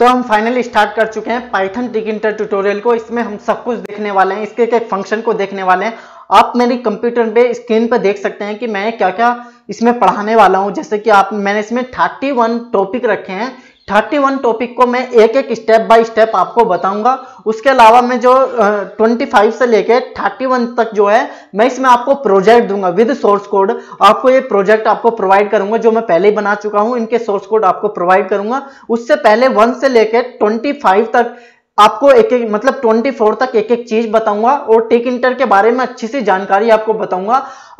तो हम finally start कर चुके हैं पाइथन टिकिंटर ट्यूटोरियल को इसमें हम सब कुछ देखने वाले हैं इसके एक फंक्शन को देखने वाले हैं आप मेरी कंप्यूटर पे स्क्रीन पर देख सकते हैं कि मैं क्या क्या इसमें पढ़ाने वाला हूँ जैसे कि आप मैंने इसमें 31 टॉपिक रखे हैं 31 टॉपिक को मैं एक एक स्टेप बाय स्टेप आपको बताऊंगा उसके अलावा मैं जो ट्वेंटी 25 से लेके 31 तक जो है मैं इसमें आपको प्रोजेक्ट दूंगा विद सोर्स कोड आपको ये प्रोजेक्ट आपको प्रोवाइड करूंगा जो मैं पहले ही बना चुका हूं इनके सोर्स कोड आपको प्रोवाइड करूंगा उससे पहले 1 से लेके 25 तक आपको एक एक मतलब 24 तक एक एक चीज बताऊंगा और टेक इंटर के बारे में अच्छी सी जानकारी आपको बताऊंगा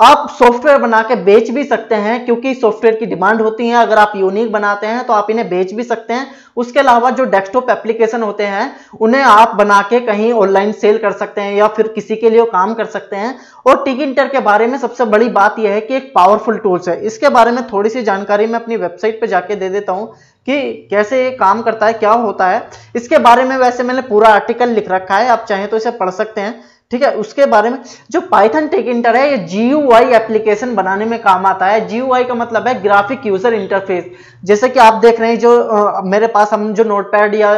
आप सॉफ्टवेयर बना के बेच भी सकते हैं क्योंकि सॉफ्टवेयर की डिमांड होती है अगर आप यूनिक बनाते हैं तो आप इन्हें बेच भी सकते हैं उसके अलावा जो डेस्कटॉप एप्लीकेशन होते हैं उन्हें आप बना के कहीं ऑनलाइन सेल कर सकते हैं या फिर किसी के लिए काम कर सकते हैं और टिक इंटर के बारे में सबसे बड़ी बात यह है कि एक पावरफुल टूल्स है इसके बारे में थोड़ी सी जानकारी मैं अपनी वेबसाइट पर जाके दे देता हूँ कि कैसे ये काम करता है क्या होता है इसके बारे में वैसे मैंने पूरा आर्टिकल लिख रखा है आप चाहें तो इसे पढ़ सकते हैं ठीक है उसके बारे में जो पाइथन टेक इंटर है ये जी एप्लीकेशन बनाने में काम आता है जी का मतलब है ग्राफिक यूजर इंटरफेस जैसे कि आप देख रहे हैं जो आ, मेरे पास हम जो नोटपैड या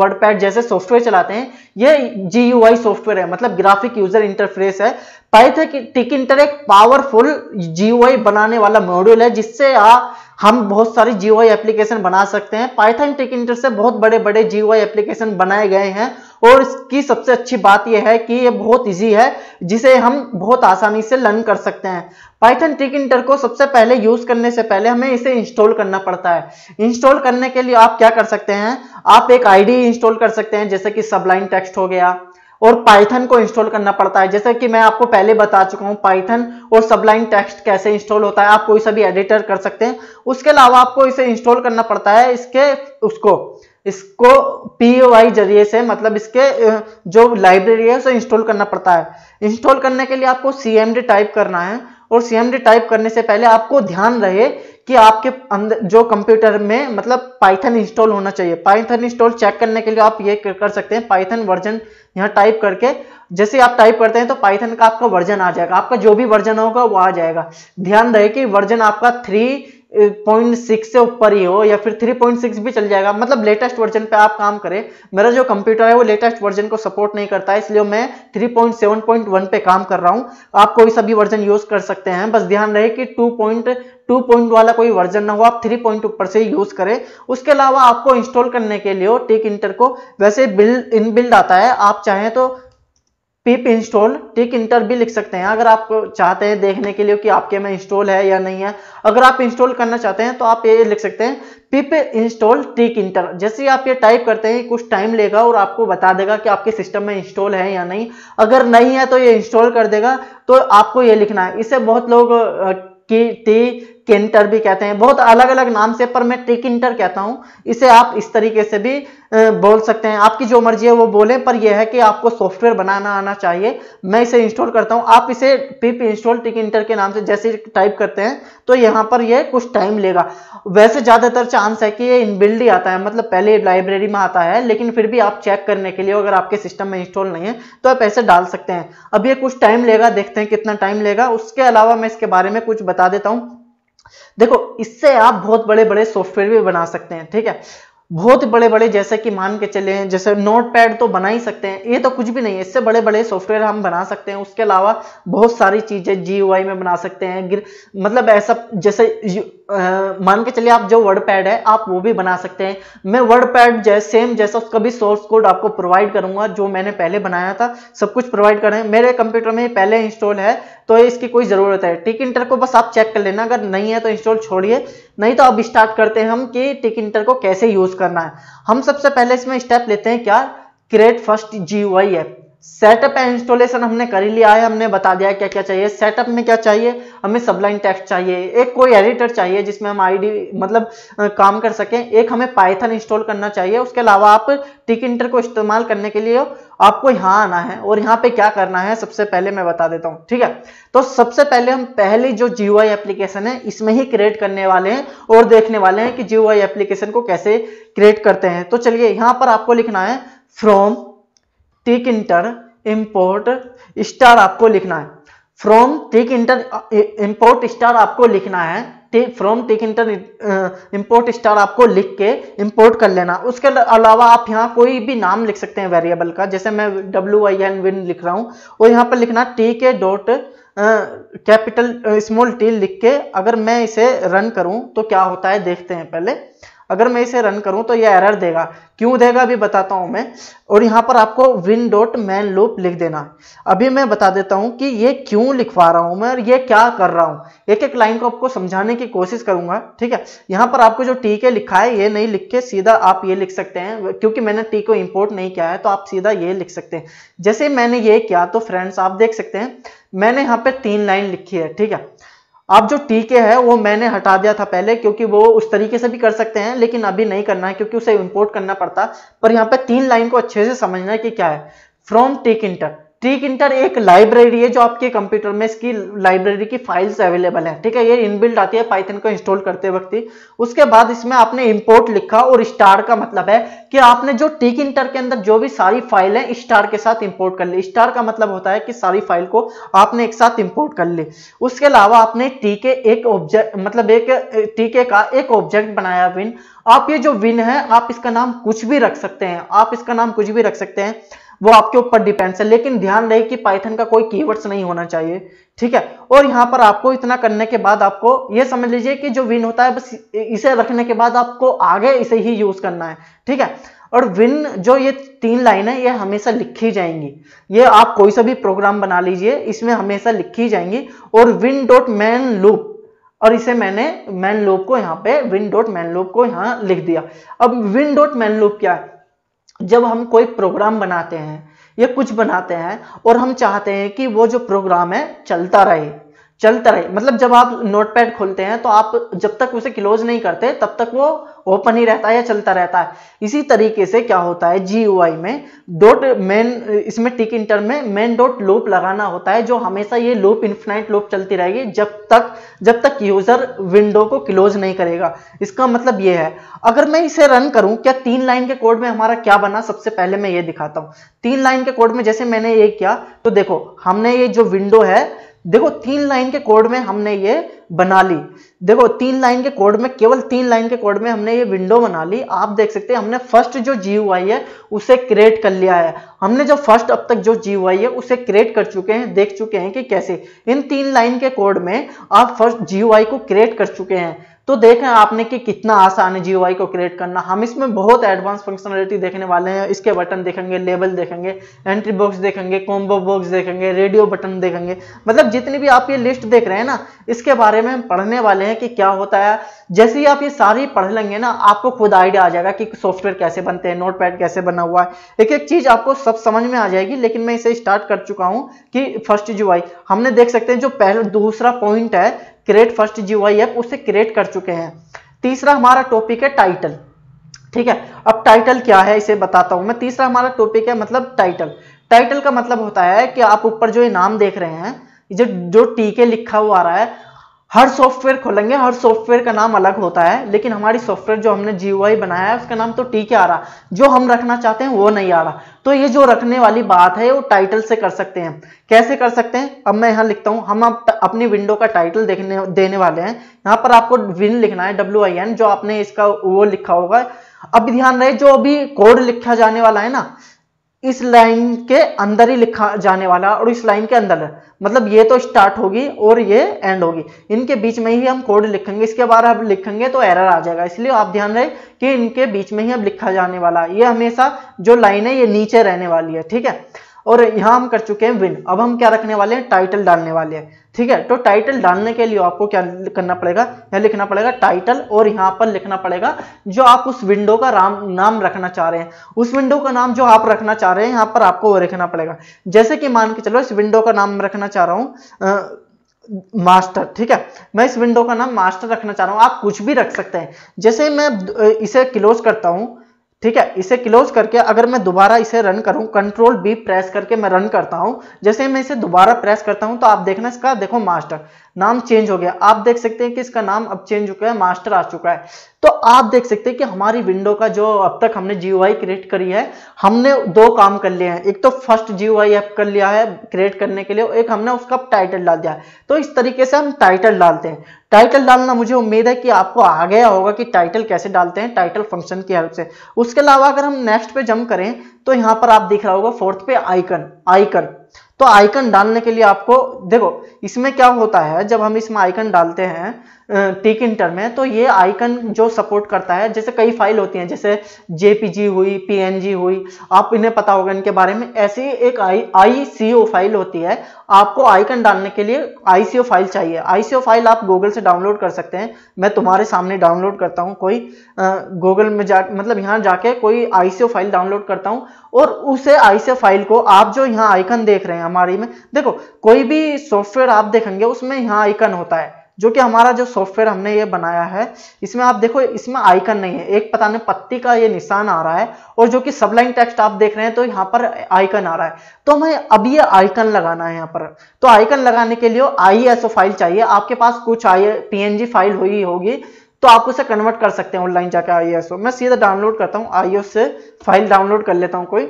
वर्डपैड जैसे सॉफ्टवेयर चलाते हैं ये जी सॉफ्टवेयर है मतलब ग्राफिक यूजर इंटरफेस है इंटर एक पावरफुल जीओआई बनाने वाला मॉड्यूल है जिससे आ, हम बहुत सारी जीओआई एप्लीकेशन बना सकते हैं पाइथन टेक इंटर से बहुत बड़े बड़े जीओआई एप्लीकेशन बनाए गए हैं और इसकी सबसे अच्छी बात यह है कि ये बहुत इजी है जिसे हम बहुत आसानी से लर्न कर सकते हैं पाइथन टिक इंटर को सबसे पहले यूज करने से पहले हमें इसे इंस्टॉल करना पड़ता है इंस्टॉल करने के लिए आप क्या कर सकते हैं आप एक आईडी इंस्टॉल कर सकते हैं जैसे कि सबलाइन टेक्स्ट हो गया और पाइथन को इंस्टॉल करना पड़ता है जैसे कि मैं आपको पहले बता चुका हूं पाइथन और सबलाइन टेक्स्ट कैसे इंस्टॉल होता है आप कोई सा भी एडिटर कर सकते हैं उसके अलावा आपको इसे इंस्टॉल करना पड़ता है इसके उसको इसको पी जरिए से मतलब इसके जो लाइब्रेरी है उसे इंस्टॉल करना पड़ता है इंस्टॉल करने के लिए आपको सी टाइप करना है और सी टाइप करने से पहले आपको ध्यान रहे कि आपके अंदर जो कंप्यूटर में मतलब पाइथन इंस्टॉल होना चाहिए पाइथन इंस्टॉल चेक करने के लिए आप ये कर सकते हैं पाइथन वर्जन यहाँ टाइप करके जैसे आप टाइप करते हैं तो पाइथन का आपका वर्जन आ जाएगा आपका जो भी वर्जन होगा वो आ जाएगा ध्यान रहे कि वर्जन आपका थ्री पॉइंट सिक्स से ऊपर ही हो या फिर थ्री पॉइंट सिक्स भी चल जाएगा मतलब लेटेस्ट वर्जन पे आप काम करें मेरा जो कंप्यूटर है वो लेटेस्ट वर्जन को सपोर्ट नहीं करता है इसलिए मैं three point seven point one पे काम कर रहा हूँ आप कोई सा भी वर्जन यूज कर सकते हैं बस ध्यान रहे कि टू पॉइंट टू पॉइंट वाला कोई वर्जन ना हो आप थ्री पॉइंट ऊपर से यूज करें उसके अलावा आपको इंस्टॉल करने के लिए टिक इंटर को वैसे बिल्ड इन बिल्ड आता है आप चाहें तो पिप इंस्टॉल टिक इंटर भी लिख सकते हैं अगर आप चाहते हैं देखने के लिए कि आपके में इंस्टॉल है या नहीं है अगर आप इंस्टॉल करना चाहते हैं तो आप ये लिख सकते हैं पिप इंस्टॉल टिक इंटर जैसे आप ये टाइप करते हैं कुछ टाइम लेगा और आपको बता देगा कि आपके सिस्टम में इंस्टॉल है या नहीं अगर नहीं है तो ये इंस्टॉल कर देगा तो आपको ये लिखना है इसे बहुत लोग કે તે केंटर भी कहते हैं बहुत अलग अलग नाम से पर मैं ट्रिकिंटर कहता हूँ इसे आप इस तरीके से भी बोल सकते हैं आपकी जो मर्जी है वो बोले पर यह है कि आपको सॉफ्टवेयर बनाना आना चाहिए मैं इसे इंस्टॉल करता हूँ आप इसे पिप इंस्टॉल ट्रिकिंटर के नाम से जैसे टाइप करते हैं तो यहाँ पर यह कुछ टाइम लेगा वैसे ज़्यादातर चांस है कि ये इनबिल्ड ही आता है मतलब पहले लाइब्रेरी में आता है लेकिन फिर भी आप चेक करने के लिए अगर आपके सिस्टम में इंस्टॉल नहीं है तो आप ऐसे डाल सकते हैं अब ये कुछ टाइम लेगा देखते हैं कितना टाइम लेगा उसके अलावा मैं इसके बारे में कुछ बता देता हूँ देखो इससे आप बहुत बड़े बड़े सॉफ्टवेयर भी बना सकते हैं ठीक है बहुत बड़े बड़े जैसे कि मान के चले हैं जैसे नोट पैड तो बना ही सकते हैं ये तो कुछ भी नहीं है इससे बड़े बड़े सॉफ्टवेयर हम बना सकते हैं उसके अलावा बहुत सारी चीज़ें जी में बना सकते हैं मतलब ऐसा जैसे मान के चलिए आप जो वर्ड पैड है आप वो भी बना सकते हैं मैं वर्ड पैड जैसे सेम जैसा उसका भी सोर्स कोड आपको प्रोवाइड करूंगा जो मैंने पहले बनाया था सब कुछ प्रोवाइड करें मेरे कंप्यूटर में पहले इंस्टॉल है तो इसकी कोई ज़रूरत है टिक इंटर को बस आप चेक कर लेना अगर नहीं है तो इंस्टॉल छोड़िए नहीं तो अब स्टार्ट करते हैं हम कि टिक इंटर को कैसे यूज़ करना है हम सबसे पहले इसमें स्टेप लेते हैं क्या create first GUI app setup and installation हमने कर ही लिया है हमने बता दिया क्या क्या चाहिए सेटअप में क्या चाहिए हमें सबलाइन टेक्स्ट चाहिए एक कोई एडिटर चाहिए जिसमें हम आईडी मतलब काम कर सकें एक हमें पाइथन इंस्टॉल करना चाहिए उसके अलावा आप टिक इंटर को इस्तेमाल करने के लिए आपको यहाँ आना है और यहाँ पे क्या करना है सबसे पहले मैं बता देता हूँ ठीक है तो सबसे पहले हम पहले जो जी एप्लीकेशन है इसमें ही क्रिएट करने वाले हैं और देखने वाले हैं कि जी एप्लीकेशन को कैसे क्रिएट करते हैं तो चलिए यहाँ पर आपको लिखना है from tick inter import star आपको लिखना है from tick inter import star आपको लिखना है from tkinter import star आपको लिख के इंपोर्ट कर लेना उसके अलावा आप यहाँ कोई भी नाम लिख सकते हैं वेरिएबल का जैसे मैं डब्ल्यू आई एन विन लिख रहा हूँ और यहाँ पर लिखना T K dot capital small T लिख के अगर मैं इसे रन करूँ तो क्या होता है देखते हैं पहले अगर मैं इसे रन करूं तो ये एरर देगा क्यों देगा अभी बताता हूं मैं और यहाँ पर आपको विन डॉट मैन लूप लिख देना अभी मैं बता देता हूं कि ये क्यों लिखवा रहा हूं मैं और ये क्या कर रहा हूं एक एक लाइन को आपको समझाने की कोशिश करूंगा ठीक है यहाँ पर आपको जो टी के लिखा है ये नहीं लिख के सीधा आप ये लिख सकते हैं क्योंकि मैंने टी को इम्पोर्ट नहीं किया है तो आप सीधा ये लिख सकते हैं जैसे मैंने ये किया तो फ्रेंड्स आप देख सकते हैं मैंने यहाँ पे तीन लाइन लिखी है ठीक है अब जो टीके है वो मैंने हटा दिया था पहले क्योंकि वो उस तरीके से भी कर सकते हैं लेकिन अभी नहीं करना है क्योंकि उसे इंपोर्ट करना पड़ता पर यहाँ पे तीन लाइन को अच्छे से समझना है कि क्या है from tkinter tkinter एक लाइब्रेरी है जो आपके कंप्यूटर में इसकी लाइब्रेरी की फाइल्स अवेलेबल है ठीक है ये इनबिल्ट आती है पाइथन को इंस्टॉल करते वक्त ही उसके बाद इसमें आपने इंपोर्ट लिखा और स्टार का मतलब है कि आपने जो टीक इंटर के अंदर जो भी सारी फाइल है स्टार के साथ इंपोर्ट कर ली स्टार का मतलब होता है कि सारी फाइल को आपने एक साथ इंपोर्ट कर ली उसके अलावा आपने टी के एक ऑब्जेक्ट मतलब एक टीके का एक ऑब्जेक्ट बनाया विन आप ये जो विन है आप इसका नाम कुछ भी रख सकते हैं आप इसका नाम कुछ भी रख सकते हैं वो आपके ऊपर डिपेंड्स है लेकिन ध्यान रहे कि पाइथन का कोई कीवर्ड्स नहीं होना चाहिए ठीक है और यहाँ पर आपको इतना करने के बाद आपको ये समझ लीजिए कि जो विन होता है बस इसे रखने के बाद आपको आगे इसे ही यूज करना है ठीक है और विन जो ये तीन लाइन है ये हमेशा लिखी जाएंगी ये आप कोई सा भी प्रोग्राम बना लीजिए इसमें हमेशा लिखी जाएंगी और विन डॉट मैन लूप और इसे मैंने मैन लूप को यहाँ पे विन डॉट मैन लूप को यहाँ लिख दिया अब विन डॉट मैन लूप क्या है जब हम कोई प्रोग्राम बनाते हैं या कुछ बनाते हैं और हम चाहते हैं कि वो जो प्रोग्राम है चलता रहे चलता रहे मतलब जब आप नोटपैड खोलते हैं तो आप जब तक उसे क्लोज नहीं करते तब तक वो ओपन ही रहता है या चलता रहता है इसी तरीके से क्या होता है जी में डॉट मेन इसमें टिक इंटर में मेन डॉट लूप लगाना होता है जो हमेशा ये लूप इन्फिनाइट लूप चलती रहेगी जब तक जब तक यूजर विंडो को क्लोज नहीं करेगा इसका मतलब ये है अगर मैं इसे रन करूं क्या तीन लाइन के कोड में हमारा क्या बना सबसे पहले मैं ये दिखाता हूं तीन लाइन के कोड में जैसे मैंने ये किया तो देखो हमने ये जो विंडो है देखो तीन लाइन के कोड में हमने ये बना ली देखो तीन लाइन के कोड में केवल तीन लाइन के कोड में हमने ये विंडो बना ली आप देख सकते हैं हमने फर्स्ट जो जी है उसे क्रिएट कर लिया है हमने जो फर्स्ट अब तक जो जी है उसे क्रिएट कर चुके हैं देख चुके हैं कि कैसे इन तीन लाइन के कोड में आप फर्स्ट जी को क्रिएट कर चुके हैं तो देखें आपने कि कितना आसान है जीओआई को क्रिएट करना हम इसमें बहुत एडवांस फंक्शनलिटी देखने वाले हैं इसके बटन देखेंगे लेबल देखेंगे एंट्री बॉक्स देखेंगे कॉम्बो बॉक्स देखेंगे रेडियो बटन देखेंगे मतलब जितनी भी आप ये लिस्ट देख रहे हैं ना इसके बारे में हम पढ़ने वाले हैं कि क्या होता है जैसे ही आप ये सारी पढ़ लेंगे ना आपको खुद आइडिया आ जाएगा कि सॉफ्टवेयर कैसे बनते हैं नोट कैसे बना हुआ है एक एक चीज आपको सब समझ में आ जाएगी लेकिन मैं इसे स्टार्ट कर चुका हूँ कि फर्स्ट जो हमने देख सकते हैं जो पहला दूसरा पॉइंट है क्रिएट फर्स्ट जीओ ऐप उसे क्रिएट कर चुके हैं तीसरा हमारा टॉपिक है टाइटल ठीक है अब टाइटल क्या है इसे बताता हूं मैं तीसरा हमारा टॉपिक है मतलब टाइटल टाइटल का मतलब होता है कि आप ऊपर जो ये नाम देख रहे हैं जो जो टीके लिखा हुआ आ रहा है हर सॉफ्टवेयर खोलेंगे हर सॉफ्टवेयर का नाम अलग होता है लेकिन हमारी सॉफ्टवेयर जो हमने जी बनाया है उसका नाम तो के आ रहा जो हम रखना चाहते हैं वो नहीं आ रहा तो ये जो रखने वाली बात है वो टाइटल से कर सकते हैं कैसे कर सकते हैं अब मैं यहाँ लिखता हूँ हम आप अपनी विंडो का टाइटल देखने देने वाले हैं यहाँ पर आपको विन लिखना है डब्ल्यू आई एन जो आपने इसका वो लिखा होगा अब ध्यान रहे जो अभी कोड लिखा जाने वाला है ना इस लाइन के अंदर ही लिखा जाने वाला और इस लाइन के अंदर मतलब ये तो स्टार्ट होगी और ये एंड होगी इनके बीच में ही हम कोड लिखेंगे इसके बाद अब लिखेंगे तो एरर आ जाएगा इसलिए आप ध्यान रहे कि इनके बीच में ही अब लिखा जाने वाला ये हमेशा जो लाइन है ये नीचे रहने वाली है ठीक है और यहाँ हम कर चुके हैं विन अब हम क्या रखने वाले हैं टाइटल डालने वाले हैं ठीक है तो टाइटल डालने के लिए आपको क्या करना पड़ेगा यहाँ लिखना पड़ेगा टाइटल और यहाँ पर लिखना पड़ेगा जो आप उस विंडो का राम नाम रखना चाह रहे हैं उस विंडो का नाम जो आप रखना चाह रहे हैं यहाँ पर आपको वो रखना पड़ेगा जैसे कि मान के चलो इस विंडो का नाम रखना चाह रहा हूँ मास्टर ठीक है मैं इस विंडो का नाम मास्टर रखना चाह रहा हूँ आप कुछ भी रख सकते हैं जैसे मैं इसे क्लोज करता हूँ ठीक है इसे क्लोज करके अगर मैं दोबारा इसे रन करूं कंट्रोल बी प्रेस करके मैं रन करता हूं जैसे मैं इसे दोबारा प्रेस करता हूं तो आप देखना इसका देखो मास्टर नाम चेंज हो गया आप देख सकते हैं कि इसका नाम अब चेंज हो गया मास्टर आ चुका है तो आप देख सकते हैं कि हमारी विंडो का जो अब तक हमने जी क्रिएट करी है हमने दो काम कर लिए हैं एक तो फर्स्ट जी ऐप कर लिया है क्रिएट करने के लिए एक हमने उसका टाइटल डाल दिया है तो इस तरीके से हम टाइटल डालते हैं टाइटल डालना मुझे उम्मीद है कि आपको आ गया होगा कि टाइटल कैसे डालते हैं टाइटल फंक्शन की हेल्प से उसके अलावा अगर हम नेक्स्ट पे जम करें तो यहाँ पर आप दिख रहा होगा फोर्थ पे आइकन आइकन तो आइकन डालने के लिए आपको देखो इसमें क्या होता है जब हम इसमें आइकन डालते हैं टिक इंटर में तो ये आइकन जो सपोर्ट करता है जैसे कई फाइल होती हैं जैसे जेपीजी हुई पीएनजी हुई आप इन्हें पता होगा इनके बारे में ऐसी एक आई आईसीओ फाइल होती है आपको आइकन डालने के लिए आईसीओ फाइल चाहिए आईसीओ फाइल आप गूगल से डाउनलोड कर सकते हैं मैं तुम्हारे सामने डाउनलोड करता हूँ कोई गूगल में जा मतलब यहाँ जाके कोई आईसीओ फाइल डाउनलोड करता हूँ और उसे आईसीओ फाइल को आप जो यहाँ आइकन देख रहे हैं हमारी में देखो कोई भी सॉफ्टवेयर आप देखेंगे उसमें यहाँ आइकन होता है जो कि हमारा जो सॉफ्टवेयर हमने ये बनाया है इसमें आप देखो इसमें आइकन नहीं है एक पता नहीं पत्ती का ये निशान आ रहा है और जो कि सबलाइन टेक्स्ट आप देख रहे हैं तो यहाँ पर आइकन आ रहा है तो हमें अब ये आइकन लगाना है यहाँ पर तो आइकन लगाने के लिए आई फाइल e चाहिए आपके पास कुछ आई पी फाइल हुई होगी तो आप उसे कन्वर्ट कर सकते हैं ऑनलाइन जाकर आई मैं सीधा डाउनलोड करता हूँ आई e से फाइल डाउनलोड कर लेता हूँ कोई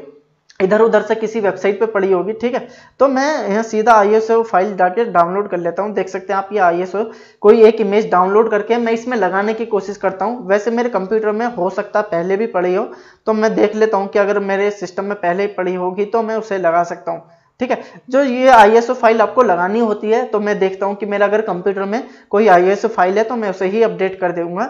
इधर उधर से किसी वेबसाइट पे पड़ी होगी ठीक है तो मैं यहाँ सीधा आई फाइल डाल के डाउनलोड कर लेता हूँ देख सकते हैं आप ये आई कोई एक इमेज डाउनलोड करके मैं इसमें लगाने की कोशिश करता हूँ वैसे मेरे कंप्यूटर में हो सकता पहले भी पड़ी हो तो मैं देख लेता हूँ कि अगर मेरे सिस्टम में पहले ही पड़ी होगी तो मैं उसे लगा सकता हूँ ठीक है जो ये ओ फाइल आपको लगानी होती है तो मैं देखता हूँ कि मेरा अगर कंप्यूटर में कोई ओ फाइल है तो मैं उसे ही अपडेट कर दूंगा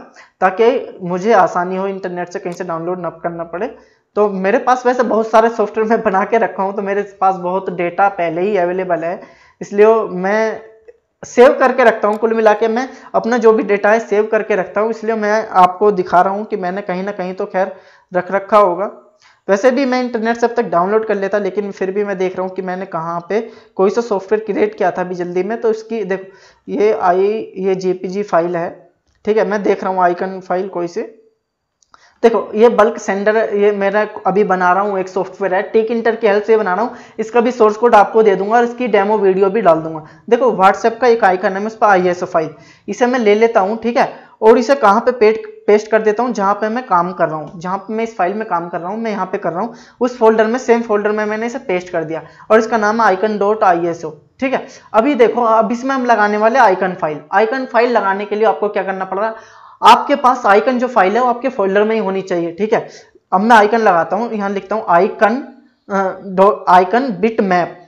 ताकि मुझे आसानी हो इंटरनेट से कहीं से डाउनलोड न करना पड़े तो मेरे पास वैसे बहुत सारे सॉफ्टवेयर मैं बना के रखा हूँ तो मेरे पास बहुत डेटा पहले ही अवेलेबल है इसलिए मैं सेव करके रखता हूँ कुल मिला के मैं अपना जो भी डेटा है सेव करके रखता हूँ इसलिए मैं आपको दिखा रहा हूँ कि मैंने कहीं ना कहीं तो खैर रख रखा होगा वैसे भी मैं इंटरनेट से अब तक डाउनलोड कर लेता लेकिन फिर भी मैं देख रहा हूँ कि मैंने कहाँ पे कोई सा सॉफ्टवेयर क्रिएट किया था अभी जल्दी में तो इसकी देखो ये आई ये जेपीजी फाइल है ठीक है मैं देख रहा हूँ आइकन फाइल कोई सी देखो ये बल्क सेंडर ये मेरा अभी बना रहा हूँ एक सॉफ्टवेयर है टेक इंटर की हेल्प से बना रहा हूँ इसका भी सोर्स कोड आपको दे दूंगा और इसकी डेमो वीडियो भी डाल दूंगा देखो व्हाट्सएप का एक आइकन है मैं उस पर आई एस इसे मैं ले लेता हूँ ठीक है और इसे कहाँ पे पेट पेस्ट कर देता हूँ जहाँ पे मैं काम कर रहा हूँ जहाँ पे मैं इस फाइल में काम कर रहा हूँ मैं यहाँ पे कर रहा हूँ उस फोल्डर में सेम फोल्डर में मैंने इसे पेस्ट कर दिया और इसका नाम है icon dot I S O ठीक है अभी देखो अब इसमें हम लगाने वाले आइकन फाइल आइकन फाइल लगाने के लिए आपको क्या करना पड़ रहा है आपके पास आइकन जो फाइल है वो आपके फोल्डर में ही होनी चाहिए ठीक है अब मैं आइकन लगाता हूँ यहाँ लिखता हूँ आइकन आइकन बिट मैप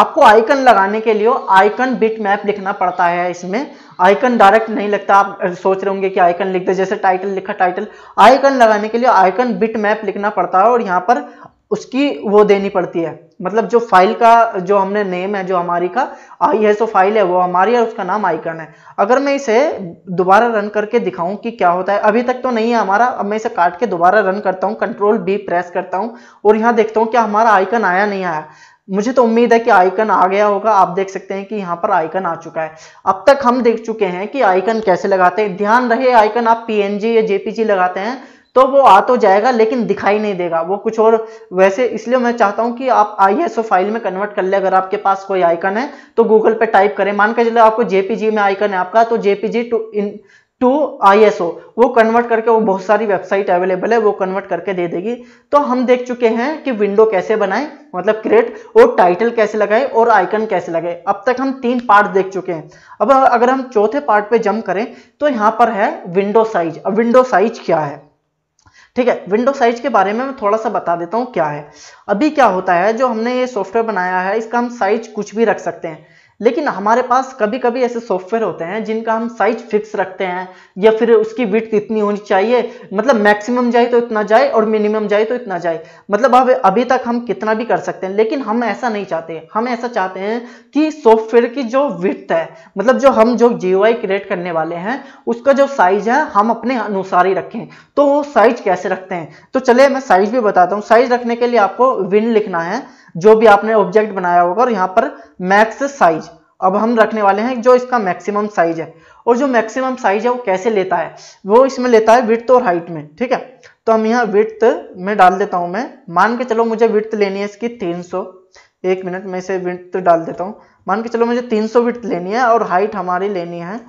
आपको आइकन लगाने के लिए आइकन बिट मैप लिखना पड़ता है इसमें आइकन डायरेक्ट नहीं लगता आप सोच रहे होंगे कि आइकन लिख दे जैसे टाइटल लिखा टाइटल आइकन लगाने के लिए आइकन बिट मैप लिखना पड़ता है और यहाँ पर उसकी वो देनी पड़ती है मतलब जो फाइल का जो हमने नेम है जो हमारी का आई है सो फाइल है वो हमारी है उसका नाम आइकन है अगर मैं इसे दोबारा रन करके दिखाऊं कि क्या होता है अभी तक तो नहीं है हमारा अब मैं इसे काट के दोबारा रन करता हूं कंट्रोल बी प्रेस करता हूं और यहाँ देखता हूं क्या हमारा आइकन आया नहीं आया मुझे तो उम्मीद है कि आइकन आ गया होगा आप देख सकते हैं कि यहाँ पर आइकन आ चुका है अब तक हम देख चुके हैं कि आइकन कैसे लगाते हैं ध्यान रहे आइकन आप पीएनजी या जेपीजी लगाते हैं तो वो आ तो जाएगा लेकिन दिखाई नहीं देगा वो कुछ और वैसे इसलिए मैं चाहता हूं कि आप आई फाइल में कन्वर्ट कर ले अगर आपके पास कोई आइकन है तो गूगल पे टाइप करें मान के चले आपको जेपीजी में आइकन है आपका तो JPG to in to O वो कन्वर्ट करके वो बहुत सारी वेबसाइट अवेलेबल है वो कन्वर्ट करके दे देगी तो हम देख चुके हैं कि विंडो कैसे बनाए मतलब क्रिएट और टाइटल कैसे लगाए और आइकन कैसे लगाए अब तक हम तीन पार्ट देख चुके हैं अब अगर हम चौथे पार्ट पे जम करें तो यहाँ पर है विंडो साइज अब विंडो साइज क्या है ठीक है विंडो साइज के बारे में मैं थोड़ा सा बता देता हूँ क्या है अभी क्या होता है जो हमने ये सॉफ्टवेयर बनाया है इसका हम साइज कुछ भी रख सकते हैं लेकिन हमारे पास कभी कभी ऐसे सॉफ्टवेयर होते हैं जिनका हम साइज फिक्स रखते हैं या फिर उसकी विथ इतनी होनी चाहिए मतलब मैक्सिमम जाए तो इतना जाए और मिनिमम जाए तो इतना जाए मतलब अब अभी तक हम कितना भी कर सकते हैं लेकिन हम ऐसा नहीं चाहते हम ऐसा चाहते हैं कि सॉफ्टवेयर की जो विथ है मतलब जो हम जो जी क्रिएट करने वाले हैं उसका जो साइज है हम अपने अनुसार ही रखें तो वो साइज कैसे रखते हैं तो चले मैं साइज भी बताता हूँ साइज रखने के लिए आपको विन लिखना है जो भी आपने ऑब्जेक्ट बनाया होगा और यहाँ पर मैक्स साइज अब हम रखने वाले हैं जो इसका मैक्सिमम साइज है और जो मैक्सिमम साइज है वो कैसे लेता है वो इसमें लेता है विथ और हाइट में ठीक है तो हम यहाँ विथ में डाल देता हूँ मैं मान के चलो मुझे विथ लेनी है इसकी 300 एक मिनट में इसे विथ डाल देता हूँ मान के चलो मुझे 300 विथ लेनी है और हाइट हमारी लेनी है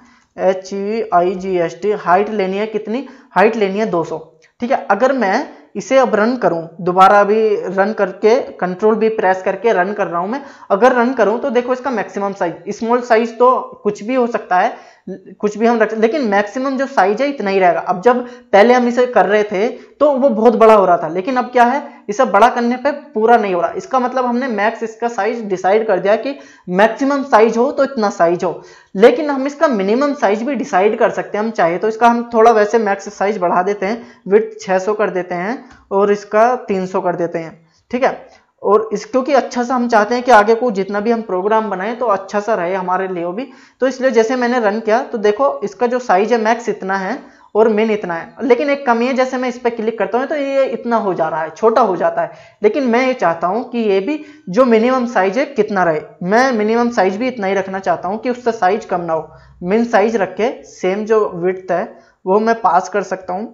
H E I G S T height लेनी है कितनी हाइट लेनी है सौ ठीक है अगर मैं इसे अब रन करूं दोबारा अभी रन करके कंट्रोल भी प्रेस करके रन कर रहा हूं मैं अगर रन करूं तो देखो इसका मैक्सिमम साइज स्मॉल साइज तो कुछ भी हो सकता है कुछ भी हम रख लेकिन मैक्सिमम जो साइज है इतना ही रहेगा अब जब पहले हम इसे कर रहे थे तो वो बहुत बड़ा हो रहा था लेकिन अब क्या है इसे बड़ा करने पे पूरा नहीं हो रहा इसका मतलब हमने मैक्स इसका साइज डिसाइड कर दिया कि मैक्सिमम साइज हो तो इतना साइज हो लेकिन हम इसका मिनिमम साइज भी डिसाइड कर सकते हैं हम चाहे तो इसका हम थोड़ा वैसे मैक्स साइज बढ़ा देते हैं विथ छः कर देते हैं और इसका तीन कर देते हैं ठीक है और इस क्योंकि अच्छा सा हम चाहते हैं कि आगे को जितना भी हम प्रोग्राम बनाएं तो अच्छा सा रहे हमारे लिए भी तो इसलिए जैसे मैंने रन किया तो देखो इसका जो साइज है मैक्स इतना है और मेन इतना है लेकिन एक कमी है जैसे मैं इस पर क्लिक करता हूँ तो ये इतना हो जा रहा है छोटा हो जाता है लेकिन मैं ये चाहता हूँ कि ये भी जो मिनिमम साइज है कितना रहे मैं मिनिमम साइज भी इतना ही रखना चाहता हूँ कि उसका साइज कम ना हो मिन साइज रख के सेम जो विथ है वो मैं पास कर सकता हूँ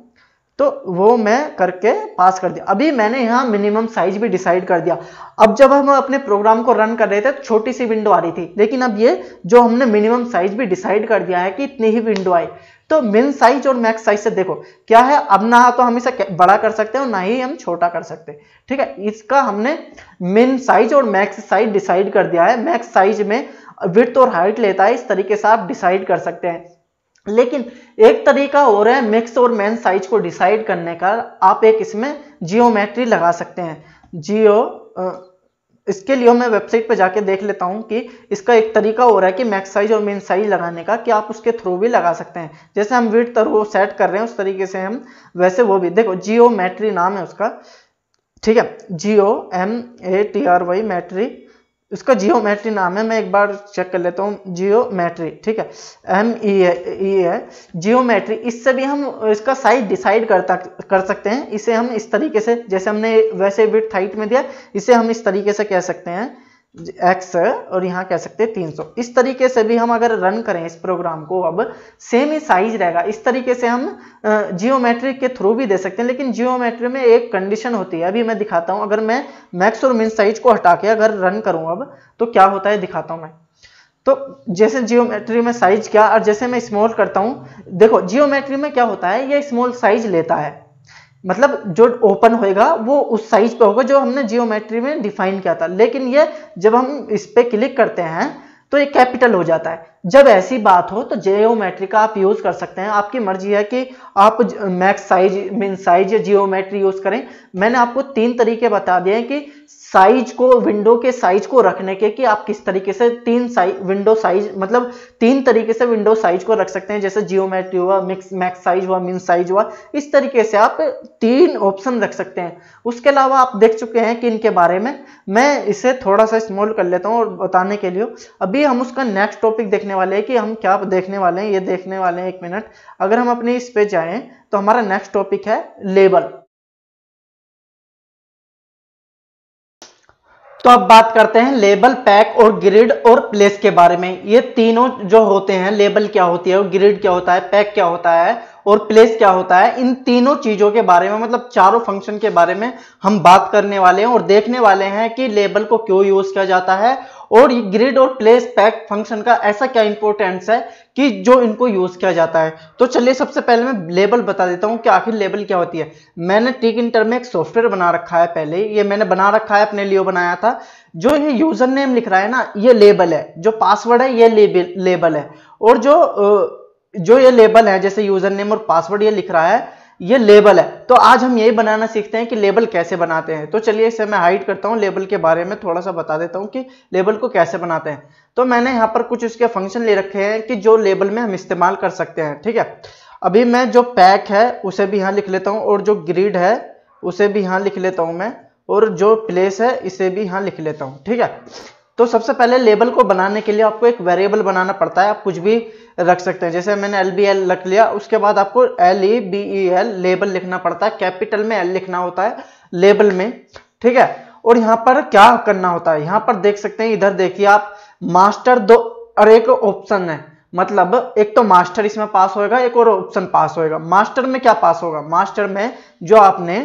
तो वो मैं करके पास कर दिया अभी मैंने यहाँ मिनिमम साइज भी डिसाइड कर दिया अब जब हम अपने प्रोग्राम को रन कर रहे थे तो छोटी सी विंडो आ रही थी लेकिन अब ये जो हमने मिनिमम साइज भी डिसाइड कर दिया है कि इतनी ही विंडो आए तो मिन साइज और मैक्स साइज से देखो क्या है अब ना तो हम इसे बड़ा कर सकते हैं और ना ही हम छोटा कर सकते ठीक है इसका हमने मिन साइज और मैक्स साइज डिसाइड कर दिया है मैक्स साइज में विथ और हाइट लेता है इस तरीके से आप डिसाइड कर सकते हैं लेकिन एक तरीका और है मिक्स और मैन साइज को डिसाइड करने का आप एक इसमें जियोमेट्री लगा सकते हैं जियो इसके लिए मैं वेबसाइट पर जाके देख लेता हूँ कि इसका एक तरीका हो रहा है कि मैक्स साइज और मेन साइज लगाने का कि आप उसके थ्रू भी लगा सकते हैं जैसे हम विट तरह सेट कर रहे हैं उस तरीके से हम वैसे वो भी देखो जियो मैट्री नाम है उसका ठीक है geo M A T R Y मैट्री इसका जियोमेट्री नाम है मैं एक बार चेक कर लेता हूँ जियोमेट्री ठीक है एम ई ई है जियोमेट्री इससे भी हम इसका साइज डिसाइड करता कर सकते हैं इसे हम इस तरीके से जैसे हमने वैसे विथ हाइट में दिया इसे हम इस तरीके से कह सकते हैं एक्स और यहाँ कह सकते हैं 300 इस तरीके से भी हम अगर रन करें इस प्रोग्राम को अब सेम ही साइज रहेगा इस तरीके से हम जियोमेट्रिक के थ्रू भी दे सकते हैं लेकिन जियोमेट्री में एक कंडीशन होती है अभी मैं दिखाता हूँ अगर मैं मैक्स और मिन साइज को हटा के अगर रन करूँ अब तो क्या होता है दिखाता हूँ मैं तो जैसे जियोमेट्री में साइज क्या और जैसे मैं स्मॉल करता हूँ देखो जियोमेट्री में क्या होता है ये स्मॉल साइज लेता है मतलब जो ओपन होएगा वो उस साइज पे होगा जो हमने जियोमेट्री में डिफाइन किया था लेकिन ये जब हम इस पर क्लिक करते हैं तो ये कैपिटल हो जाता है जब ऐसी बात हो तो जियोमेट्री का आप यूज़ कर सकते हैं आपकी मर्जी है कि आप मैक्स साइज मीन साइज या जियोमेट्री यूज़ करें मैंने आपको तीन तरीके बता दिए हैं कि साइज को विंडो के साइज को रखने के कि आप किस तरीके से तीन साइज विंडो साइज मतलब तीन तरीके से विंडो साइज को रख सकते हैं जैसे जियोमेट्री हुआ मिक्स मैक्स साइज हुआ मिन साइज हुआ इस तरीके से आप तीन ऑप्शन रख सकते हैं उसके अलावा आप देख चुके हैं कि इनके बारे में मैं इसे थोड़ा सा स्मॉल कर लेता हूँ और बताने के लिए अभी हम उसका नेक्स्ट टॉपिक देखने वाले हैं कि हम क्या देखने वाले हैं ये देखने वाले हैं एक मिनट अगर हम अपने इस पर जाएँ तो हमारा नेक्स्ट टॉपिक है लेबल तो अब बात करते हैं लेबल पैक और ग्रिड और प्लेस के बारे में ये तीनों जो होते हैं लेबल क्या होती है और ग्रिड क्या होता है पैक क्या होता है और प्लेस क्या होता है इन तीनों चीजों के बारे में मतलब चारों फंक्शन के बारे में हम बात करने वाले हैं और देखने वाले हैं कि लेबल को क्यों यूज किया जाता है और ये ग्रिड और प्लेस पैक फंक्शन का ऐसा क्या इंपॉर्टेंस है कि जो इनको यूज किया जाता है तो चलिए सबसे पहले मैं लेबल बता देता हूँ कि आखिर लेबल क्या होती है मैंने टिक इंटर में एक सॉफ्टवेयर बना रखा है पहले ये मैंने बना रखा है अपने लिए बनाया था जो ये यूजर नेम लिख रहा है ना ये लेबल है जो पासवर्ड है ये लेबल लेबल है और जो जो ये लेबल है जैसे यूजर नेम और पासवर्ड ये लिख रहा है ये लेबल है तो आज हम यही बनाना सीखते हैं कि लेबल कैसे बनाते हैं तो चलिए इसे मैं हाइड करता हूँ लेबल के बारे में थोड़ा सा बता देता हूँ कि लेबल को कैसे बनाते हैं तो मैंने यहाँ पर कुछ उसके फंक्शन ले रखे हैं कि जो लेबल में हम इस्तेमाल कर सकते हैं ठीक है अभी मैं जो पैक है उसे भी यहाँ लिख लेता हूँ और जो ग्रिड है उसे भी यहाँ लिख लेता हूँ मैं और जो प्लेस है इसे भी यहाँ लिख लेता हूँ ठीक है तो सबसे पहले लेबल को बनाने के लिए आपको एक वेरिएबल बनाना पड़ता है आप कुछ भी रख सकते हैं जैसे मैंने एल बी एल रख लिया उसके बाद आपको L E B E L label लिखना पड़ता है कैपिटल में एल लिखना होता है लेबल में ठीक है और यहाँ पर क्या करना होता है यहाँ पर देख सकते हैं इधर देखिए आप मास्टर दो और एक ऑप्शन है मतलब एक तो मास्टर इसमें पास होएगा एक और ऑप्शन पास होएगा मास्टर में क्या पास होगा मास्टर में जो आपने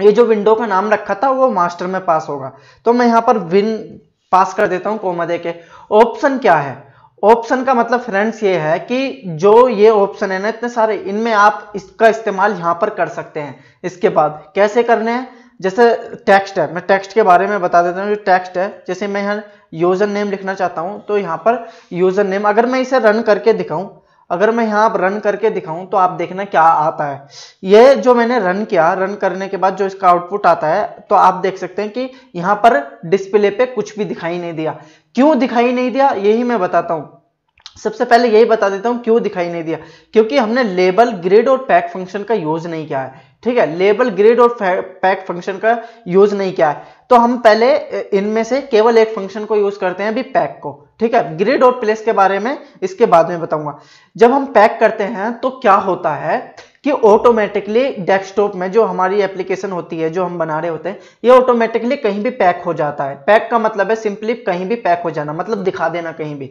ये जो विंडो का नाम रखा था वो मास्टर में पास होगा तो मैं यहाँ पर विन पास कर देता हूँ कोमा दे के ऑप्शन क्या है ऑप्शन का मतलब फ्रेंड्स ये है कि जो ये ऑप्शन है ना इतने सारे इनमें आप इसका इस्तेमाल यहां पर कर सकते हैं इसके बाद कैसे करने हैं जैसे टेक्स्ट है मैं टेक्स्ट के बारे में बता देता हूँ जो टेक्स्ट है जैसे मैं यहाँ यूज़र नेम लिखना चाहता हूँ तो यहाँ पर यूज़र नेम अगर मैं इसे रन करके दिखाऊँ अगर मैं यहाँ आप रन करके दिखाऊं तो आप देखना क्या आता है ये जो मैंने रन किया रन करने के बाद जो इसका आउटपुट आता है तो आप देख सकते हैं कि यहाँ पर डिस्प्ले पे कुछ भी दिखाई नहीं दिया क्यों दिखाई नहीं दिया यही मैं बताता हूं सबसे पहले यही बता देता हूं क्यों दिखाई नहीं दिया क्योंकि हमने लेबल ग्रेड और पैक फंक्शन का यूज नहीं किया है ठीक है लेबल ग्रेड और पैक फंक्शन का यूज नहीं किया है तो हम पहले इनमें से केवल एक फंक्शन को यूज करते हैं अभी पैक को ठीक है ग्रिड और प्लेस के बारे में इसके बाद में बताऊंगा जब हम पैक करते हैं तो क्या होता है कि ऑटोमेटिकली डेस्कटॉप में जो हमारी एप्लीकेशन होती है जो हम बना रहे होते हैं ये ऑटोमेटिकली कहीं भी पैक हो जाता है पैक का मतलब है सिंपली कहीं भी पैक हो जाना मतलब दिखा देना कहीं भी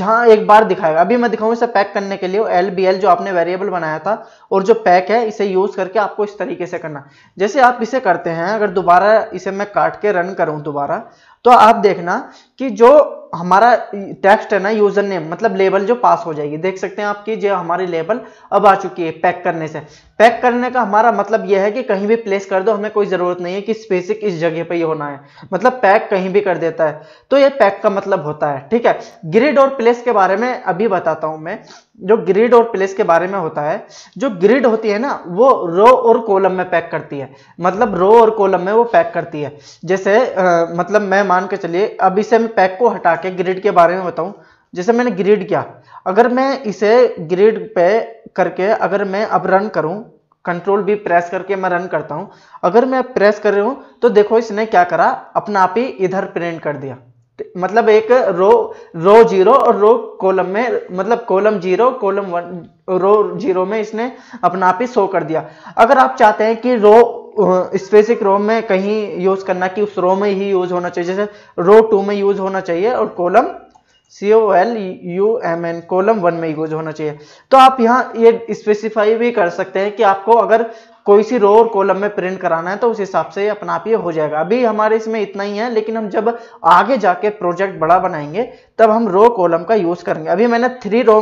जहां एक बार दिखाएगा अभी मैं दिखाऊं इसे पैक करने के लिए एल बी एल जो आपने वेरिएबल बनाया था और जो पैक है इसे यूज करके आपको इस तरीके से करना जैसे आप इसे करते हैं अगर दोबारा इसे मैं काट के रन करूँ दोबारा तो आप देखना कि जो हमारा टेक्स्ट है ना यूजर नेम मतलब लेबल जो पास हो जाएगी देख सकते हैं आपकी जो हमारी लेबल अब आ चुकी है पैक करने से पैक करने का हमारा मतलब यह है कि कहीं भी प्लेस कर दो हमें कोई ज़रूरत नहीं है कि स्पेसिक इस जगह पर ही होना है मतलब पैक कहीं भी कर देता है तो यह पैक का मतलब होता है ठीक है ग्रिड और प्लेस के बारे में अभी बताता हूं मैं जो ग्रिड और प्लेस के बारे में होता है जो ग्रिड होती है ना वो रो और कॉलम में पैक करती है मतलब रो और कॉलम में वो पैक करती है जैसे आ, मतलब मैं मान के चलिए अभी से हम पैक को हटा के ग्रिड के बारे में बताऊं जैसे मैंने ग्रिड किया अगर मैं इसे ग्रिड पे करके अगर मैं अब रन करूं कंट्रोल भी प्रेस करके मैं रन करता हूं अगर मैं प्रेस कर रहा हूं तो देखो इसने क्या करा अपना आप ही इधर प्रिंट कर दिया मतलब एक रो रो जीरो और रो कॉलम में मतलब column zero column one row zero में इसने अपना आप ही शो कर दिया अगर आप चाहते हैं कि रो स्पेसिफिक रो में कहीं यूज करना कि उस रो में ही यूज होना चाहिए जैसे रो टू में यूज होना चाहिए और column C O L U M N column one में यूज होना चाहिए तो आप यहाँ ये स्पेसिफाई भी कर सकते हैं कि आपको अगर कोई सी रो और कॉलम में प्रिंट कराना है तो उस हिसाब से अपना आप ये हो जाएगा अभी हमारे इसमें इतना ही है लेकिन हम जब आगे जाके प्रोजेक्ट बड़ा बनाएंगे तब हम रो कॉलम का यूज करेंगे अभी मैंने थ्री रो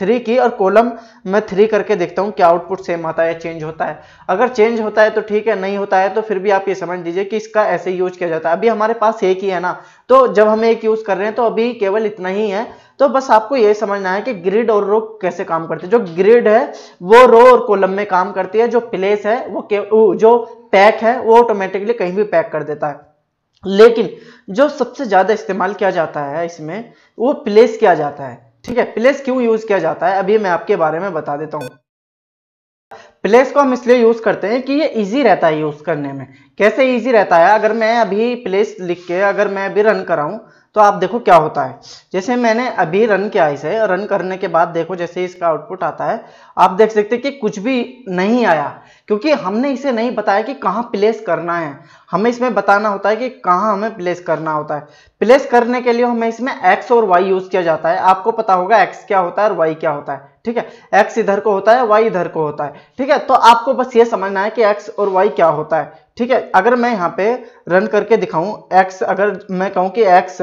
थ्री की और कॉलम मैं थ्री करके देखता हूँ क्या आउटपुट सेम आता है चेंज होता है अगर चेंज होता है तो ठीक है नहीं होता है तो फिर भी आप ये समझ लीजिए कि इसका ऐसे यूज किया जाता है अभी हमारे पास एक ही है ना तो जब हम एक यूज कर रहे हैं तो अभी केवल इतना ही है तो बस आपको यह समझना है कि ग्रिड और रो कैसे काम करती है जो ग्रिड है वो रो और कोलम में काम करती है जो प्लेस है वो जो पैक है वो ऑटोमेटिकली कहीं भी पैक कर देता है लेकिन जो सबसे ज़्यादा इस्तेमाल किया जाता है इसमें वो प्लेस किया जाता है ठीक है प्लेस क्यों यूज़ किया जाता है अभी मैं आपके बारे में बता देता हूँ प्लेस को हम इसलिए यूज़ करते हैं कि ये इजी रहता है यूज़ करने में कैसे इजी रहता है अगर मैं अभी प्लेस लिख के अगर मैं अभी रन कराऊं तो आप देखो क्या होता है जैसे मैंने अभी रन किया इसे रन करने के बाद देखो जैसे इसका आउटपुट आता है आप देख सकते कि कुछ भी नहीं आया क्योंकि हमने इसे नहीं बताया कि कहाँ प्लेस करना है हमें इसमें बताना होता है कि कहाँ हमें प्लेस करना होता है प्लेस करने के लिए हमें इसमें एक्स और वाई यूज़ किया जाता है आपको पता होगा एक्स क्या होता है और वाई क्या होता है ठीक है एक्स इधर को होता है वाई इधर को होता है ठीक है तो आपको बस ये समझना है कि एक्स और वाई क्या होता है ठीक है अगर मैं यहाँ पे रन करके दिखाऊं x अगर मैं कहूँ कि x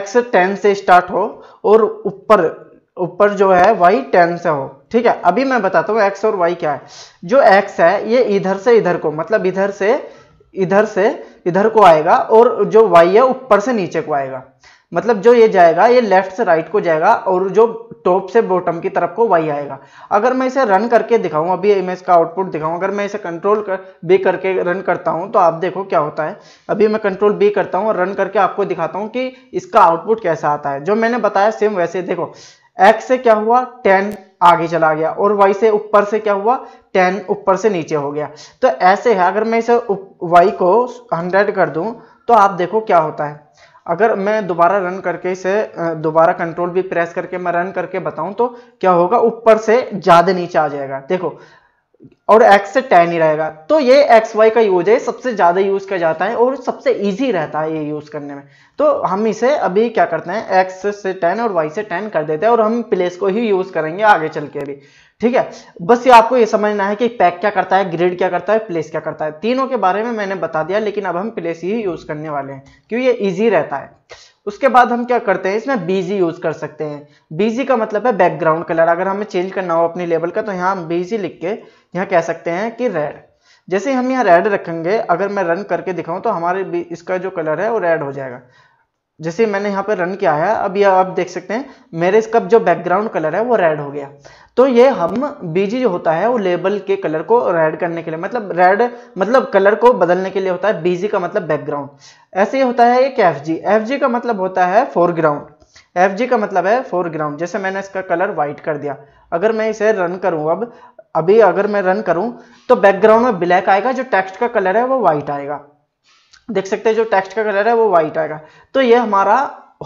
x 10 से स्टार्ट हो और ऊपर ऊपर जो है y 10 से हो ठीक है अभी मैं बताता हूँ x और y क्या है जो x है ये इधर से इधर को मतलब इधर से इधर से इधर को आएगा और जो y है ऊपर से नीचे को आएगा मतलब जो ये जाएगा ये लेफ्ट से राइट को जाएगा और जो टॉप से बॉटम की तरफ को वाई आएगा अगर मैं इसे रन करके दिखाऊं अभी मैं इसका आउटपुट दिखाऊं अगर मैं इसे कंट्रोल कर बी करके रन करता हूं तो आप देखो क्या होता है अभी मैं कंट्रोल बी करता हूं और रन करके आपको दिखाता हूं कि इसका आउटपुट कैसा आता है जो मैंने बताया सेम वैसे देखो एक्स से क्या हुआ टेन आगे चला गया और वाई से ऊपर से क्या हुआ टेन ऊपर से नीचे हो गया तो ऐसे है अगर मैं इसे वाई को हंड्रेड कर दूँ तो आप देखो क्या होता है अगर मैं दोबारा रन करके इसे दोबारा कंट्रोल भी प्रेस करके मैं रन करके बताऊं तो क्या होगा ऊपर से ज़्यादा नीचे आ जाएगा देखो और एक्स से टेन ही रहेगा तो ये एक्स वाई का यूज है सबसे ज़्यादा यूज़ किया जाता है और सबसे इजी रहता है ये यूज़ करने में तो हम इसे अभी क्या करते हैं एक्स से टेन और वाई से टेन कर देते हैं और हम प्लेस को ही यूज़ करेंगे आगे चल के भी ठीक है बस ये आपको ये समझना है कि पैक क्या करता है ग्रेड क्या करता है प्लेस क्या करता है तीनों के बारे में मैंने बता दिया लेकिन अब हम प्लेस ही यूज करने वाले हैं क्योंकि ये इजी रहता है उसके बाद हम क्या करते हैं इसमें बीजी यूज कर सकते हैं बीजी का मतलब है बैकग्राउंड कलर अगर हमें चेंज करना हो अपने लेवल का तो यहाँ हम बीजी लिख के यहाँ कह सकते हैं कि रेड जैसे हम यहाँ रेड रखेंगे अगर मैं रन करके दिखाऊं तो हमारे इसका जो कलर है वो रेड हो जाएगा जैसे मैंने यहाँ पर रन किया है अब यह आप देख सकते हैं मेरे इसका जो बैकग्राउंड कलर है वो रेड हो गया तो ये हम बीजी जो होता है वो लेबल के कलर को रेड करने के लिए मतलब रेड मतलब कलर को बदलने के लिए होता है बीजी का मतलब बैकग्राउंड ऐसे ही होता है एक एफ जी एफ जी का मतलब होता है फोरग्राउंड एफ जी का मतलब है फोरग्राउंड जैसे मैंने इसका कलर व्हाइट कर दिया अगर मैं इसे रन करूँ अब अभी अगर मैं रन करूँ तो बैकग्राउंड में ब्लैक आएगा जो टेक्स्ट का कलर है वो व्हाइट आएगा देख सकते हैं जो टेक्स्ट का कलर है वो व्हाइट आएगा तो ये हमारा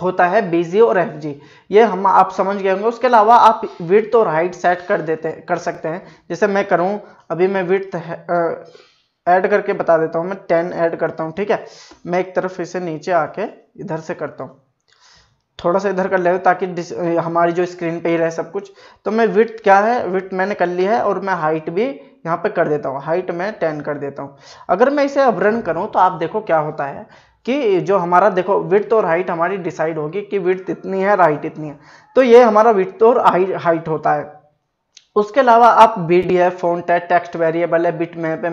होता है बीजी और एफ जी ये हम आप समझ गए होंगे उसके अलावा आप विथ और हाइट सेट कर देते कर सकते हैं जैसे मैं करूँ अभी मैं विथ ऐड करके बता देता हूँ मैं टेन ऐड करता हूँ ठीक है मैं एक तरफ इसे नीचे आके इधर से करता हूँ थोड़ा सा इधर कर ले ताकि हमारी जो स्क्रीन पे ही रहे सब कुछ तो मैं विथ क्या है विथ मैंने कर ली है और मैं हाइट भी यहाँ पे कर देता हूँ हाइट मैं टेन कर देता हूँ अगर मैं इसे अब रन करूँ तो आप देखो क्या होता है कि जो हमारा देखो विथ और हाइट हमारी डिसाइड होगी कि विथ इतनी है राइट इतनी है तो ये हमारा विथ और हाइट होता है उसके अलावा आप बी डी है फोन है टेक्स्ट वेरिएबल है बिट मैप है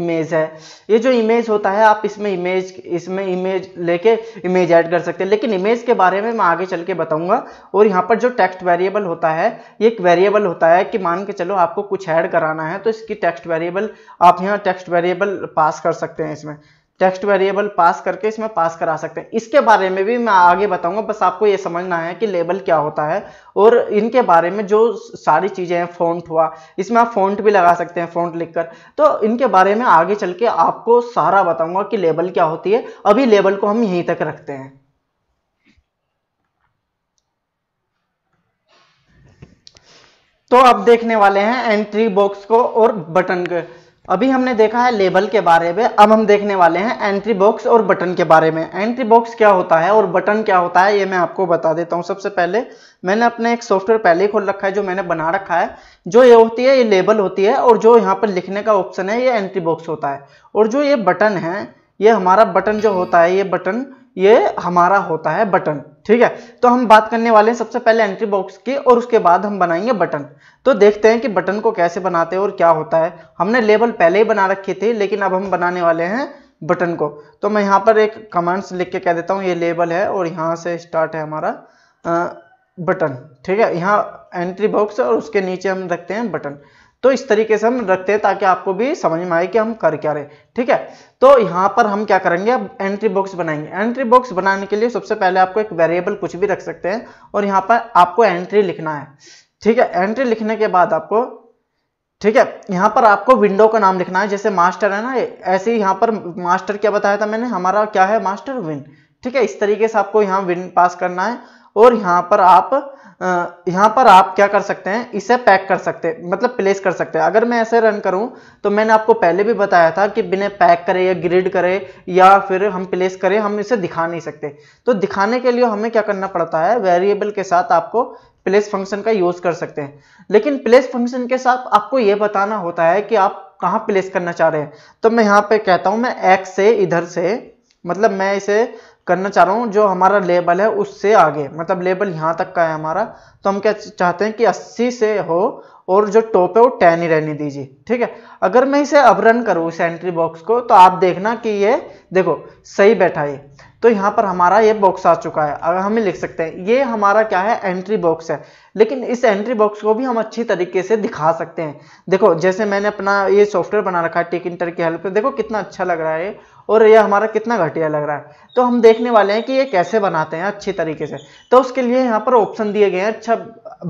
इमेज है ये जो इमेज होता है आप इसमें इमेज इसमें इमेज लेके इमेज ऐड कर सकते हैं लेकिन इमेज के बारे में मैं आगे चल के बताऊंगा और यहाँ पर जो टेक्स्ट वेरिएबल होता है ये एक वेरिएबल होता है कि मान के चलो आपको कुछ ऐड कराना है तो इसकी टेक्स्ट वेरिएबल आप यहाँ टेक्स्ट वेरिएबल पास कर सकते हैं इसमें टेक्स्ट वेरिएबल पास करके इसमें पास करा सकते हैं इसके बारे में भी मैं आगे बताऊंगा बस आपको ये समझना है कि लेबल क्या होता है और इनके बारे में जो सारी चीज़ें हैं फ़ॉन्ट हुआ इसमें आप फ़ॉन्ट भी लगा सकते हैं फ़ॉन्ट लिखकर तो इनके बारे में आगे चल के आपको सारा बताऊंगा कि लेबल क्या होती है अभी लेबल को हम यहीं तक रखते हैं तो आप देखने वाले हैं एंट्री बॉक्स को और बटन को अभी हमने देखा है लेबल के बारे में अब हम देखने वाले हैं एंट्री बॉक्स और बटन के बारे में एंट्री बॉक्स क्या होता है और बटन क्या होता है ये मैं आपको बता देता हूँ सबसे पहले मैंने अपने एक सॉफ्टवेयर पहले ही खोल रखा है जो मैंने बना रखा है जो ये होती है ये लेबल होती है और जो यहाँ पर लिखने का ऑप्शन है ये एंट्री बॉक्स होता है और जो ये बटन है ये हमारा बटन जो होता है ये बटन ये हमारा होता है बटन ठीक है तो हम बात करने वाले हैं सबसे पहले एंट्री बॉक्स की और उसके बाद हम बनाएंगे बटन तो देखते हैं कि बटन को कैसे बनाते हैं और क्या होता है हमने लेबल पहले ही बना रखे थे लेकिन अब हम बनाने वाले हैं बटन को तो मैं यहाँ पर एक कमांड्स लिख के कह देता हूँ ये लेबल है और यहाँ से स्टार्ट है हमारा आ, बटन ठीक है यहाँ एंट्री बॉक्स और उसके नीचे हम रखते हैं बटन तो इस तरीके से हम रखते हैं ताकि आपको भी समझ में आए कि हम कर क्या रहे ठीक है तो यहाँ पर हम क्या करेंगे अब एंट्री बॉक्स बनाएंगे एंट्री बॉक्स बनाने के लिए सबसे पहले आपको एक वेरिएबल कुछ भी रख सकते हैं और यहाँ पर आपको एंट्री लिखना है ठीक है एंट्री लिखने के बाद आपको ठीक है यहाँ पर आपको विंडो का नाम लिखना है जैसे मास्टर है ना ऐसे ही यहाँ पर मास्टर क्या बताया था मैंने हमारा क्या है मास्टर विन ठीक है इस तरीके से आपको यहाँ विन पास करना है और यहाँ पर आप यहाँ पर आप क्या कर सकते हैं इसे पैक कर सकते हैं मतलब प्लेस कर सकते हैं अगर मैं ऐसे रन करूँ तो मैंने आपको पहले भी बताया था कि बिना पैक करे या ग्रिड करे या फिर हम प्लेस करें हम इसे दिखा नहीं सकते तो दिखाने के लिए हमें क्या करना पड़ता है वेरिएबल के साथ आपको प्लेस फंक्शन का यूज़ कर सकते हैं लेकिन प्लेस फंक्शन के साथ आपको ये बताना होता है कि आप कहाँ प्लेस करना चाह रहे हैं तो मैं यहाँ पे कहता हूँ मैं एक्स से इधर से मतलब मैं इसे करना चाह रहा हूँ जो हमारा लेबल है उससे आगे मतलब लेबल यहाँ तक का है हमारा तो हम क्या चाहते हैं कि 80 से हो और जो टॉप है वो टेन ही रहने दीजिए ठीक है अगर मैं इसे अब रन करूँ इस एंट्री बॉक्स को तो आप देखना कि ये देखो सही बैठा ये तो यहाँ पर हमारा ये बॉक्स आ चुका है अगर हम लिख सकते हैं ये हमारा क्या है एंट्री बॉक्स है लेकिन इस एंट्री बॉक्स को भी हम अच्छी तरीके से दिखा सकते हैं देखो जैसे मैंने अपना ये सॉफ्टवेयर बना रखा है टेक इंटर की हेल्प से देखो कितना अच्छा लग रहा है और ये हमारा कितना घटिया लग रहा है तो हम देखने वाले हैं कि ये कैसे बनाते हैं अच्छी तरीके से तो उसके लिए यहाँ पर ऑप्शन दिए गए हैं अच्छा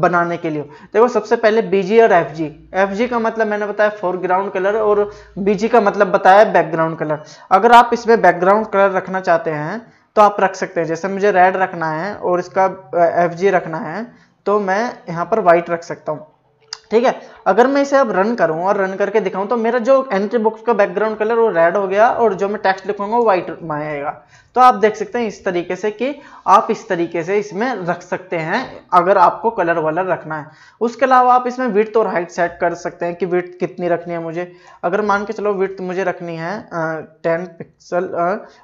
बनाने के लिए देखो सबसे पहले बीजी और एफ जी एफ जी का मतलब मैंने बताया फोरग्राउंड कलर और बीजी का मतलब बताया बैकग्राउंड कलर अगर आप इसमें बैकग्राउंड कलर रखना चाहते हैं तो आप रख सकते हैं जैसे मुझे रेड रखना है और इसका एफ जी रखना है तो मैं यहाँ पर वाइट रख सकता हूँ ठीक है अगर मैं इसे अब रन करूं और रन करके दिखाऊं तो मेरा जो एंट्री बुक्स का बैकग्राउंड कलर वो रेड हो गया और जो मैं टेक्स्ट लिखूंगा वो व्हाइट में आएगा तो आप देख सकते हैं इस तरीके से कि आप इस तरीके से इसमें रख सकते हैं अगर आपको कलर वाला रखना है उसके अलावा आप इसमें विर्थ और हाइट सेट कर सकते हैं कि विर्थ कितनी रखनी है मुझे अगर मान के चलो विर्थ मुझे रखनी है टेन पिक्सल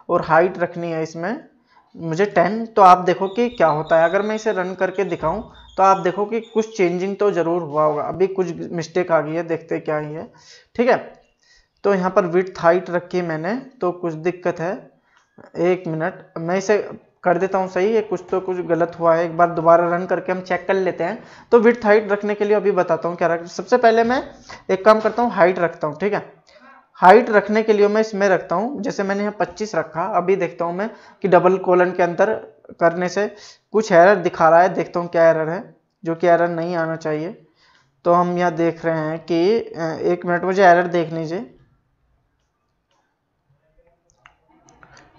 और हाइट रखनी है इसमें मुझे टेन तो आप देखो कि क्या होता है अगर मैं इसे रन करके दिखाऊं तो आप देखो कि कुछ चेंजिंग तो ज़रूर हुआ होगा अभी कुछ मिस्टेक आ गई है देखते क्या ही है ठीक है तो यहाँ पर विथ हाइट रखी मैंने तो कुछ दिक्कत है एक मिनट मैं इसे कर देता हूँ सही है कुछ तो कुछ गलत हुआ है एक बार दोबारा रन करके हम चेक कर लेते हैं तो विथ हाइट रखने के लिए अभी बताता हूँ क्या रख सबसे पहले मैं एक काम करता हूँ हाइट रखता हूँ ठीक है हाइट रखने के लिए मैं इसमें रखता हूँ जैसे मैंने यहाँ 25 रखा अभी देखता हूँ मैं कि डबल कोलन के अंदर करने से कुछ एरर दिखा रहा है देखता हूँ क्या एरर है जो कि एरर नहीं आना चाहिए तो हम यहाँ देख रहे हैं कि एक मिनट मुझे एरर देख लीजिए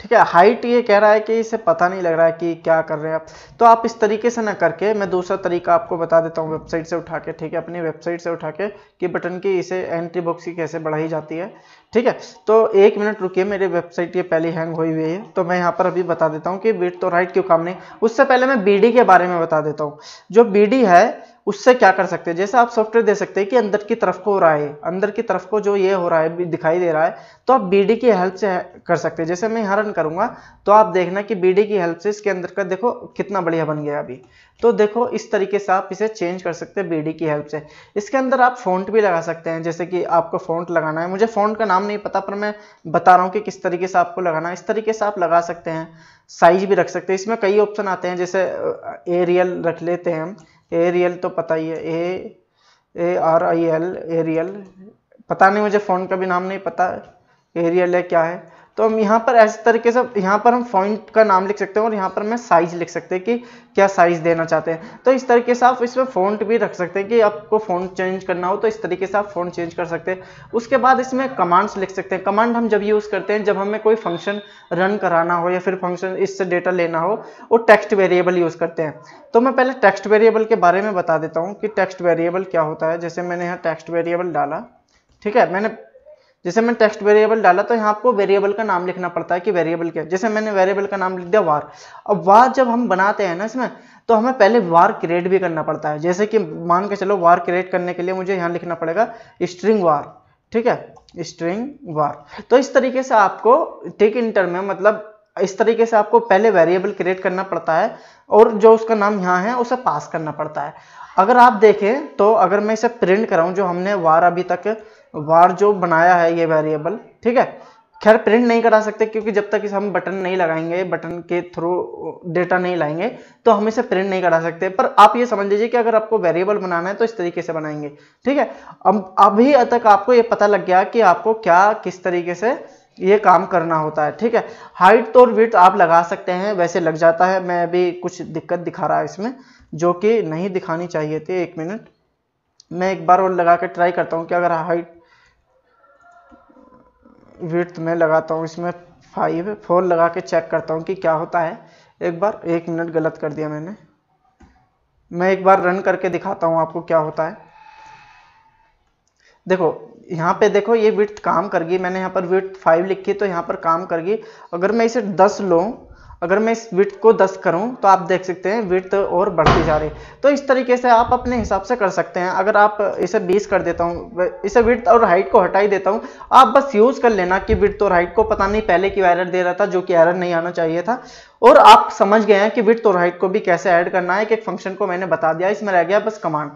ठीक है हाइट ये कह रहा है कि इसे पता नहीं लग रहा है कि क्या कर रहे हैं आप तो आप इस तरीके से ना करके मैं दूसरा तरीका आपको बता देता हूँ वेबसाइट से उठा के ठीक है अपनी वेबसाइट से उठा के कि बटन की इसे एंट्री बॉक्स की कैसे बढ़ाई जाती है ठीक है तो एक मिनट रुकिए मेरी वेबसाइट ये पहले हैंग हुई हुई है तो मैं यहाँ पर अभी बता देता हूँ कि बीट तो राइट क्यों काम नहीं उससे पहले मैं बी के बारे में बता देता हूँ जो बी है उससे क्या कर सकते हैं जैसे आप सॉफ्टवेयर दे सकते हैं कि अंदर की तरफ को हो रहा है अंदर की तरफ को जो ये हो रहा है दिखाई दे रहा है तो आप बी की हेल्प से कर सकते हैं जैसे मैं यहाँ रन करूँगा तो आप देखना कि बी की हेल्प से इसके अंदर का देखो कितना बढ़िया बन गया अभी तो देखो इस तरीके से आप इसे चेंज कर सकते हैं बी की हेल्प से इसके अंदर आप फ़ॉन्ट भी लगा सकते हैं जैसे कि आपको फ़ॉन्ट लगाना है मुझे फ़ॉन्ट का नाम नहीं पता पर मैं बता रहा हूँ कि किस तरीके से आपको लगाना है इस तरीके से आप लगा सकते हैं साइज भी रख सकते हैं इसमें कई ऑप्शन आते हैं जैसे एरियल रख लेते हैं हम एरियल तो पता ही है A A R I L Arial पता नहीं मुझे फ़ोन का भी नाम नहीं पता एरियल है क्या है तो हम यहाँ पर ऐसे तरीके से यहाँ पर हम फॉइंट का नाम लिख सकते हैं और यहाँ पर हमें साइज लिख सकते हैं कि क्या साइज़ देना चाहते हैं तो इस तरीके से आप इसमें फ़ॉन्ट भी रख सकते हैं कि आपको फ़ॉन्ट चेंज करना हो तो इस तरीके से आप फ़ॉन्ट चेंज कर सकते हैं उसके बाद इसमें कमांड्स लिख सकते हैं कमांड हम जब यूज़ करते हैं जब हमें कोई फंक्शन रन कराना हो या फिर फंक्शन इससे डेटा लेना हो वो टेक्स्ट वेरिएबल यूज़ करते हैं तो मैं पहले टेक्स्ट वेरिएबल के बारे में बता देता हूँ कि टेक्स्ट वेरिएबल क्या होता है जैसे मैंने यहाँ टेक्स्ट वेरिएबल डाला ठीक है मैंने जैसे मैंने टेक्स्ट वेरिएबल डाला तो यहाँ आपको वेरिएबल का नाम लिखना पड़ता है कि वेरिएबल क्या जैसे मैंने वेरिएबल का नाम लिख दिया वार अब वार जब हम बनाते हैं ना इसमें तो हमें पहले वार क्रिएट भी करना पड़ता है जैसे कि मान के चलो वार क्रिएट करने के लिए मुझे यहाँ लिखना पड़ेगा स्ट्रिंग वार ठीक है स्ट्रिंग वार तो इस तरीके से आपको टेक इंटर में मतलब इस तरीके से आपको पहले वेरिएबल क्रिएट करना पड़ता है और जो उसका नाम यहाँ है उसे पास करना पड़ता है अगर आप देखें तो अगर मैं इसे प्रिंट कराऊँ जो हमने वार अभी तक वार जो बनाया है ये वेरिएबल ठीक है खैर प्रिंट नहीं करा सकते क्योंकि जब तक इस हम बटन नहीं लगाएंगे बटन के थ्रू डेटा uh, नहीं लाएंगे तो हम इसे प्रिंट नहीं करा सकते पर आप ये समझ लीजिए कि अगर आपको वेरिएबल बनाना है तो इस तरीके से बनाएंगे ठीक है अब अभी तक आपको ये पता लग गया कि आपको क्या किस तरीके से ये काम करना होता है ठीक है हाइट तो और विथ आप लगा सकते हैं वैसे लग जाता है मैं अभी कुछ दिक्कत दिखा रहा है इसमें जो कि नहीं दिखानी चाहिए थी एक मिनट मैं एक बार और लगा कर ट्राई करता हूँ कि अगर हाइट विड्थ में लगाता हूँ इसमें फाइव फोर लगा के चेक करता हूँ कि क्या होता है एक बार एक मिनट गलत कर दिया मैंने मैं एक बार रन करके दिखाता हूँ आपको क्या होता है देखो यहाँ पे देखो ये विड्थ काम करगी मैंने यहाँ पर विड्थ फाइव लिखी तो यहाँ पर काम करगी अगर मैं इसे दस लूँ अगर मैं इस विथ को 10 करूं तो आप देख सकते हैं विथ और बढ़ती जा रही तो इस तरीके से आप अपने हिसाब से कर सकते हैं अगर आप इसे 20 कर देता हूं इसे विथ और हाइट को हटाई देता हूं आप बस यूज़ कर लेना कि विथ और हाइट को पता नहीं पहले क्यों एरर दे रहा था जो कि एरर नहीं आना चाहिए था और आप समझ गए हैं कि विथ और हाइट को भी कैसे ऐड करना है एक एक फंक्शन को मैंने बता दिया इसमें रह गया बस कमांड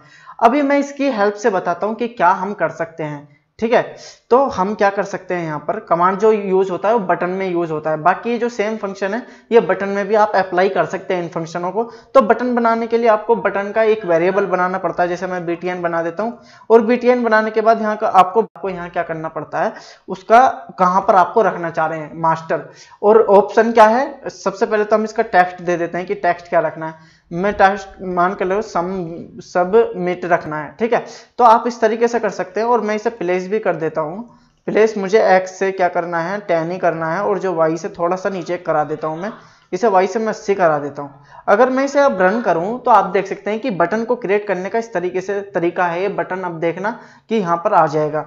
अभी मैं इसकी हेल्प से बताता हूँ कि क्या हम कर सकते हैं ठीक है तो हम क्या कर सकते हैं यहाँ पर कमांड जो यूज होता है वो बटन में यूज होता है बाकी जो सेम फंक्शन है ये बटन में भी आप अप्लाई कर सकते हैं इन फंक्शनों को तो बटन बनाने के लिए आपको बटन का एक वेरिएबल बनाना पड़ता है जैसे मैं बीटीएन बना देता हूँ और बीटीएन बनाने के बाद यहाँ का आपको आपको यहाँ क्या करना पड़ता है उसका कहाँ पर आपको रखना चाह रहे हैं मास्टर और ऑप्शन क्या है सबसे पहले तो हम इसका टेक्स्ट दे देते हैं कि टेक्स्ट क्या रखना है में टेस्ट मान के लो सम सब मिट रखना है ठीक है तो आप इस तरीके से कर सकते हैं और मैं इसे प्लेस भी कर देता हूँ प्लेस मुझे एक्स से क्या करना है टेन ही करना है और जो वाई से थोड़ा सा नीचे करा देता हूँ मैं इसे वाई से मैं अस्सी करा देता हूँ अगर मैं इसे अब रन करूं तो आप देख सकते हैं कि बटन को क्रिएट करने का इस तरीके से तरीका है ये बटन अब देखना कि यहाँ पर आ जाएगा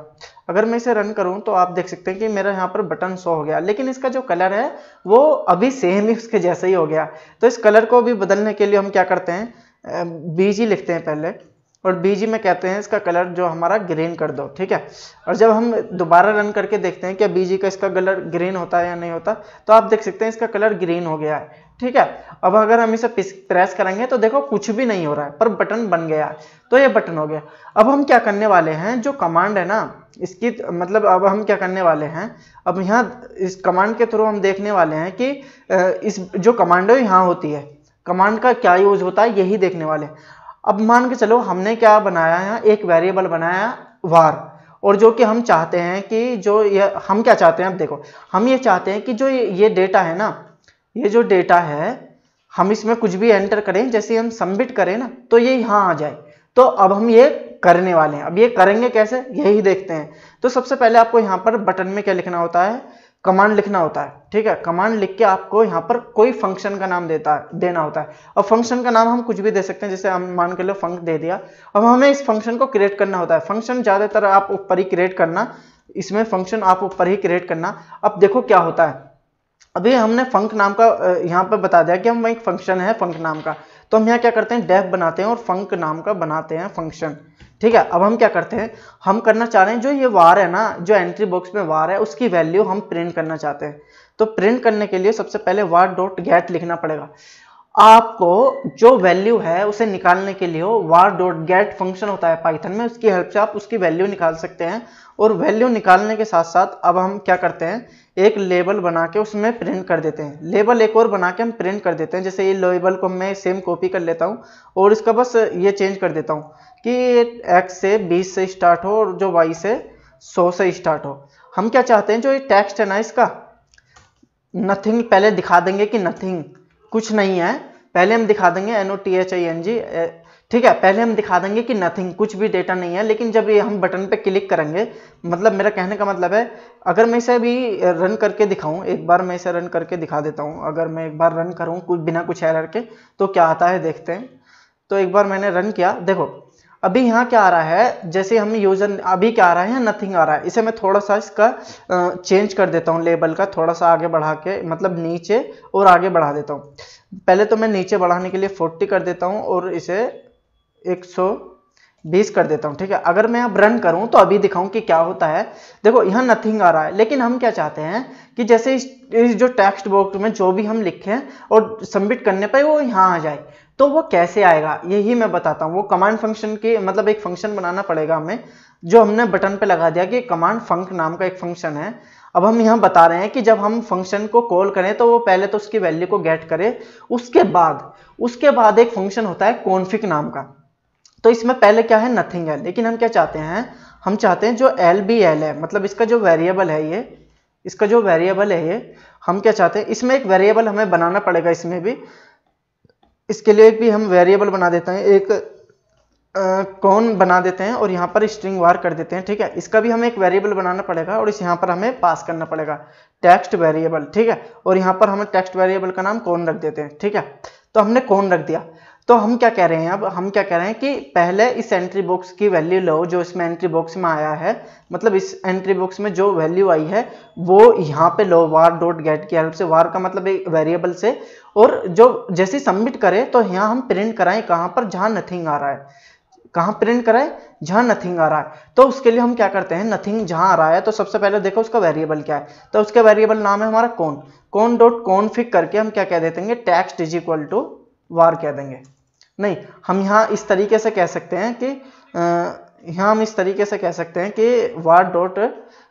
अगर मैं इसे रन करूं तो आप देख सकते हैं कि मेरा यहाँ पर बटन शो हो गया लेकिन इसका जो कलर है वो अभी सेम ही उसके जैसा ही हो गया तो इस कलर को भी बदलने के लिए हम क्या करते हैं बीजी लिखते हैं पहले और बीजी में कहते हैं इसका कलर जो हमारा ग्रीन कर दो ठीक है और जब हम दोबारा रन करके देखते हैं क्या बीजी का इसका कलर ग्रीन होता है या नहीं होता तो आप देख सकते हैं इसका कलर ग्रीन हो गया है ठीक है अब अगर हम इसे प्रेस करेंगे तो देखो कुछ भी नहीं हो रहा है पर बटन बन गया तो ये बटन हो गया अब हम क्या करने वाले हैं जो कमांड है ना इसकी मतलब अब हम क्या करने वाले हैं अब यहाँ इस कमांड के थ्रू हम देखने वाले हैं कि इस जो कमांड है यहाँ होती है कमांड का क्या यूज होता है यही देखने वाले अब मान के चलो हमने क्या बनाया है एक वेरिएबल बनाया वार और जो कि हम चाहते हैं कि जो ये हम क्या चाहते हैं अब देखो हम ये चाहते हैं कि जो ये डेटा है ना ये जो डेटा है हम इसमें कुछ भी एंटर करें जैसे हम सबमिट करें ना तो ये यहाँ आ जाए तो अब हम ये करने वाले हैं अब ये करेंगे कैसे यही देखते हैं तो सबसे पहले आपको यहाँ पर बटन में क्या लिखना होता है कमांड लिखना होता है ठीक है कमांड लिख के आपको यहाँ पर कोई फंक्शन का नाम देता है देना होता है और फंक्शन का नाम हम कुछ भी दे सकते हैं जैसे हम मान के लो फंक दे दिया अब हमें इस फंक्शन को क्रिएट करना होता है फंक्शन ज़्यादातर आप ऊपर ही क्रिएट करना इसमें फंक्शन आप ऊपर ही क्रिएट करना अब देखो क्या होता है अभी हमने फंक नाम का यहाँ पर बता दिया कि हम एक फंक्शन है फंक नाम का तो हम यहाँ क्या करते हैं डेफ बनाते हैं और फंक नाम का बनाते हैं फंक्शन ठीक है अब हम क्या करते हैं हम करना चाह रहे हैं जो ये वार है ना जो एंट्री बॉक्स में वार है उसकी वैल्यू हम प्रिंट करना चाहते हैं तो प्रिंट करने के लिए सबसे पहले वार डॉट गेट लिखना पड़ेगा आपको जो वैल्यू है उसे निकालने के लिए वार डॉट गेट फंक्शन होता है पाइथन में उसकी हेल्प से आप उसकी वैल्यू निकाल सकते हैं और वैल्यू निकालने के साथ साथ अब हम क्या करते हैं एक लेबल बना के उसमें प्रिंट कर देते हैं लेबल एक और बना के हम प्रिंट कर देते हैं जैसे ये लेबल को मैं सेम कॉपी कर लेता हूँ और इसका बस ये चेंज कर देता हूँ कि एक्स से बीस से स्टार्ट हो और जो वाई से सौ से स्टार्ट हो हम क्या चाहते हैं जो ये टेक्स्ट है ना इसका नथिंग पहले दिखा देंगे कि नथिंग कुछ नहीं है पहले हम दिखा देंगे N O T H I N G ठीक है पहले हम दिखा देंगे कि नथिंग कुछ भी डेटा नहीं है लेकिन जब ये हम बटन पे क्लिक करेंगे मतलब मेरा कहने का मतलब है अगर मैं इसे भी रन करके दिखाऊं एक बार मैं इसे रन करके दिखा देता हूं अगर मैं एक बार रन करूं कुछ बिना कुछ एरर के तो क्या आता है देखते हैं तो एक बार मैंने रन किया देखो अभी यहाँ क्या आ रहा है जैसे हम यूजर अभी क्या आ रहा है नथिंग आ रहा है इसे मैं थोड़ा सा इसका चेंज कर देता हूँ लेबल का थोड़ा सा आगे बढ़ा के मतलब नीचे और आगे बढ़ा देता हूँ पहले तो मैं नीचे बढ़ाने के लिए फोर्टी कर देता हूँ और इसे एक सौ बीस कर देता हूँ ठीक है अगर मैं अब रन करूँ तो अभी दिखाऊँ कि क्या होता है देखो यहाँ नथिंग आ रहा है लेकिन हम क्या चाहते हैं कि जैसे इस, इस जो टेक्स्ट बॉक्स में जो भी हम लिखें और सबमिट करने पर वो यहाँ आ जाए तो वो कैसे आएगा यही मैं बताता हूँ वो कमांड फंक्शन के मतलब एक फंक्शन बनाना पड़ेगा हमें जो हमने बटन पे लगा दिया कि कमांड फंक नाम का एक फंक्शन है अब हम यहाँ बता रहे हैं कि जब हम फंक्शन को कॉल करें तो वो पहले तो उसकी वैल्यू को गेट करे उसके बाद उसके बाद एक फंक्शन होता है कॉन्फिक नाम का तो इसमें पहले क्या है नथिंग है लेकिन हम क्या चाहते हैं हम चाहते हैं जो एल बी एल है मतलब इसका जो वेरिएबल है ये इसका जो वेरिएबल है ये हम क्या चाहते हैं इसमें एक वेरिएबल हमें बनाना पड़ेगा इसमें भी इसके लिए भी हम वेरिएबल बना देते हैं एक कौन बना देते हैं और यहाँ पर स्ट्रिंग वार कर देते हैं ठीक है इसका भी हमें एक वेरिएबल बनाना पड़ेगा और इस यहाँ पर हमें पास करना पड़ेगा टेक्स्ट वेरिएबल ठीक है और यहाँ पर हमें टेक्स्ट वेरिएबल का नाम कौन रख देते हैं ठीक है तो हमने कौन रख दिया तो हम क्या कह रहे हैं अब हम क्या कह रहे हैं कि पहले इस एंट्री बॉक्स की वैल्यू लो जो इसमें एंट्री बॉक्स में आया है मतलब इस एंट्री बॉक्स में जो वैल्यू आई है वो यहाँ पे लो वार डॉट गेट की हेल्प से वार का मतलब एक वेरिएबल से और जो जैसे सबमिट करें तो यहाँ हम प्रिंट कराएं कहाँ पर जहाँ नथिंग आ रहा है कहाँ प्रिंट कराएं जहाँ नथिंग आ रहा है तो उसके लिए हम क्या करते हैं नथिंग जहाँ आ रहा है तो सबसे पहले देखो उसका वेरिएबल क्या है तो उसका वेरिएबल नाम है हमारा कौन कौन डॉट कौन फिक करके हम क्या कह देते हैं text is equal to var कह देंगे नहीं हम यहाँ इस तरीके से कह सकते हैं कि यहाँ हम इस तरीके से कह सकते हैं कि वाट डॉट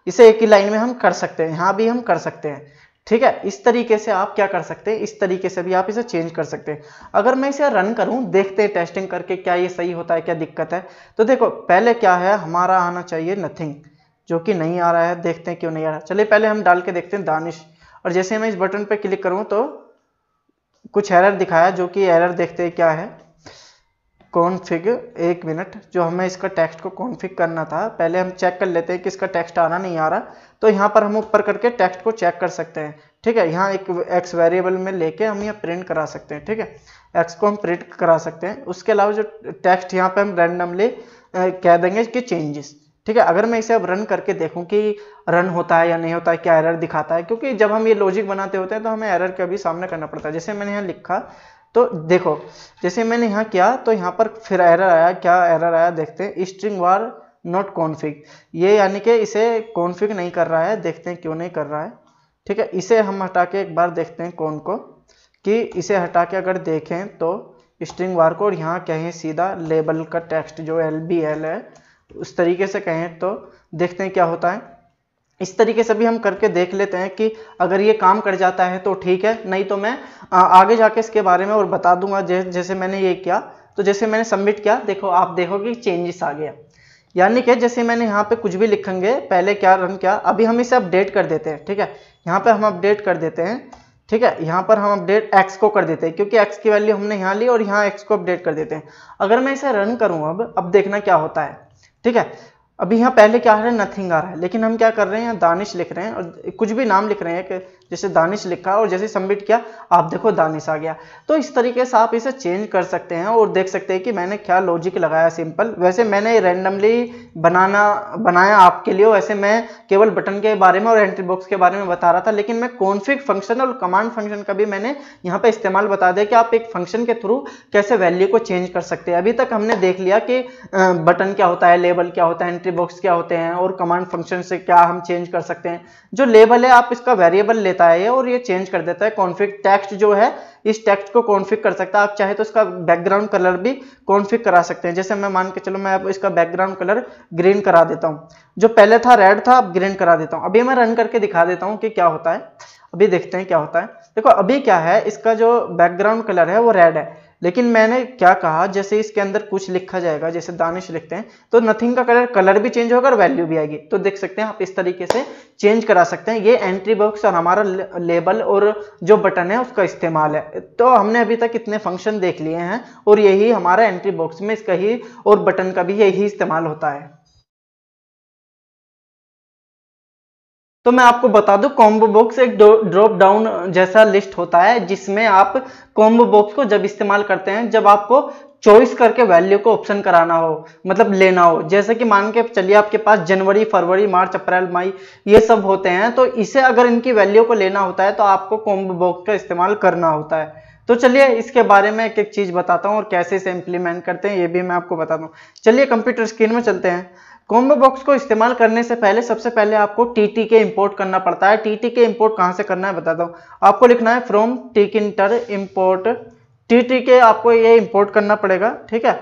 इसे एक ही लाइन में हम कर सकते हैं यहाँ भी हम कर सकते हैं ठीक है इस तरीके से आप क्या कर सकते हैं इस तरीके से भी आप इसे चेंज कर सकते हैं अगर मैं इसे रन करूं देखते हैं टेस्टिंग करके क्या ये सही होता है क्या दिक्कत है तो देखो पहले क्या है हमारा आना चाहिए नथिंग जो कि नहीं आ रहा है देखते हैं क्यों नहीं आ रहा चलिए पहले हम डाल के देखते हैं दानिश और जैसे मैं इस बटन पर क्लिक करूँ तो कुछ एरर दिखाया जो कि एरर देखते हैं क्या है कॉन्फ़िग एक मिनट जो हमें इसका टेक्स्ट को कॉन्फ़िग करना था पहले हम चेक कर लेते हैं कि इसका टेक्स्ट आना नहीं आ रहा तो यहाँ पर हम ऊपर करके टेक्स्ट को चेक कर सकते हैं ठीक है यहाँ एक एक्स वेरिएबल में लेके हम यहाँ प्रिंट करा सकते हैं ठीक है एक्स को हम प्रिंट करा सकते हैं उसके अलावा जो टेक्स्ट यहाँ पर हम रैंडमली कह देंगे कि चेंजेस ठीक है अगर मैं इसे अब रन करके देखूँ कि रन होता है या नहीं होता है क्या एरर दिखाता है क्योंकि जब हम ये लॉजिक बनाते होते हैं तो हमें एरर का भी सामना करना पड़ता है जैसे मैंने यहाँ लिखा तो देखो जैसे मैंने यहाँ किया तो यहाँ पर फिर एरर आया क्या एरर आया देखते हैं स्ट्रिंग वार नॉट कॉन्फ़िग ये यानी कि इसे कॉन्फ़िग नहीं कर रहा है देखते हैं क्यों नहीं कर रहा है ठीक है इसे हम हटा के एक बार देखते हैं कौन को कि इसे हटा के अगर देखें तो स्ट्रिंग वार को यहाँ कहें सीधा लेबल का टेक्स्ट जो एल बी एल है उस तरीके से कहें तो देखते हैं क्या होता है इस तरीके से भी हम करके देख लेते हैं कि अगर ये काम कर जाता है तो ठीक है नहीं तो मैं आगे जाके इसके बारे में और बता दूंगा जै, जैसे मैंने ये किया तो जैसे मैंने सबमिट किया देखो आप देखो कि चेंजेस आ गया यानी कि जैसे मैंने यहाँ पे कुछ भी लिखेंगे पहले क्या रन किया अभी हम इसे अपडेट कर देते हैं ठीक है यहाँ पर हम अपडेट कर देते हैं ठीक है यहाँ पर हम अपडेट एक्स को कर देते हैं क्योंकि एक्स की वैल्यू हमने यहाँ ली और यहाँ एक्स को अपडेट कर देते हैं अगर मैं इसे रन करूँ अब अब देखना क्या होता है ठीक है अभी यहाँ पहले क्या आ है नथिंग आ रहा है लेकिन हम क्या कर रहे हैं यहाँ दानिश लिख रहे हैं और कुछ भी नाम लिख रहे हैं कि जैसे दानिश लिखा और जैसे सबमिट किया आप देखो दानिश आ गया तो इस तरीके से आप इसे चेंज कर सकते हैं और देख सकते हैं कि मैंने क्या लॉजिक लगाया सिंपल वैसे मैंने रैंडमली बनाना बनाया आपके लिए वैसे मैं केवल बटन के बारे में और एंट्री बॉक्स के बारे में बता रहा था लेकिन मैं कॉन्फिग फंक्शन और कमांड फंक्शन का भी मैंने यहाँ पर इस्तेमाल बता दिया कि आप एक फंक्शन के थ्रू कैसे वैल्यू को चेंज कर सकते हैं अभी तक हमने देख लिया कि बटन क्या होता है लेबल क्या होता है एंट्री बॉक्स क्या होते हैं और कमांड फंक्शन से क्या हम चेंज कर सकते हैं जो लेबल है आप इसका वेरिएबल लेते लेता है ये और ये चेंज कर देता है कॉन्फ़िग टेक्स्ट जो है इस टेक्स्ट को कॉन्फ़िग कर सकता है आप चाहे तो इसका बैकग्राउंड कलर भी कॉन्फ़िग करा सकते हैं जैसे मैं मान के चलो मैं अब इसका बैकग्राउंड कलर ग्रीन करा देता हूँ जो पहले था रेड था अब ग्रीन करा देता हूँ अभी मैं रन करके दिखा देता हूँ कि क्या होता है अभी देखते हैं क्या होता है देखो अभी क्या है इसका जो बैकग्राउंड कलर है वो रेड है लेकिन मैंने क्या कहा जैसे इसके अंदर कुछ लिखा जाएगा जैसे दानिश लिखते हैं तो नथिंग का कलर कलर भी चेंज होगा और वैल्यू भी आएगी तो देख सकते हैं आप इस तरीके से चेंज करा सकते हैं ये एंट्री बॉक्स और हमारा लेबल और जो बटन है उसका इस्तेमाल है तो हमने अभी तक इतने फंक्शन देख लिए हैं और यही हमारा एंट्री बॉक्स में इसका ही और बटन का भी यही इस्तेमाल होता है तो मैं आपको बता दूं कॉम्बो बॉक्स एक ड्रॉप डाउन जैसा लिस्ट होता है जिसमें आप कॉम्बो बॉक्स को जब इस्तेमाल करते हैं जब आपको चॉइस करके वैल्यू को ऑप्शन कराना हो मतलब लेना हो जैसे कि मान के चलिए आपके पास जनवरी फरवरी मार्च अप्रैल मई ये सब होते हैं तो इसे अगर इनकी वैल्यू को लेना होता है तो आपको कॉम्बो बॉक्स का इस्तेमाल करना होता है तो चलिए इसके बारे में एक एक चीज़ बताता हूँ और कैसे इसे इम्प्लीमेंट करते हैं ये भी मैं आपको बताता हूँ चलिए कंप्यूटर स्क्रीन में चलते हैं कॉम्बो बॉक्स को इस्तेमाल करने से पहले सबसे पहले आपको टी टी के इम्पोर्ट करना पड़ता है टी टी के इम्पोर्ट कहाँ से करना है बताता हूँ आपको लिखना है from tkinter import T T K आपको ये इम्पोर्ट करना पड़ेगा ठीक है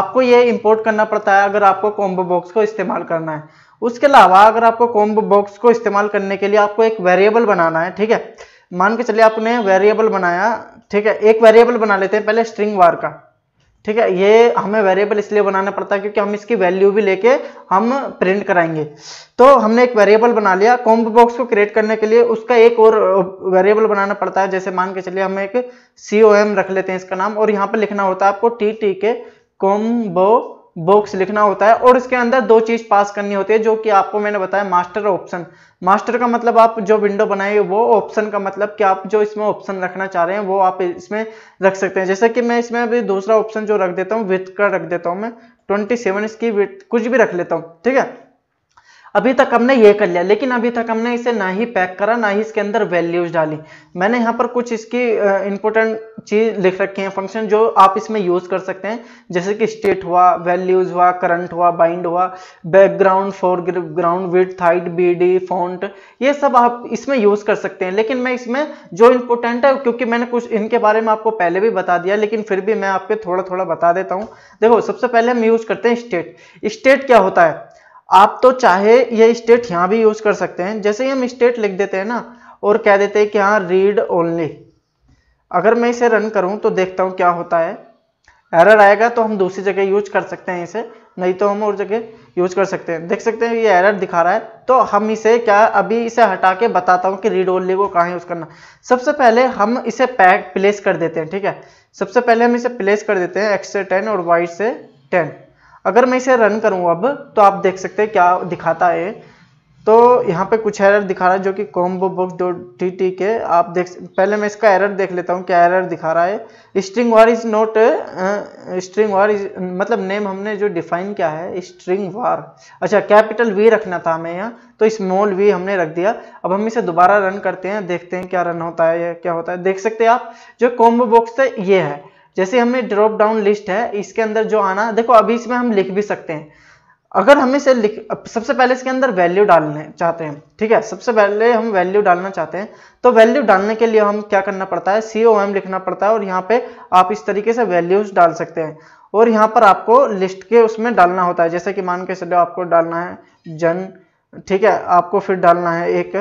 आपको ये इम्पोर्ट करना पड़ता है अगर आपको कॉम्बो बॉक्स को इस्तेमाल करना है उसके अलावा अगर आपको कॉम्बो बॉक्स को इस्तेमाल करने के लिए आपको एक वेरिएबल बनाना है ठीक है मान के चलिए आपने वेरिएबल बनाया ठीक है एक वेरिएबल बना लेते हैं पहले स्ट्रिंग वार का ठीक है ये हमें वेरिएबल इसलिए बनाना पड़ता है क्योंकि हम इसकी वैल्यू भी लेके हम प्रिंट कराएंगे तो हमने एक वेरिएबल बना लिया कॉम्ब बॉक्स को क्रिएट करने के लिए उसका एक और वेरिएबल बनाना पड़ता है जैसे मान के चलिए हम एक सी ओ एम रख लेते हैं इसका नाम और यहाँ पर लिखना होता है आपको T T K combo box लिखना होता है और इसके अंदर दो चीज पास करनी होती है जो कि आपको मैंने बताया मास्टर ऑप्शन मास्टर का मतलब आप जो विंडो बनाए वो ऑप्शन का मतलब कि आप जो इसमें ऑप्शन रखना चाह रहे हैं वो आप इसमें रख सकते हैं जैसे कि मैं इसमें अभी दूसरा ऑप्शन जो रख देता हूँ विथ का रख देता हूँ मैं ट्वेंटी सेवन इसकी विथ कुछ भी रख लेता हूँ ठीक है अभी तक हमने ये कर लिया लेकिन अभी तक हमने इसे ना ही पैक करा ना ही इसके अंदर वैल्यूज डाली मैंने यहाँ पर कुछ इसकी इंपॉर्टेंट चीज लिख रखी है फंक्शन जो आप इसमें यूज कर सकते हैं जैसे कि स्टेट हुआ वैल्यूज हुआ करंट हुआ बाइंड हुआ background foreground width height B D font ये सब आप इसमें यूज कर सकते हैं लेकिन मैं इसमें जो इंपॉर्टेंट है क्योंकि मैंने कुछ इनके बारे में आपको पहले भी बता दिया लेकिन फिर भी मैं आपके थोड़ा थोड़ा बता देता हूँ देखो सबसे पहले हम यूज करते हैं स्टेट स्टेट क्या होता है आप तो चाहे ये स्टेट यहाँ भी यूज कर सकते हैं जैसे ही हम स्टेट लिख देते हैं ना और कह देते हैं कि हाँ रीड ओनली अगर मैं इसे रन करूँ तो देखता हूँ क्या होता है एरर आएगा तो हम दूसरी जगह यूज कर सकते हैं इसे नहीं तो हम और जगह यूज कर सकते हैं देख सकते हैं ये एरर दिखा रहा है तो हम इसे क्या अभी इसे हटा के बताता हूँ कि रीड ओनली को कहाँ यूज करना सबसे पहले हम इसे पैक प्लेस कर देते हैं ठीक है सबसे पहले हम इसे प्लेस कर देते हैं एक्स से टेन और वाई से टेन अगर मैं इसे रन करूँ अब तो आप देख सकते हैं क्या दिखाता है तो यहाँ पे कुछ एरर दिखा रहा है जो कि कॉम्बो बुक दो टी टी के आप देख पहले मैं इसका एरर देख लेता हूँ क्या एरर दिखा रहा है string var is not string var is मतलब नेम हमने जो डिफाइन किया है स्ट्रिंग वार अच्छा कैपिटल वी रखना था हमें यहाँ तो स्मॉल वी हमने रख दिया अब हम इसे दोबारा रन करते हैं देखते हैं क्या रन होता है क्या होता है देख सकते हैं आप जो कॉम्बो बॉक्स है ये है जैसे हमें ड्रॉप डाउन लिस्ट है इसके अंदर जो आना देखो अभी इसमें हम लिख भी सकते हैं अगर हमें से लिख सबसे पहले इसके अंदर वैल्यू डालने चाहते हैं ठीक है सबसे पहले हम वैल्यू डालना चाहते हैं तो वैल्यू डालने के लिए हम क्या करना पड़ता है सी ओ एम लिखना पड़ता है और यहाँ पे आप इस तरीके से वैल्यूज डाल सकते हैं और यहाँ पर आपको लिस्ट के उसमें डालना होता है जैसे कि मान के चलो आपको डालना है जन ठीक है आपको फिर डालना है एक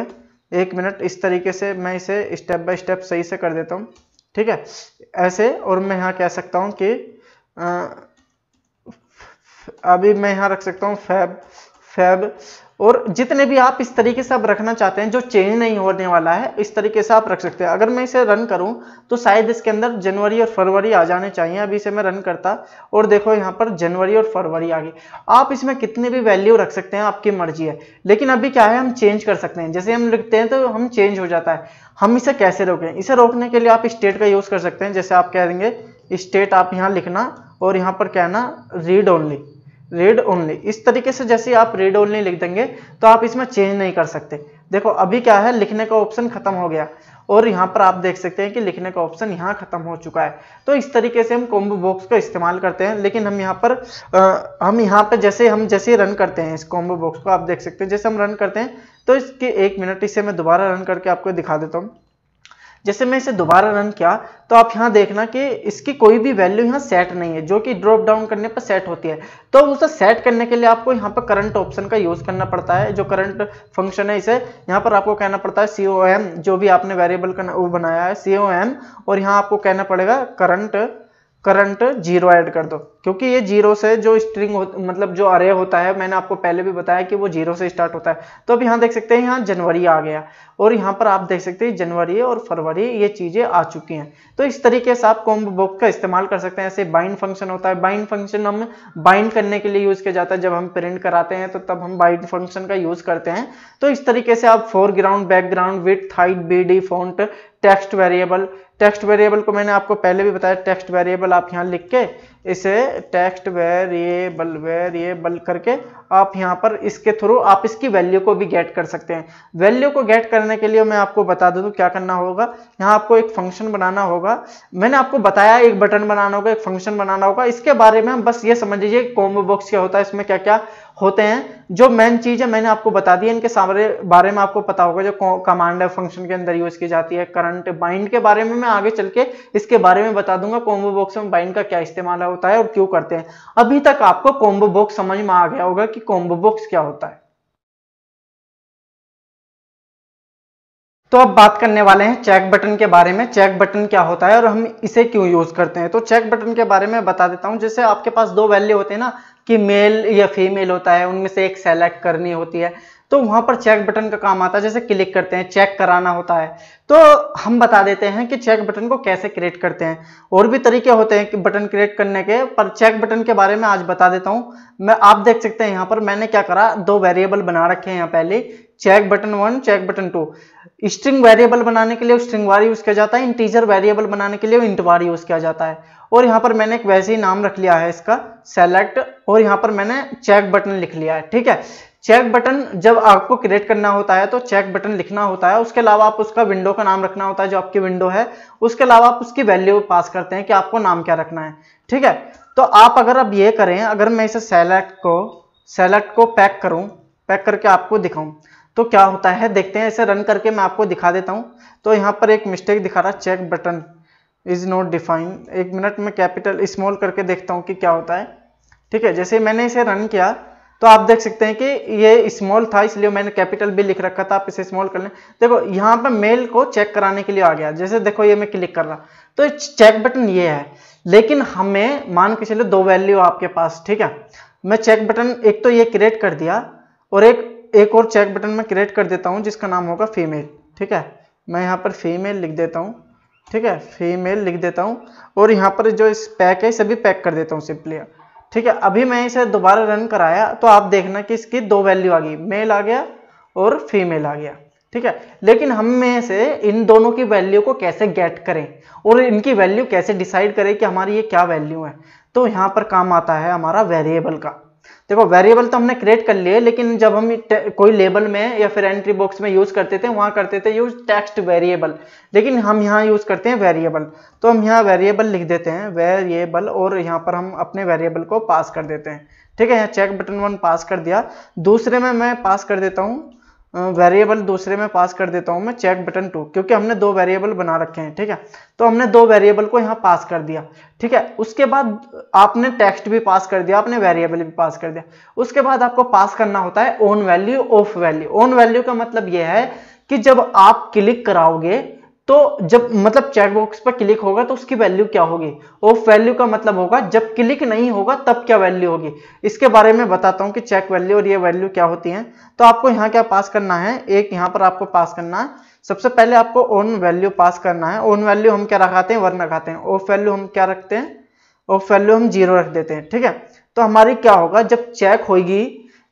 एक मिनट इस तरीके से मैं इसे स्टेप बाय स्टेप सही से कर देता हूँ ठीक है ऐसे और मैं यहाँ कह सकता हूँ कि आ, अभी मैं यहाँ रख सकता हूँ फैब फैब और जितने भी आप इस तरीके से आप रखना चाहते हैं जो चेंज नहीं होने वाला है इस तरीके से आप रख सकते हैं अगर मैं इसे रन करूं तो शायद इसके अंदर जनवरी और फरवरी आ जाने चाहिए अभी इसे मैं रन करता और देखो यहाँ पर जनवरी और फरवरी आ गई आप इसमें कितने भी वैल्यू रख सकते हैं आपकी मर्जी है लेकिन अभी क्या है हम चेंज कर सकते हैं जैसे हम लिखते हैं तो हम चेंज हो जाता है हम इसे कैसे रोकें इसे रोकने के लिए आप स्टेट का यूज़ कर सकते हैं जैसे आप कह देंगे स्टेट आप यहाँ लिखना और यहाँ पर कहना रीड ओनली रेड ओनली इस तरीके से जैसे आप रेड ओनली लिख देंगे तो आप इसमें चेंज नहीं कर सकते देखो अभी क्या है लिखने का ऑप्शन खत्म हो गया और यहाँ पर आप देख सकते हैं कि लिखने का ऑप्शन यहाँ खत्म हो चुका है तो इस तरीके से हम कॉम्बो बॉक्स का इस्तेमाल करते हैं लेकिन हम यहाँ पर आ, हम यहाँ पर जैसे हम जैसे रन करते हैं इस कॉम्बो बॉक्स को आप देख सकते हैं जैसे हम रन करते हैं तो इसके एक मिनट इसे मैं दोबारा रन करके आपको दिखा देता हूँ जैसे मैं इसे दोबारा रन किया तो आप यहाँ देखना कि इसकी कोई भी वैल्यू यहाँ सेट नहीं है जो कि ड्रॉप डाउन करने पर सेट होती है तो उसे सेट करने के लिए आपको यहाँ पर करंट ऑप्शन का यूज़ करना पड़ता है जो करंट फंक्शन है इसे यहाँ पर आपको कहना पड़ता है सी जो भी आपने वेरिएबल का वो बनाया है सी और यहाँ आपको कहना पड़ेगा करंट करंट जीरो ऐड कर दो क्योंकि ये जीरो से जो स्ट्रिंग मतलब जो अरे होता है मैंने आपको पहले भी बताया कि वो जीरो से स्टार्ट होता है तो अब यहाँ देख सकते हैं यहाँ जनवरी आ गया और यहाँ पर आप देख सकते हैं जनवरी और फरवरी ये चीज़ें आ चुकी हैं तो इस तरीके से आप कॉम्ब बुक का इस्तेमाल कर सकते हैं ऐसे बाइंड फंक्शन होता है बाइंड फंक्शन हम बाइंड करने के लिए यूज़ किया जाता है जब हम प्रिंट कराते हैं तो तब हम बाइंड फंक्शन का यूज़ करते हैं तो इस तरीके से आप foreground background width height B D font text variable text variable को मैंने आपको पहले भी बताया टेक्स्ट वेरिएबल आप यहाँ लिख के इसे टेक्स्ट वेरिएबल वेरिएबल करके आप यहाँ पर इसके थ्रू आप इसकी वैल्यू को भी गेट कर सकते हैं वैल्यू को गेट करने के लिए मैं आपको बता दूँ तो क्या करना होगा यहाँ आपको एक फंक्शन बनाना होगा मैंने आपको बताया एक बटन बनाना होगा एक फंक्शन बनाना होगा इसके बारे में हम बस ये समझ लीजिए कॉम्बो बॉक्स क्या होता है इसमें क्या क्या होते हैं जो मेन चीज़ है मैंने आपको बता दी इनके सारे बारे में आपको पता होगा जो कमांड फंक्शन के अंदर यूज की जाती है करंट बाइंड के बारे में मैं आगे चल के इसके बारे में बता दूंगा कॉम्बो बॉक्स में बाइंड का क्या इस्तेमाल होता है और क्यों करते हैं अभी तक आपको कॉम्बो बॉक्स समझ में आ गया होगा कि कॉम्बो बॉक्स क्या होता है तो अब बात करने वाले हैं चेक बटन के बारे में चेक बटन क्या होता है और हम इसे क्यों यूज करते हैं तो चेक बटन के बारे में बता देता हूं जैसे आपके पास दो वैल्यू होते हैं ना कि मेल या फीमेल होता है उनमें से एक सेलेक्ट करनी होती है तो वहाँ पर चेक बटन का काम आता है जैसे क्लिक करते हैं चेक कराना होता है तो हम बता देते हैं कि चेक बटन को कैसे क्रिएट करते हैं और भी तरीके होते हैं कि बटन क्रिएट करने के पर चेक बटन के बारे में आज बता देता हूँ मैं आप देख सकते हैं यहाँ पर मैंने क्या करा दो वेरिएबल बना रखे हैं यहाँ पहले check button one check button two string variable बनाने के लिए स्ट्रिंग वार यूज़ किया जाता है इंटीजर वेरिएबल बनाने के लिए इंट वार यूज़ किया जाता है और यहाँ पर मैंने एक वैसे ही नाम रख लिया है इसका सेलेक्ट और यहाँ पर मैंने चेक बटन लिख लिया है ठीक है चेक बटन जब आपको क्रिएट करना होता है तो चेक बटन लिखना होता है उसके अलावा आप उसका विंडो का नाम रखना होता है जो आपकी विंडो है उसके अलावा आप उसकी वैल्यू पास करते हैं कि आपको नाम क्या रखना है ठीक है तो आप अगर अब ये करें अगर मैं इसे सेलेक्ट को सेलेक्ट को पैक करूं पैक करके आपको दिखाऊं तो क्या होता है देखते हैं इसे रन करके मैं आपको दिखा देता हूँ तो यहाँ पर एक मिस्टेक दिखा रहा है check button is not define एक मिनट में कैपिटल स्मॉल करके देखता हूँ कि क्या होता है ठीक है जैसे मैंने इसे रन किया तो आप देख सकते हैं कि ये स्मॉल था इसलिए मैंने कैपिटल भी लिख रखा था आप इसे स्मॉल कर लें देखो यहाँ पर मेल को चेक कराने के लिए आ गया जैसे देखो ये मैं क्लिक कर रहा तो चेक बटन ये है लेकिन हमें मान के चले दो वैल्यू आपके पास ठीक है मैं चेक बटन एक तो ये क्रिएट कर दिया और एक एक और चेक बटन मैं क्रिएट कर देता हूँ जिसका नाम होगा फीमेल ठीक है मैं यहाँ पर फीमेल लिख देता हूँ ठीक है फीमेल लिख देता हूँ और यहाँ पर जो इस पैक है सभी पैक कर देता हूँ सिंपली ठीक है अभी मैं इसे दोबारा रन कराया तो आप देखना कि इसकी दो वैल्यू आ गई मेल आ गया और फीमेल आ गया ठीक है लेकिन हम में से इन दोनों की वैल्यू को कैसे गेट करें और इनकी वैल्यू कैसे डिसाइड करें कि हमारी ये क्या वैल्यू है तो यहाँ पर काम आता है हमारा वेरिएबल का देखो वेरिएबल तो हमने क्रिएट कर लिए लेकिन जब हम कोई लेबल में या फिर एंट्री बॉक्स में यूज करते थे वहां करते थे यूज टेक्स्ट वेरिएबल लेकिन हम यहाँ यूज करते हैं वेरिएबल तो हम यहाँ वेरिएबल लिख देते हैं वेरिएबल और यहाँ पर हम अपने वेरिएबल को पास कर देते हैं ठीक है यहाँ चेक बटन वन पास कर दिया दूसरे में मैं पास कर देता हूँ वेरिएबल दूसरे में पास कर देता हूँ मैं चेक बटन टू क्योंकि हमने दो वेरिएबल बना रखे हैं ठीक है तो हमने दो वेरिएबल को यहाँ पास कर दिया ठीक है उसके बाद आपने टेक्स्ट भी पास कर दिया आपने वेरिएबल भी पास कर दिया उसके बाद आपको पास करना होता है on value off value on value का मतलब यह है कि जब आप क्लिक कराओगे तो जब मतलब चैट बॉक्स पर क्लिक होगा तो उसकी वैल्यू क्या होगी ऑफ वैल्यू का मतलब होगा जब क्लिक नहीं होगा तब क्या वैल्यू होगी इसके बारे में बताता हूँ कि चेक वैल्यू और ये वैल्यू क्या होती है तो आपको यहाँ क्या पास करना है एक यहाँ पर आपको पास करना है सबसे पहले आपको ऑन वैल्यू पास करना है ऑन वैल्यू हम क्या रखाते हैं वन रखाते हैं ऑफ वैल्यू हम क्या रखते हैं ऑफ वैल्यू हम जीरो रख देते हैं ठीक है तो हमारी क्या होगा जब चेक होगी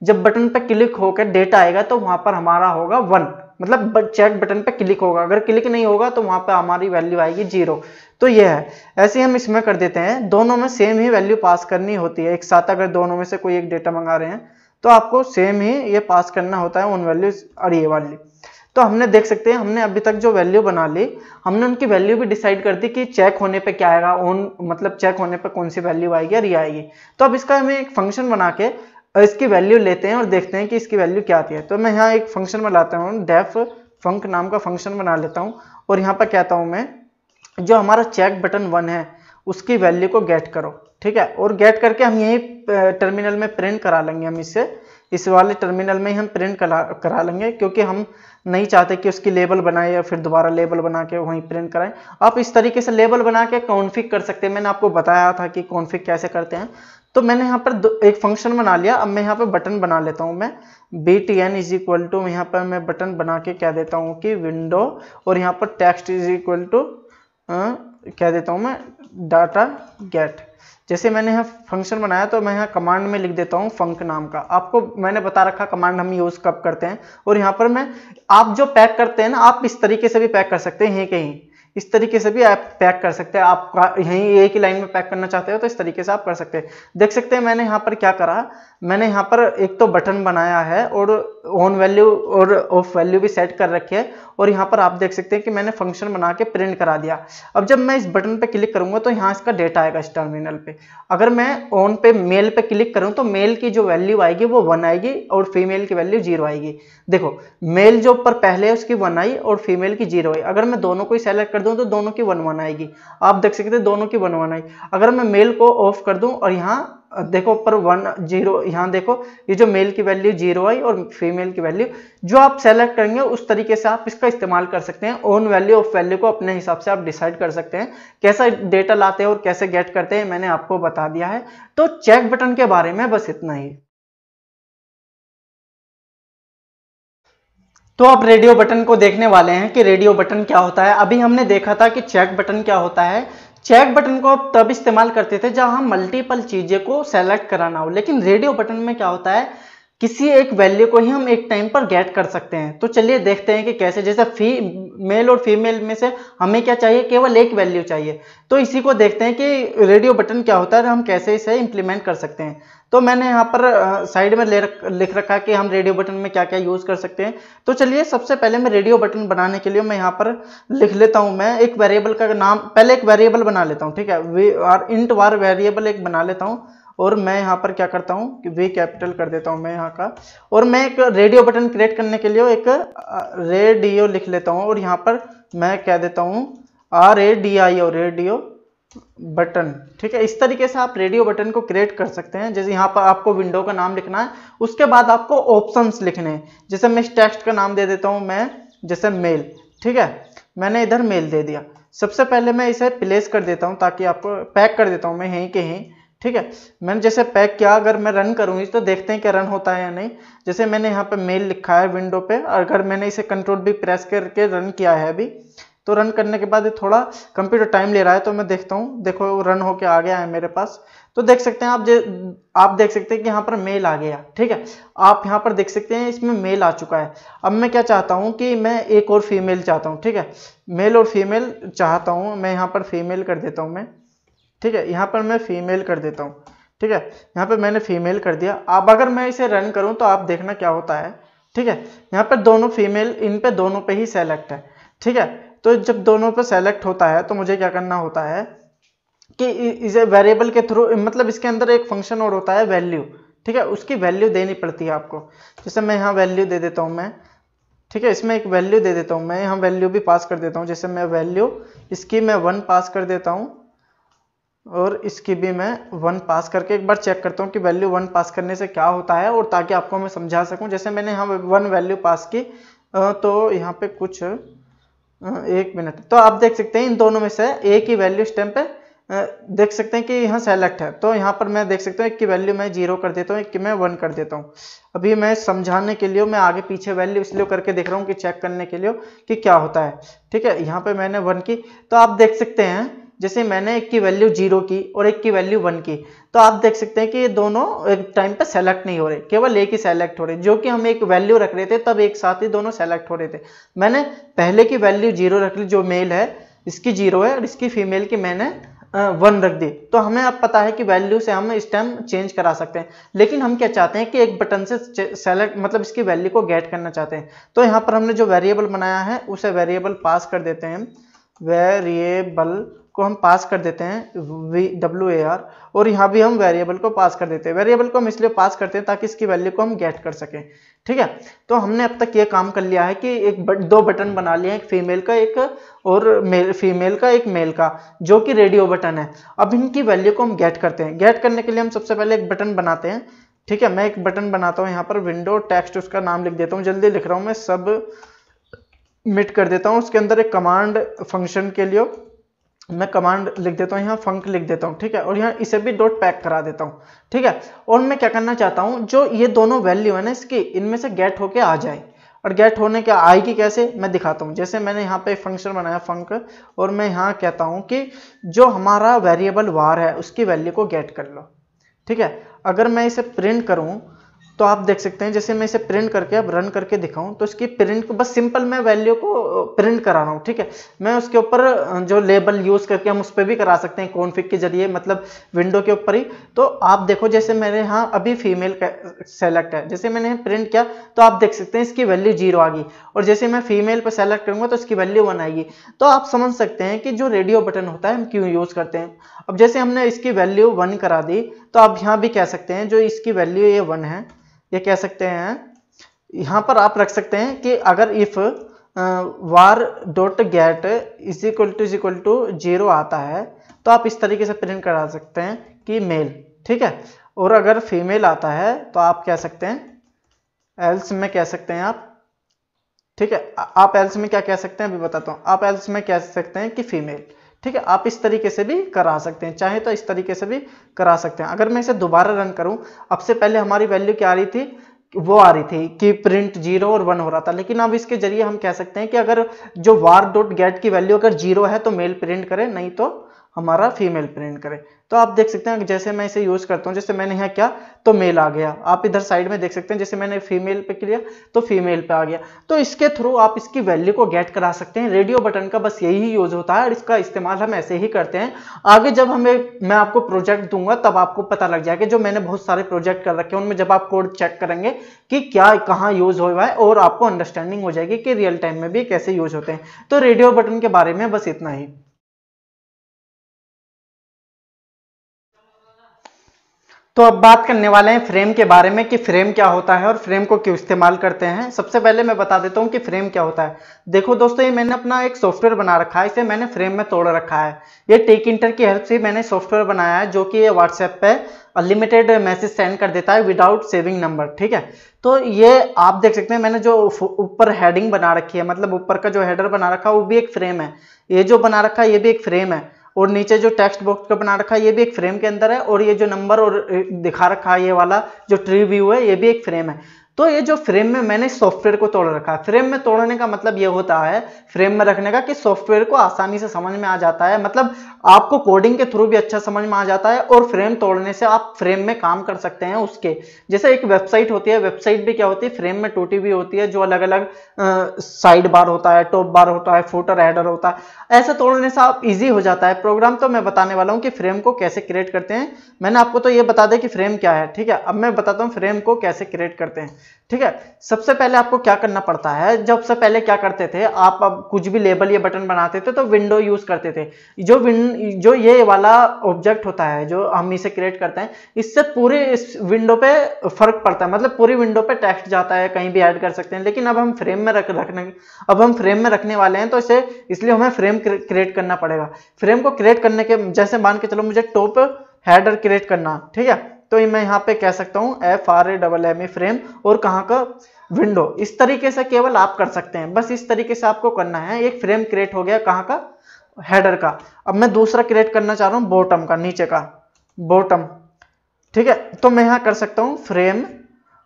जब बटन पर क्लिक होकर डेटा आएगा तो वहां पर हमारा होगा वन मतलब चैट बटन पे क्लिक होगा अगर क्लिक नहीं होगा तो वहाँ पे हमारी वैल्यू आएगी जीरो तो ये है ऐसे ही हम इसमें कर देते हैं दोनों में सेम ही वैल्यू पास करनी होती है एक साथ अगर दोनों में से कोई एक डेटा मंगा रहे हैं तो आपको सेम ही ये पास करना होता है उन वैल्यू और ये वाली तो हमने देख सकते हैं हमने अभी तक जो वैल्यू बना ली हमने उनकी वैल्यू भी डिसाइड कर दी कि चेक होने पे क्या आएगा ऑन मतलब चेक होने पे कौन सी वैल्यू आएगी और ये आएगी तो अब इसका हमें एक फंक्शन बना के और इसकी वैल्यू लेते हैं और देखते हैं कि इसकी वैल्यू क्या आती है तो मैं यहाँ एक फंक्शन बनाता हूँ डेफ फंक नाम का फंक्शन बना लेता हूँ और यहाँ पर कहता हूँ मैं जो हमारा चेक बटन वन है उसकी वैल्यू को गेट करो ठीक है और गेट करके हम यही टर्मिनल में प्रिंट करा लेंगे हम इसे इस वाले टर्मिनल में ही हम प्रिंट करा करा लेंगे क्योंकि हम नहीं चाहते कि उसकी लेबल बनाए या फिर दोबारा लेबल बना के वहीं प्रिंट कराएं आप इस तरीके से लेबल बना के कॉन्फ़िग कर सकते हैं मैंने आपको बताया था कि कॉन्फ़िग कैसे करते हैं तो मैंने यहाँ पर एक फंक्शन बना लिया अब मैं यहाँ पर बटन बना लेता हूँ मैं B T N is equal to यहाँ पर मैं बटन बना के कह देता हूँ कि विंडो और यहाँ पर टेक्स्ट इज इक्वल टू कह देता हूँ मैं डाटा गेट जैसे मैंने यहाँ फंक्शन बनाया तो मैं यहाँ कमांड में लिख देता हूँ फंक नाम का आपको मैंने बता रखा कमांड हम यूज़ कब करते हैं और यहाँ पर मैं आप जो पैक करते हैं ना आप इस तरीके से भी पैक कर सकते हैं कहीं इस तरीके से भी आप पैक कर सकते हैं आप यहीं एक ही लाइन में पैक करना चाहते हो तो इस तरीके से आप कर सकते हैं देख सकते हैं मैंने यहाँ पर क्या करा मैंने यहाँ पर एक तो बटन बनाया है और ऑन वैल्यू और ऑफ वैल्यू भी सेट कर रखी है और यहाँ पर आप देख सकते हैं कि मैंने फंक्शन बना के प्रिंट करा दिया अब जब मैं इस बटन पे क्लिक करूँगा तो यहाँ इसका डेटा आएगा इस टर्मिनल पे अगर मैं ऑन पे मेल पे क्लिक करूँ तो मेल की जो वैल्यू आएगी वो वन आएगी और फीमेल की वैल्यू जीरो आएगी देखो मेल जो पर पहले उसकी वन आई और फीमेल की जीरो आई अगर मैं दोनों को ही सेलेक्ट कर दूँ तो दोनों की वन वन आएगी आप देख सकते हैं दोनों की वन वन आई अगर मैं मेल को ऑफ कर दूँ और यहाँ देखो पर वन जीरो यहाँ देखो ये जो मेल की वैल्यू जीरो आई और फीमेल की वैल्यू जो आप सेलेक्ट करेंगे उस तरीके से आप इसका इस्तेमाल कर सकते हैं ओन वैल्यू ऑफ वैल्यू को अपने हिसाब से आप डिसाइड कर सकते हैं कैसा डेटा लाते हैं और कैसे गेट करते हैं मैंने आपको बता दिया है तो चेक बटन के बारे में बस इतना ही तो आप रेडियो बटन को देखने वाले हैं कि रेडियो बटन क्या होता है अभी हमने देखा था कि चेक बटन क्या होता है चैट बटन को आप तब इस्तेमाल करते थे जहां हम मल्टीपल चीज़ें को सेलेक्ट कराना हो लेकिन रेडियो बटन में क्या होता है किसी एक वैल्यू को ही हम एक टाइम पर गेट कर सकते हैं तो चलिए देखते हैं कि कैसे जैसे फी मेल और फीमेल में से हमें क्या चाहिए केवल एक वैल्यू चाहिए तो इसी को देखते हैं कि रेडियो बटन क्या होता है तो हम कैसे इसे इंप्लीमेंट कर सकते हैं तो मैंने यहाँ पर साइड में ले रख लिख रखा कि हम रेडियो बटन में क्या क्या यूज़ कर सकते हैं तो चलिए सबसे पहले मैं रेडियो बटन बनाने के लिए मैं यहाँ पर लिख लेता हूँ मैं एक वेरिएबल का नाम पहले एक वेरिएबल बना लेता हूँ ठीक है V R int var variable एक बना लेता हूँ और मैं यहाँ पर क्या करता हूँ कि वी कैपिटल कर देता हूँ मैं यहाँ का और मैं एक रेडियो बटन क्रिएट करने के लिए एक रेडियो लिख लेता हूँ और यहाँ पर मैं कह देता हूँ R A D I O radio button ठीक है इस तरीके से आप रेडियो बटन को क्रिएट कर सकते हैं जैसे यहाँ पर आपको विंडो का नाम लिखना है उसके बाद आपको ऑप्शंस लिखने हैं जैसे मैं इस टेक्स्ट का नाम दे देता हूँ मैं जैसे मेल ठीक है मैंने इधर मेल दे दिया सबसे पहले मैं इसे प्लेस कर देता हूँ ताकि आपको पैक कर देता हूँ मैं यहीं के यहीं ठीक है मैंने जैसे पैक किया अगर मैं रन करूँगी तो देखते हैं कि रन होता है या नहीं जैसे मैंने यहाँ पे मेल लिखा है विंडो पे और अगर मैंने इसे कंट्रोल भी प्रेस करके रन किया है अभी तो रन करने के बाद ये थोड़ा कंप्यूटर टाइम ले रहा है तो मैं देखता हूँ देखो रन होके आ गया है मेरे पास तो देख सकते हैं आप जे आप देख सकते हैं कि यहाँ पर मेल आ गया ठीक है आप यहाँ पर देख सकते हैं इसमें मेल आ चुका है अब मैं क्या चाहता हूँ कि मैं एक और फीमेल चाहता हूँ ठीक है मेल और फीमेल चाहता हूँ मैं यहाँ पर फीमेल कर देता हूँ मैं ठीक है यहाँ पर मैं फीमेल कर देता हूँ ठीक है यहाँ पर मैंने फीमेल कर दिया अब अगर मैं इसे रन करूँ तो आप देखना क्या होता है ठीक है यहाँ पर दोनों फीमेल इन पे दोनों पे ही सेलेक्ट है ठीक है तो जब दोनों पे सेलेक्ट होता है तो मुझे क्या करना होता है कि इसे वेरिएबल के थ्रू मतलब इसके अंदर एक फंक्शन और होता है वैल्यू ठीक है उसकी वैल्यू देनी पड़ती है आपको जैसे मैं यहाँ वैल्यू दे देता हूँ मैं ठीक है इसमें एक वैल्यू दे देता हूँ मैं यहाँ वैल्यू भी पास कर देता हूँ जैसे मैं वैल्यू इसकी मैं वन पास कर देता हूँ और इसकी भी मैं वन पास करके एक बार चेक करता हूँ कि वैल्यू वन पास करने से क्या होता है और ताकि आपको मैं समझा सकूँ जैसे मैंने यहाँ वन वैल्यू पास की तो यहाँ पे कुछ एक मिनट तो आप देख सकते हैं इन दोनों में से एक ही वैल्यू स्टेम पे देख सकते हैं कि यहाँ सेलेक्ट है तो यहाँ पर मैं देख सकता हूँ एक की वैल्यू मैं जीरो कर देता हूँ एक की मैं वन कर देता हूँ अभी मैं समझाने के लिए मैं आगे पीछे वैल्यू इसलिए करके देख रहा हूँ कि चेक करने के लिए कि क्या होता है ठीक है यहाँ पे मैंने वन की तो आप देख सकते हैं जैसे मैंने एक की वैल्यू जीरो की और एक की वैल्यू वन की तो आप देख सकते हैं कि ये दोनों एक टाइम पे सेलेक्ट नहीं हो रहे केवल एक ही सेलेक्ट हो रहे जो कि हम एक वैल्यू रख रहे थे तब एक साथ ही दोनों सेलेक्ट हो रहे थे मैंने पहले की वैल्यू जीरो रख ली जो मेल है इसकी जीरो है और इसकी फीमेल की मैंने वन रख दी तो हमें अब पता है कि वैल्यू से हम इस टाइम चेंज करा सकते हैं लेकिन हम क्या चाहते हैं कि एक बटन से सेलेक्ट मतलब इसकी वैल्यू को गेट करना चाहते हैं तो यहाँ पर हमने जो वेरिएबल बनाया है उसे वेरिएबल पास कर देते हैं वेरिएबल को हम पास कर देते हैं वी डब्ल्यू ए आर और यहाँ भी हम वेरिएबल को पास कर देते हैं वेरिएबल को हम इसलिए पास करते हैं ताकि इसकी वैल्यू को हम गेट कर सकें ठीक है तो हमने अब तक ये काम कर लिया है कि एक बट, दो बटन बना लिए हैं एक फीमेल का एक और मेल फीमेल का एक मेल का जो कि रेडियो बटन है अब इनकी वैल्यू को हम गेट करते हैं गेट करने के लिए हम सबसे पहले एक बटन बनाते हैं ठीक है मैं एक बटन बनाता हूँ यहाँ पर विंडो टेक्स्ट उसका नाम लिख देता हूँ जल्दी लिख रहा हूँ मैं सब मिट कर देता हूँ उसके अंदर एक कमांड फंक्शन के लिए मैं कमांड लिख देता हूँ यहाँ फंक लिख देता हूँ ठीक है और यहाँ इसे भी डॉट पैक करा देता हूँ ठीक है और मैं क्या करना चाहता हूँ जो ये दोनों वैल्यू है ना इसकी इनमें से गेट होके आ जाए और गेट होने के आएगी कैसे मैं दिखाता हूँ जैसे मैंने यहाँ पे फंक्शन बनाया फंक और मैं यहाँ कहता हूँ कि जो हमारा वेरिएबल वार है उसकी वैल्यू को गेट कर लो ठीक है अगर मैं इसे प्रिंट करूँ तो आप देख सकते हैं जैसे मैं इसे प्रिंट करके अब रन करके दिखाऊं तो इसकी प्रिंट को बस सिंपल मैं वैल्यू को प्रिंट करा रहा हूँ ठीक है मैं उसके ऊपर जो लेबल यूज़ करके हम उस पर भी करा सकते हैं कॉन्फिक के जरिए मतलब विंडो के ऊपर ही तो आप देखो जैसे मेरे यहाँ अभी फीमेल सेलेक्ट है जैसे मैंने प्रिंट किया तो आप देख सकते हैं इसकी वैल्यू जीरो आ गई और जैसे मैं फीमेल पर सेलेक्ट करूँगा तो इसकी वैल्यू वन आएगी तो आप समझ सकते हैं कि जो रेडियो बटन होता है हम क्यों यूज़ करते हैं अब जैसे हमने इसकी वैल्यू वन करा दी तो आप यहाँ भी कह सकते हैं जो इसकी वैल्यू ये वन है ये कह सकते हैं यहाँ पर आप रख सकते हैं कि अगर if var dot get is equal to is equal to zero आता है तो आप इस तरीके से प्रिंट करा सकते हैं कि मेल ठीक है और अगर फीमेल आता है तो आप कह सकते हैं एल्स में कह सकते हैं आप ठीक है आप एल्स में क्या कह सकते हैं अभी बताता हूँ आप एल्स में कह सकते हैं कि फीमेल ठीक है आप इस तरीके से भी करा सकते हैं चाहे तो इस तरीके से भी करा सकते हैं अगर मैं इसे दोबारा रन करूं अब से पहले हमारी वैल्यू क्या आ रही थी वो आ रही थी कि प्रिंट जीरो और वन हो रहा था लेकिन अब इसके जरिए हम कह सकते हैं कि अगर जो वार डॉट गेट की वैल्यू अगर जीरो है तो मेल प्रिंट करे नहीं तो हमारा फीमेल प्रिंट करे तो आप देख सकते हैं जैसे मैं इसे यूज़ करता हूँ जैसे मैंने यहाँ क्या तो मेल आ गया आप इधर साइड में देख सकते हैं जैसे मैंने फीमेल पे किया तो फीमेल पे आ गया तो इसके थ्रू आप इसकी वैल्यू को गेट करा सकते हैं रेडियो बटन का बस यही यूज़ होता है और इसका इस्तेमाल हम ऐसे ही करते हैं आगे जब हमें मैं आपको प्रोजेक्ट दूंगा तब आपको पता लग जाएगा जो मैंने बहुत सारे प्रोजेक्ट कर रखे हैं उनमें जब आप कोड चेक करेंगे कि क्या कहाँ यूज़ हुआ है और आपको अंडरस्टैंडिंग हो जाएगी कि रियल टाइम में भी कैसे यूज होते हैं तो रेडियो बटन के बारे में बस इतना ही तो अब बात करने वाले हैं फ्रेम के बारे में कि फ्रेम क्या होता है और फ्रेम को क्यों इस्तेमाल करते हैं सबसे पहले मैं बता देता हूँ कि फ्रेम क्या होता है देखो दोस्तों ये मैंने अपना एक सॉफ्टवेयर बना रखा है इसे मैंने फ्रेम में तोड़ रखा है ये टेक इंटर की हेल्प से मैंने सॉफ्टवेयर बनाया है जो कि ये व्हाट्सएप पे अनलिमिटेड मैसेज सेंड कर देता है विदाउट सेविंग नंबर ठीक है तो ये आप देख सकते हैं मैंने जो ऊपर हेडिंग बना रखी है मतलब ऊपर का जो हेडर बना रखा है वो भी एक फ्रेम है ये जो बना रखा है ये भी एक फ्रेम है और नीचे जो टेक्स्ट बॉक्स का बना रखा है ये भी एक फ्रेम के अंदर है और ये जो नंबर और दिखा रखा है ये वाला जो ट्री व्यू है ये भी एक फ्रेम है तो ये जो फ्रेम में मैंने सॉफ्टवेयर को तोड़ रखा है फ्रेम में तोड़ने का मतलब ये होता है फ्रेम में रखने का कि सॉफ्टवेयर को आसानी से समझ में आ जाता है मतलब आपको कोडिंग के थ्रू भी अच्छा समझ में आ जाता है और फ्रेम तोड़ने से आप फ्रेम में काम कर सकते हैं उसके जैसे एक वेबसाइट होती है वेबसाइट भी क्या होती है फ्रेम में टूटी हुई होती है जो अलग अलग साइड बार होता है टॉप बार होता है फोटर एडर होता है ऐसे तोड़ने से आप ईजी हो जाता है प्रोग्राम तो मैं बताने वाला हूँ कि फ्रेम को कैसे क्रिएट करते हैं मैंने आपको तो ये बता दें कि फ्रेम क्या है ठीक है अब मैं बताता हूँ फ्रेम को कैसे क्रिएट करते हैं ठीक है सबसे पहले आपको क्या करना पड़ता है जब से पहले क्या करते थे आप अब कुछ भी लेबल या बटन बनाते थे तो विंडो यूज करते थे जो विन जो ये वाला ऑब्जेक्ट होता है जो हम इसे क्रिएट करते हैं इससे पूरे इस विंडो पे फर्क पड़ता है मतलब पूरी विंडो पे टेक्स्ट जाता है कहीं भी ऐड कर सकते हैं लेकिन अब हम फ्रेम में रख रखने अब हम फ्रेम में रखने वाले हैं तो इसे इसलिए हमें फ्रेम क्रिएट करना पड़ेगा फ्रेम को क्रिएट करने के जैसे मान के चलो मुझे टॉप हैडर क्रिएट करना ठीक है तो मैं यहाँ पे कह सकता हूँ F R A double M E frame और कहाँ का विंडो इस तरीके से केवल आप कर सकते हैं बस इस तरीके से आपको करना है एक फ्रेम क्रिएट हो गया कहाँ का हेडर का अब मैं दूसरा क्रिएट करना चाह रहा हूँ बॉटम का नीचे का बॉटम ठीक है तो मैं यहाँ कर सकता हूँ फ्रेम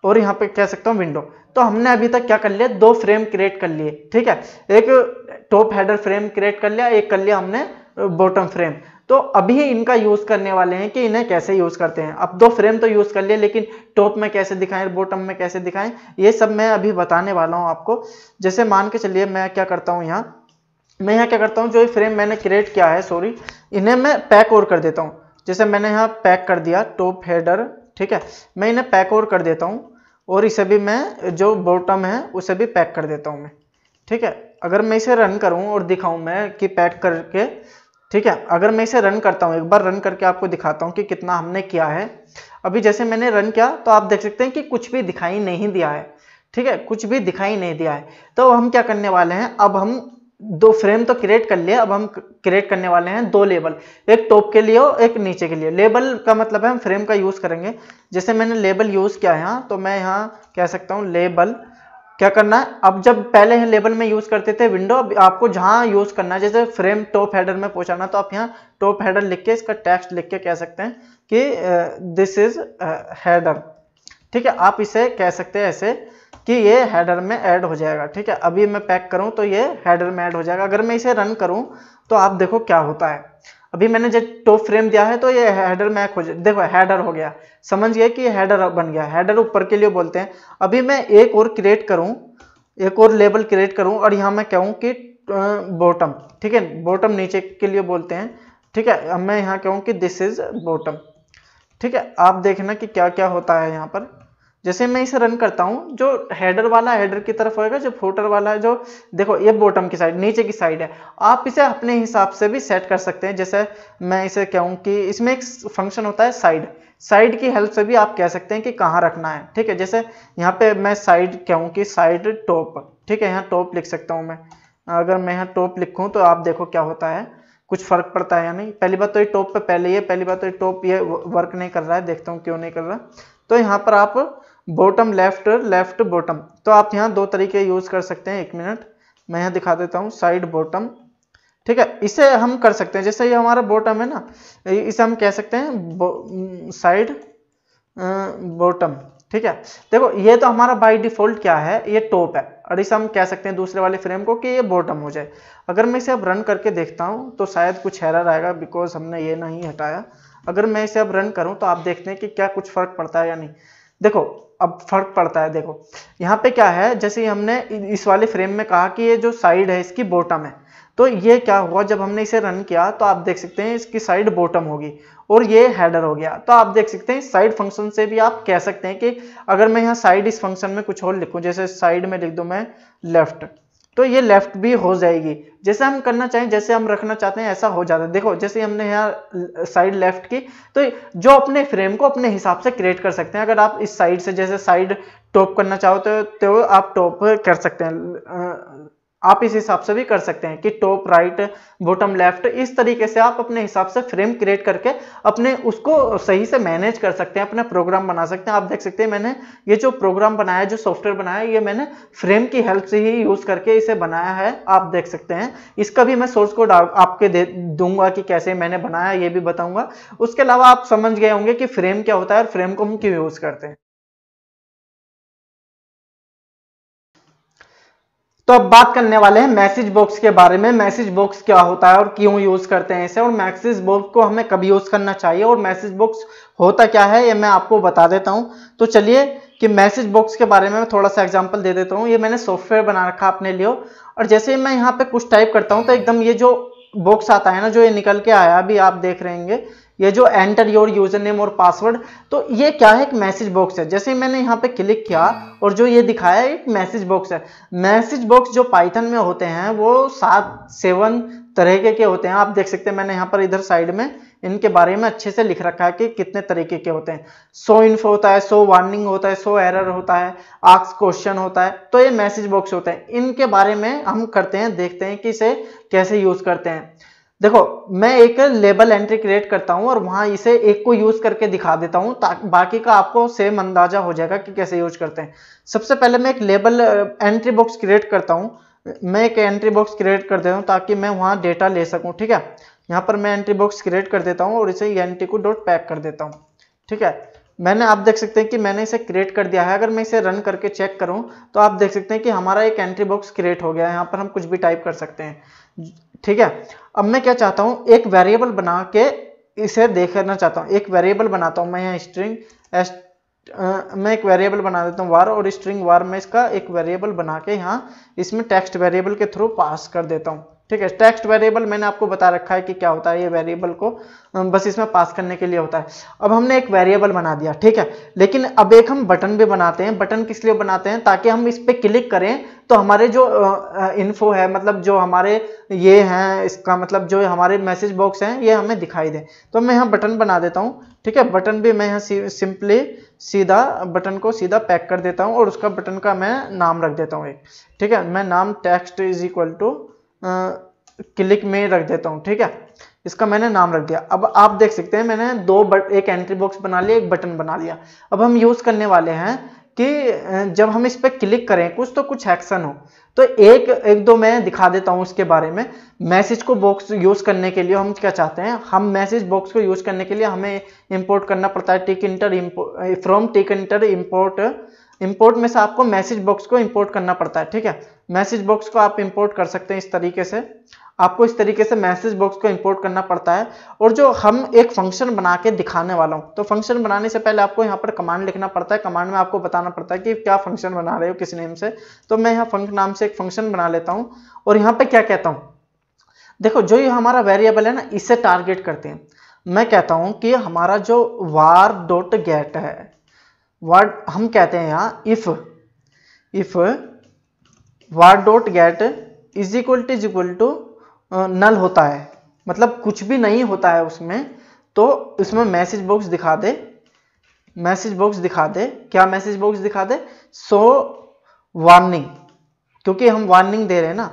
और यहाँ पे कह सकता हूँ विंडो तो हमने अभी तक क्या कर लिया दो फ्रेम क्रिएट कर लिए ठीक है एक टॉप हेडर फ्रेम क्रिएट कर लिया एक कर लिया हमने बॉटम फ्रेम तो अभी इनका यूज करने वाले हैं कि इन्हें कैसे यूज करते हैं अब दो फ्रेम तो यूज कर लिए लेकिन टॉप में कैसे दिखाएं बॉटम में कैसे दिखाएं ये सब मैं अभी बताने वाला हूं आपको जैसे मान के चलिए मैं क्या करता हूं यहाँ मैं यहाँ क्या करता हूँ जो ये फ्रेम मैंने क्रिएट किया है सॉरी इन्हें मैं पैक और कर देता हूँ जैसे मैंने यहाँ पैक कर दिया टॉप हेडर ठीक है मैं इन्हें पैक और कर देता हूँ और इसे भी मैं जो बॉटम है उसे भी पैक कर देता हूँ मैं ठीक है अगर मैं इसे रन करूँ और दिखाऊँ मैं कि पैक करके ठीक है अगर मैं इसे रन करता हूँ एक बार रन करके आपको दिखाता हूँ कि कितना हमने किया है अभी जैसे मैंने रन किया तो आप देख सकते हैं कि कुछ भी दिखाई नहीं दिया है ठीक है कुछ भी दिखाई नहीं दिया है तो हम क्या करने वाले हैं अब हम दो फ्रेम तो क्रिएट कर लिए अब हम क्रिएट करने वाले हैं दो लेबल एक टॉप के लिए और एक नीचे के लिए लेबल का मतलब है हम फ्रेम का यूज़ करेंगे जैसे मैंने लेबल यूज़ किया है तो मैं यहाँ कह सकता हूँ लेबल क्या करना है अब जब पहले लेवल में यूज करते थे विंडो अब आपको जहां यूज करना है जैसे फ्रेम टॉप हेडर में पहुंचाना तो आप यहाँ टॉप हेडर लिख के इसका टेक्स्ट लिख के कह सकते हैं कि दिस इज हेडर ठीक है आप इसे कह सकते हैं ऐसे कि ये हेडर में ऐड हो जाएगा ठीक है अभी मैं पैक करूं तो ये हेडर में ऐड हो जाएगा अगर मैं इसे रन करूं तो आप देखो क्या होता है अभी मैंने जो टॉप फ्रेम दिया है तो ये हेडर मैक हो जाए देखो हेडर हो गया समझ गया कि हेडर बन गया हेडर ऊपर के लिए बोलते हैं अभी मैं एक और क्रिएट करूँ एक और लेबल क्रिएट करूँ और यहाँ मैं कहूँ कि बॉटम ठीक है बॉटम नीचे के लिए बोलते हैं ठीक है अब मैं यहाँ कहूँ कि दिस इज बॉटम ठीक है आप देखना कि क्या क्या होता है यहाँ पर जैसे मैं इसे रन करता हूँ जो हेडर वाला हेडर की तरफ होएगा जो फोटर वाला है जो देखो ये बॉटम की साइड नीचे की साइड है आप इसे अपने हिसाब से भी सेट कर सकते हैं जैसे मैं इसे कहूँ कि इसमें एक फंक्शन होता है साइड साइड की हेल्प से भी आप कह सकते हैं कि कहाँ रखना है ठीक है जैसे यहाँ पे मैं साइड कहूँ कि साइड टॉप ठीक है यहाँ टॉप लिख सकता हूँ मैं अगर मैं यहाँ टॉप लिखूँ तो आप देखो क्या होता है कुछ फर्क पड़ता है या नहीं पहली बात तो ये टॉप पे पहले ये पहली बात तो ये टॉप ये वर्क नहीं कर रहा है देखता हूँ क्यों नहीं कर रहा तो यहाँ पर आप बॉटम लेफ्ट लेफ्ट बॉटम तो आप यहाँ दो तरीके यूज कर सकते हैं एक मिनट मैं यहाँ दिखा देता हूँ साइड बॉटम ठीक है इसे हम कर सकते हैं जैसे ये हमारा बॉटम है ना इसे हम कह सकते हैं साइड बॉटम mm, ठीक है देखो ये तो हमारा बाय डिफॉल्ट क्या है ये टॉप है और इसे हम कह सकते हैं दूसरे वाले फ्रेम को कि ये बॉटम हो जाए अगर मैं इसे अब रन करके देखता हूँ तो शायद कुछ हैरा रहेगा बिकॉज हमने ये नहीं हटाया अगर मैं इसे अब रन करूँ तो आप देखते हैं कि क्या कुछ फर्क पड़ता है या नहीं देखो अब फर्क पड़ता है देखो यहाँ पे क्या है जैसे हमने इस वाले फ्रेम में कहा कि ये जो साइड है इसकी बॉटम है तो ये क्या हुआ जब हमने इसे रन किया तो आप देख सकते हैं इसकी साइड बॉटम होगी और ये हेडर हो गया तो आप देख सकते हैं साइड फंक्शन से भी आप कह सकते हैं कि अगर मैं यहाँ साइड इस फंक्शन में कुछ और लिखूं जैसे साइड में लिख दूं मैं लेफ्ट तो ये लेफ्ट भी हो जाएगी जैसे हम करना चाहें जैसे हम रखना चाहते हैं ऐसा हो जाता है देखो जैसे हमने यहाँ साइड लेफ्ट की तो जो अपने फ्रेम को अपने हिसाब से क्रिएट कर सकते हैं अगर आप इस साइड से जैसे साइड टॉप करना चाहो तो, तो आप टॉप कर सकते हैं आप इस हिसाब से भी कर सकते हैं कि टॉप राइट बॉटम लेफ्ट इस तरीके से आप अपने हिसाब से फ्रेम क्रिएट करके अपने उसको सही से मैनेज कर सकते हैं अपना प्रोग्राम बना सकते हैं आप देख सकते हैं मैंने ये जो प्रोग्राम बनाया जो सॉफ्टवेयर बनाया ये मैंने फ्रेम की हेल्प से ही यूज़ करके इसे बनाया है आप देख सकते हैं इसका भी मैं सोर्स कोड आपके दे दूंगा कि कैसे मैंने बनाया ये भी बताऊंगा उसके अलावा आप समझ गए होंगे कि फ्रेम क्या होता है और फ्रेम को हम क्यों यूज़ करते हैं तो अब बात करने वाले हैं मैसेज बॉक्स के बारे में मैसेज बॉक्स क्या होता है और क्यों यूज करते हैं इसे और मैसेज बॉक्स को हमें कब यूज करना चाहिए और मैसेज बॉक्स होता क्या है ये मैं आपको बता देता हूं तो चलिए कि मैसेज बॉक्स के बारे में मैं थोड़ा सा एग्जाम्पल दे देता हूँ ये मैंने सॉफ्टवेयर बना रखा अपने लिए और जैसे मैं यहाँ पे कुछ टाइप करता हूँ तो एकदम ये जो बॉक्स आता है ना जो ये निकल के आया अभी आप देख रहेंगे ये जो एंटर योर यूजर नेम और पासवर्ड तो ये क्या है एक मैसेज बॉक्स है जैसे मैंने यहाँ पे क्लिक किया और जो ये दिखाया एक मैसेज बॉक्स है मैसेज बॉक्स जो पाइथन में होते हैं वो सात सेवन तरीके के होते हैं आप देख सकते हैं मैंने यहाँ पर इधर साइड में इनके बारे में अच्छे से लिख रखा है कि कितने तरीके के होते हैं सो इन्फो होता है सो वार्निंग होता है सो एरर होता है आक्स क्वेश्चन होता है तो ये मैसेज बॉक्स होते हैं इनके बारे में हम करते हैं देखते हैं कि इसे कैसे यूज करते हैं देखो मैं एक लेबल एंट्री क्रिएट करता हूं और वहां इसे एक को यूज करके दिखा देता हूं बाकी का आपको सेम अंदाजा हो जाएगा कि कैसे यूज करते हैं सबसे पहले मैं एक लेबल एंट्री बॉक्स क्रिएट करता हूं मैं एक एंट्री बॉक्स क्रिएट कर देता हूं ताकि मैं वहां डेटा ले सकूं ठीक है यहाँ पर मैं एंट्री बॉक्स क्रिएट कर देता हूँ और इसे एंट्री को डॉट पैक कर देता हूँ ठीक है मैंने आप देख सकते हैं कि मैंने इसे क्रिएट कर दिया है अगर मैं इसे रन करके चेक करूं तो आप देख सकते हैं कि हमारा एक एंट्री बॉक्स क्रिएट हो गया है यहाँ पर हम कुछ भी टाइप कर सकते हैं ठीक है अब मैं क्या चाहता हूँ एक वेरिएबल बना के इसे देखना चाहता हूँ एक वेरिएबल बनाता हूँ मैं यहाँ स्ट्रिंग एस मैं एक वेरिएबल बना देता हूँ वार और स्ट्रिंग वार में इसका एक वेरिएबल बना के यहाँ इसमें टेक्स्ट वेरिएबल के थ्रू पास कर देता हूँ ठीक है टेक्स्ट वेरिएबल मैंने आपको बता रखा है कि क्या होता है ये वेरिएबल को बस इसमें पास करने के लिए होता है अब हमने एक वेरिएबल बना दिया ठीक है लेकिन अब एक हम बटन भी बनाते हैं बटन किस लिए बनाते हैं ताकि हम इस पर क्लिक करें तो हमारे जो इन्फो है मतलब जो हमारे ये हैं इसका मतलब जो हमारे मैसेज बॉक्स हैं ये हमें दिखाई दें तो मैं यहाँ बटन बना देता हूँ ठीक है बटन भी मैं यहाँ सिंपली सीधा बटन को सीधा पैक कर देता हूँ और उसका बटन का मैं नाम रख देता हूँ एक ठीक है मैं नाम text is equal to click में रख देता हूँ ठीक है इसका मैंने नाम रख दिया अब आप देख सकते हैं मैंने दो बट एक एंट्री बॉक्स बना लिया एक बटन बना लिया अब हम यूज़ करने वाले हैं कि जब हम इस पर क्लिक करें कुछ तो कुछ एक्शन हो तो एक एक दो मैं दिखा देता हूँ इसके बारे में मैसेज को बॉक्स यूज़ करने के लिए हम क्या चाहते हैं हम मैसेज बॉक्स को यूज़ करने के लिए हमें इंपोर्ट करना पड़ता है tkinter from tick inter import import में से आपको मैसेज बॉक्स को इम्पोर्ट करना पड़ता है ठीक है मैसेज बॉक्स को आप इंपोर्ट कर सकते हैं इस तरीके से आपको इस तरीके से मैसेज बॉक्स को इंपोर्ट करना पड़ता है और जो हम एक फंक्शन बना के दिखाने वाला हूँ तो फंक्शन बनाने से पहले आपको यहाँ पर कमांड लिखना पड़ता है कमांड में आपको बताना पड़ता है कि क्या फंक्शन बना रहे हो किस नेम से तो मैं यहाँ फंक नाम से एक फंक्शन बना लेता हूँ और यहाँ पर क्या कहता हूँ देखो जो ये हमारा वेरिएबल है ना इसे टारगेट करते हैं मैं कहता हूँ कि हमारा जो वार डॉट गेट है वर्ड हम कहते हैं यहाँ if if var dot get is equal to is equal to null होता है मतलब कुछ भी नहीं होता है उसमें तो उसमें मैसेज बॉक्स दिखा दे मैसेज बॉक्स दिखा दे क्या मैसेज बॉक्स दिखा दे सो वार्निंग क्योंकि हम वार्निंग दे रहे हैं ना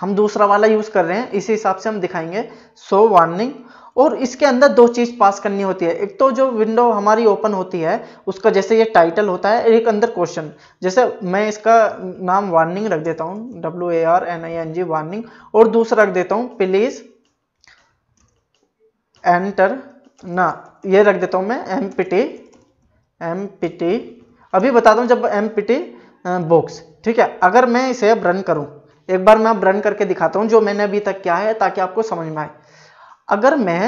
हम दूसरा वाला यूज़ कर रहे हैं इसी हिसाब से हम दिखाएंगे सो वार्निंग और इसके अंदर दो चीज़ पास करनी होती है एक तो जो विंडो हमारी ओपन होती है उसका जैसे ये टाइटल होता है एक अंदर क्वेश्चन जैसे मैं इसका नाम वार्निंग रख देता हूँ W A R N I N G warning और दूसरा रख देता हूँ प्लीज़ एंटर ना ये रख देता हूँ मैं M P T M P T अभी बताता हूँ जब एम पी टी बॉक्स ठीक है अगर मैं इसे अब रन करूँ एक बार मैं अब रन करके दिखाता हूँ जो मैंने अभी तक किया है ताकि आपको समझ में आए अगर मैं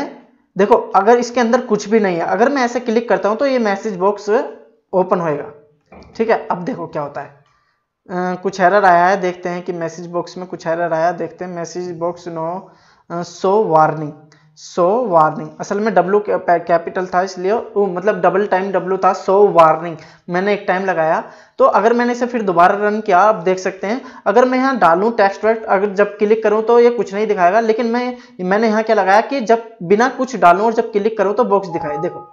देखो अगर इसके अंदर कुछ भी नहीं है अगर मैं ऐसे क्लिक करता हूँ तो ये मैसेज बॉक्स ओपन होएगा ठीक है अब देखो क्या होता है आ, कुछ हैरर आया है देखते हैं कि मैसेज बॉक्स में कुछ हैरर आया देखते हैं message box no show warning show warning असल में डब्लू कैपिटल था इसलिए मतलब डबल टाइम डब्लू था सो वार्निंग मैंने एक टाइम लगाया तो अगर मैंने इसे फिर दोबारा रन किया आप देख सकते हैं अगर मैं यहाँ डालूँ टेक्स्ट वेक्ट अगर जब क्लिक करूँ तो ये कुछ नहीं दिखाएगा लेकिन मैं मैंने यहाँ क्या लगाया कि जब बिना कुछ डालूँ और जब क्लिक करूँ तो बॉक्स दिखाए देखो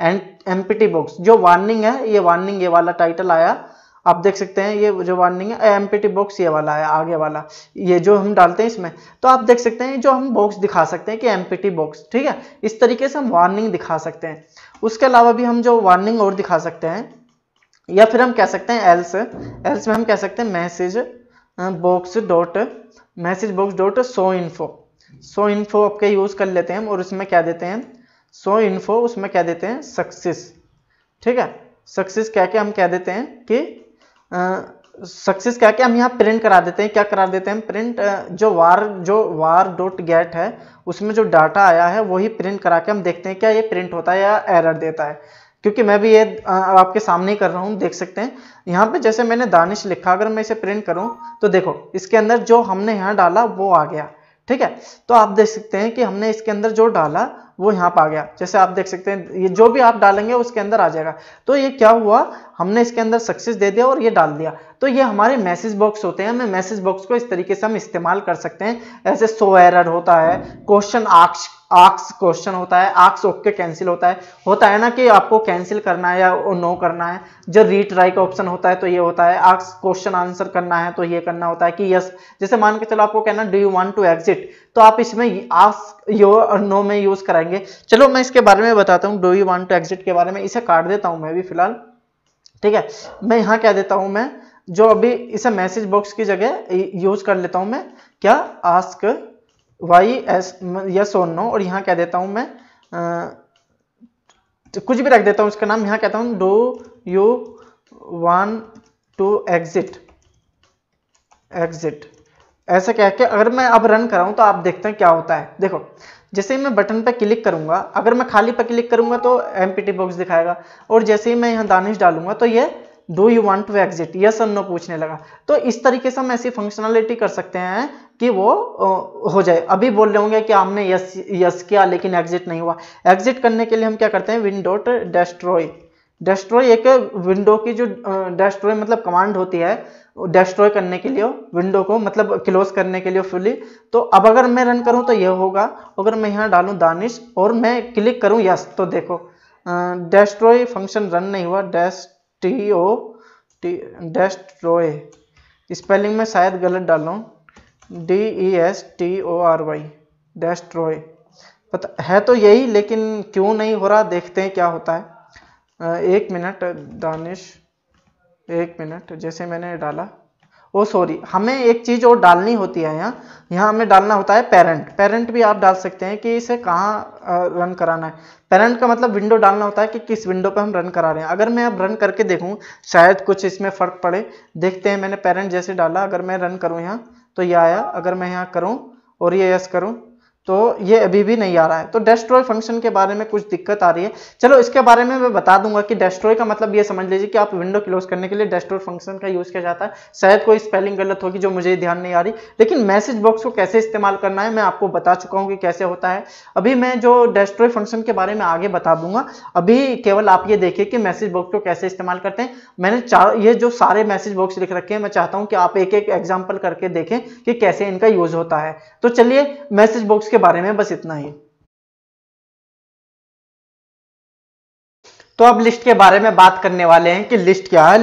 एंड एम बॉक्स जो वार्निंग है ये वार्निंग ये वाला टाइटल आया आप देख सकते हैं ये जो वार्निंग है एम बॉक्स ये वाला है आगे वाला ये जो हम डालते हैं इसमें तो आप देख सकते हैं जो हम बॉक्स दिखा सकते हैं कि एम बॉक्स ठीक है इस तरीके से हम वार्निंग दिखा सकते हैं उसके अलावा भी हम जो वार्निंग और दिखा सकते हैं या फिर हम कह सकते हैं एल्स एल्स में हम कह सकते हैं message box dot message box dot show info show info आपके यूज़ कर लेते हैं और उसमें क्या देते हैं सो इन्फो उसमें क्या देते हैं सक्सेस ठीक है सक्सेस कह के हम कह देते हैं कि सक्सेस क्या क्या हम यहाँ प्रिंट करा देते हैं क्या करा देते हैं प्रिंट जो वार जो वार डॉट गेट है उसमें जो डाटा आया है वही प्रिंट करा के हम देखते हैं क्या ये प्रिंट होता है या एरर देता है क्योंकि मैं भी ये आपके सामने ही कर रहा हूँ देख सकते हैं यहाँ पे जैसे मैंने दानिश लिखा अगर मैं इसे प्रिंट करूँ तो देखो इसके अंदर जो हमने यहाँ डाला वो आ गया ठीक है तो आप देख सकते हैं कि हमने इसके अंदर जो डाला वो यहां पर आ गया जैसे आप देख सकते हैं ये जो भी आप डालेंगे उसके अंदर आ जाएगा तो ये क्या हुआ हमने इसके अंदर सक्सेस दे दिया और ये डाल दिया तो ये हमारे मैसेज बॉक्स होते हैं हमें मैसेज बॉक्स को इस तरीके से हम इस्तेमाल कर सकते हैं ऐसे सो एरर होता है क्वेश्चन आक्स आक्स क्वेश्चन होता है आक्स ओके कैंसिल होता है होता है ना कि आपको कैंसिल करना है या नो करना है जो रीट्राई का ऑप्शन होता है तो ये होता है आक्स क्वेश्चन आंसर करना है तो ये करना होता है कि यस जैसे मान के चलो आपको कहना do you want to exit तो आप इसमें आक्स यो नो में यूज कराएंगे चलो मैं इसके बारे में बताता हूँ do you want to exit के बारे में इसे काट देता हूँ मैं भी फिलहाल ठीक है मैं यहाँ कह देता हूँ मैं जो अभी इसे मैसेज बॉक्स की जगह यूज कर लेता हूँ मैं क्या आस्क वाई एस यस और नो और यहाँ कह देता हूँ मैं आ, तो कुछ भी रख देता हूँ इसका नाम यहाँ कहता हूँ do you want to exit exit ऐसा कह के अगर मैं अब रन कराऊँ तो आप देखते हैं क्या होता है देखो जैसे ही मैं बटन पर क्लिक करूँगा अगर मैं खाली पर क्लिक करूँगा तो एम बॉक्स दिखाएगा और जैसे ही मैं यहाँ दानिश डालूंगा तो ये do you want to exit yes और नो पूछने लगा तो इस तरीके से हम ऐसी फंक्शनलिटी कर सकते हैं कि वो हो जाए अभी बोल रहे होंगे कि हमने यस यस किया लेकिन एग्जिट नहीं हुआ एग्जिट करने के लिए हम क्या करते हैं विंडो डेस्ट्रॉय डेस्ट्रॉय एक विंडो की जो डेस्ट्रॉय मतलब कमांड होती है डेस्ट्रॉय करने के लिए विंडो को मतलब क्लोज करने के लिए फुली तो अब अगर मैं रन करूं तो यह होगा अगर मैं यहाँ डालूं दानिश और मैं क्लिक करूं यस तो देखो डेस्ट्रॉय फंक्शन रन नहीं हुआ dest T O T dash रोए स्पेलिंग में शायद गलत डाल रहा हूँ डी ई एस टी ओ आर वाई डैश रोए पता है तो यही लेकिन क्यों नहीं हो रहा देखते हैं क्या होता है एक मिनट दानिश एक मिनट जैसे मैंने डाला ओ सॉरी हमें एक चीज़ और डालनी होती है यहाँ यहाँ हमें डालना होता है पेरेंट पेरेंट भी आप डाल सकते हैं कि इसे कहाँ रन कराना है पेरेंट का मतलब विंडो डालना होता है कि किस विंडो पर हम रन करा रहे हैं अगर मैं अब रन करके देखूँ शायद कुछ इसमें फ़र्क पड़े देखते हैं मैंने पेरेंट जैसे डाला अगर मैं रन करूँ यहाँ तो ये आया अगर मैं यहाँ करूँ और ये यस करूँ तो ये अभी भी नहीं आ रहा है तो डेस्ट्रॉय फंक्शन के बारे में कुछ दिक्कत आ रही है चलो इसके बारे में मैं बता दूंगा कि डेस्ट्रॉय का मतलब ये समझ लीजिए कि आप विंडो क्लोज करने के लिए डेस्ट्रॉय फंक्शन का यूज़ किया जाता है शायद कोई स्पेलिंग गलत होगी जो मुझे ध्यान नहीं आ रही लेकिन मैसेज बॉक्स को कैसे इस्तेमाल करना है मैं आपको बता चुका हूँ कि कैसे होता है अभी मैं जो डेस्ट्रॉय फंक्शन के बारे में आगे बता दूंगा अभी केवल आप ये देखिए कि मैसेज बॉक्स को कैसे इस्तेमाल करते हैं मैंने चार ये जो सारे मैसेज बॉक्स लिख रखे हैं मैं चाहता हूँ कि आप एक एक एग्जाम्पल करके देखें कि कैसे इनका यूज़ होता है तो चलिए मैसेज बॉक्स के बारे में बस इतना ही तो अब लिस्ट के बारे में बात करने वाले हैं कि लिस्ट क्या है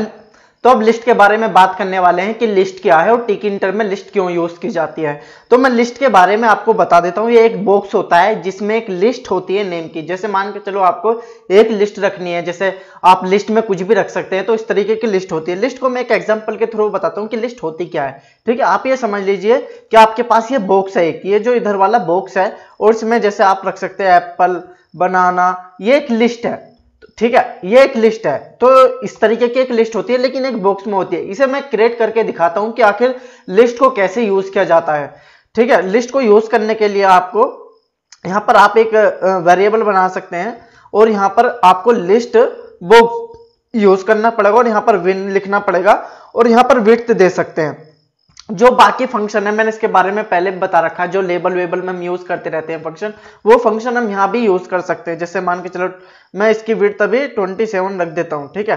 तो अब लिस्ट के बारे में बात करने वाले हैं कि लिस्ट क्या है और टिक इंटर में लिस्ट क्यों यूज की जाती है तो मैं लिस्ट के बारे में आपको बता देता हूं ये एक बॉक्स होता है जिसमें एक लिस्ट होती है नेम की जैसे मान के चलो आपको एक लिस्ट रखनी है जैसे आप लिस्ट में कुछ भी रख सकते हैं तो इस तरीके की लिस्ट होती है लिस्ट को मैं एक एग्जाम्पल के थ्रू बताता हूँ कि लिस्ट होती क्या है ठीक है आप ये समझ लीजिए कि आपके पास ये बॉक्स है एक ये जो इधर वाला बॉक्स है और इसमें जैसे आप रख सकते हैं एप्पल बनाना ये एक लिस्ट है ठीक है ये एक लिस्ट है तो इस तरीके की एक लिस्ट होती है लेकिन एक बॉक्स में होती है इसे मैं क्रिएट करके दिखाता हूं कि आखिर लिस्ट को कैसे यूज किया जाता है ठीक है लिस्ट को यूज करने के लिए आपको यहां पर आप एक वेरिएबल बना सकते हैं और यहां पर आपको लिस्ट बॉक्स यूज करना पड़ेगा और यहां पर विन लिखना पड़ेगा और यहां पर विथ दे सकते हैं जो बाकी फंक्शन है मैंने इसके बारे में पहले बता रखा है जो लेबल वेबल में हम यूज करते रहते हैं फंक्शन वो फंक्शन हम यहाँ भी यूज कर सकते हैं जैसे मान के चलो मैं इसकी तभी अभी सेवन रख देता हूँ ठीक है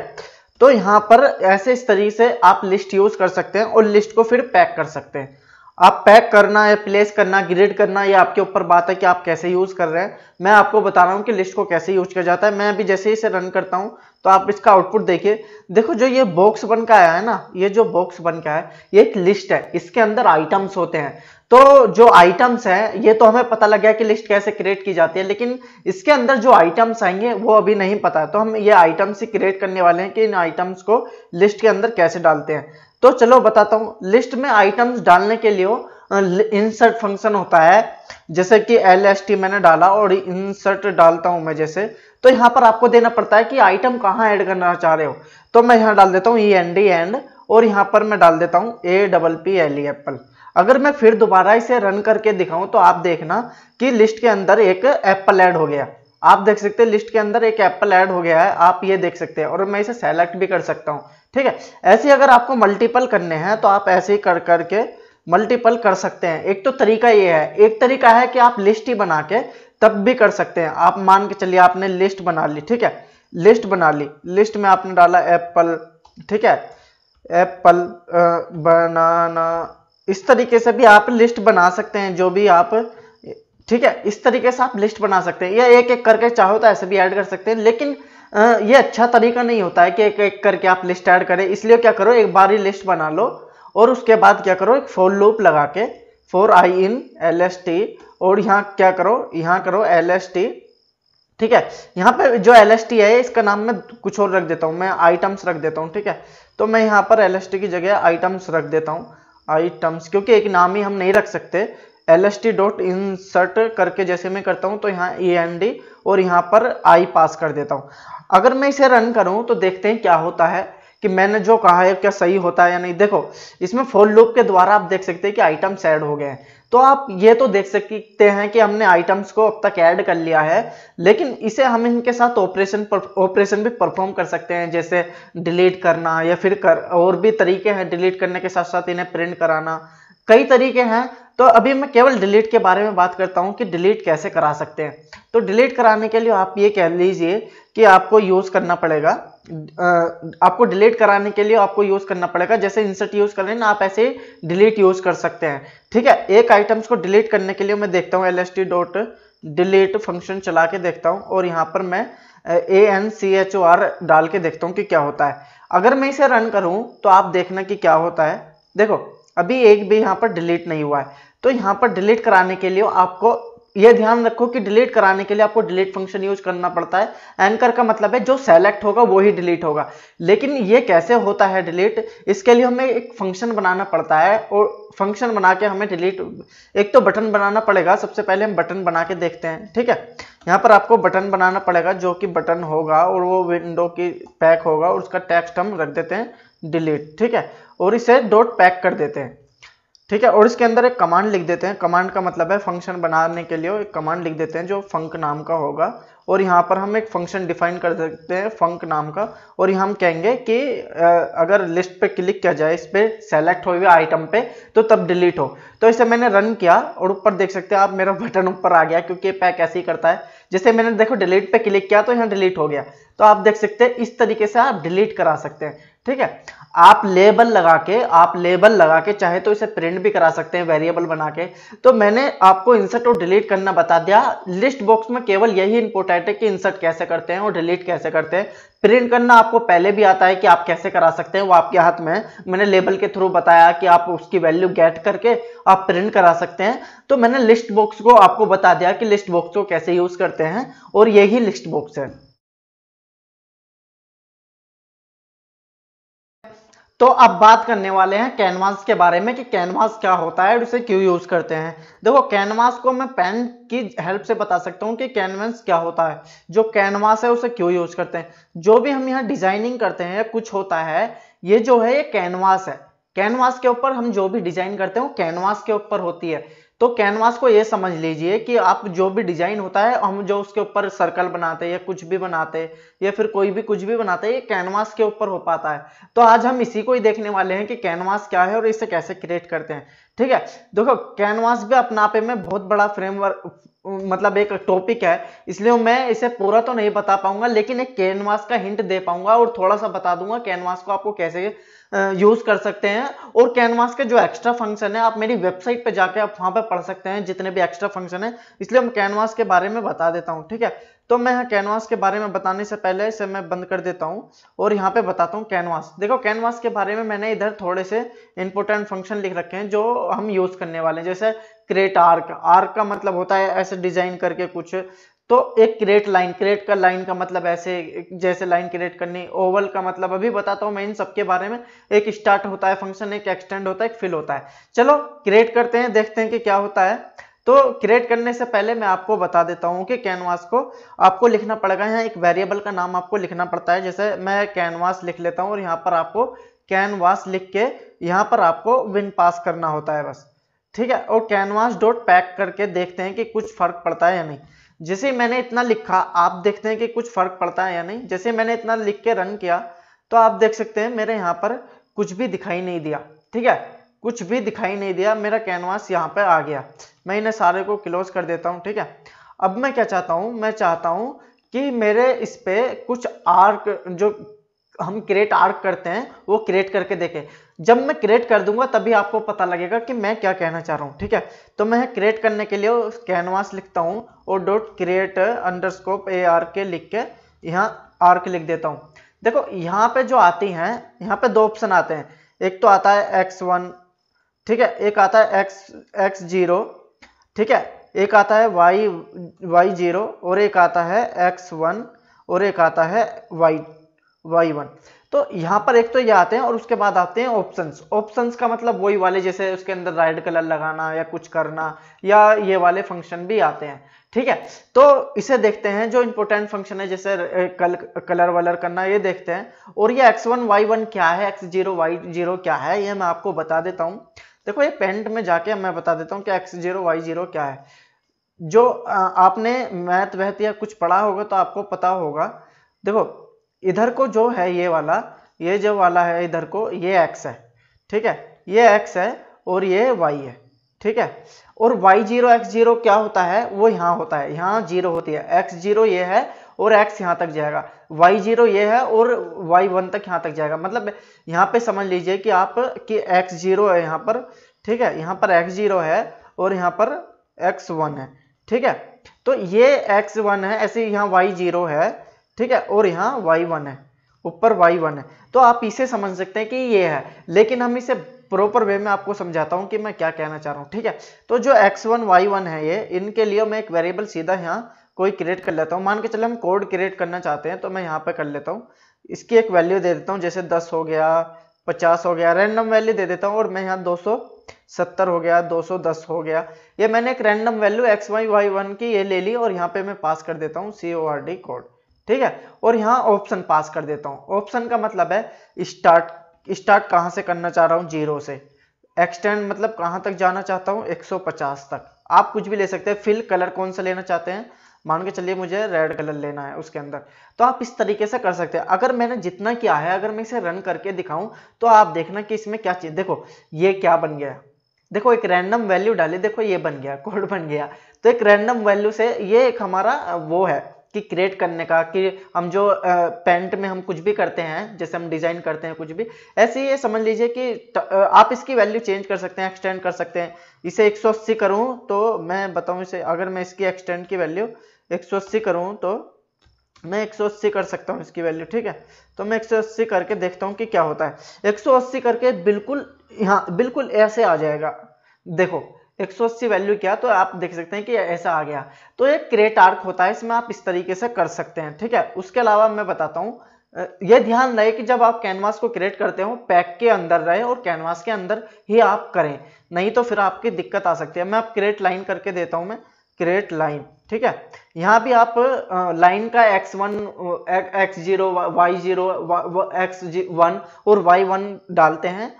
तो यहाँ पर ऐसे इस तरीके से आप लिस्ट यूज कर सकते हैं और लिस्ट को फिर पैक कर सकते हैं आप पैक करना या प्लेस करना ग्रेड करना ये आपके ऊपर बात है कि आप कैसे यूज कर रहे हैं मैं आपको बता रहा हूँ कि लिस्ट को कैसे यूज किया जाता है मैं अभी जैसे ही इसे रन करता हूँ तो आप इसका आउटपुट देखिए देखो जो ये बॉक्स बन का आया है ना ये जो बॉक्स बन का है ये एक लिस्ट है इसके अंदर आइटम्स होते हैं तो जो आइटम्स हैं ये तो हमें पता लग गया कि लिस्ट कैसे क्रिएट की जाती है लेकिन इसके अंदर जो आइटम्स आएंगे वो अभी नहीं पता है तो हम ये आइटम्स ही क्रिएट करने वाले हैं कि इन आइटम्स को लिस्ट के अंदर कैसे डालते हैं तो चलो बताता हूँ लिस्ट में आइटम्स डालने के लिए इंसर्ट फंक्शन होता है जैसे कि एल एस टी मैंने डाला और इंसर्ट डालता हूँ मैं जैसे तो यहाँ पर आपको देना पड़ता है कि आइटम कहाँ ऐड करना चाह रहे हो तो मैं यहाँ डाल देता हूँ ई एन डी एंड और यहाँ पर मैं डाल देता हूँ A double P L E apple अगर मैं फिर दोबारा इसे रन करके दिखाऊं तो आप देखना कि लिस्ट के अंदर एक एप्पल ऐड हो गया आप देख सकते हैं लिस्ट के अंदर एक एप्पल ऐड हो गया है आप ये देख सकते हैं और मैं इसे सेलेक्ट भी कर सकता हूँ ठीक है ऐसे अगर आपको मल्टीपल करने हैं तो आप ऐसे ही कर करके मल्टीपल कर सकते हैं एक तो तरीका ये है एक तरीका है कि आप लिस्ट ही बना के तब भी कर सकते हैं आप मान के चलिए आपने लिस्ट बना ली ठीक है लिस्ट बना ली लिस्ट में आपने डाला एप्पल ठीक है एप्पल बनाना इस तरीके से भी आप लिस्ट बना सकते हैं जो भी आप ठीक है इस तरीके से आप लिस्ट बना सकते हैं या एक एक करके चाहो तो ऐसे भी ऐड कर सकते हैं लेकिन ये अच्छा तरीका नहीं होता है कि एक एक करके आप लिस्ट ऐड करें इसलिए क्या करो एक बार ही लिस्ट बना लो और उसके बाद क्या करो एक फोर लूप लगा के for I in L S T और यहाँ क्या करो यहाँ करो एल एस टी ठीक है यहाँ पे जो एल एस टी है इसका नाम मैं कुछ और रख देता हूँ मैं आइटम्स रख देता हूँ ठीक है तो मैं यहाँ पर एल एस टी की जगह आइटम्स रख देता हूँ आइटम्स क्योंकि एक नाम ही हम नहीं रख सकते L S T dot insert करके जैसे मैं करता हूँ तो यहाँ ई एन डी और यहाँ पर आई पास कर देता हूँ अगर मैं इसे रन करूँ तो देखते हैं क्या होता है कि मैंने जो कहा है क्या सही होता है या नहीं देखो इसमें फोर लूप के द्वारा आप देख सकते हैं कि आइटम्स ऐड हो गए हैं तो आप ये तो देख सकते हैं कि हमने आइटम्स को अब तक ऐड कर लिया है लेकिन इसे हम इनके साथ ऑपरेशन ऑपरेशन भी परफॉर्म कर सकते हैं जैसे डिलीट करना या फिर कर और भी तरीके हैं डिलीट करने के साथ साथ इन्हें प्रिंट कराना कई तरीके हैं तो अभी मैं केवल डिलीट के बारे में बात करता हूँ कि डिलीट कैसे करा सकते हैं तो डिलीट कराने के लिए आप ये कह लीजिए कि आपको यूज़ करना पड़ेगा आपको डिलीट कराने के लिए आपको यूज़ करना पड़ेगा जैसे इंसर्ट यूज़ कर रहे हैं ना आप ऐसे डिलीट यूज़ कर सकते हैं ठीक है एक आइटम्स को डिलीट करने के लिए मैं देखता हूँ L S T dot delete function चला के देखता हूँ और यहाँ पर मैं A N C H O R डाल के देखता हूँ कि क्या होता है अगर मैं इसे रन करूँ तो आप देखना कि क्या होता है देखो अभी एक भी यहाँ पर डिलीट नहीं हुआ है तो यहाँ पर डिलीट कराने के लिए आपको ये ध्यान रखो कि डिलीट कराने के लिए आपको डिलीट फंक्शन यूज करना पड़ता है एंकर का मतलब है जो सेलेक्ट होगा वो ही डिलीट होगा लेकिन ये कैसे होता है डिलीट इसके लिए हमें एक फंक्शन बनाना पड़ता है और फंक्शन बना के हमें डिलीट एक तो बटन बनाना पड़ेगा सबसे पहले हम बटन बना के देखते हैं ठीक है यहाँ पर आपको बटन बनाना पड़ेगा जो कि बटन होगा और वो विंडो की पैक होगा और उसका टेक्स्ट हम रख देते हैं डिलीट ठीक है और इसे डॉट पैक कर देते हैं ठीक है और इसके अंदर एक कमांड लिख देते हैं कमांड का मतलब है फंक्शन बनाने के लिए एक कमांड लिख देते हैं जो फंक नाम का होगा और यहाँ पर हम एक फंक्शन डिफाइन कर सकते हैं फंक नाम का और यहाँ हम कहेंगे कि अगर लिस्ट पे क्लिक किया जाए इस पर सेलेक्ट हो हुए आइटम पे तो तब डिलीट हो तो इसे मैंने रन किया और ऊपर देख सकते हैं आप मेरा बटन ऊपर आ गया क्योंकि पैक ऐसे ही करता है जैसे मैंने देखो डिलीट पे क्लिक किया तो यहाँ डिलीट हो गया तो आप देख सकते हैं इस तरीके से आप डिलीट करा सकते हैं ठीक है आप लेबल लगा के आप लेबल लगा के चाहे तो इसे प्रिंट भी करा सकते हैं वेरिएबल बना के तो मैंने आपको इंसर्ट और डिलीट करना बता दिया लिस्ट बॉक्स में केवल यही इंपोर्टेंट है कि इंसर्ट कैसे करते हैं और डिलीट कैसे करते हैं प्रिंट करना आपको पहले भी आता है कि आप कैसे करा सकते हैं वो आपके हाथ में मैंने लेबल के थ्रू बताया कि आप उसकी वैल्यू गेट करके आप प्रिंट करा सकते हैं तो मैंने लिस्ट बॉक्स को आपको बता दिया कि लिस्ट बॉक्स को कैसे यूज करते हैं और यही लिस्ट बॉक्स है तो अब बात करने वाले हैं कैनवास के बारे में कि कैनवास क्या होता है और इसे क्यों यूज करते हैं देखो कैनवास को मैं पेन की हेल्प से बता सकता हूँ कि कैनवास क्या होता है जो कैनवास है उसे क्यों यूज करते हैं जो भी हम यहाँ डिजाइनिंग करते हैं या कुछ होता है ये जो है ये कैनवास है कैनवास के ऊपर हम जो भी डिजाइन करते हैं वो कैनवास के ऊपर होती है तो कैनवास को ये समझ लीजिए कि आप जो भी डिजाइन होता है हम जो उसके ऊपर सर्कल बनाते हैं या कुछ भी बनाते हैं या फिर कोई भी कुछ भी बनाते हैं ये कैनवास के ऊपर हो पाता है तो आज हम इसी को ही देखने वाले हैं कि कैनवास क्या है और इसे कैसे क्रिएट करते हैं ठीक है देखो कैनवास भी अपना आप में बहुत बड़ा फ्रेमवर्क मतलब एक टॉपिक है इसलिए मैं इसे पूरा तो नहीं बता पाऊंगा लेकिन एक कैनवास का हिंट दे पाऊंगा और थोड़ा सा बता दूंगा कैनवास को आपको कैसे यूज कर सकते हैं और कैनवास के जो एक्स्ट्रा फंक्शन है आप मेरी वेबसाइट पे जाके आप वहां पे पढ़ सकते हैं जितने भी एक्स्ट्रा फंक्शन है इसलिए मैं कैनवास के बारे में बता देता हूँ ठीक है तो मैं यहाँ कैनवास के बारे में बताने से पहले इसे मैं बंद कर देता हूँ और यहाँ पे बताता हूँ कैनवास देखो कैनवास के बारे में मैंने इधर थोड़े से इंपोर्टेंट फंक्शन लिख रखे हैं जो हम यूज करने वाले हैं जैसे क्रेट आर्क आर्क का मतलब होता है ऐसे डिजाइन करके कुछ तो एक क्रेट लाइन क्रेट का लाइन का मतलब ऐसे जैसे लाइन क्रिएट करनी ओवल का मतलब अभी बताता हूँ मैं इन सबके बारे में एक स्टार्ट होता है फंक्शन एक एक्सटेंड होता है एक फिल होता है चलो क्रिएट करते हैं देखते हैं कि क्या होता है तो क्रिएट करने से पहले मैं आपको बता देता हूँ कि कैनवास को आपको लिखना पड़ेगा यहाँ एक वेरिएबल का नाम आपको लिखना पड़ता है जैसे मैं कैनवास लिख लेता हूँ और यहाँ पर आपको कैनवास लिख के यहाँ पर आपको विन पास करना होता है बस ठीक है और कैनवास डॉट पैक करके देखते हैं कि कुछ फर्क पड़ता है या नहीं जैसे मैंने इतना लिखा आप देखते हैं कि कुछ फर्क पड़ता है या नहीं जैसे मैंने इतना लिख के रन किया तो आप देख सकते हैं मेरे यहाँ पर कुछ भी दिखाई नहीं दिया ठीक है कुछ भी दिखाई नहीं दिया मेरा कैनवास यहाँ पर आ गया मैं इन्हें सारे को क्लोज कर देता हूँ ठीक है अब मैं क्या चाहता हूँ मैं चाहता हूँ कि मेरे इस पर कुछ आर्क जो हम क्रिएट आर्क करते हैं वो क्रिएट करके देखें जब मैं क्रिएट कर दूंगा तभी आपको पता लगेगा कि मैं क्या कहना चाह रहा हूँ ठीक है तो मैं क्रिएट करने के लिए कैनवास लिखता हूँ और dot create underscore A R के लिख के यहाँ आर्क लिख देता हूँ देखो यहाँ पे जो आती हैं यहाँ पे दो ऑप्शन आते हैं एक तो आता है एक्स वन ठीक है एक आता है एक्स एक्स जीरो ठीक है एक आता है वाई वाई जीरो और एक आता है एक्स वन और एक आता है वाई वाई वन तो यहाँ पर एक तो ये आते हैं और उसके बाद आते हैं ऑप्शंस ऑप्शंस का मतलब वही वाले जैसे उसके अंदर रेड कलर लगाना या कुछ करना या ये वाले फंक्शन भी आते हैं ठीक है तो इसे देखते हैं जो इंपोर्टेंट फंक्शन है जैसे कल कलर वलर करना ये देखते हैं और ये एक्स वन वाई वन क्या है एक्स जीरो वाई जीरो क्या है ये मैं आपको बता देता हूँ देखो ये पेंट में जाके मैं बता देता हूँ कि एक्स जीरो वाई जीरो क्या है जो आपने मैथ वहत या कुछ पढ़ा होगा तो आपको पता होगा देखो इधर को जो है ये वाला ये जो वाला है इधर को ये एक्स है ठीक है ये एक्स है और ये वाई है ठीक है और वाई जीरो एक्स जीरो क्या होता है वो यहाँ होता है यहाँ जीरो होती है एक्स जीरो ये है और एक्स यहाँ तक जाएगा वाई जीरो ये है और वाई वन तक यहाँ तक जाएगा मतलब यहाँ पे समझ लीजिए कि आप कि एक्स जीरो है यहाँ पर ठीक है यहाँ पर एक्स जीरो है और यहाँ पर एक्स वन है ठीक है तो ये एक्स वन है ऐसे यहाँ वाई जीरो है ठीक है और यहाँ वाई वन है ऊपर वाई वन है तो आप इसे समझ सकते हैं कि ये है लेकिन हम इसे प्रॉपर वे में आपको समझाता हूँ कि मैं क्या कहना चाह रहा हूँ ठीक है तो जो एक्स वन वाई वन है ये इनके लिए मैं एक वेरिएबल सीधा यहाँ कोई क्रिएट कर लेता हूँ मान के चले हम कोड क्रिएट करना चाहते हैं तो मैं यहाँ पर कर लेता हूँ इसकी एक वैल्यू दे देता हूँ जैसे दस हो गया पचास हो गया रैंडम वैल्यू दे देता हूँ और मैं यहाँ दो सत्तर हो गया दो दस हो गया ये मैंने एक random value X Y Y one की ये ले ली और यहाँ पे मैं पास कर देता हूँ C O are D code ठीक है और यहां ऑप्शन पास कर देता हूं ऑप्शन का मतलब है स्टार्ट स्टार्ट कहां से करना चाह रहा हूं जीरो से एक्सटेंड मतलब कहां तक जाना चाहता हूं 150 तक आप कुछ भी ले सकते हैं फिल कलर कौन सा लेना चाहते हैं मान के चलिए मुझे रेड कलर लेना है उसके अंदर तो आप इस तरीके से कर सकते हैं अगर मैंने जितना किया है अगर मैं इसे रन करके दिखाऊं तो आप देखना कि इसमें क्या चीज़ देखो ये क्या बन गया देखो एक रैंडम वैल्यू डाली देखो ये बन गया कोड बन गया तो एक रैंडम वैल्यू से ये एक हमारा वो है कि क्रिएट करने का कि हम जो पेंट में हम कुछ भी करते हैं जैसे हम डिज़ाइन करते हैं कुछ भी ऐसे ये समझ लीजिए कि आप इसकी वैल्यू चेंज कर सकते हैं एक्सटेंड कर सकते हैं इसे एक सौ अस्सी करूँ तो मैं बताऊँ इसे अगर मैं इसकी एक्सटेंड की वैल्यू एक सौ अस्सी करूँ तो मैं 180 कर सकता हूँ इसकी वैल्यू ठीक है तो मैं 180 करके देखता हूँ कि क्या होता है 180 करके बिल्कुल यहाँ बिल्कुल ऐसे आ जाएगा देखो अस्सी वैल्यू क्या तो आप देख सकते हैं कि ऐसा आ गया तो एक क्रेट आर्क होता है इसमें आप इस तरीके से कर सकते हैं ठीक है उसके अलावा मैं बताता हूँ ये ध्यान रहे कि जब आप कैनवास को क्रिएट करते हो पैक के अंदर रहे और कैनवास के अंदर ही आप करें नहीं तो फिर आपकी दिक्कत आ सकती है मैं आप क्रिएट लाइन करके देता हूँ मैं क्रिएट लाइन ठीक है यहाँ भी आप लाइन का X one X zero Y zero X one और वाई वन डालते हैं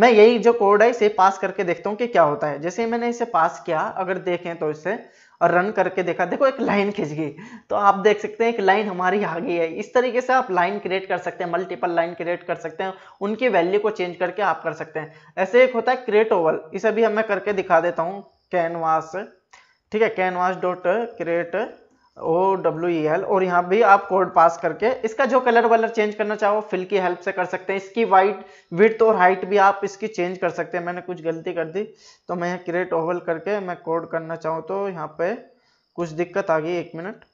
मैं यही जो कोड है इसे पास करके देखता हूँ कि क्या होता है जैसे मैंने इसे पास किया अगर देखें तो इसे और रन करके देखा देखो एक लाइन खिंच गई तो आप देख सकते हैं एक लाइन हमारी आ गई है इस तरीके से आप लाइन क्रिएट कर सकते हैं मल्टीपल लाइन क्रिएट कर सकते हैं उनकी वैल्यू को चेंज करके आप कर सकते हैं ऐसे एक होता है क्रिएट ओवल इसे भी मैं करके दिखा देता हूँ कैनवास ठीक है canvas dot create O W E L और यहाँ भी आप कोड पास करके इसका जो कलर वलर चेंज करना चाहो फिल की हेल्प से कर सकते हैं इसकी वाइट विथ और हाइट भी आप इसकी चेंज कर सकते हैं मैंने कुछ गलती कर दी तो मैं यहाँ क्रिएट ओवल करके मैं कोड करना चाहूँ तो यहाँ पे कुछ दिक्कत आ गई एक मिनट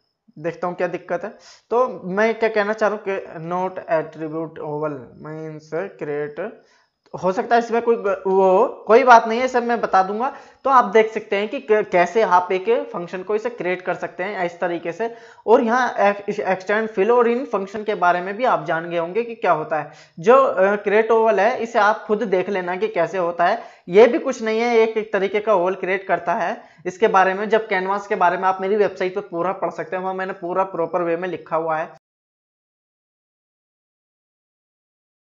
देखता हूँ क्या दिक्कत है तो मैं क्या कहना चाह रहा हूँ note attribute oval means create हो सकता है इसमें कोई वो कोई बात नहीं है सब मैं बता दूंगा तो आप देख सकते हैं कि कैसे आप एक फंक्शन को इसे क्रिएट कर सकते हैं इस तरीके से और यहाँ एक्सटेंड फिल और इन फंक्शन के बारे में भी आप जान गए होंगे कि क्या होता है जो क्रिएट ओवल है इसे आप खुद देख लेना कि कैसे होता है ये भी कुछ नहीं है एक एक तरीके का ओवल क्रिएट करता है इसके बारे में जब कैनवास के बारे में आप मेरी वेबसाइट पर पूरा पढ़ सकते हैं वहाँ मैंने पूरा प्रॉपर वे में लिखा हुआ है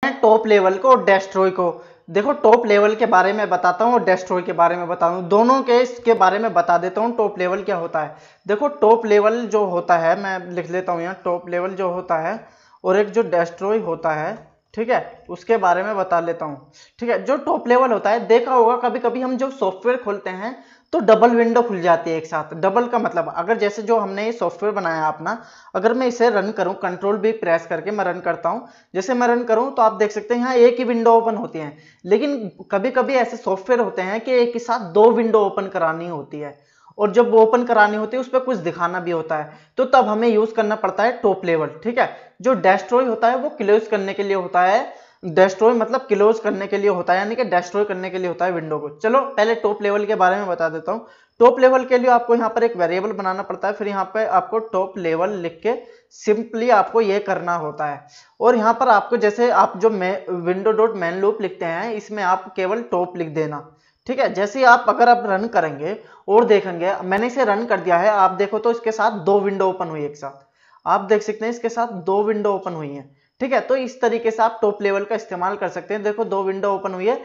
हैं टॉप लेवल को और डेस्ट्रॉय को देखो टॉप लेवल के बारे में बताता हूँ और डेस्ट्रॉय के बारे में बता हूँ दोनों के इसके बारे में बता देता हूँ टॉप लेवल क्या होता है देखो टॉप लेवल जो होता है मैं लिख लेता हूँ यहाँ टॉप लेवल जो होता है और एक जो डेस्ट्रॉय होता है ठीक है उसके बारे में बता लेता हूँ ठीक है जो टॉप लेवल होता है देखा होगा कभी कभी हम जो सॉफ्टवेयर खोलते हैं तो डबल विंडो खुल जाती है एक साथ डबल का मतलब अगर जैसे जो हमने ये सॉफ्टवेयर बनाया अपना अगर मैं इसे रन करूं कंट्रोल भी प्रेस करके मैं रन करता हूं जैसे मैं रन करूं तो आप देख सकते हैं यहाँ एक ही विंडो ओपन होती है लेकिन कभी कभी ऐसे सॉफ्टवेयर होते हैं कि एक ही साथ दो विंडो ओपन करानी होती है और जब वो ओपन करानी होती है उस पर कुछ दिखाना भी होता है तो तब हमें यूज करना पड़ता है टॉप लेवल ठीक है जो डेस्ट्रॉय होता है वो क्लोज करने के लिए होता है डेस्ट्रॉय मतलब क्लोज करने के लिए होता है यानी कि डेस्ट्रॉय करने के लिए होता है विंडो को चलो पहले टॉप लेवल के बारे में बता देता हूँ टॉप लेवल के लिए आपको यहाँ पर एक वेरिएबल बनाना पड़ता है फिर यहाँ पर आपको टॉप लेवल लिख के सिंपली आपको ये करना होता है और यहाँ पर आपको जैसे आप जो विंडो डॉट मैन लूप लिखते हैं इसमें आप केवल टॉप लिख देना ठीक है जैसे आप अगर आप रन करेंगे और देखेंगे मैंने इसे रन कर दिया है आप देखो तो इसके साथ दो विंडो ओपन हुई एक साथ आप देख सकते हैं इसके साथ दो विंडो ओपन हुई है ठीक है तो इस तरीके से आप टॉप लेवल का इस्तेमाल कर सकते हैं देखो दो विंडो ओपन हुई है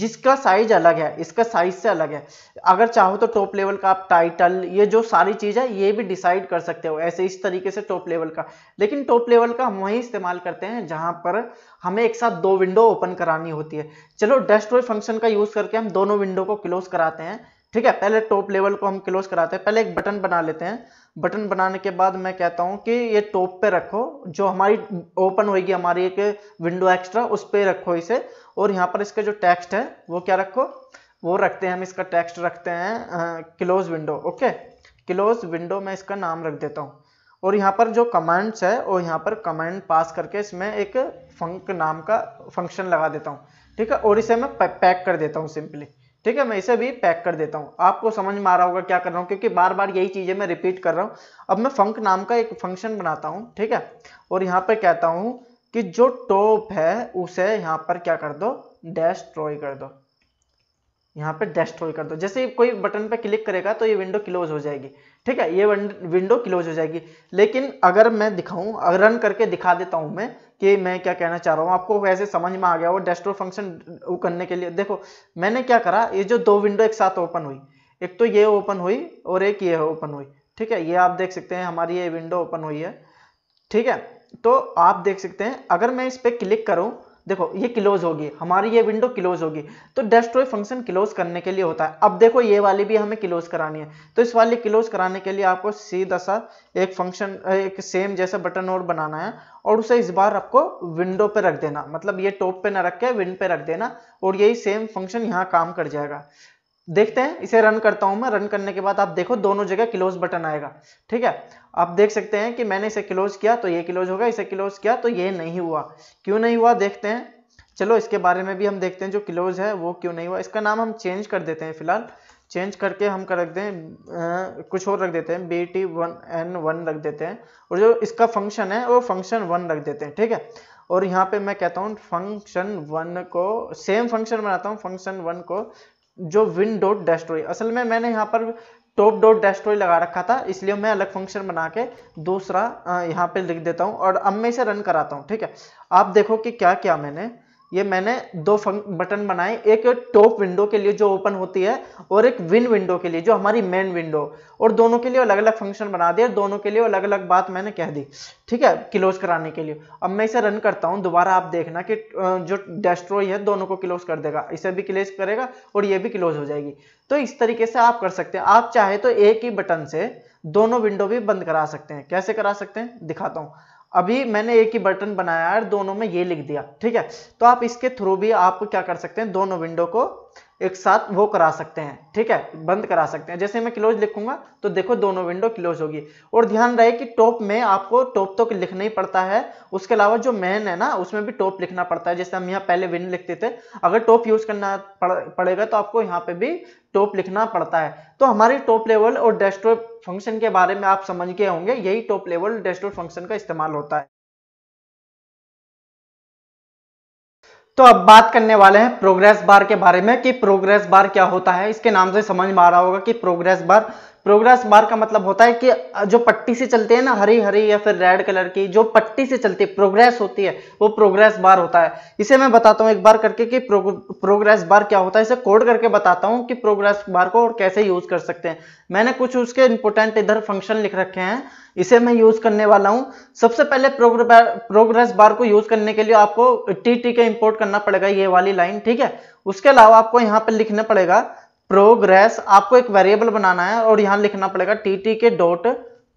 जिसका साइज अलग है इसका साइज से अलग है अगर चाहो तो टॉप लेवल का आप टाइटल ये जो सारी चीज है ये भी डिसाइड कर सकते हो ऐसे इस तरीके से टॉप लेवल का लेकिन टॉप लेवल का हम वही इस्तेमाल करते हैं जहां पर हमें एक साथ दो विंडो ओपन करानी होती है चलो डेस्ट्रॉय फंक्शन का यूज करके हम दोनों विंडो को क्लोज कराते हैं ठीक है पहले टॉप लेवल को हम क्लोज कराते हैं पहले एक बटन बना लेते हैं बटन बनाने के बाद मैं कहता हूँ कि ये टॉप पे रखो जो हमारी ओपन होगी हमारी एक विंडो एक्स्ट्रा उस पर रखो इसे और यहाँ पर इसका जो टेक्स्ट है वो क्या रखो वो रखते हैं हम इसका टेक्स्ट रखते हैं close window okay close window मैं इसका नाम रख देता हूँ और यहाँ पर जो कमांड्स है वो यहाँ पर कमांड पास करके इसमें एक फंक नाम का फंक्शन लगा देता हूँ ठीक है और इसे मैं पैक कर देता हूँ सिंपली ठीक है मैं इसे भी पैक कर देता हूँ आपको समझ में आ रहा होगा क्या कर रहा हूँ क्योंकि बार बार यही चीज़ें मैं रिपीट कर रहा हूँ अब मैं फंक नाम का एक फंक्शन बनाता हूँ ठीक है और यहाँ पर कहता हूँ कि जो टॉप है उसे यहाँ पर क्या कर दो डेस्ट्रॉय कर दो यहाँ पे डेस्ट्रॉय कर दो जैसे कोई बटन पर क्लिक करेगा तो ये विंडो क्लोज हो जाएगी ठीक है ये विंडो क्लोज हो जाएगी लेकिन अगर मैं दिखाऊं रन करके दिखा देता हूं मैं कि मैं क्या कहना चाह रहा हूँ आपको वैसे समझ में आ गया वो डेस्टोर फंक्शन वो करने के लिए देखो मैंने क्या करा ये जो दो विंडो एक साथ ओपन हुई एक तो ये ओपन हुई और एक ये ओपन हुई ठीक है ये आप देख सकते हैं हमारी ये विंडो ओपन हुई है ठीक है तो आप देख सकते हैं अगर मैं इस पर क्लिक करूँ देखो ये क्लोज होगी हमारी ये विंडो क्लोज होगी तो डेस्ट्रॉय फंक्शन क्लोज करने के लिए होता है अब देखो ये वाली भी हमें क्लोज करानी है तो इस वाली क्लोज कराने के लिए आपको सीधा सा एक फंक्शन एक सेम जैसा बटन और बनाना है और उसे इस बार आपको विंडो पे रख देना मतलब ये टॉप पे ना रख के विंड पे रख देना और यही सेम फंक्शन यहाँ काम कर जाएगा देखते हैं इसे रन करता हूं मैं रन करने के बाद आप देखो दोनों जगह क्लोज बटन आएगा ठीक है आप देख सकते हैं कि मैंने इसे क्लोज किया तो ये क्लोज होगा इसे क्लोज किया तो ये नहीं हुआ क्यों नहीं हुआ देखते हैं चलो इसके बारे में भी हम देखते हैं जो क्लोज है वो क्यों नहीं हुआ इसका नाम हम चेंज कर देते हैं फिलहाल चेंज करके हम कर रख हैं कुछ और रख देते हैं B T one N one रख देते हैं और जो इसका फंक्शन है वो फंक्शन वन रख देते हैं ठीक है और यहाँ पे मैं कहता हूँ फंक्शन वन को सेम फंक्शन बनाता हूँ फंक्शन वन को जो विन डॉट डेस्ट्रॉय असल में मैंने यहाँ पर टॉप डॉट डेस्ट्रॉय लगा रखा था इसलिए मैं अलग फंक्शन बना के दूसरा यहाँ पे लिख देता हूँ और अब मैं इसे रन कराता हूँ ठीक है आप देखो कि क्या क्या मैंने ये मैंने दो बटन बनाए एक टॉप विंडो के लिए जो ओपन होती है और एक विन विंडो के लिए जो हमारी मेन विंडो और दोनों के लिए अलग अलग फंक्शन बना दिए दोनों के लिए अलग अलग बात मैंने कह दी ठीक है क्लोज कराने के लिए अब मैं इसे रन करता हूँ दोबारा आप देखना कि जो डेस्ट्रॉय है दोनों को क्लोज कर देगा इसे भी क्लेज करेगा और ये भी क्लोज हो जाएगी तो इस तरीके से आप कर सकते हैं आप चाहे तो एक ही बटन से दोनों विंडो भी बंद करा सकते हैं कैसे करा सकते हैं दिखाता हूँ अभी मैंने एक ही बटन बनाया है दोनों में ये लिख दिया ठीक है तो आप इसके थ्रू भी आप क्या कर सकते हैं दोनों विंडो को एक साथ वो करा सकते हैं ठीक है बंद करा सकते हैं जैसे मैं क्लोज लिखूंगा तो देखो दोनों विंडो क्लोज होगी और ध्यान रहे कि टॉप में आपको टॉप तो लिखना ही पड़ता है उसके अलावा जो मेन है ना उसमें भी टॉप लिखना पड़ता है जैसे हम यहाँ पहले विंड लिखते थे अगर टॉप यूज करना पड़, पड़ेगा तो आपको यहाँ पे भी टॉप लिखना पड़ता है तो हमारे टॉप लेवल और डेस्टोर फंक्शन के बारे में आप समझ गए होंगे यही टॉप लेवल डेस्टोर फंक्शन का इस्तेमाल होता है तो अब बात करने वाले हैं प्रोग्रेस बार के बारे में कि प्रोग्रेस बार क्या होता है इसके नाम से समझ में आ रहा होगा कि प्रोग्रेस बार प्रोग्रेस बार का मतलब होता है कि जो पट्टी से चलते हैं ना हरी हरी या फिर रेड कलर की जो पट्टी से चलती है प्रोग्रेस होती है वो प्रोग्रेस बार होता है इसे मैं बताता हूँ एक बार करके कि प्रोग्रेस बार क्या होता है इसे कोड करके बताता हूँ कि प्रोग्रेस बार को और कैसे यूज कर सकते हैं मैंने कुछ उसके इंपोर्टेंट इधर फंक्शन लिख रखे हैं इसे मैं यूज करने वाला हूं सबसे पहले प्रोग्रेस बार को यूज करने के लिए आपको टी टी के इंपोर्ट करना पड़ेगा ये वाली लाइन ठीक है उसके अलावा आपको यहां पर लिखना पड़ेगा प्रोग्रेस आपको एक वेरिएबल बनाना है और यहां लिखना पड़ेगा T T K dot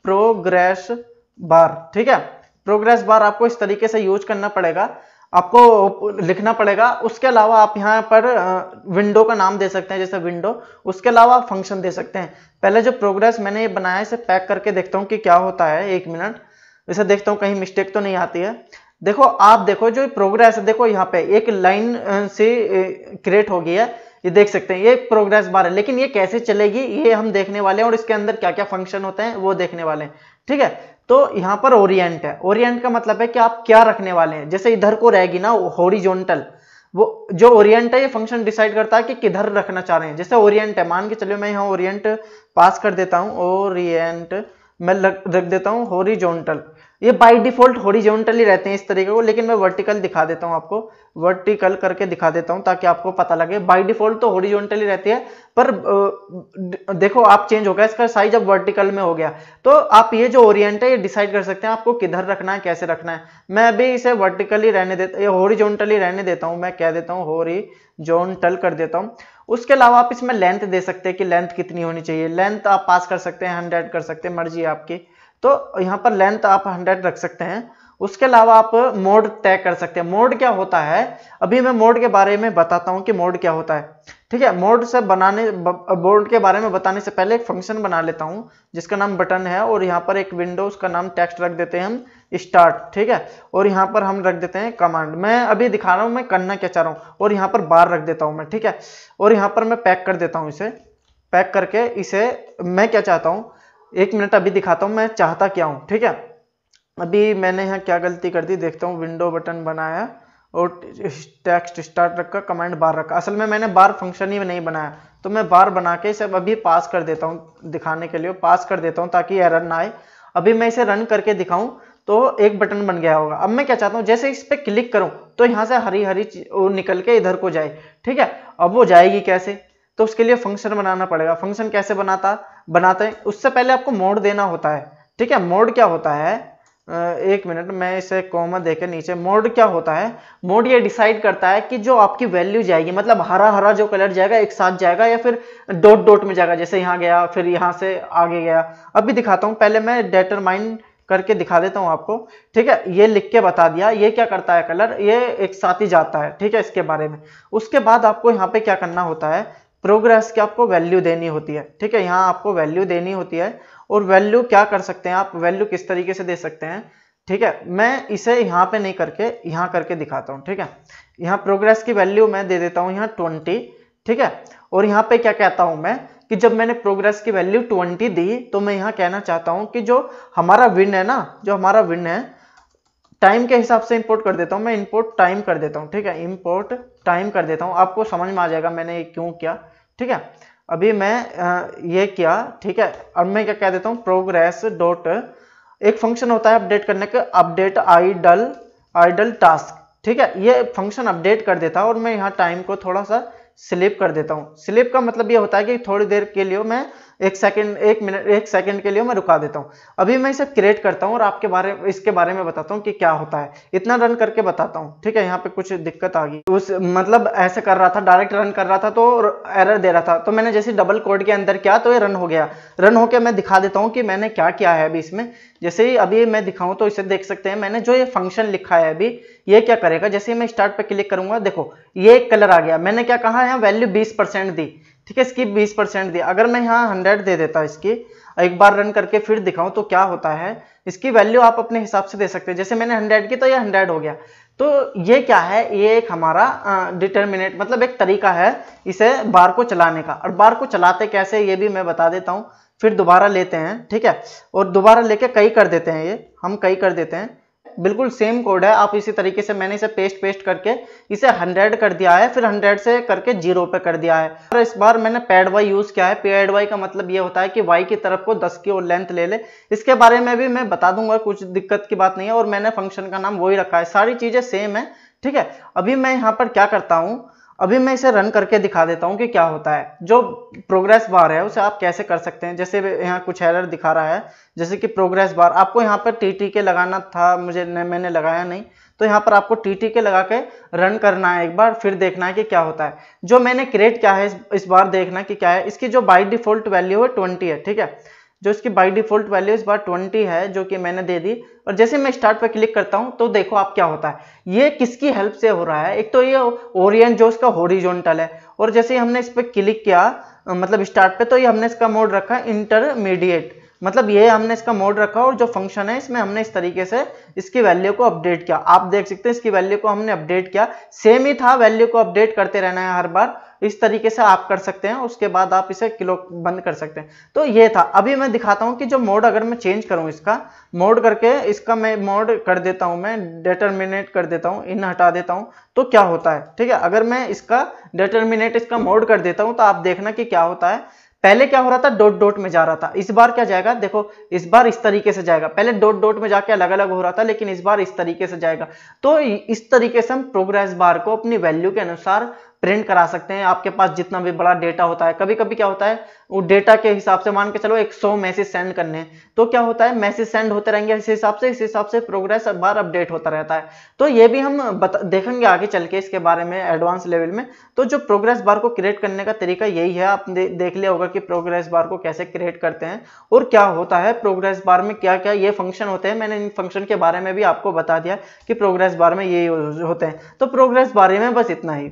progress bar ठीक है प्रोग्रेस बार आपको इस तरीके से यूज करना पड़ेगा आपको लिखना पड़ेगा उसके अलावा आप यहाँ पर विंडो का नाम दे सकते हैं जैसे विंडो उसके अलावा आप फंक्शन दे सकते हैं पहले जो प्रोग्रेस मैंने ये बनाया इसे पैक करके देखता हूँ कि क्या होता है एक मिनट इसे देखता हूँ कहीं मिस्टेक तो नहीं आती है देखो आप देखो जो प्रोग्रेस है देखो यहाँ पे एक लाइन से क्रिएट हो गई है ये देख सकते हैं ये प्रोग्रेस बार है लेकिन ये कैसे चलेगी ये हम देखने वाले हैं और इसके अंदर क्या क्या फंक्शन होते हैं वो देखने वाले हैं ठीक है तो यहाँ पर ओरिएंट है ओरिएंट का मतलब है कि आप क्या रखने वाले हैं जैसे इधर को रहेगी ना होरिजोनटल वो जो ओरिएंट है ये फंक्शन डिसाइड करता है कि किधर रखना चाह रहे हैं जैसे ओरिएंट है मान के चलिए मैं यहाँ ओरिएंट पास कर देता हूँ ओरिएंट मैं रख देता हूँ होरिजोनटल ये बाई डिफॉल्ट होरिजोनटली रहते हैं इस तरीके को लेकिन मैं वर्टिकल दिखा देता हूँ आपको वर्टिकल करके दिखा देता हूँ ताकि आपको पता लगे बाई डिफॉल्ट तो होरिजोनटली रहती है पर देखो आप चेंज हो गया इसका साइज अब वर्टिकल में हो गया तो आप ये जो ओरिएंट है ये डिसाइड कर सकते हैं आपको किधर रखना है कैसे रखना है मैं अभी इसे वर्टिकली रहने देता ये होरिजोनटली रहने देता हूँ मैं कह देता हूँ हॉरिजॉन्टल कर देता हूँ उसके अलावा आप इसमें लेंथ दे सकते हैं कि लेंथ कितनी होनी चाहिए लेंथ आप पास कर सकते हैं हंड्रेड कर सकते हैं मर्जी आपकी तो यहाँ पर लेंथ आप हंड्रेड रख सकते हैं उसके अलावा आप मोड तय कर सकते हैं मोड क्या होता है अभी मैं मोड के बारे में बताता हूँ कि मोड क्या होता है ठीक है मोड से बनाने बोर्ड के बारे में बताने से पहले एक फंक्शन बना लेता हूँ जिसका नाम बटन है और यहाँ पर एक विंडो उसका नाम टेक्स्ट रख देते हैं हम स्टार्ट ठीक है और यहाँ पर हम रख देते हैं कमांड मैं अभी दिखा रहा हूँ मैं करना क्या चाह रहा हूँ और यहाँ पर बार रख देता हूँ मैं ठीक है और यहाँ पर मैं पैक कर देता हूँ इसे पैक करके इसे मैं क्या चाहता हूँ एक मिनट अभी दिखाता हूँ मैं चाहता क्या हूँ ठीक है अभी मैंने यहाँ क्या गलती कर दी देखता हूँ विंडो बटन बनाया और टेक्स्ट स्टार्ट रखा कमांड बार रखा असल में मैंने बार फंक्शन ही नहीं बनाया तो मैं बार बना के इसे अभी पास कर देता हूँ दिखाने के लिए पास कर देता हूँ ताकि एरर ना आए अभी मैं इसे रन करके दिखाऊं तो एक बटन बन गया होगा अब मैं क्या चाहता हूँ जैसे इस पर क्लिक करूँ तो यहाँ से हरी हरी निकल के इधर को जाए ठीक है अब वो जाएगी कैसे तो उसके लिए फंक्शन बनाना पड़ेगा फंक्शन कैसे बनाता बनाते हैं उससे पहले आपको मोड देना होता है ठीक है मोड क्या होता है एक मिनट मैं इसे कॉमा देकर नीचे मोड क्या होता है मोड ये डिसाइड करता है कि जो आपकी वैल्यू जाएगी मतलब हरा हरा जो कलर जाएगा एक साथ जाएगा या फिर डॉट डॉट में जाएगा जैसे यहाँ गया फिर यहाँ से आगे गया अभी दिखाता हूँ पहले मैं डेटरमाइन करके दिखा देता हूँ आपको ठीक है ये लिख के बता दिया ये क्या करता है कलर ये एक साथ ही जाता है ठीक है इसके बारे में उसके बाद आपको यहाँ पे क्या करना होता है प्रोग्रेस की आपको वैल्यू देनी होती है ठीक है यहाँ आपको वैल्यू देनी होती है और वैल्यू क्या कर सकते हैं आप वैल्यू किस तरीके से दे सकते हैं ठीक है मैं इसे यहाँ पे नहीं करके यहाँ करके दिखाता हूँ ठीक है यहाँ प्रोग्रेस की वैल्यू मैं दे देता हूँ यहाँ ट्वेंटी ठीक है और यहाँ पे क्या कहता हूँ मैं कि जब मैंने प्रोग्रेस की वैल्यू ट्वेंटी दी तो मैं यहाँ कहना चाहता हूँ कि जो हमारा विन है ना जो हमारा विन है टाइम के हिसाब से इंपोर्ट कर देता हूँ मैं इंपोर्ट टाइम कर देता हूँ ठीक है इंपोर्ट टाइम कर देता हूँ आपको समझ में आ जाएगा मैंने ये क्यों किया ठीक है अभी मैं ये किया ठीक है अब मैं क्या कह देता हूँ प्रोग्रेस डॉट एक फंक्शन होता है अपडेट करने का अपडेट आइडल आइडल टास्क ठीक है ये फंक्शन अपडेट कर देता हूँ और मैं यहाँ टाइम को थोड़ा सा स्लिप कर देता हूँ स्लिप का मतलब ये होता है कि थोड़ी देर के लिए मैं एक सेकंड एक मिनट एक सेकंड के लिए मैं रुका देता हूँ अभी मैं इसे क्रिएट करता हूँ और आपके बारे इसके बारे में बताता हूँ कि क्या होता है इतना रन करके बताता हूँ ठीक है यहाँ पे कुछ दिक्कत आ गई उस मतलब ऐसे कर रहा था डायरेक्ट रन कर रहा था तो एरर दे रहा था तो मैंने जैसे डबल कोड के अंदर किया तो ये रन हो गया रन होकर मैं दिखा देता हूँ कि मैंने क्या किया है अभी इसमें जैसे ही अभी मैं दिखाऊँ तो इसे देख सकते हैं मैंने जो ये फंक्शन लिखा है अभी ये क्या करेगा जैसे ही मैं स्टार्ट पर क्लिक करूंगा देखो ये एक कलर आ गया मैंने क्या कहा यहाँ वैल्यू बीस परसेंट दी ठीक है इसकी 20 परसेंट दिया अगर मैं यहाँ 100 दे देता हूँ इसकी एक बार रन करके फिर दिखाऊं तो क्या होता है इसकी वैल्यू आप अपने हिसाब से दे सकते हैं जैसे मैंने 100 की तो ये 100 हो गया तो ये क्या है ये एक हमारा डिटर्मिनेट मतलब एक तरीका है इसे बार को चलाने का और बार को चलाते कैसे ये भी मैं बता देता हूँ फिर दोबारा लेते हैं ठीक है और दोबारा लेके कई कर देते हैं ये हम कई कर देते हैं बिल्कुल सेम कोड है आप इसी तरीके से मैंने इसे पेस्ट पेस्ट करके इसे 100 कर दिया है फिर 100 से करके जीरो पे कर दिया है और इस बार मैंने पैड वाई यूज़ किया है पैड वाई का मतलब ये होता है कि वाई की तरफ को 10 की ओर लेंथ ले ले इसके बारे में भी मैं बता दूंगा कुछ दिक्कत की बात नहीं है और मैंने फंक्शन का नाम वही रखा है सारी चीज़ें सेम है ठीक है अभी मैं यहाँ पर क्या करता हूँ अभी मैं इसे रन करके दिखा देता हूँ कि क्या होता है जो प्रोग्रेस बार है उसे आप कैसे कर सकते हैं जैसे यहाँ कुछ एरर दिखा रहा है जैसे कि प्रोग्रेस बार आपको यहाँ पर टी टी के लगाना था मुझे न, मैंने लगाया नहीं तो यहाँ पर आपको टी टी के लगा के रन करना है एक बार फिर देखना है कि क्या होता है जो मैंने क्रिएट किया है इस, इस बार देखना कि क्या है इसकी जो बाई डिफॉल्ट वैल्यू है ट्वेंटी है ठीक है जो इसकी बाई डिफॉल्ट वैल्यू इस बार 20 है जो कि मैंने दे दी और जैसे मैं स्टार्ट पर क्लिक करता हूं तो देखो आप क्या होता है ये किसकी हेल्प से हो रहा है एक तो ये ओरियंट जो इसका होरिजोनटल है और जैसे हमने इस पर क्लिक किया मतलब स्टार्ट पे तो ये हमने इसका मोड रखा इंटरमीडिएट मतलब ये हमने इसका मोड रखा और जो फंक्शन है इसमें हमने इस तरीके से इसकी वैल्यू को अपडेट किया आप देख सकते हैं इसकी वैल्यू को हमने अपडेट किया सेम ही था वैल्यू को अपडेट करते रहना है हर बार इस तरीके से आप कर सकते हैं उसके बाद आप इसे किलो बंद कर सकते हैं तो ये था अभी मैं दिखाता हूँ कि जो मोड अगर मैं चेंज करूँ इसका मोड करके इसका मैं मोड कर देता हूँ मैं डिटर्मिनेट कर देता हूँ इन हटा देता हूँ तो क्या होता है ठीक है अगर मैं इसका डिटर्मिनेट इसका मोड कर देता हूँ तो आप देखना कि क्या होता है पहले क्या हो रहा था डॉट डॉट में जा रहा था इस बार क्या जाएगा देखो इस बार इस तरीके से जाएगा पहले डॉट डॉट में जाके अलग अलग हो रहा था लेकिन इस बार इस तरीके से जाएगा तो इस तरीके से हम प्रोग्रेस बार को अपनी वैल्यू के अनुसार प्रिंट करा सकते हैं आपके पास जितना भी बड़ा डेटा होता है कभी कभी क्या होता है वो डेटा के हिसाब से मान के चलो 100 मैसेज सेंड करने तो क्या होता है मैसेज सेंड होते रहेंगे इस हिसाब से इस हिसाब से प्रोग्रेस बार अपडेट होता रहता है तो ये भी हम बता, देखेंगे आगे चल के इसके बारे में एडवांस लेवल में तो जो प्रोग्रेस बार को क्रिएट करने का तरीका यही है आप देख लिया होगा कि प्रोग्रेस बार को कैसे क्रिएट करते हैं और क्या होता है प्रोग्रेस बार में क्या क्या ये फंक्शन होते हैं मैंने इन फंक्शन के बारे में भी आपको बता दिया कि प्रोग्रेस बार में ये होते हैं तो प्रोग्रेस बारे में बस इतना ही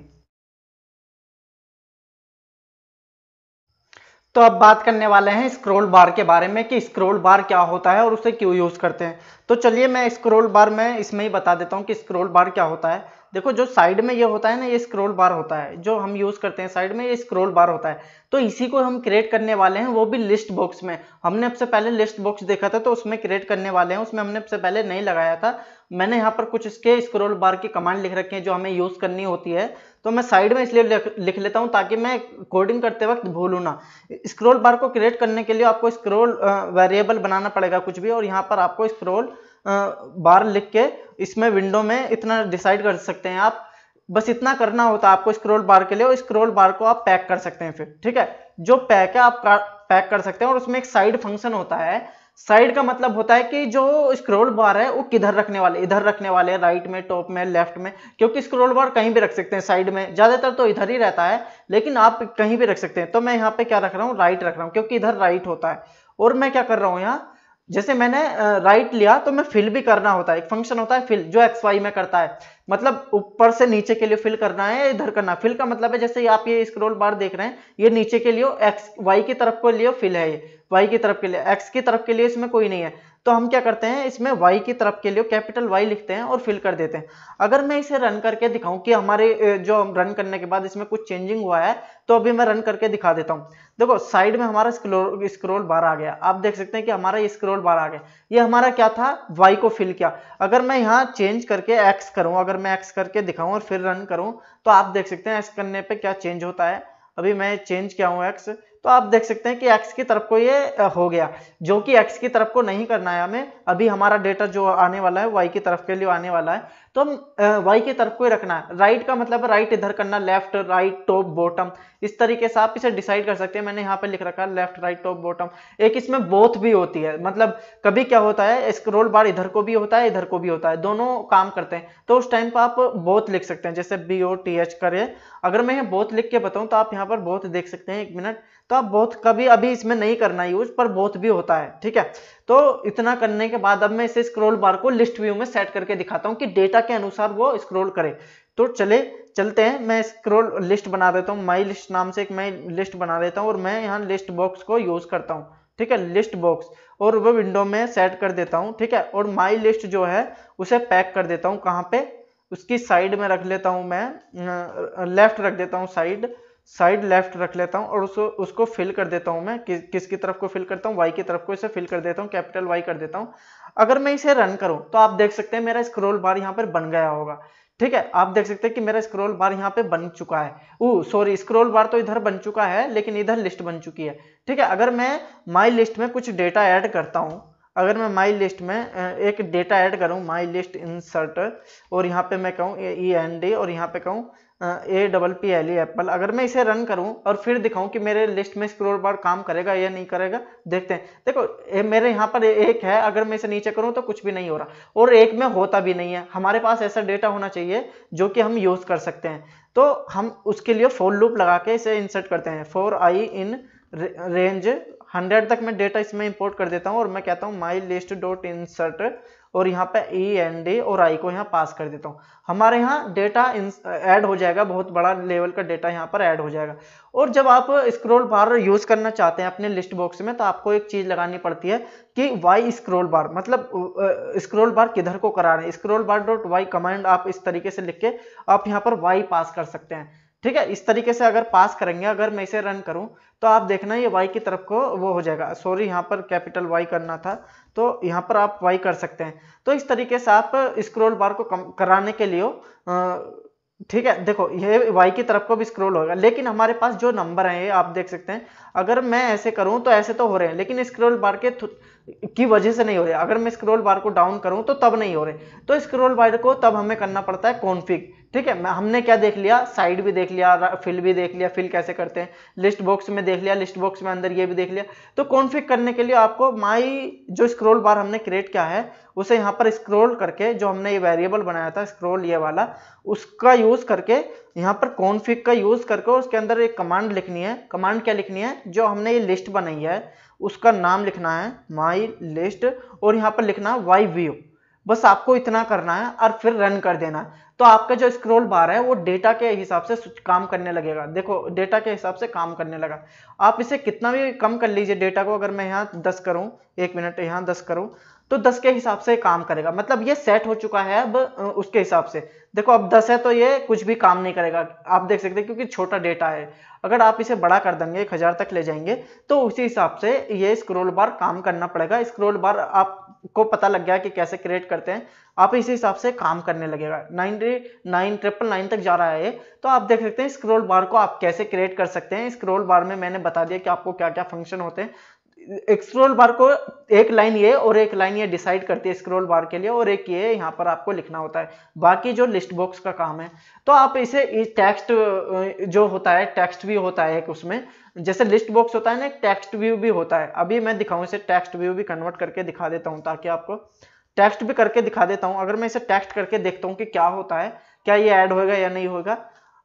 तो अब बात करने वाले हैं स्क्रोल बार के बारे में कि स्क्रोल बार क्या होता है और उसे क्यों यूज़ करते हैं तो चलिए मैं स्क्रोल बार में इसमें ही बता देता हूँ कि स्क्रोल बार क्या होता है देखो जो साइड में ये होता है ना ये स्क्रोल बार होता है जो हम यूज़ करते हैं साइड में ये स्क्रोल बार होता है तो इसी को हम क्रिएट करने वाले हैं वो भी लिस्ट बॉक्स में हमने सबसे पहले लिस्ट बॉक्स देखा था तो उसमें क्रिएट करने वाले हैं उसमें हमने सबसे पहले नहीं लगाया था मैंने यहाँ पर कुछ इसके स्क्रोल बार की कमांड लिख रखी है जो हमें यूज़ करनी होती है तो मैं साइड में इसलिए लिख लेता हूँ ताकि मैं कोडिंग करते वक्त भूलूँ ना स्क्रोल बार को क्रिएट करने के लिए आपको स्क्रोल वेरिएबल बनाना पड़ेगा कुछ भी और यहाँ पर आपको स्क्रोल बार लिख के इसमें विंडो में इतना डिसाइड कर सकते हैं आप बस इतना करना होता है आपको स्क्रोल बार के लिए और स्क्रोल बार को आप पैक कर सकते हैं फिर ठीक है जो पैक है आप पैक कर सकते हैं और उसमें एक साइड फंक्शन होता है साइड का मतलब होता है कि जो स्क्रोल बार है वो किधर रखने वाले इधर रखने वाले राइट में टॉप में लेफ्ट में क्योंकि स्क्रोल बार कहीं भी रख सकते हैं साइड में ज़्यादातर तो इधर ही रहता है लेकिन आप कहीं भी रख सकते हैं तो मैं यहाँ पे क्या रख रहा हूँ राइट रख रहा हूँ क्योंकि इधर राइट होता है और मैं क्या कर रहा हूँ यहाँ जैसे मैंने राइट लिया तो मैं फिल भी करना होता है एक फंक्शन होता है फिल जो एक्स वाई में करता है मतलब ऊपर से नीचे के लिए फिल करना है इधर करना फिल का मतलब है जैसे आप ये स्क्रोल बार देख रहे हैं ये नीचे के लिए एक्स वाई की तरफ के लिए फिल है ये वाई की तरफ के लिए एक्स की तरफ के लिए इसमें कोई नहीं है तो हम क्या करते हैं इसमें y की तरफ के लिए कैपिटल y लिखते हैं और फिल कर देते हैं अगर मैं इसे रन करके दिखाऊं कि हमारे जो रन करने के बाद इसमें कुछ चेंजिंग हुआ है तो अभी मैं रन करके दिखा देता हूं देखो साइड में हमारा स्क्रोल बार आ गया आप देख सकते हैं कि हमारा स्क्रोल बार आ गया ये हमारा क्या था वाई को फिल किया अगर मैं यहाँ चेंज करके एक्स करूँ अगर मैं एक्स करके दिखाऊं और फिर रन करूँ तो आप देख सकते हैं एक्स करने पर क्या चेंज होता है अभी मैं चेंज किया हूँ एक्स तो आप देख सकते हैं कि एक्स की तरफ को ये हो गया जो कि एक्स की तरफ को नहीं करना है हमें अभी हमारा डेटा जो आने वाला है वाई की तरफ के लिए आने वाला है तो हम वाई के तरफ को ही रखना है राइट का मतलब राइट इधर करना लेफ्ट राइट टॉप बॉटम इस तरीके से आप इसे डिसाइड कर सकते हैं मैंने यहाँ पर लिख रखा है लेफ्ट राइट टॉप बॉटम एक इसमें बोथ भी होती है मतलब कभी क्या होता है स्क्रोल बार इधर को भी होता है इधर को भी होता है दोनों काम करते हैं तो उस टाइम पर आप बोथ लिख सकते हैं जैसे बी ओ टी एच करे अगर मैं बोथ लिख के बताऊँ तो आप यहाँ पर बोथ देख सकते हैं एक मिनट तो आप बोथ कभी अभी इसमें नहीं करना यूज पर बोथ भी होता है ठीक है तो इतना करने के बाद अब मैं इसे स्क्रोल बार को लिस्ट व्यू में सेट करके दिखाता हूँ कि डेटा के अनुसार वो स्क्रोल करे तो चले चलते हैं मैं स्क्रोल लिस्ट बना देता हूँ माई लिस्ट नाम से एक मैं लिस्ट बना देता हूँ और मैं यहाँ लिस्ट बॉक्स को यूज करता हूँ ठीक है लिस्ट बॉक्स और वो विंडो में सेट कर देता हूँ ठीक है और माई लिस्ट जो है उसे पैक कर देता हूँ कहाँ पे उसकी साइड में रख लेता हूँ मैं लेफ्ट रख देता हूँ साइड साइड लेफ्ट रख लेता हूँ और उसको उसको फिल कर देता हूँ मैं कि, किसकी तरफ को फिल करता हूँ वाई की तरफ को इसे फिल कर देता हूँ कैपिटल वाई कर देता हूँ अगर मैं इसे रन करूँ तो आप देख सकते हैं मेरा स्क्रोल बार यहां पर बन गया होगा ठीक है आप देख सकते हैं कि मेरा स्क्रोल बार यहां पे बन चुका है ओ सॉरी स्क्रोल बार तो इधर बन चुका है लेकिन इधर लिस्ट बन चुकी है ठीक है अगर मैं माई लिस्ट में कुछ डेटा ऐड करता हूँ अगर मैं माई लिस्ट में एक डेटा ऐड करूँ माई लिस्ट इंसर्ट और यहाँ पे मैं कहूँ ई एन डी और यहाँ पे कहूँ A double P L E apple अगर मैं इसे रन करूं और फिर दिखाऊं कि मेरे लिस्ट में स्क्रोल बार काम करेगा या नहीं करेगा देखते हैं देखो ए, मेरे यहाँ पर एक है अगर मैं इसे नीचे करूं तो कुछ भी नहीं हो रहा और एक में होता भी नहीं है हमारे पास ऐसा डेटा होना चाहिए जो कि हम यूज़ कर सकते हैं तो हम उसके लिए फोर लूप लगा के इसे इंसर्ट करते हैं for I in range hundred तक मैं डेटा इसमें इम्पोर्ट कर देता हूँ और मैं कहता हूँ माई लिस्ट डॉट इंसर्ट और यहाँ पे ई एंड डी और आई को यहाँ पास कर देता हूँ हमारे यहाँ डेटा ऐड हो जाएगा बहुत बड़ा लेवल का डेटा यहाँ पर ऐड हो जाएगा और जब आप स्क्रॉल बार यूज करना चाहते हैं अपने लिस्ट बॉक्स में तो आपको एक चीज लगानी पड़ती है कि वाई स्क्रॉल बार मतलब स्क्रॉल बार किधर को करा रहे हैं scroll bar dot Y command आप इस तरीके से लिख के आप यहाँ पर वाई पास कर सकते हैं ठीक है इस तरीके से अगर पास करेंगे अगर मैं इसे रन करूं तो आप देखना ये वाई की तरफ को वो हो जाएगा सॉरी यहाँ पर कैपिटल वाई करना था तो यहाँ पर आप वाई कर सकते हैं तो इस तरीके से आप स्क्रोल बार को कम कराने के लिए ठीक है देखो ये वाई की तरफ को भी स्क्रोल होगा लेकिन हमारे पास जो नंबर है ये आप देख सकते हैं अगर मैं ऐसे करूँ तो ऐसे तो हो रहे हैं लेकिन स्क्रोल बार के की वजह से नहीं हो रहे अगर मैं स्क्रोल बार को डाउन करूं तो तब नहीं हो रहे तो स्क्रोल बार को तब हमें करना पड़ता है कॉन्फिग ठीक है हमने क्या देख लिया साइड भी देख लिया फिल भी देख लिया फिल कैसे करते हैं लिस्ट बॉक्स में देख लिया लिस्ट बॉक्स में अंदर ये भी देख लिया तो कॉन्फिग करने के लिए आपको माई जो स्क्रोल बार हमने क्रिएट किया है उसे यहाँ पर स्क्रोल करके जो हमने ये वेरिएबल बनाया था स्क्रोल ये वाला उसका यूज करके यहाँ पर कॉन्फिग का यूज करके उसके अंदर एक कमांड लिखनी है कमांड क्या लिखनी है जो हमने ये लिस्ट बनाई है उसका नाम लिखना है माई लिस्ट और यहाँ पर लिखना है वाई व्यू बस आपको इतना करना है और फिर रन कर देना है तो आपका जो स्क्रॉल बार है वो डेटा के हिसाब से काम करने लगेगा देखो डेटा के हिसाब से काम करने लगा आप इसे कितना भी कम कर लीजिए डेटा को अगर मैं यहाँ दस करूँ एक मिनट यहाँ दस करूँ तो दस के हिसाब से काम करेगा मतलब ये सेट हो चुका है अब उसके हिसाब से देखो अब दस है तो ये कुछ भी काम नहीं करेगा आप देख सकते हैं क्योंकि छोटा डेटा है अगर आप इसे बड़ा कर देंगे एक हज़ार तक ले जाएंगे तो उसी हिसाब से ये स्क्रोल बार काम करना पड़ेगा स्क्रोल बार आपको पता लग गया कि कैसे क्रिएट करते हैं आप इसी हिसाब से काम करने लगेगा नाइनटी नाइन ट्रिपल नाइन तक जा रहा है ये तो आप देख सकते हैं स्क्रोल बार को आप कैसे क्रिएट कर सकते हैं स्क्रोल बार में मैंने बता दिया कि आपको क्या क्या फंक्शन होते हैं स्क्रोल बार को एक लाइन ये और एक लाइन ये डिसाइड करती है स्क्रोल बार के लिए और एक ये यहाँ पर आपको लिखना होता है बाकी जो लिस्ट बॉक्स का काम है तो आप इसे टेक्स्ट जो होता है टेक्स्ट भी होता है एक उसमें जैसे लिस्ट बॉक्स होता है ना टेक्स्ट व्यू भी होता है अभी मैं दिखाऊँ इसे टेक्स्ट व्यू भी कन्वर्ट करके दिखा देता हूँ ताकि आपको टेक्स्ट भी करके दिखा देता हूँ अगर मैं इसे टेक्स्ट करके देखता हूँ कि क्या होता है क्या ये ऐड होगा या नहीं होगा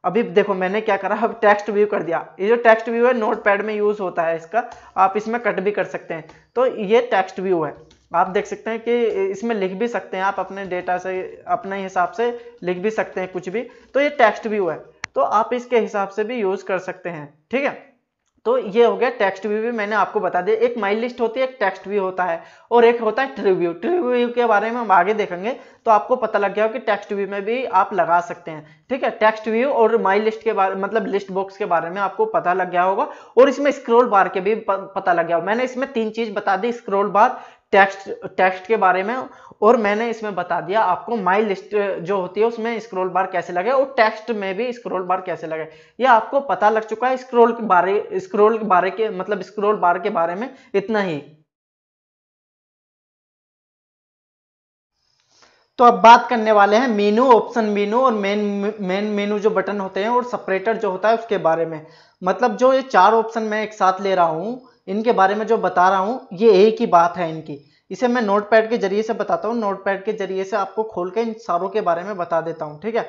अभी देखो मैंने क्या करा अब टेक्स्ट व्यू कर दिया ये जो टेक्स्ट व्यू है नोट पैड में यूज होता है इसका आप इसमें कट भी कर सकते हैं तो ये टेक्स्ट व्यू है आप देख सकते हैं कि इसमें लिख भी सकते हैं आप अपने डेटा से अपने हिसाब से लिख भी सकते हैं कुछ भी तो ये टेक्स्ट व्यू है तो आप इसके हिसाब से भी यूज कर सकते हैं ठीक है तो ये हो गया टेक्स्ट व्यू भी मैंने आपको बता दिया एक माइल लिस्ट होती है एक टेक्स्ट व्यू होता है और एक होता है ट्रिव्यू ट्रिव्यू के बारे में हम आगे देखेंगे तो आपको पता लग गया हो कि टेक्स्ट व्यू में भी आप लगा सकते हैं ठीक है टेक्स्ट व्यू और माइल लिस्ट के बारे मतलब लिस्ट बॉक्स के बारे में आपको पता लग गया होगा और इसमें स्क्रोल बार के भी पता लग गया मैंने इसमें तीन चीज बता दी स्क्रोल बार टेक्स्ट टेक्स्ट के बारे में और मैंने इसमें बता दिया आपको माई लिस्ट जो होती है उसमें स्क्रोल बार कैसे लगे और टेक्स्ट में भी स्क्रोल बार कैसे लगे ये आपको पता लग चुका है स्क्रोल के बारे के बारे के मतलब स्क्रोल बार के बारे में इतना ही तो अब बात करने वाले हैं मेनू ऑप्शन मेनू और मेन मेन मेनू जो बटन होते हैं और सेपरेटर जो होता है उसके बारे में मतलब जो ये चार ऑप्शन मैं एक साथ ले रहा हूँ इनके बारे में जो बता रहा हूँ ये एक ही बात है इनकी इसे मैं नोटपैड के जरिए से बताता हूँ नोटपैड के जरिए से आपको खोल के इन सारों के बारे में बता देता हूँ ठीक है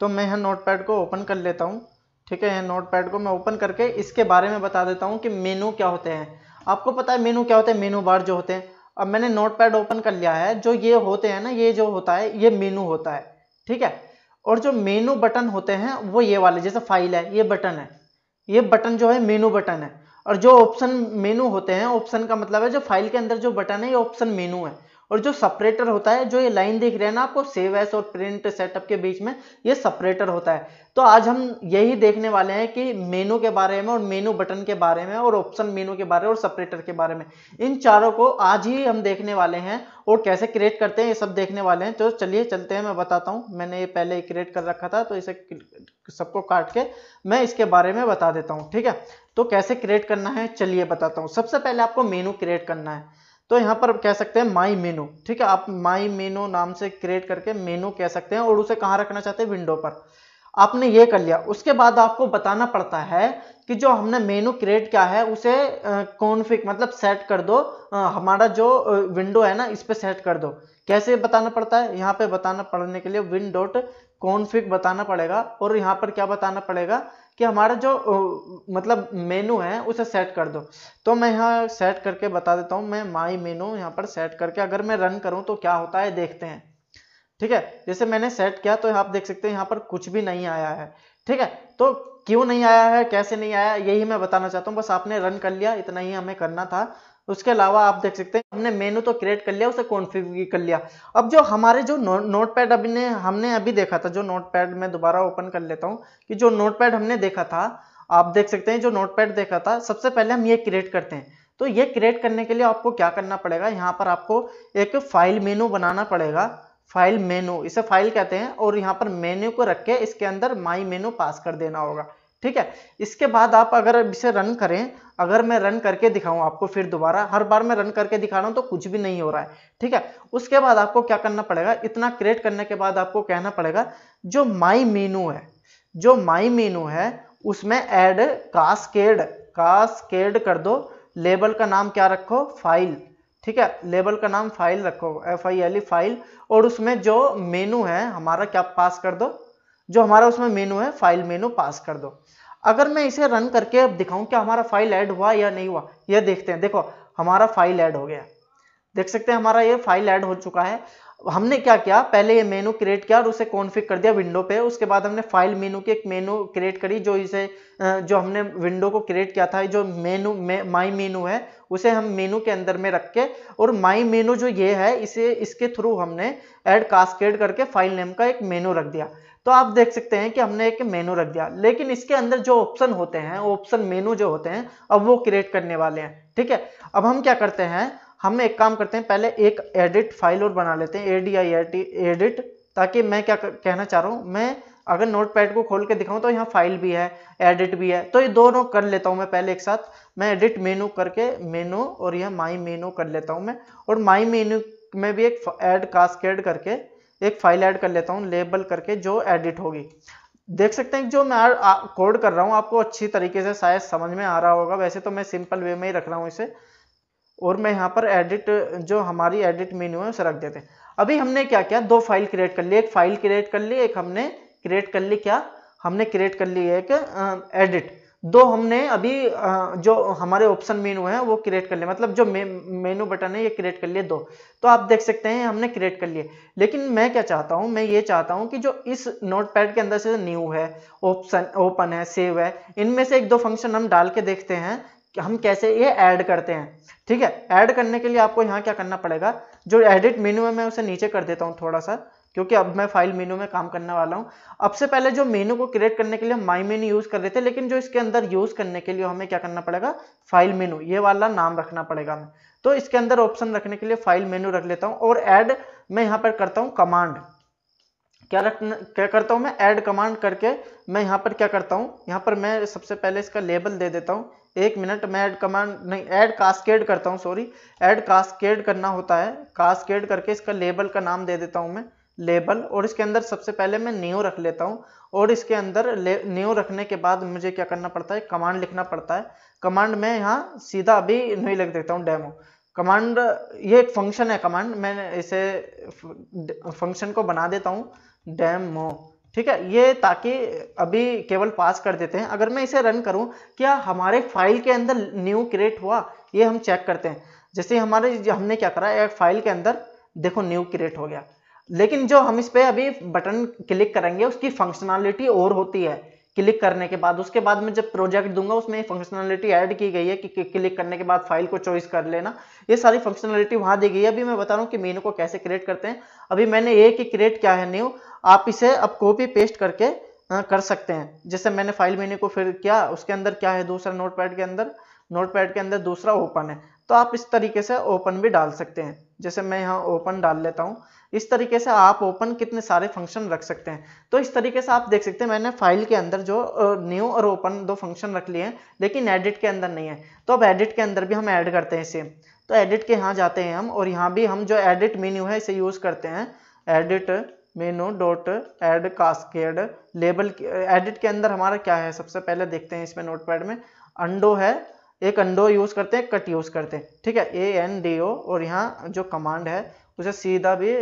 तो मैं यहाँ नोटपैड को ओपन कर लेता हूँ ठीक है यहाँ नोटपैड को मैं ओपन करके इसके बारे में बता देता हूँ कि मेनू क्या होते हैं आपको पता है मेनू क्या होते हैं मेनू बार जो होते हैं अब मैंने पैड ओपन कर लिया है जो ये होते हैं ना ये जो होता है ये मेनू होता है ठीक है और जो मेनू बटन होते हैं वो ये वाले जैसे फाइल है ये बटन है ये बटन जो है मेनू बटन है और जो ऑप्शन मेनू होते हैं ऑप्शन का मतलब है जो फाइल के अंदर जो बटन है ये ऑप्शन मेनू है और जो सपरेटर होता है जो ये लाइन दिख रहे हैं ना आपको सेव एस और प्रिंट सेटअप के बीच में ये सपरेटर होता है तो आज हम यही देखने वाले हैं कि मेनू के बारे में और मेनू बटन के बारे में और ऑप्शन मेनू के बारे में और सपरेटर के बारे में इन चारों को आज ही हम देखने वाले हैं और कैसे क्रिएट करते हैं ये सब देखने वाले हैं तो चलिए चलते हैं मैं बताता हूँ मैंने ये पहले क्रिएट कर रखा था तो इसे सबको काट के मैं इसके बारे में बता देता हूँ ठीक है तो कैसे क्रिएट करना है चलिए बताता हूँ सबसे पहले आपको मेनू क्रिएट करना है तो यहाँ पर कह सकते हैं माई मेनू ठीक है आप माई मेनू नाम से क्रिएट करके मेनू कह सकते हैं और उसे कहाँ रखना चाहते हैं विंडो पर आपने ये कर लिया उसके बाद आपको बताना पड़ता है कि जो हमने मेनू क्रिएट किया है उसे कॉन्फिक मतलब सेट कर दो हमारा जो विंडो है ना इस पर सेट कर दो कैसे बताना पड़ता है यहाँ पे बताना पड़ने के लिए विन डॉट कॉन्फिग बताना पड़ेगा और यहाँ पर क्या बताना पड़ेगा कि हमारा जो मतलब मेनू है उसे सेट कर दो तो मैं यहाँ सेट करके बता देता हूँ मैं माई मेनू यहाँ पर सेट करके अगर मैं रन करूँ तो क्या होता है देखते हैं ठीक है जैसे मैंने सेट किया तो आप देख सकते हैं यहाँ पर कुछ भी नहीं आया है ठीक है तो क्यों नहीं आया है कैसे नहीं आया यही मैं बताना चाहता हूँ बस आपने रन कर लिया इतना ही हमें करना था उसके अलावा आप देख सकते हैं हमने मेनू तो क्रिएट कर लिया उसे कॉन्फ़िग कर लिया अब जो हमारे जो नोट पैड अभी ने हमने अभी देखा था जो नोट पैड मैं दोबारा ओपन कर लेता हूँ कि जो नोट पैड हमने देखा था आप देख सकते हैं जो नोट पैड देखा था सबसे पहले हम ये क्रिएट करते हैं तो ये क्रिएट करने के लिए आपको क्या करना पड़ेगा यहाँ पर आपको एक फाइल मेनू बनाना पड़ेगा फाइल मेनू इसे फाइल कहते हैं और यहाँ पर मेन्यू को रख के इसके अंदर माई मेनू पास कर देना होगा ठीक है इसके बाद आप अगर इसे रन करें अगर मैं रन करके दिखाऊं आपको फिर दोबारा हर बार मैं रन करके दिखा रहा हूं तो कुछ भी नहीं हो रहा है ठीक है उसके बाद आपको क्या करना पड़ेगा इतना क्रिएट करने के बाद आपको कहना पड़ेगा जो माई मीनू है जो माई मीनू है उसमें एड कास्केड कास्केड कर दो लेबल का नाम क्या रखो फाइल ठीक है लेबल का नाम फाइल रखो F I L E file और उसमें जो मेनू है हमारा क्या पास कर दो जो हमारा उसमें मेनू है फाइल मेनू पास कर दो अगर मैं इसे रन करके अब दिखाऊं क्या हमारा फाइल ऐड हुआ या नहीं हुआ यह देखते हैं देखो हमारा फाइल ऐड हो गया देख सकते हैं हमारा ये फाइल ऐड हो चुका है हमने क्या किया पहले ये मेनू क्रिएट किया और उसे कॉन्फ़िग कर दिया विंडो पे उसके बाद हमने फाइल मेनू की एक मेनू क्रिएट करी जो इसे जो हमने विंडो को क्रिएट किया था जो मेनू मे, माई मेनू है उसे हम मेनू के अंदर में रख के और माई मेनू जो ये है इसे इसके थ्रू हमने ऐड कास्केड करके फाइल नेम का एक मेनू रख दिया तो आप देख सकते हैं कि हमने एक मेनू रख दिया लेकिन इसके अंदर जो ऑप्शन होते हैं ऑप्शन मेनू जो होते हैं अब वो क्रिएट करने वाले हैं ठीक है अब हम क्या करते हैं हम एक काम करते हैं पहले एक एडिट फाइल और बना लेते हैं A D I R T edit ताकि मैं क्या कहना चाह रहा हूँ मैं अगर पैड को खोल के दिखाऊं तो यहाँ फाइल भी है एडिट भी है तो ये दोनों कर लेता हूँ मैं पहले एक साथ मैं एडिट मेनू करके मेनू और यह माई मेनू कर लेता हूँ मैं और माई मेनू में भी एक एड कास्केड करके एक फाइल ऐड कर लेता हूँ लेबल करके जो एडिट होगी देख सकते हैं जो मैं कोड कर रहा हूँ आपको अच्छी तरीके से शायद समझ में आ रहा होगा वैसे तो मैं सिंपल वे में ही रख रहा हूँ इसे और मैं यहाँ पर एडिट जो हमारी एडिट मेन्यू है उसे रख देते हैं अभी हमने क्या किया दो फाइल क्रिएट कर ली एक फाइल क्रिएट कर ली एक हमने क्रिएट कर ली क्या हमने क्रिएट कर ली एक एडिट दो हमने अभी जो हमारे ऑप्शन मेनू है वो क्रिएट कर लिए मतलब जो मेनू बटन है ये क्रिएट कर लिए दो तो आप देख सकते हैं हमने क्रिएट कर लिए लेकिन मैं क्या चाहता हूँ मैं ये चाहता हूँ कि जो इस नोट पैड के अंदर से न्यू है ऑप्शन ओपन है सेव है इनमें से एक दो फंक्शन हम डाल के देखते हैं कि हम कैसे ये ऐड करते हैं ठीक है ऐड करने के लिए आपको यहाँ क्या करना पड़ेगा जो एडिट मेन्यू है मैं उसे नीचे कर देता हूँ थोड़ा सा क्योंकि अब मैं फाइल मेनू में काम करने वाला हूँ अब से पहले जो मेनू को क्रिएट करने के लिए माई मेनू यूज़ कर रहे थे लेकिन जो इसके अंदर यूज़ करने के लिए हमें क्या करना पड़ेगा फाइल मेनू ये वाला नाम रखना पड़ेगा हमें तो इसके अंदर ऑप्शन रखने के लिए फाइल मेनू रख लेता हूँ और ऐड मैं यहाँ पर करता हूँ कमांड क्या रखना क्या करता हूँ मैं ऐड कमांड करके मैं यहाँ पर क्या करता हूँ यहाँ पर मैं सबसे पहले इसका लेबल दे देता हूँ एक मिनट मैं ऐड कमांड नहीं ऐड कास्केड करता हूँ सॉरी ऐड कास्केड करना होता है कास्केड करके इसका लेबल का नाम दे देता हूँ मैं लेबल और इसके अंदर सबसे पहले मैं न्यू रख लेता हूँ और इसके अंदर न्यू रखने के बाद मुझे क्या करना पड़ता है कमांड लिखना पड़ता है कमांड मैं यहाँ सीधा अभी न्यू लिख देता हूँ डेमो कमांड ये एक फंक्शन है कमांड मैं इसे फंक्शन को बना देता हूँ डेमो ठीक है ये ताकि अभी केवल पास कर देते हैं अगर मैं इसे रन करूँ क्या हमारे फाइल के अंदर न्यू क्रिएट हुआ ये हम चेक करते हैं जैसे हमारे हमने क्या करा एक फाइल के अंदर देखो न्यू क्रिएट हो गया लेकिन जो हम इस पर अभी बटन क्लिक करेंगे उसकी फंक्शनैलिटी और होती है क्लिक करने के बाद उसके बाद मैं जब प्रोजेक्ट दूंगा उसमें फंक्शनैलिटी ऐड की गई है कि क्लिक करने के बाद फाइल को चॉइस कर लेना ये सारी फंक्शनैलिटी वहां दी गई है अभी मैं बता रहा हूँ कि मेनू को कैसे क्रिएट करते हैं अभी मैंने ये कि क्रिएट क्या है न्यू आप इसे अब कॉपी पेस्ट करके आ, कर सकते हैं जैसे मैंने फाइल मेनू को फिर किया उसके अंदर क्या है दूसरा नोट के अंदर नोट के अंदर दूसरा ओपन है तो आप इस तरीके से ओपन भी डाल सकते हैं जैसे मैं यहाँ ओपन डाल लेता हूँ इस तरीके से आप ओपन कितने सारे फंक्शन रख सकते हैं तो इस तरीके से आप देख सकते हैं मैंने फाइल के अंदर जो न्यू और ओपन दो फंक्शन रख लिए हैं लेकिन एडिट के अंदर नहीं है तो अब एडिट के अंदर भी हम ऐड करते हैं इसे तो एडिट के यहाँ जाते हैं हम और यहाँ भी हम जो एडिट मेन्यू है इसे यूज़ करते हैं edit menu dot add cascade label edit के अंदर हमारा क्या है सबसे पहले देखते हैं इसमें नोटपैड में अंडो है एक अंडो यूज़ करते हैं कट यूज़ करते हैं ठीक है ए एन डी ओ और यहाँ जो कमांड है उसे सीधा भी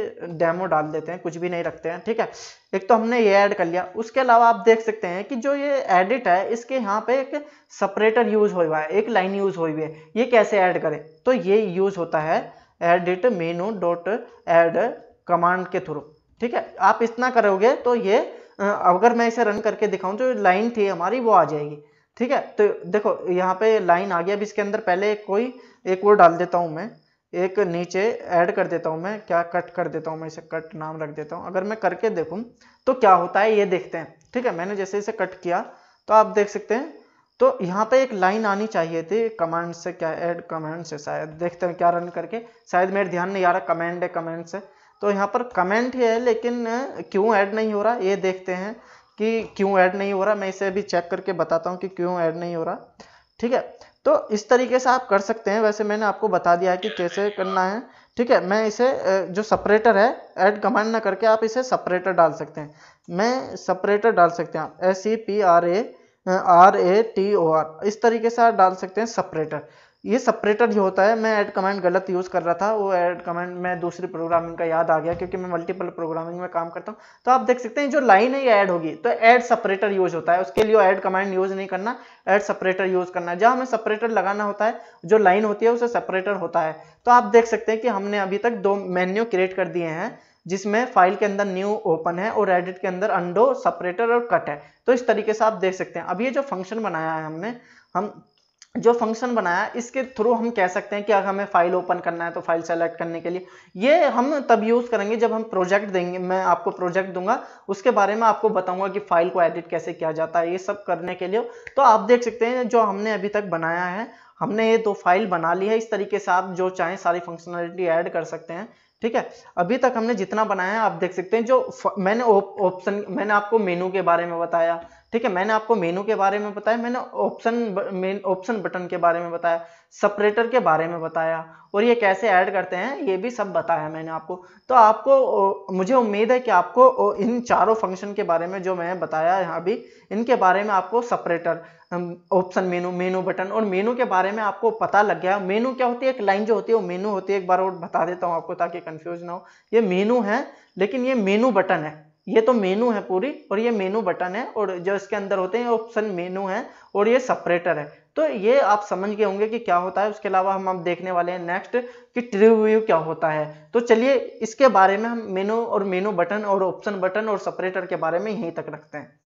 डेमो डाल देते हैं कुछ भी नहीं रखते हैं ठीक है एक तो हमने ये ऐड कर लिया उसके अलावा आप देख सकते हैं कि जो ये एडिट है इसके यहाँ पे एक सेपरेटर यूज हुआ है एक लाइन यूज हुई हुई है ये कैसे ऐड करें तो ये यूज होता है edit menu dot add command के थ्रू ठीक है आप इतना करोगे तो ये अगर मैं इसे रन करके दिखाऊं तो लाइन थी हमारी वो आ जाएगी ठीक है तो देखो यहाँ पे लाइन आ गया अभी इसके अंदर पहले कोई एक वो डाल देता हूँ मैं एक नीचे ऐड कर देता हूँ मैं क्या कट कर देता हूँ मैं इसे कट नाम रख देता हूँ अगर मैं करके देखूँ तो क्या होता है ये देखते हैं ठीक है मैंने जैसे इसे कट किया तो आप देख सकते हैं तो यहाँ पे एक लाइन आनी चाहिए थी कमांड से क्या ऐड कमेंट से शायद देखते हैं क्या रन करके शायद मेरे ध्यान नहीं आ रहा कमेंट है कमेंट से तो यहाँ पर कमेंट है लेकिन क्यों ऐड नहीं हो रहा ये देखते हैं कि क्यों ऐड नहीं हो रहा मैं इसे अभी चेक करके बताता हूँ कि क्यों ऐड नहीं हो रहा ठीक है तो इस तरीके से आप कर सकते हैं वैसे मैंने आपको बता दिया है कि कैसे करना है ठीक है मैं इसे जो सपरेटर है ऐड कमांड ना करके आप इसे सपरेटर डाल सकते हैं मैं सपरेटर डाल सकते हैं आप S E P A R A T O ओ आर इस तरीके से आप डाल सकते हैं सपरेटर ये सेपरेटर जो होता है मैं ऐड कमांड गलत यूज़ कर रहा था वो ऐड कमांड मैं दूसरी प्रोग्रामिंग का याद आ गया क्योंकि मैं मल्टीपल प्रोग्रामिंग में काम करता हूँ तो आप देख सकते हैं जो लाइन है ये ऐड होगी तो ऐड सेपरेटर यूज होता है उसके लिए ऐड कमांड यूज़ नहीं करना ऐड सेपरेटर यूज़ करना जहाँ हमें सेपरेटर लगाना होता है जो लाइन होती है उसे सेपरेटर होता है तो आप देख सकते हैं कि हमने अभी तक दो मेन्यू क्रिएट कर दिए हैं जिसमें फाइल के अंदर न्यू ओपन है और एडिट के अंदर अंडो सेपरेटर और कट है तो इस तरीके से आप देख सकते हैं अब ये जो फंक्शन बनाया है हमने हम जो फंक्शन बनाया इसके थ्रू हम कह सकते हैं कि अगर हमें फाइल ओपन करना है तो फाइल सेलेक्ट करने के लिए ये हम तब यूज़ करेंगे जब हम प्रोजेक्ट देंगे मैं आपको प्रोजेक्ट दूंगा उसके बारे में आपको बताऊंगा कि फाइल को एडिट कैसे किया जाता है ये सब करने के लिए तो आप देख सकते हैं जो हमने अभी तक बनाया है हमने ये दो फाइल बना ली है इस तरीके से आप जो चाहें सारी फंक्शनलिटी ऐड कर सकते हैं ठीक है अभी तक हमने जितना बनाया है आप देख सकते हैं जो मैंने ऑप्शन मैंने आपको मेनू के बारे में बताया ठीक है मैंने आपको मेनू के बारे में बताया मैंने ऑप्शन मेन ऑप्शन बटन के बारे में बताया सपरेटर के बारे में बताया और ये कैसे ऐड करते हैं ये भी सब बताया मैंने आपको तो आपको मुझे उम्मीद है कि आपको इन चारों फंक्शन के बारे में जो मैंने बताया यहाँ अभी इनके बारे में आपको separator option menu menu button और मेनू के बारे में आपको पता लग गया मेनू क्या होती है एक लाइन जो होती है वो मेनू होती है एक बार और बता देता हूँ आपको ताकि कन्फ्यूज ना हो ये मेनू है लेकिन ये मेनू बटन है ये तो मेनू है पूरी और ये मेनू बटन है और जो इसके अंदर होते हैं ऑप्शन मेनू है और ये सपरेटर है तो ये आप समझ गए होंगे कि क्या होता है उसके अलावा हम अब देखने वाले हैं नेक्स्ट कि ट्रू व्यू क्या होता है तो चलिए इसके बारे में हम मेनू और मेनू बटन और ऑप्शन बटन और सपरेटर के बारे में यहीं तक रखते हैं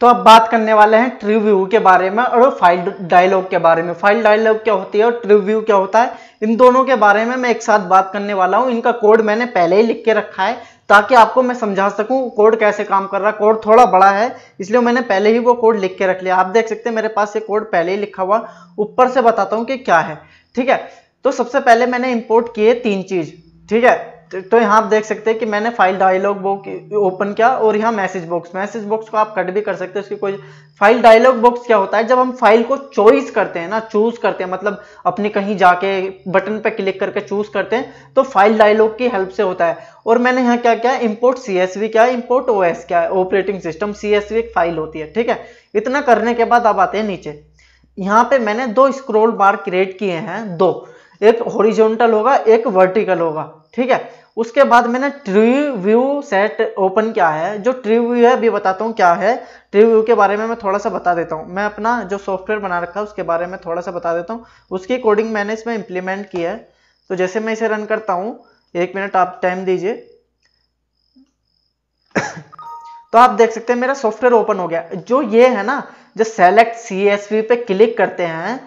तो अब बात करने वाले हैं ट्रू व्यू के बारे में और फाइल डायलॉग के बारे में फाइल डायलॉग क्या होती है और ट्रू व्यू क्या होता है इन दोनों के बारे में मैं एक साथ बात करने वाला हूँ इनका कोड मैंने पहले ही लिख के रखा है ताकि आपको मैं समझा सकूँ कोड कैसे काम कर रहा है कोड थोड़ा बड़ा है इसलिए मैंने पहले ही वो कोड लिख के रख लिया आप देख सकते हैं मेरे पास ये कोड पहले ही लिखा हुआ ऊपर से बताता हूँ कि क्या है ठीक है तो सबसे पहले मैंने इम्पोर्ट किए तीन चीज़ ठीक है तो, तो यहाँ आप देख सकते हैं कि मैंने फाइल डायलॉग बॉक्स ओपन किया और यहाँ मैसेज बॉक्स मैसेज बॉक्स को आप कट भी कर सकते हैं उसकी कोई फाइल डायलॉग बॉक्स क्या होता है जब हम फाइल को चॉइस करते हैं ना चूज करते हैं मतलब अपने कहीं जाके बटन पे क्लिक करके चूज करते हैं तो फाइल डायलॉग की हेल्प से होता है और मैंने यहाँ क्या क्या इम्पोर्ट सी क्या है इम्पोर्ट ओ क्या है ऑपरेटिंग सिस्टम सी एक फाइल होती है ठीक है इतना करने के बाद आप आते हैं नीचे यहाँ पे मैंने दो स्क्रोल बार क्रिएट किए हैं दो एक हॉरिजॉन्टल होगा एक वर्टिकल होगा ठीक है उसके बाद मैंने ट्री व्यू सेट ओपन किया है जो ट्री व्यू है अभी बताता हूँ क्या है ट्री व्यू के बारे में मैं थोड़ा सा बता देता हूँ मैं अपना जो सॉफ्टवेयर बना रखा है उसके बारे में थोड़ा सा बता देता हूँ उसकी कोडिंग मैंने इसमें इम्प्लीमेंट की है तो जैसे मैं इसे रन करता हूँ एक मिनट आप टाइम दीजिए तो आप देख सकते हैं मेरा सॉफ्टवेयर ओपन हो गया जो ये है ना जो सेलेक्ट सी पे क्लिक करते हैं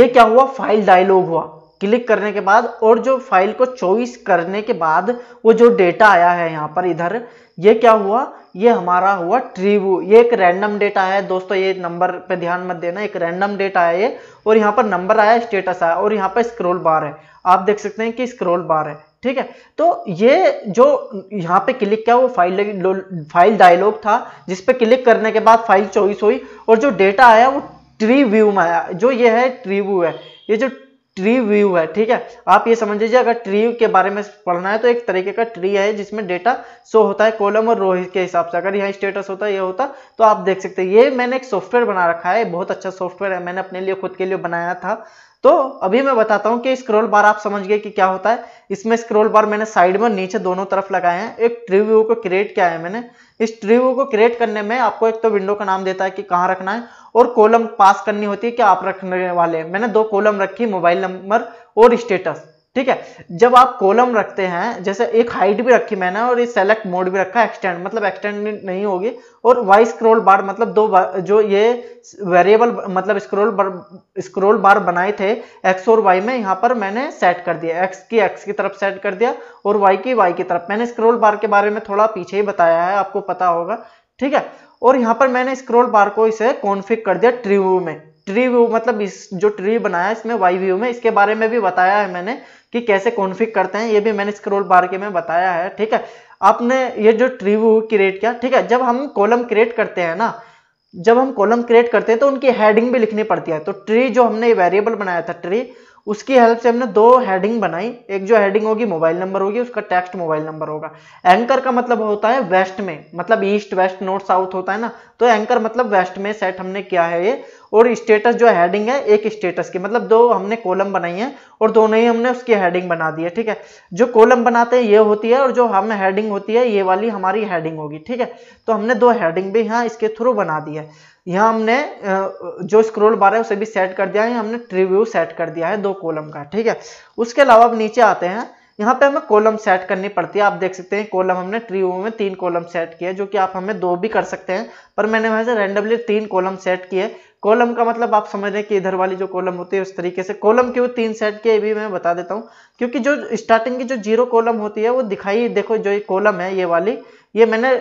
ये क्या हुआ फाइल डायलॉग हुआ क्लिक करने के बाद और जो फाइल को चॉइस करने के बाद वो जो डेटा आया है यहाँ पर इधर ये क्या हुआ ये हमारा हुआ ट्रीवू ये एक रैंडम डेटा है दोस्तों ये नंबर पे ध्यान मत देना एक रैंडम डेटा है ये और यहाँ पर नंबर आया स्टेटस आया और यहाँ पर स्क्रोल बार है आप देख सकते हैं कि स्क्रोल बार है ठीक है तो ये जो यहाँ पे क्लिक किया वो फाइल फाइल डायलॉग था जिसपे क्लिक करने के बाद फाइल चॉइस हुई और जो डेटा आया वो ट्री व्यू में आया जो ये है ट्री व्यू है ये जो ट्री व्यू है ठीक है आप ये समझ लीजिए अगर ट्री के बारे में पढ़ना है तो एक तरीके का ट्री है जिसमें डेटा शो होता है कॉलम और रो के हिसाब से अगर यहाँ स्टेटस होता है ये होता तो आप देख सकते हैं ये मैंने एक सॉफ्टवेयर बना रखा है बहुत अच्छा सॉफ्टवेयर है मैंने अपने लिए खुद के लिए बनाया था तो अभी मैं बताता हूँ कि स्क्रोल बार आप समझ गए कि क्या होता है इसमें स्क्रोल बार मैंने साइड में नीचे दोनों तरफ लगाए हैं एक ट्री व्यू को क्रिएट किया है मैंने इस व्यू को क्रिएट करने में आपको एक तो विंडो का नाम देता है कि कहाँ रखना है और कॉलम पास करनी होती है कि आप रखने वाले हैं मैंने दो कॉलम रखी मोबाइल नंबर और स्टेटस ठीक है जब आप कॉलम रखते हैं जैसे एक हाइट भी रखी मैंने और ये सेलेक्ट मोड भी रखा एक्सटेंड मतलब एक्सटेंड नहीं होगी और वाई स्क्रोल बार मतलब दो बार, जो ये वेरिएबल मतलब स्क्रोल बार स्क्रोल बार बनाए थे एक्स और वाई में यहाँ पर मैंने सेट कर दिया एक्स की एक्स की तरफ सेट कर दिया और वाई की वाई की तरफ मैंने स्क्रोल बार के बारे में थोड़ा पीछे ही बताया है आपको पता होगा ठीक है और यहाँ पर मैंने स्क्रोल बार को इसे कॉन्फिक कर दिया ट्री व्यू में ट्री व्यू मतलब इस जो ट्री बनाया इसमें वाई व्यू में इसके बारे में भी बताया है मैंने कि कैसे कॉन्फ़िग करते हैं ये भी मैंने स्क्रोल बार के में बताया है ठीक है आपने ये जो ट्रीव्यू क्रिएट किया ठीक है जब हम कॉलम क्रिएट करते हैं ना जब हम कॉलम क्रिएट करते हैं तो उनकी हेडिंग भी लिखनी पड़ती है तो ट्री जो हमने वेरिएबल बनाया था ट्री उसकी हेल्प से हमने दो हेडिंग बनाई एक जो हेडिंग होगी मोबाइल नंबर होगी उसका टेक्स्ट मोबाइल नंबर होगा एंकर का मतलब होता है वेस्ट में मतलब ईस्ट वेस्ट नॉर्थ साउथ होता है ना तो एंकर मतलब वेस्ट में सेट हमने किया है ये और स्टेटस जो हैडिंग है एक स्टेटस की मतलब दो हमने कॉलम बनाई है और दोनों ही हमने उसकी हेडिंग बना दी है ठीक है जो कॉलम बनाते हैं ये होती है और जो हम हेडिंग होती है ये वाली हमारी हेडिंग होगी ठीक है तो हमने दो हेडिंग भी यहाँ इसके थ्रू बना दी है यहाँ हमने जो स्क्रोल बार है उसे भी सेट कर दिया है हमने ट्रिव्यू सेट कर दिया है दो कॉलम का ठीक है उसके अलावा अब नीचे आते हैं यहाँ पे हमें कॉलम सेट करनी पड़ती है आप देख सकते हैं कॉलम हमने ट्रिव्यू में तीन कॉलम सेट किया जो कि आप हमें दो भी कर सकते हैं पर मैंने वहां से रेंडमली तीन कॉलम सेट किए कॉलम का मतलब आप समझ रहे हैं कि इधर वाली जो कॉलम होती है उस तरीके से कॉलम क्यों तीन सेट किए भी मैं बता देता हूँ क्योंकि जो स्टार्टिंग की जो जीरो कॉलम होती है वो दिखाई देखो जो ये कॉलम है ये वाली ये मैंने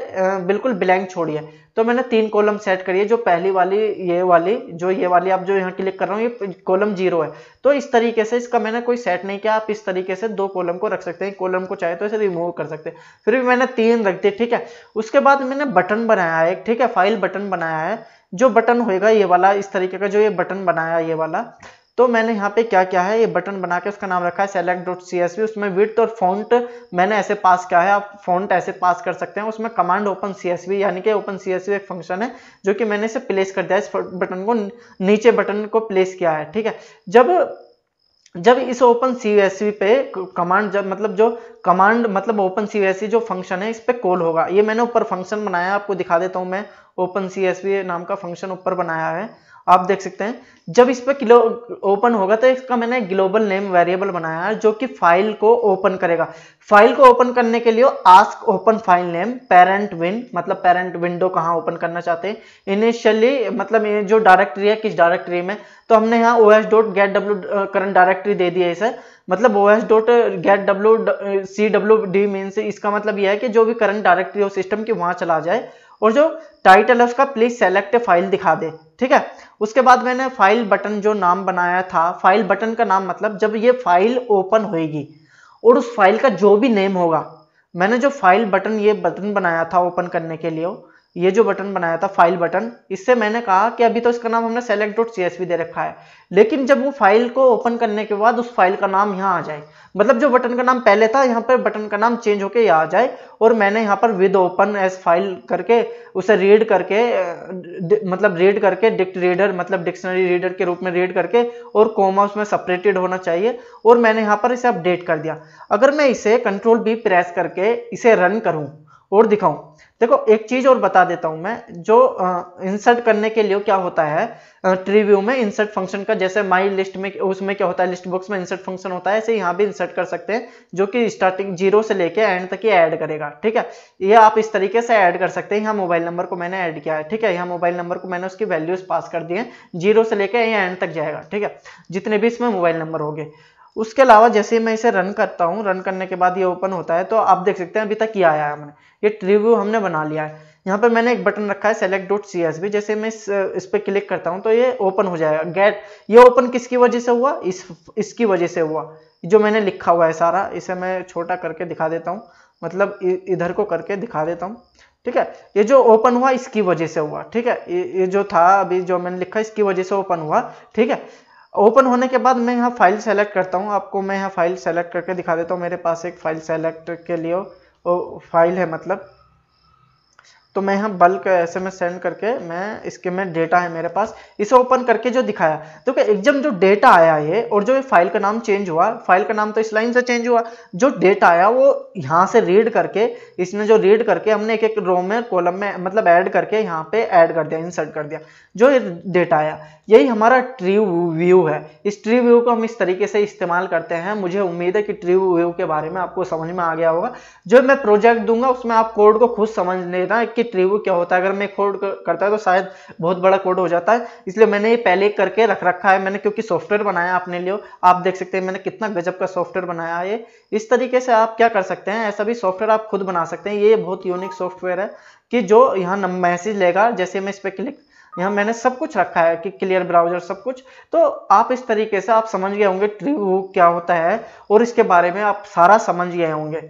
बिल्कुल ब्लैंक छोड़ी है तो मैंने तीन कॉलम सेट करी है जो पहली वाली ये वाली जो ये वाली आप जो यहाँ क्लिक कर रहा हूँ ये कॉलम जीरो है तो इस तरीके से इसका मैंने कोई सेट नहीं किया आप इस तरीके से दो कॉलम को रख सकते हैं कॉलम को चाहे तो इसे रिमूव कर सकते हैं फिर भी मैंने तीन रख दिए ठीक है उसके बाद मैंने बटन बनाया है ठीक है फाइल बटन बनाया है जो बटन होएगा ये वाला इस तरीके का जो ये बटन बनाया ये वाला तो मैंने यहाँ पे क्या क्या है ये बटन बना के उसका नाम रखा है सेलेक्ट डॉट सी एस उसमें विथ और फॉन्ट मैंने ऐसे पास किया है आप फॉन्ट ऐसे पास कर सकते हैं उसमें कमांड ओपन सी एस यानी कि ओपन सी एस एक फंक्शन है जो कि मैंने इसे प्लेस कर दिया इस बटन को नीचे बटन को प्लेस किया है ठीक है जब जब इस ओपन सी पे कमांड जब मतलब जो कमांड मतलब ओपन सी जो फंक्शन है इस पर कॉल होगा ये मैंने ऊपर फंक्शन बनाया आपको दिखा देता हूँ मैं ओपन सी नाम का फंक्शन ऊपर बनाया है आप देख सकते हैं जब इस पर ओपन होगा तो इसका मैंने ग्लोबल नेम वेरिएबल बनाया है जो कि फाइल को ओपन करेगा फाइल को ओपन करने के लिए ask open file name parent win मतलब पेरेंट विंडो कहाँ ओपन करना चाहते हैं इनिशियली मतलब ये जो डायरेक्टरी है किस डायरेक्टरी में तो हमने यहाँ O S dot get W current directory दे दी है इसे मतलब O S dot get W C W D mean इसका मतलब यह है कि जो भी करंट डायरेक्टरी हो सिस्टम की वहाँ चला जाए और जो टाइटल है उसका प्लीज सेलेक्ट फाइल दिखा दे ठीक है उसके बाद मैंने फाइल बटन जो नाम बनाया था फाइल बटन का नाम मतलब जब ये फाइल ओपन होगी और उस फाइल का जो भी नेम होगा मैंने जो फाइल बटन ये बटन बनाया था ओपन करने के लिए ये जो बटन बनाया था फाइल बटन इससे मैंने कहा कि अभी तो इसका नाम हमने सेलेक्ट डॉट सी दे रखा है लेकिन जब वो फाइल को ओपन करने के बाद उस फाइल का नाम यहाँ आ जाए मतलब जो बटन का नाम पहले था यहाँ पर बटन का नाम चेंज होकर यहाँ आ जाए और मैंने यहाँ पर विद ओपन एज फाइल करके उसे रीड करके मतलब रीड करके डिक्ट रीडर मतलब डिक्शनरी रीडर के रूप में रीड करके और कोमा उसमें सेपरेटेड होना चाहिए और मैंने यहाँ पर इसे अपडेट कर दिया अगर मैं इसे कंट्रोल बी प्रेस करके इसे रन करूँ और दिखाऊं देखो एक चीज और बता देता हूं मैं जो इंसर्ट करने के लिए क्या होता है ट्रीव्यू में इंसर्ट फंक्शन का जैसे माई लिस्ट में उसमें क्या होता है लिस्ट बॉक्स में इंसर्ट फंक्शन होता है ऐसे यहाँ भी इंसर्ट कर सकते हैं जो कि स्टार्टिंग जीरो से लेके एंड तक ही ऐड करेगा ठीक है ये आप इस तरीके से ऐड कर सकते हैं यहाँ मोबाइल नंबर को मैंने ऐड किया है ठीक है यहाँ मोबाइल नंबर को मैंने उसकी वैल्यूज पास कर दिए जीरो से लेकर यहाँ एंड तक जाएगा ठीक है जितने भी इसमें मोबाइल नंबर हो गए उसके अलावा जैसे मैं इसे रन करता हूँ रन करने के बाद ये ओपन होता है तो आप देख सकते हैं अभी तक ये आया है हमने ये ट्रीव्यू हमने बना लिया है यहाँ पर मैंने एक बटन रखा है select dot C S B जैसे मैं इस इस पर क्लिक करता हूँ तो ये ओपन हो जाएगा गेट ये ओपन किसकी वजह से हुआ इस इसकी वजह से हुआ जो मैंने लिखा हुआ है सारा इसे मैं छोटा करके दिखा देता हूँ मतलब इधर को करके दिखा देता हूँ ठीक है ये जो ओपन हुआ इसकी वजह से हुआ ठीक है ये जो था अभी जो मैंने लिखा इसकी वजह से ओपन हुआ ठीक है ओपन होने के बाद मैं यहाँ फाइल सेलेक्ट करता हूँ आपको मैं यहाँ फाइल सेलेक्ट करके दिखा देता हूँ मेरे पास एक फाइल सेलेक्ट के लिए फाइल है मतलब तो मैं यहाँ बल्क ऐसे में सेंड करके मैं इसके में डेटा है मेरे पास इसे ओपन करके जो दिखाया तो क्या एकदम जो डेटा आया ये और जो ये फाइल का नाम चेंज हुआ फाइल का नाम तो इस लाइन से चेंज हुआ जो डेटा आया वो यहाँ से रीड करके इसने जो रीड करके हमने एक एक रो में कॉलम में मतलब ऐड करके यहाँ पे ऐड कर दिया इंसर्ट कर दिया जो डेटा आया यही हमारा ट्री व्यू है इस ट्री व्यू को हम इस तरीके से इस्तेमाल करते हैं मुझे उम्मीद है कि ट्री व्यू के बारे में आपको समझ में आ गया होगा जो मैं प्रोजेक्ट दूंगा उसमें आप कोड को खुद समझ लेना कि ट्री व्यू क्या होता है अगर मैं कोड करता है तो शायद बहुत बड़ा कोड हो जाता है इसलिए मैंने ये पहले करके रख रखा है मैंने क्योंकि सॉफ्टवेयर बनाया अपने लिए आप देख सकते हैं मैंने कितना गजब का सॉफ्टवेयर बनाया है इस तरीके से आप क्या कर सकते हैं ऐसा भी सॉफ्टवेयर आप खुद बना सकते हैं ये बहुत यूनिक सॉफ्टवेयर है कि जो यहाँ मैसेज लेगा जैसे मैं इस पर क्लिक यहाँ मैंने सब कुछ रखा है कि क्लियर ब्राउजर सब कुछ तो आप इस तरीके से आप समझ गए होंगे ट्री क्या होता है और इसके बारे में आप सारा समझ गए होंगे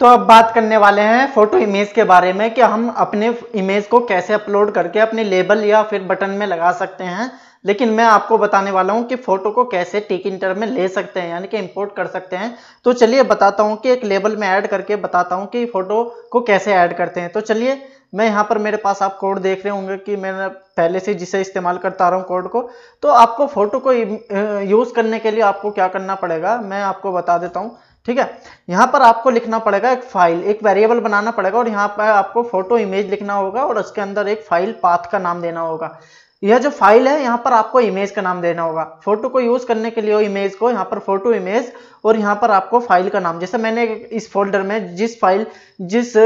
तो अब बात करने वाले हैं फोटो इमेज के बारे में कि हम अपने इमेज को कैसे अपलोड करके अपने लेबल या फिर बटन में लगा सकते हैं लेकिन मैं आपको बताने वाला हूं कि फोटो को कैसे टेक इंटर में ले सकते हैं यानी कि इंपोर्ट कर सकते हैं तो चलिए बताता हूं कि एक लेबल में ऐड करके बताता हूं कि फोटो को कैसे ऐड करते हैं तो चलिए मैं यहाँ पर मेरे पास आप कोड देख रहे होंगे कि मैंने पहले से जिसे इस्तेमाल करता आ रहा हूँ कोड को तो आपको फोटो को यूज़ करने के लिए आपको क्या करना पड़ेगा मैं आपको बता देता हूँ ठीक है यहाँ पर आपको लिखना पड़ेगा एक फाइल एक वेरिएबल बनाना पड़ेगा और यहाँ पर आपको फोटो इमेज लिखना होगा और उसके अंदर एक फाइल पाथ का नाम देना होगा यह जो फाइल है यहाँ पर आपको इमेज का नाम देना होगा फोटो को यूज करने के लिए इमेज को यहाँ पर फोटो इमेज और यहाँ पर आपको फाइल का नाम जैसे मैंने इस फोल्डर में जिस फाइल जिस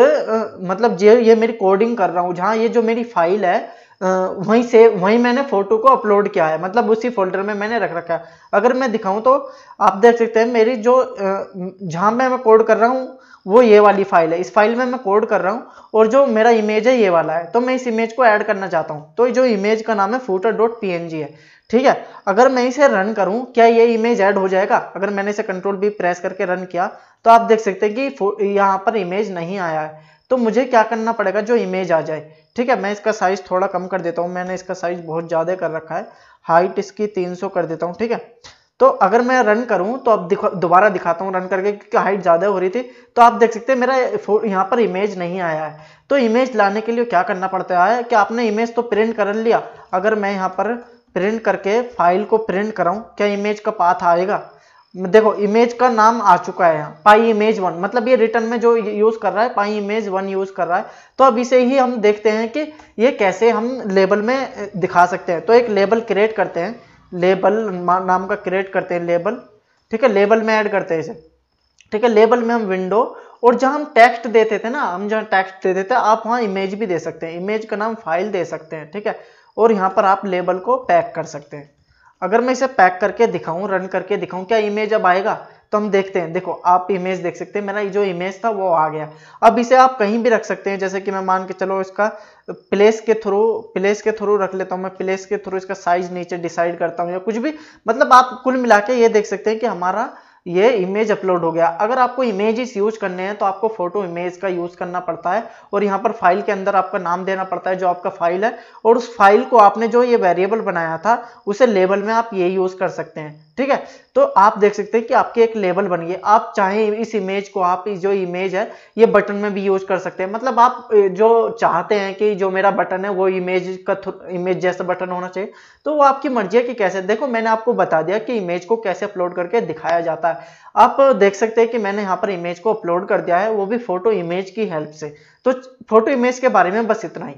मतलब जो ये मेरी कोडिंग कर रहा हूँ जहाँ ये जो मेरी फाइल है वहीं से वहीं मैंने फोटो को अपलोड किया है मतलब उसी फोल्डर में मैंने रख रखा है अगर मैं दिखाऊं तो आप देख सकते हैं मेरी जो जहाँ मैं कोड कर रहा हूँ वो ये वाली फाइल है इस फाइल में मैं कोड कर रहा हूँ और जो मेरा इमेज है ये वाला है तो मैं इस इमेज को ऐड करना चाहता हूँ तो जो इमेज का नाम है फूटर डॉट पी है ठीक है अगर मैं इसे रन करूँ क्या ये इमेज ऐड हो जाएगा अगर मैंने इसे कंट्रोल भी प्रेस करके रन किया तो आप देख सकते हैं कि यहाँ पर इमेज नहीं आया है तो मुझे क्या करना पड़ेगा जो इमेज आ जाए ठीक है मैं इसका साइज थोड़ा कम कर देता हूँ मैंने इसका साइज बहुत ज़्यादा कर रखा है हाइट इसकी सौ कर देता हूँ ठीक है तो अगर मैं रन करूं तो अब दिखा दोबारा दिखाता हूं रन करके क्योंकि हाइट ज़्यादा हो रही थी तो आप देख सकते हैं मेरा यहाँ पर इमेज नहीं आया है तो इमेज लाने के लिए क्या करना पड़ता है कि आपने इमेज तो प्रिंट कर लिया अगर मैं यहाँ पर प्रिंट करके फाइल को प्रिंट कराऊँ क्या इमेज का पाथ आएगा देखो इमेज का नाम आ चुका है यहाँ पाई इमेज वन मतलब ये रिटर्न में जो यूज कर रहा है पाई इमेज वन यूज कर रहा है तो अब इसे ही हम देखते हैं कि ये कैसे हम लेबल में दिखा सकते हैं तो एक लेबल क्रिएट करते हैं लेबल नाम का क्रिएट करते हैं लेबल ठीक है लेबल में ऐड करते हैं इसे ठीक है लेबल में हम विंडो और जहां हम टेक्स्ट देते थे ना हम जहां टेक्स्ट देते थे आप वहां इमेज भी दे सकते हैं इमेज का नाम फाइल दे सकते हैं ठीक है और यहाँ पर आप लेबल को पैक कर सकते हैं अगर मैं इसे पैक करके दिखाऊं रन करके दिखाऊं क्या इमेज अब आएगा तो हम देखते हैं देखो आप इमेज देख सकते हैं मेरा जो इमेज था वो आ गया अब इसे आप कहीं भी रख सकते हैं जैसे कि मैं मान के चलो इसका प्लेस के थ्रू प्लेस के थ्रू रख लेता हूँ मैं प्लेस के थ्रू इसका साइज नीचे डिसाइड करता हूँ या कुछ भी मतलब आप कुल मिला के ये देख सकते हैं कि हमारा ये इमेज अपलोड हो गया अगर आपको इमेजेस यूज करने हैं तो आपको फोटो इमेज का यूज करना पड़ता है और यहाँ पर फाइल के अंदर आपका नाम देना पड़ता है जो आपका फाइल है और उस फाइल को आपने जो ये वेरिएबल बनाया था उसे लेबल में आप ये यूज कर सकते हैं ठीक है तो आप देख सकते हैं कि आपके एक लेवल बन गए आप चाहे इस इमेज को आप जो इमेज है ये बटन में भी यूज कर सकते हैं मतलब आप जो चाहते हैं कि जो मेरा बटन है वो इमेज का इमेज जैसा बटन होना चाहिए तो वो आपकी मर्जी है कि कैसे देखो मैंने आपको बता दिया कि इमेज को कैसे अपलोड करके दिखाया जाता है आप देख सकते हैं कि मैंने यहाँ पर इमेज को अपलोड कर दिया है वो भी फोटो इमेज की हेल्प से तो फोटो इमेज के बारे में बस इतना ही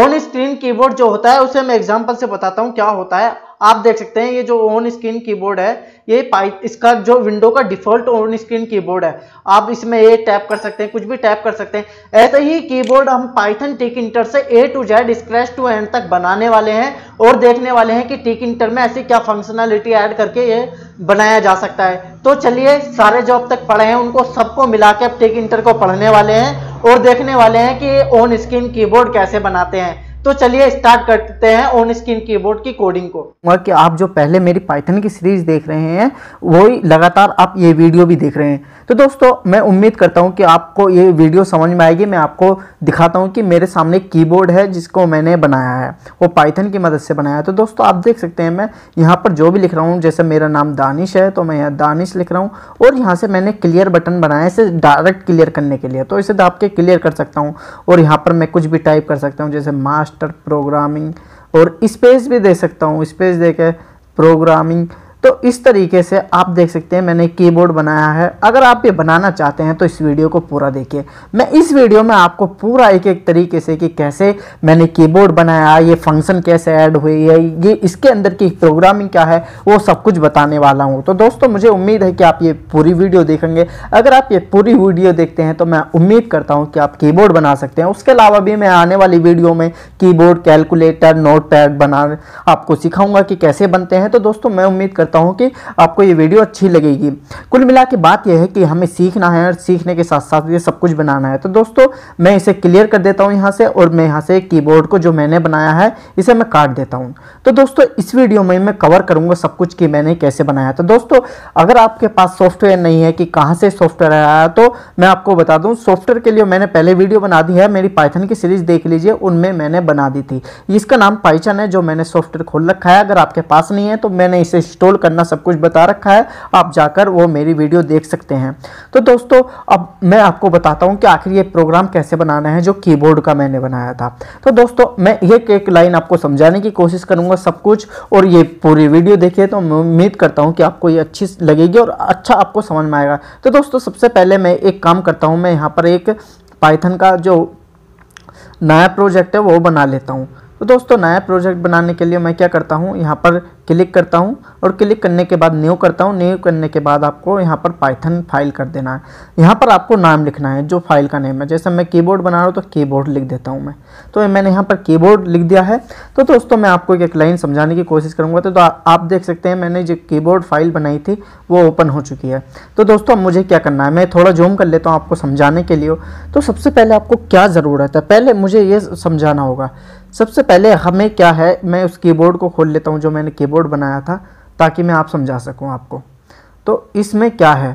ऑन स्क्रीन कीबोर्ड जो होता है उसे मैं एग्जांपल से बताता हूँ क्या होता है आप देख सकते हैं ये जो ऑन स्क्रीन कीबोर्ड है ये पाइप इसका जो विंडो का डिफॉल्ट ऑन स्क्रीन कीबोर्ड है आप इसमें ए टैप कर सकते हैं कुछ भी टैप कर सकते हैं ऐसे ही कीबोर्ड हम पाइथन टिक इंटर से A to Z scratch to end तक बनाने वाले हैं और देखने वाले हैं कि टिक इंटर में ऐसी क्या फंक्शनैलिटी ऐड करके ये बनाया जा सकता है तो चलिए सारे जो अब तक पढ़े हैं उनको सबको मिला के अब टिक इंटर को पढ़ने वाले हैं और देखने वाले हैं कि ऑन स्क्रीन कीबोर्ड कैसे बनाते हैं तो चलिए स्टार्ट करते हैं ऑन स्क्रीन कीबोर्ड की कोडिंग को कि आप जो पहले मेरी पाइथन की सीरीज देख रहे हैं वही लगातार आप ये वीडियो भी देख रहे हैं तो दोस्तों मैं उम्मीद करता हूँ कि आपको ये वीडियो समझ में आएगी मैं आपको दिखाता हूँ कि मेरे सामने कीबोर्ड है जिसको मैंने बनाया है वो पाइथन की मदद से बनाया है तो दोस्तों आप देख सकते हैं मैं यहाँ पर जो भी लिख रहा हूँ जैसे मेरा नाम दानिश है तो मैं यहाँ दानिश लिख रहा हूँ और यहाँ से मैंने क्लियर बटन बनाया इसे डायरेक्ट क्लियर करने के लिए तो इसे दाप के क्लियर कर सकता हूँ और यहाँ पर मैं कुछ भी टाइप कर सकता हूँ जैसे मास्ट मास्टर प्रोग्रामिंग और स्पेस भी दे सकता हूँ स्पेस दे प्रोग्रामिंग तो इस तरीके से आप देख सकते हैं मैंने कीबोर्ड बनाया है अगर आप ये बनाना चाहते हैं तो इस वीडियो को पूरा देखिए मैं इस वीडियो में आपको पूरा एक एक तरीके से कि कैसे मैंने कीबोर्ड बनाया ये फंक्शन कैसे ऐड हुई है ये इसके अंदर की प्रोग्रामिंग क्या है वो सब कुछ बताने वाला हूँ तो दोस्तों मुझे उम्मीद है कि आप ये पूरी वीडियो देखेंगे अगर आप ये पूरी वीडियो देखते हैं तो मैं उम्मीद करता हूँ कि आप की बना सकते हैं उसके अलावा भी मैं आने वाली वीडियो में की कैलकुलेटर नोट बना आपको सिखाऊंगा कि कैसे बनते हैं तो दोस्तों मैं उम्मीद करता करता हूँ कि आपको ये वीडियो अच्छी लगेगी कुल मिला के बात यह है कि हमें सीखना है और सीखने के साथ साथ ये सब कुछ बनाना है तो दोस्तों मैं इसे क्लियर कर देता हूँ यहाँ से और मैं यहाँ से कीबोर्ड को जो मैंने बनाया है इसे मैं काट देता हूँ तो दोस्तों इस वीडियो में मैं कवर करूँगा सब कुछ कि मैंने कैसे बनाया तो दोस्तों अगर आपके पास सॉफ्टवेयर नहीं है कि कहाँ से सॉफ्टवेयर आया तो मैं आपको बता दूँ सॉफ्टवेयर के लिए मैंने पहले वीडियो बना दी है मेरी पाइथन की सीरीज़ देख लीजिए उनमें मैंने बना दी थी इसका नाम पाइचन है जो मैंने सॉफ्टवेयर खोल रखा है अगर आपके पास नहीं है तो मैंने इसे इंस्टॉल करना सब कुछ बता रखा है आप जाकर वो मेरी वीडियो देख सकते हैं तो दोस्तों अब मैं आपको बताता हूँ कि आखिर ये प्रोग्राम कैसे बनाना है जो कीबोर्ड का मैंने बनाया था तो दोस्तों मैं एक एक लाइन आपको समझाने की कोशिश करूँगा सब कुछ और ये पूरी वीडियो देखिए तो उम्मीद करता हूँ कि आपको ये अच्छी लगेगी और अच्छा आपको समझ में आएगा तो दोस्तों सबसे पहले मैं एक काम करता हूँ मैं यहाँ पर एक पाइथन का जो नया प्रोजेक्ट है वो बना लेता हूँ तो दोस्तों नया प्रोजेक्ट बनाने के लिए मैं क्या करता हूँ यहाँ पर क्लिक करता हूँ और क्लिक करने के बाद न्यू करता हूँ न्यू करने के बाद आपको यहाँ पर पाइथन फाइल कर देना है यहाँ पर आपको नाम लिखना है जो फाइल का नेम है जैसे मैं कीबोर्ड बना रहा हूँ तो कीबोर्ड लिख देता हूँ मैं तो मैंने यहाँ पर कीबोर्ड लिख दिया है तो दोस्तों मैं आपको एक लाइन समझाने की कोशिश करूँगा तो, तो आ, आप देख सकते हैं मैंने जो की फाइल बनाई थी वो ओपन हो चुकी है तो दोस्तों अब मुझे क्या करना है मैं थोड़ा जूम कर लेता हूँ आपको समझाने के लिए तो सबसे पहले आपको क्या ज़रूरत है पहले मुझे ये समझाना होगा सबसे पहले हमें क्या है मैं उस कीबोर्ड को खोल लेता हूँ जो मैंने कीबोर्ड बनाया था ताकि मैं आप समझा सकूँ आपको तो इसमें क्या है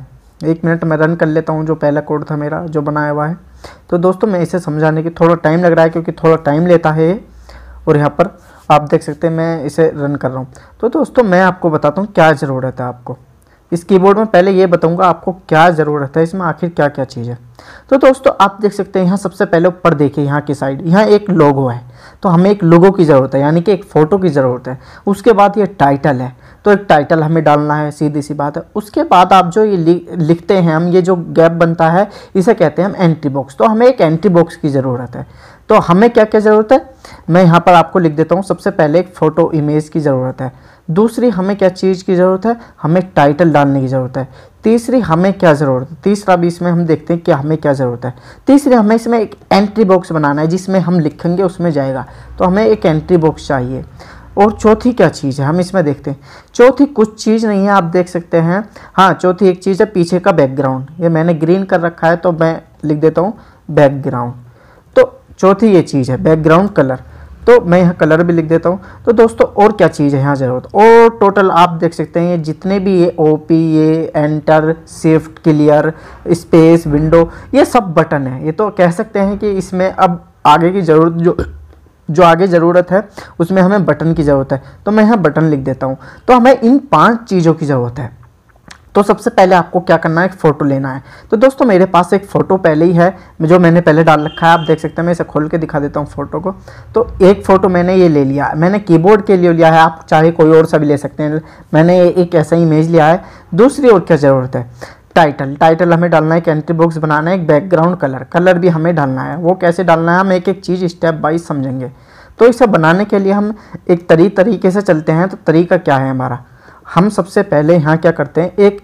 एक मिनट मैं रन कर लेता हूँ जो पहला कोड था मेरा जो बनाया हुआ है तो दोस्तों मैं इसे समझाने की थोड़ा टाइम लग रहा है क्योंकि थोड़ा टाइम लेता है और यहाँ पर आप देख सकते हैं मैं इसे रन कर रहा हूँ तो दोस्तों मैं आपको बताता हूँ क्या ज़रूरत है आपको इस कीबोर्ड में पहले ये बताऊंगा आपको क्या ज़रूरत है इसमें आखिर क्या क्या चीज़ है तो दोस्तों आप देख सकते हैं यहाँ सबसे पहले ऊपर देखिए यहाँ की साइड यहाँ एक लोगो है तो हमें एक लोगो की ज़रूरत है यानी कि एक फ़ोटो की ज़रूरत है उसके बाद ये टाइटल है तो एक टाइटल हमें डालना है सीधी सी बात है उसके बाद आप जो ये लिखते हैं हम ये जो गैप बनता है इसे कहते हैं हम एंट्री बॉक्स तो हमें एक एंट्री बॉक्स की ज़रूरत है तो हमें क्या क्या ज़रूरत है मैं यहाँ पर आपको लिख देता हूँ सबसे पहले एक फ़ोटो इमेज की ज़रूरत है दूसरी हमें क्या चीज़ की ज़रूरत है हमें टाइटल डालने की ज़रूरत है तीसरी हमें क्या ज़रूरत है तीसरा भी इसमें हम देखते हैं कि हमें क्या ज़रूरत है तीसरी हमें इसमें एक एंट्री बॉक्स बनाना है जिसमें हम लिखेंगे उसमें जाएगा तो हमें एक एंट्री बॉक्स चाहिए और चौथी क्या चीज़ है हम इसमें देखते हैं चौथी कुछ चीज़ नहीं है आप देख सकते हैं हाँ चौथी एक चीज़ है पीछे का बैकग्राउंड ये मैंने ग्रीन कर रखा है तो मैं लिख देता हूँ बैकग्राउंड तो चौथी ये चीज़ है बैकग्राउंड कलर तो मैं यहाँ कलर भी लिख देता हूँ तो दोस्तों और क्या चीज़ है यहाँ ज़रूरत और टोटल आप देख सकते हैं ये जितने भी ये ओ पी ये enter shift clear space window ये सब बटन है ये तो कह सकते हैं कि इसमें अब आगे की ज़रूरत जो जो आगे ज़रूरत है उसमें हमें बटन की ज़रूरत है तो मैं यहाँ बटन लिख देता हूँ तो हमें इन पांच चीज़ों की ज़रूरत है तो सबसे पहले आपको क्या करना है एक फ़ोटो लेना है तो दोस्तों मेरे पास एक फ़ोटो पहले ही है जो मैंने पहले डाल रखा है आप देख सकते हैं मैं इसे खोल के दिखा देता हूँ फ़ोटो को तो एक फ़ोटो मैंने ये ले लिया मैंने कीबोर्ड के लिए लिया है आप चाहे कोई और सा भी ले सकते हैं मैंने एक ऐसा इमेज लिया है दूसरी और क्या ज़रूरत है टाइटल टाइटल हमें डालना है एक एंट्री बॉक्स बनाना है एक बैकग्राउंड कलर कलर भी हमें डालना है वो कैसे डालना है हम एक एक चीज़ स्टेप बाई समझेंगे तो इसे बनाने के लिए हम एक तरी तरीके से चलते हैं तो तरीका क्या है हमारा हम सबसे पहले यहाँ क्या करते हैं एक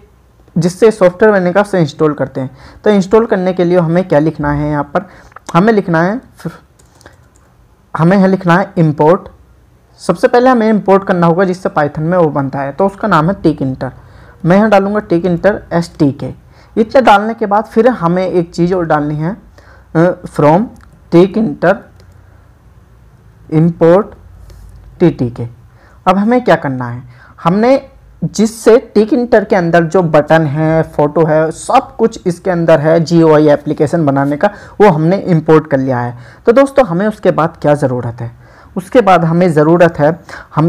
जिससे सॉफ्टवेयर बनने का उसे इंस्टॉल करते हैं तो इंस्टॉल करने के लिए हमें क्या लिखना है यहाँ पर हमें लिखना है हमें है लिखना है इम्पोर्ट सबसे पहले हमें इम्पोर्ट करना होगा जिससे पाइथन में वो बनता है तो उसका नाम है टिक इंटर मैं यहाँ डालूँगा टिक इंटर एस टी के इतने डालने के बाद फिर हमें एक चीज़ और डालनी है from tick inter import T T K अब हमें क्या करना है हमने जिससे टिक इंटर के अंदर जो बटन है फ़ोटो है सब कुछ इसके अंदर है जी ओ आई एप्लीकेशन बनाने का वो हमने इंपोर्ट कर लिया है तो दोस्तों हमें उसके बाद क्या ज़रूरत है उसके बाद हमें ज़रूरत है हम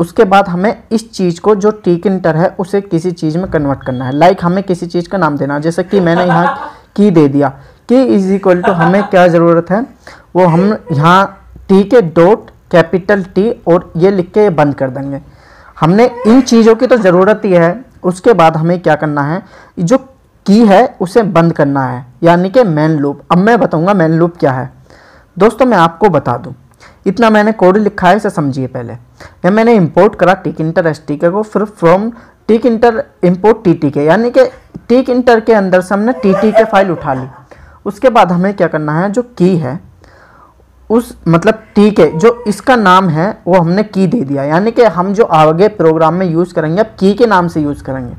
उसके बाद हमें इस चीज़ को जो टिक इंटर है उसे किसी चीज़ में कन्वर्ट करना है लाइक हमें किसी चीज़ का नाम देना जैसे कि मैंने यहाँ की दे दिया की इज इक्वल टू हमें क्या ज़रूरत है वो हम यहाँ T K dot capital T और ये लिख के बंद कर देंगे हमने इन चीज़ों की तो ज़रूरत ही है उसके बाद हमें क्या करना है जो की है उसे बंद करना है यानी कि मैन लूप अब मैं बताऊँगा मैन लूप क्या है दोस्तों मैं आपको बता दूँ इतना मैंने कोड लिखा है इसे समझिए पहले या मैंने इंपोर्ट करा टिक इंटर एस टी के को फिर from tick inter import T T K यानी कि टिक इंटर के अंदर से हमने टी टी के फाइल उठा ली उसके बाद हमें क्या करना है जो की है उस मतलब ठीक है जो इसका नाम है वो हमने की दे दिया यानी कि हम जो आगे प्रोग्राम में यूज़ करेंगे अब की के नाम से यूज़ करेंगे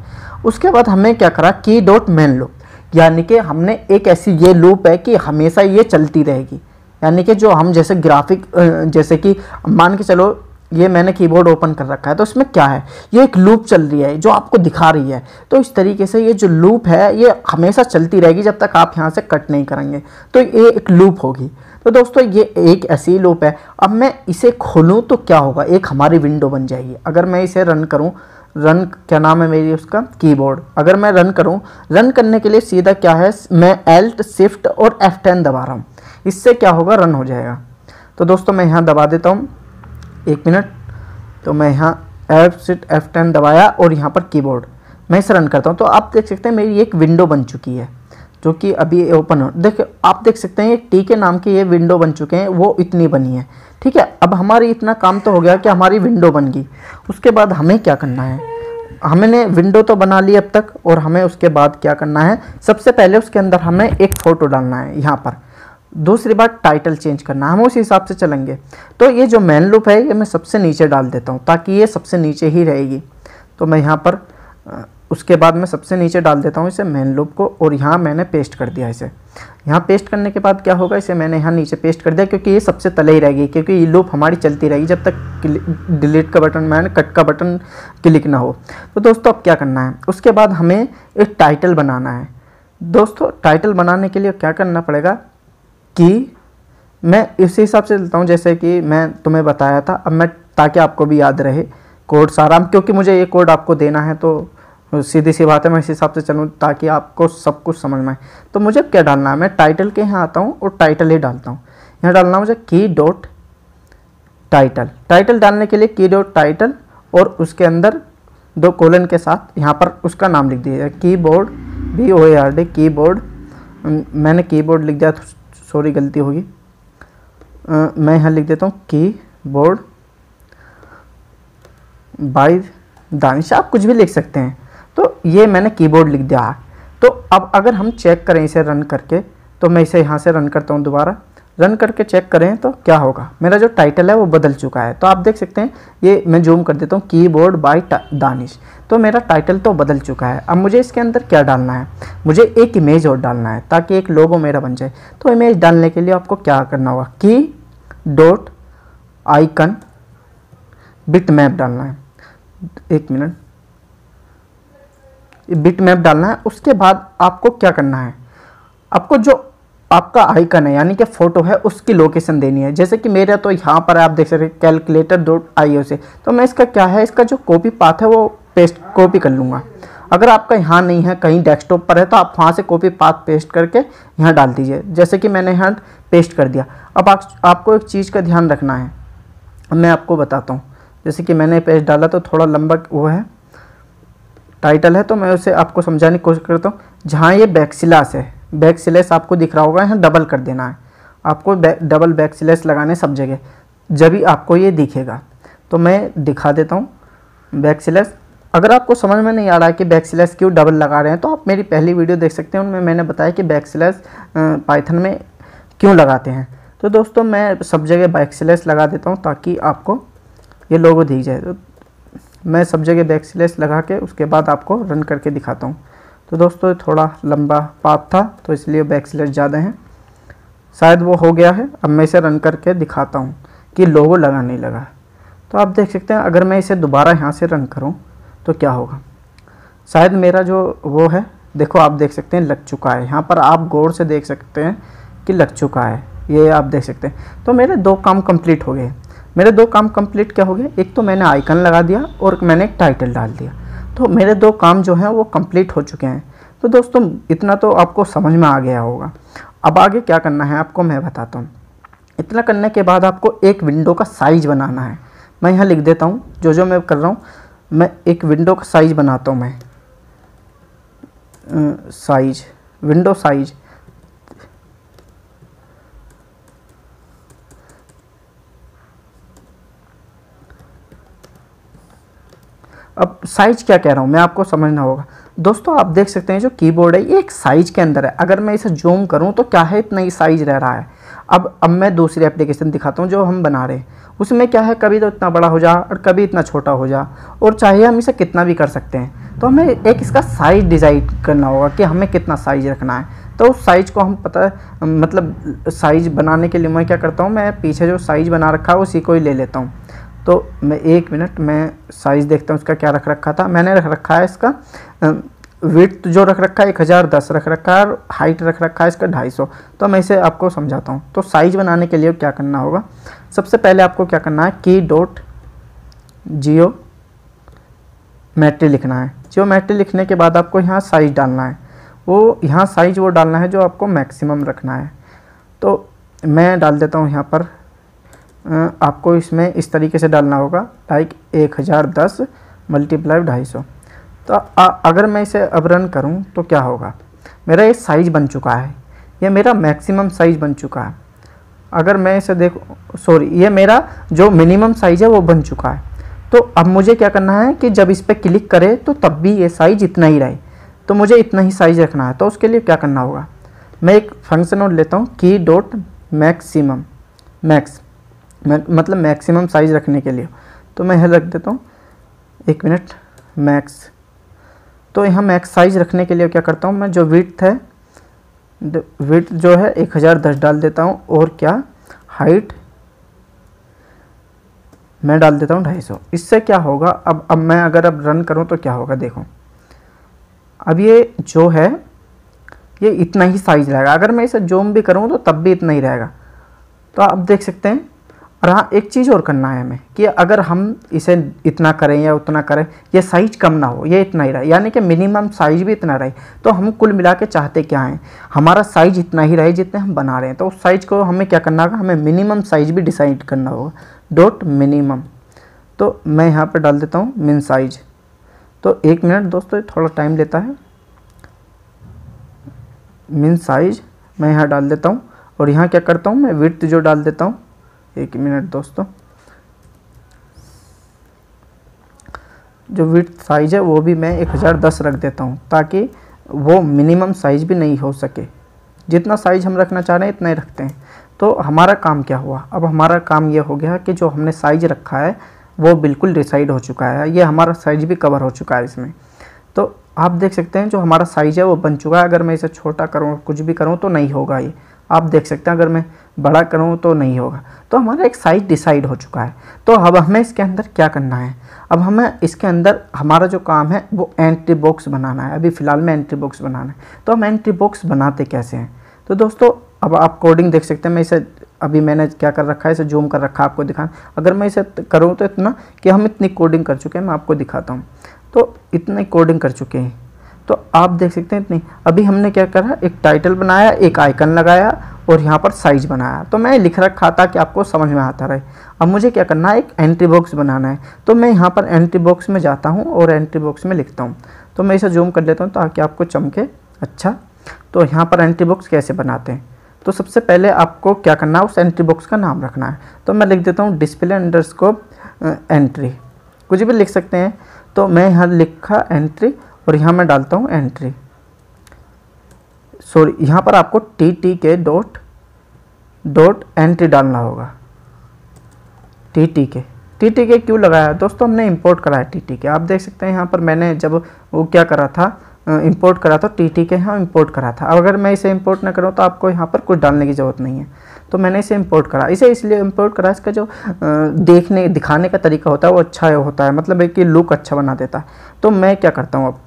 उसके बाद हमने क्या करा की डॉट मेन लूप यानी कि हमने एक ऐसी ये लूप है कि हमेशा ये चलती रहेगी यानी कि जो हम जैसे ग्राफिक जैसे कि मान के चलो ये मैंने कीबोर्ड ओपन कर रखा है तो इसमें क्या है ये एक लूप चल रही है जो आपको दिखा रही है तो इस तरीके से ये जो लूप है ये हमेशा चलती रहेगी जब तक आप यहाँ से कट नहीं करेंगे तो ये एक लूप होगी तो दोस्तों ये एक ऐसी लूप है अब मैं इसे खोलूँ तो क्या होगा एक हमारी विंडो बन जाएगी अगर मैं इसे रन करूँ रन क्या नाम है मेरी उसका कीबोर्ड अगर मैं रन करूँ रन करने के लिए सीधा क्या है मैं एल्ट शिफ्ट और एफ टेन दबा रहा हूँ इससे क्या होगा रन हो जाएगा तो दोस्तों मैं यहाँ दबा देता हूँ एक मिनट तो मैं यहाँ एफ सिट एफ टेन दबाया और यहाँ पर कीबोर्ड मैं इसे रन करता हूँ तो आप देख सकते हैं मेरी एक विंडो बन चुकी है जो कि अभी ओपन हो देख आप देख सकते हैं टी के नाम के ये विंडो बन चुके हैं वो इतनी बनी है ठीक है अब हमारी इतना काम तो हो गया कि हमारी विंडो बन गई उसके बाद हमें क्या करना है हमने विंडो तो बना ली अब तक और हमें उसके बाद क्या करना है सबसे पहले उसके अंदर हमें एक फ़ोटो डालना है यहाँ पर दूसरी बात टाइटल चेंज करना हम उस हिसाब से चलेंगे तो ये जो मेन लुप है ये मैं सबसे नीचे डाल देता हूँ ताकि ये सबसे नीचे ही रहेगी तो मैं यहाँ पर उसके बाद मैं सबसे नीचे डाल देता हूँ इसे मेन लूप को और यहाँ मैंने पेस्ट कर दिया इसे यहाँ पेस्ट करने के बाद क्या होगा इसे मैंने यहाँ नीचे पेस्ट कर दिया क्योंकि ये सबसे तले ही रहेगी क्योंकि ये लूप हमारी चलती रहेगी जब तक डिलीट का बटन मैंने कट का बटन क्लिक ना हो तो दोस्तों अब क्या करना है उसके बाद हमें एक टाइटल बनाना है दोस्तों टाइटल बनाने के लिए क्या करना पड़ेगा कि मैं इसी हिसाब से चलता हूँ जैसे कि मैं तुम्हें बताया था अब मैं ताकि आपको भी याद रहे कोड सारा क्योंकि मुझे ये कोड आपको देना है तो सीधी सी बात है मैं इस हिसाब से चलूँ ताकि आपको सब कुछ समझ में आए तो मुझे क्या डालना है मैं टाइटल के यहाँ आता हूँ और टाइटल ही डालता हूँ यहाँ डालना मुझे की डॉट टाइटल टाइटल डालने के लिए की डॉट टाइटल और उसके अंदर दो कोलन के साथ यहाँ पर उसका नाम लिख दिया keyboard B O are R D keyboard की बोर्ड लिख दिया सॉरी गलती होगी मैं यहाँ लिख देता हूँ की बोर्ड बाई दानिश आप कुछ भी लिख सकते हैं तो ये मैंने कीबोर्ड लिख दिया है तो अब अगर हम चेक करें इसे रन करके तो मैं इसे यहाँ से रन करता हूँ दोबारा रन करके चेक करें तो क्या होगा मेरा जो टाइटल है वो बदल चुका है तो आप देख सकते हैं ये मैं जूम कर देता हूँ की बोर्ड बाई दानिश तो मेरा टाइटल तो बदल चुका है अब मुझे इसके अंदर क्या डालना है मुझे एक इमेज और डालना है ताकि एक लोगो मेरा बन जाए तो इमेज डालने के लिए आपको क्या करना होगा की डॉट आइकन बिट मैप डालना है एक मिनट बिट मैप डालना है उसके बाद आपको क्या करना है आपको जो आपका आइकन है यानी कि फ़ोटो है उसकी लोकेशन देनी है जैसे कि मेरा तो यहाँ पर है आप देख सकते कैलकुलेटर डॉट आई से तो मैं इसका क्या है इसका जो कॉपी पाथ है वो पेस्ट कॉपी कर लूँगा अगर आपका यहाँ नहीं है कहीं डेस्कटॉप पर है तो आप वहाँ से कॉपी पाथ पेस्ट करके यहाँ डाल दीजिए जैसे कि मैंने यहाँ पेस्ट कर दिया अब आप, आपको एक चीज़ का ध्यान रखना है मैं आपको बताता हूँ जैसे कि मैंने पेस्ट डाला तो थोड़ा लंबा वो है टाइटल है तो मैं उसे आपको समझाने की कोशिश करता हूँ जहाँ ये बैक सिलास है बैक सिलेस आपको दिख रहा होगा यहाँ डबल कर देना है आपको डबल बैक सिलेस लगाने सब जगह जब भी आपको ये दिखेगा तो मैं दिखा देता हूँ बैक सिलेस अगर आपको समझ में नहीं आ रहा है कि बैक सिलेस क्यों डबल लगा रहे हैं तो आप मेरी पहली वीडियो देख सकते हैं उनमें मैंने बताया कि बैक स्लैश पाइथन में क्यों लगाते हैं तो दोस्तों मैं सब जगह बैक स्लैश लगा देता हूँ ताकि आपको ये लोगों दिख जाए तो मैं सब जगह बैक स्लेस लगा के उसके बाद आपको रन करके दिखाता हूँ तो दोस्तों थोड़ा लंबा पाप था तो इसलिए बैक स्लेस ज़्यादा हैं शायद वो हो गया है अब मैं इसे रन करके दिखाता हूँ कि लोगो लगा नहीं लगा तो आप देख सकते हैं अगर मैं इसे दोबारा यहाँ से रन करूँ तो क्या होगा शायद मेरा जो वो है देखो आप देख सकते हैं लग चुका है यहाँ पर आप गौर से देख सकते हैं कि लग चुका है ये आप देख सकते हैं तो मेरे दो काम कंप्लीट हो गए मेरे दो काम कंप्लीट क्या हो गए एक तो मैंने आइकन लगा दिया और मैंने एक टाइटल डाल दिया तो मेरे दो काम जो हैं वो कंप्लीट हो चुके हैं तो दोस्तों इतना तो आपको समझ में आ गया होगा अब आगे क्या करना है आपको मैं बताता हूँ इतना करने के बाद आपको एक विंडो का साइज़ बनाना है मैं यहाँ लिख देता हूँ जो जो मैं कर रहा हूँ मैं एक विंडो का साइज़ बनाता हूँ मैं साइज विंडो साइज अब साइज क्या कह रहा हूँ मैं आपको समझना होगा दोस्तों आप देख सकते हैं जो कीबोर्ड है ये एक साइज के अंदर है अगर मैं इसे जूम करूँ तो क्या है इतना ही साइज रह रहा है अब अब मैं दूसरी एप्लीकेशन दिखाता हूँ जो हम बना रहे हैं उसमें क्या है कभी तो इतना बड़ा हो जा और कभी इतना छोटा हो जा और चाहे हम इसे कितना भी कर सकते हैं तो हमें एक इसका साइज़ डिज़ाइन करना होगा कि हमें कितना साइज़ रखना है तो उस साइज़ को हम पता मतलब साइज़ बनाने के लिए मैं क्या करता हूँ मैं पीछे जो साइज़ बना रखा है उसी को ही ले लेता हूँ तो मैं एक मिनट मैं साइज़ देखता हूँ इसका क्या रख रखा था मैंने रख रखा है इसका विथ जो रख रखा है एक हज़ार दस रख रखा है और हाइट रख रखा है इसका ढाई सौ तो मैं इसे आपको समझाता हूँ तो साइज़ बनाने के लिए क्या करना होगा सबसे पहले आपको क्या करना है की डॉट जियो मैट्री लिखना है जियो मैट्री लिखने के बाद आपको यहाँ साइज डालना है वो यहाँ साइज वो डालना है जो आपको मैक्सिमम रखना है तो मैं डाल देता हूँ यहाँ पर आपको इसमें इस तरीके से डालना होगा लाइक एक हज़ार दस मल्टीप्लाई ढाई सौ तो आ, अगर मैं इसे अब रन करूँ तो क्या होगा मेरा ये साइज़ बन चुका है ये मेरा मैक्सिमम साइज़ बन चुका है अगर मैं इसे देखूँ सॉरी ये मेरा जो मिनिमम साइज़ है वो बन चुका है तो अब मुझे क्या करना है कि जब इस पर क्लिक करें तो तब भी ये साइज़ इतना ही रहे तो मुझे इतना ही साइज़ रखना है तो उसके लिए क्या करना होगा मैं एक फंक्शन और लेता हूँ की डॉट मैक्सिमम मैक्स मतलब मैक्सिमम साइज़ रखने के लिए तो मैं यहाँ रख देता हूँ एक मिनट मैक्स तो यहाँ मैक्स साइज़ रखने के लिए क्या करता हूँ मैं जो विथ है विथ जो है एक हज़ार दस डाल देता हूँ और क्या हाइट मैं डाल देता हूँ ढाई सौ इससे क्या होगा अब अब मैं अगर अब रन करूँ तो क्या होगा देखो अब ये जो है ये इतना ही साइज़ रहेगा अगर मैं इसे जूम भी करूँ तो तब भी इतना ही रहेगा तो आप देख सकते हैं और हाँ एक चीज़ और करना है हमें कि अगर हम इसे इतना करें या उतना करें ये साइज़ कम ना हो ये इतना ही रहे यानी कि मिनिमम साइज़ भी इतना रहे तो हम कुल मिला के चाहते क्या हैं हमारा साइज़ इतना ही रहे जितने हम बना रहे हैं तो उस साइज़ को हमें क्या करना होगा हमें मिनिमम साइज़ भी डिसाइड करना होगा डॉट मिनिमम तो मैं यहाँ पर डाल देता हूँ मिन साइज तो एक मिनट दोस्तों थोड़ा टाइम लेता है मिन साइज मैं यहाँ डाल देता हूँ और यहाँ क्या करता हूँ मैं विथ जो डाल देता हूँ एक मिनट दोस्तों जो विथ साइज है वो भी मैं 1010 रख देता हूँ ताकि वो मिनिमम साइज भी नहीं हो सके जितना साइज हम रखना चाह रहे हैं इतना ही रखते हैं तो हमारा काम क्या हुआ अब हमारा काम ये हो गया कि जो हमने साइज रखा है वो बिल्कुल डिसाइड हो चुका है ये हमारा साइज भी कवर हो चुका है इसमें तो आप देख सकते हैं जो हमारा साइज है वो बन चुका है अगर मैं इसे छोटा करूँ कुछ भी करूँ तो नहीं होगा ये आप देख सकते हैं अगर मैं बड़ा करूँ तो नहीं होगा तो हमारा एक साइज डिसाइड हो चुका है तो अब हमें इसके अंदर क्या करना है अब हमें इसके अंदर हमारा जो काम है वो एंट्री बॉक्स बनाना है अभी फ़िलहाल में एंट्री बॉक्स बनाना है तो हम एंट्री बॉक्स बनाते कैसे हैं तो दोस्तों अब आप कोडिंग देख सकते हैं मैं इसे अभी मैंने क्या कर रखा है इसे जूम कर रखा है आपको दिखा अगर मैं इसे करूँ तो इतना कि हम इतनी कोडिंग कर चुके हैं मैं आपको दिखाता हूँ तो इतनी कोडिंग कर चुके हैं तो आप देख सकते हैं इतनी अभी हमने क्या करा एक टाइटल बनाया एक आइकन लगाया और यहाँ पर साइज बनाया तो मैं लिख रखा था कि आपको समझ में आता रहे अब मुझे क्या करना है एक एंट्री बॉक्स बनाना है तो मैं यहाँ पर एंट्री बॉक्स में जाता हूँ और एंट्री बॉक्स में लिखता हूँ तो मैं इसे जूम कर लेता हूँ ताकि आपको चमके अच्छा तो यहाँ पर एंट्री बॉक्स कैसे बनाते हैं तो सबसे पहले आपको क्या करना है उस एंट्री बॉक्स का नाम रखना है तो मैं लिख देता हूँ डिस्प्ले अंडरस्कोप एंट्री कुछ भी लिख सकते हैं तो मैं यहाँ लिखा एंट्री और यहाँ मैं डालता हूँ एंट्री सॉरी यहाँ पर आपको T T K dot dot entry डालना होगा T T K T T K क्यों लगाया दोस्तों हमने इंपोर्ट करा है टी टी के आप देख सकते हैं यहाँ पर मैंने जब वो क्या करा था इंपोर्ट करा था टी टी के यहाँ इंपोर्ट करा था अगर मैं इसे इंपोर्ट ना करूँ तो आपको यहाँ पर कुछ डालने की ज़रूरत नहीं है तो मैंने इसे इंपोर्ट करा इसे इसलिए इंपोर्ट करा इसका जो देखने दिखाने का तरीका होता है वो अच्छा होता है मतलब एक कि लुक अच्छा बना देता है तो मैं क्या करता हूँ अब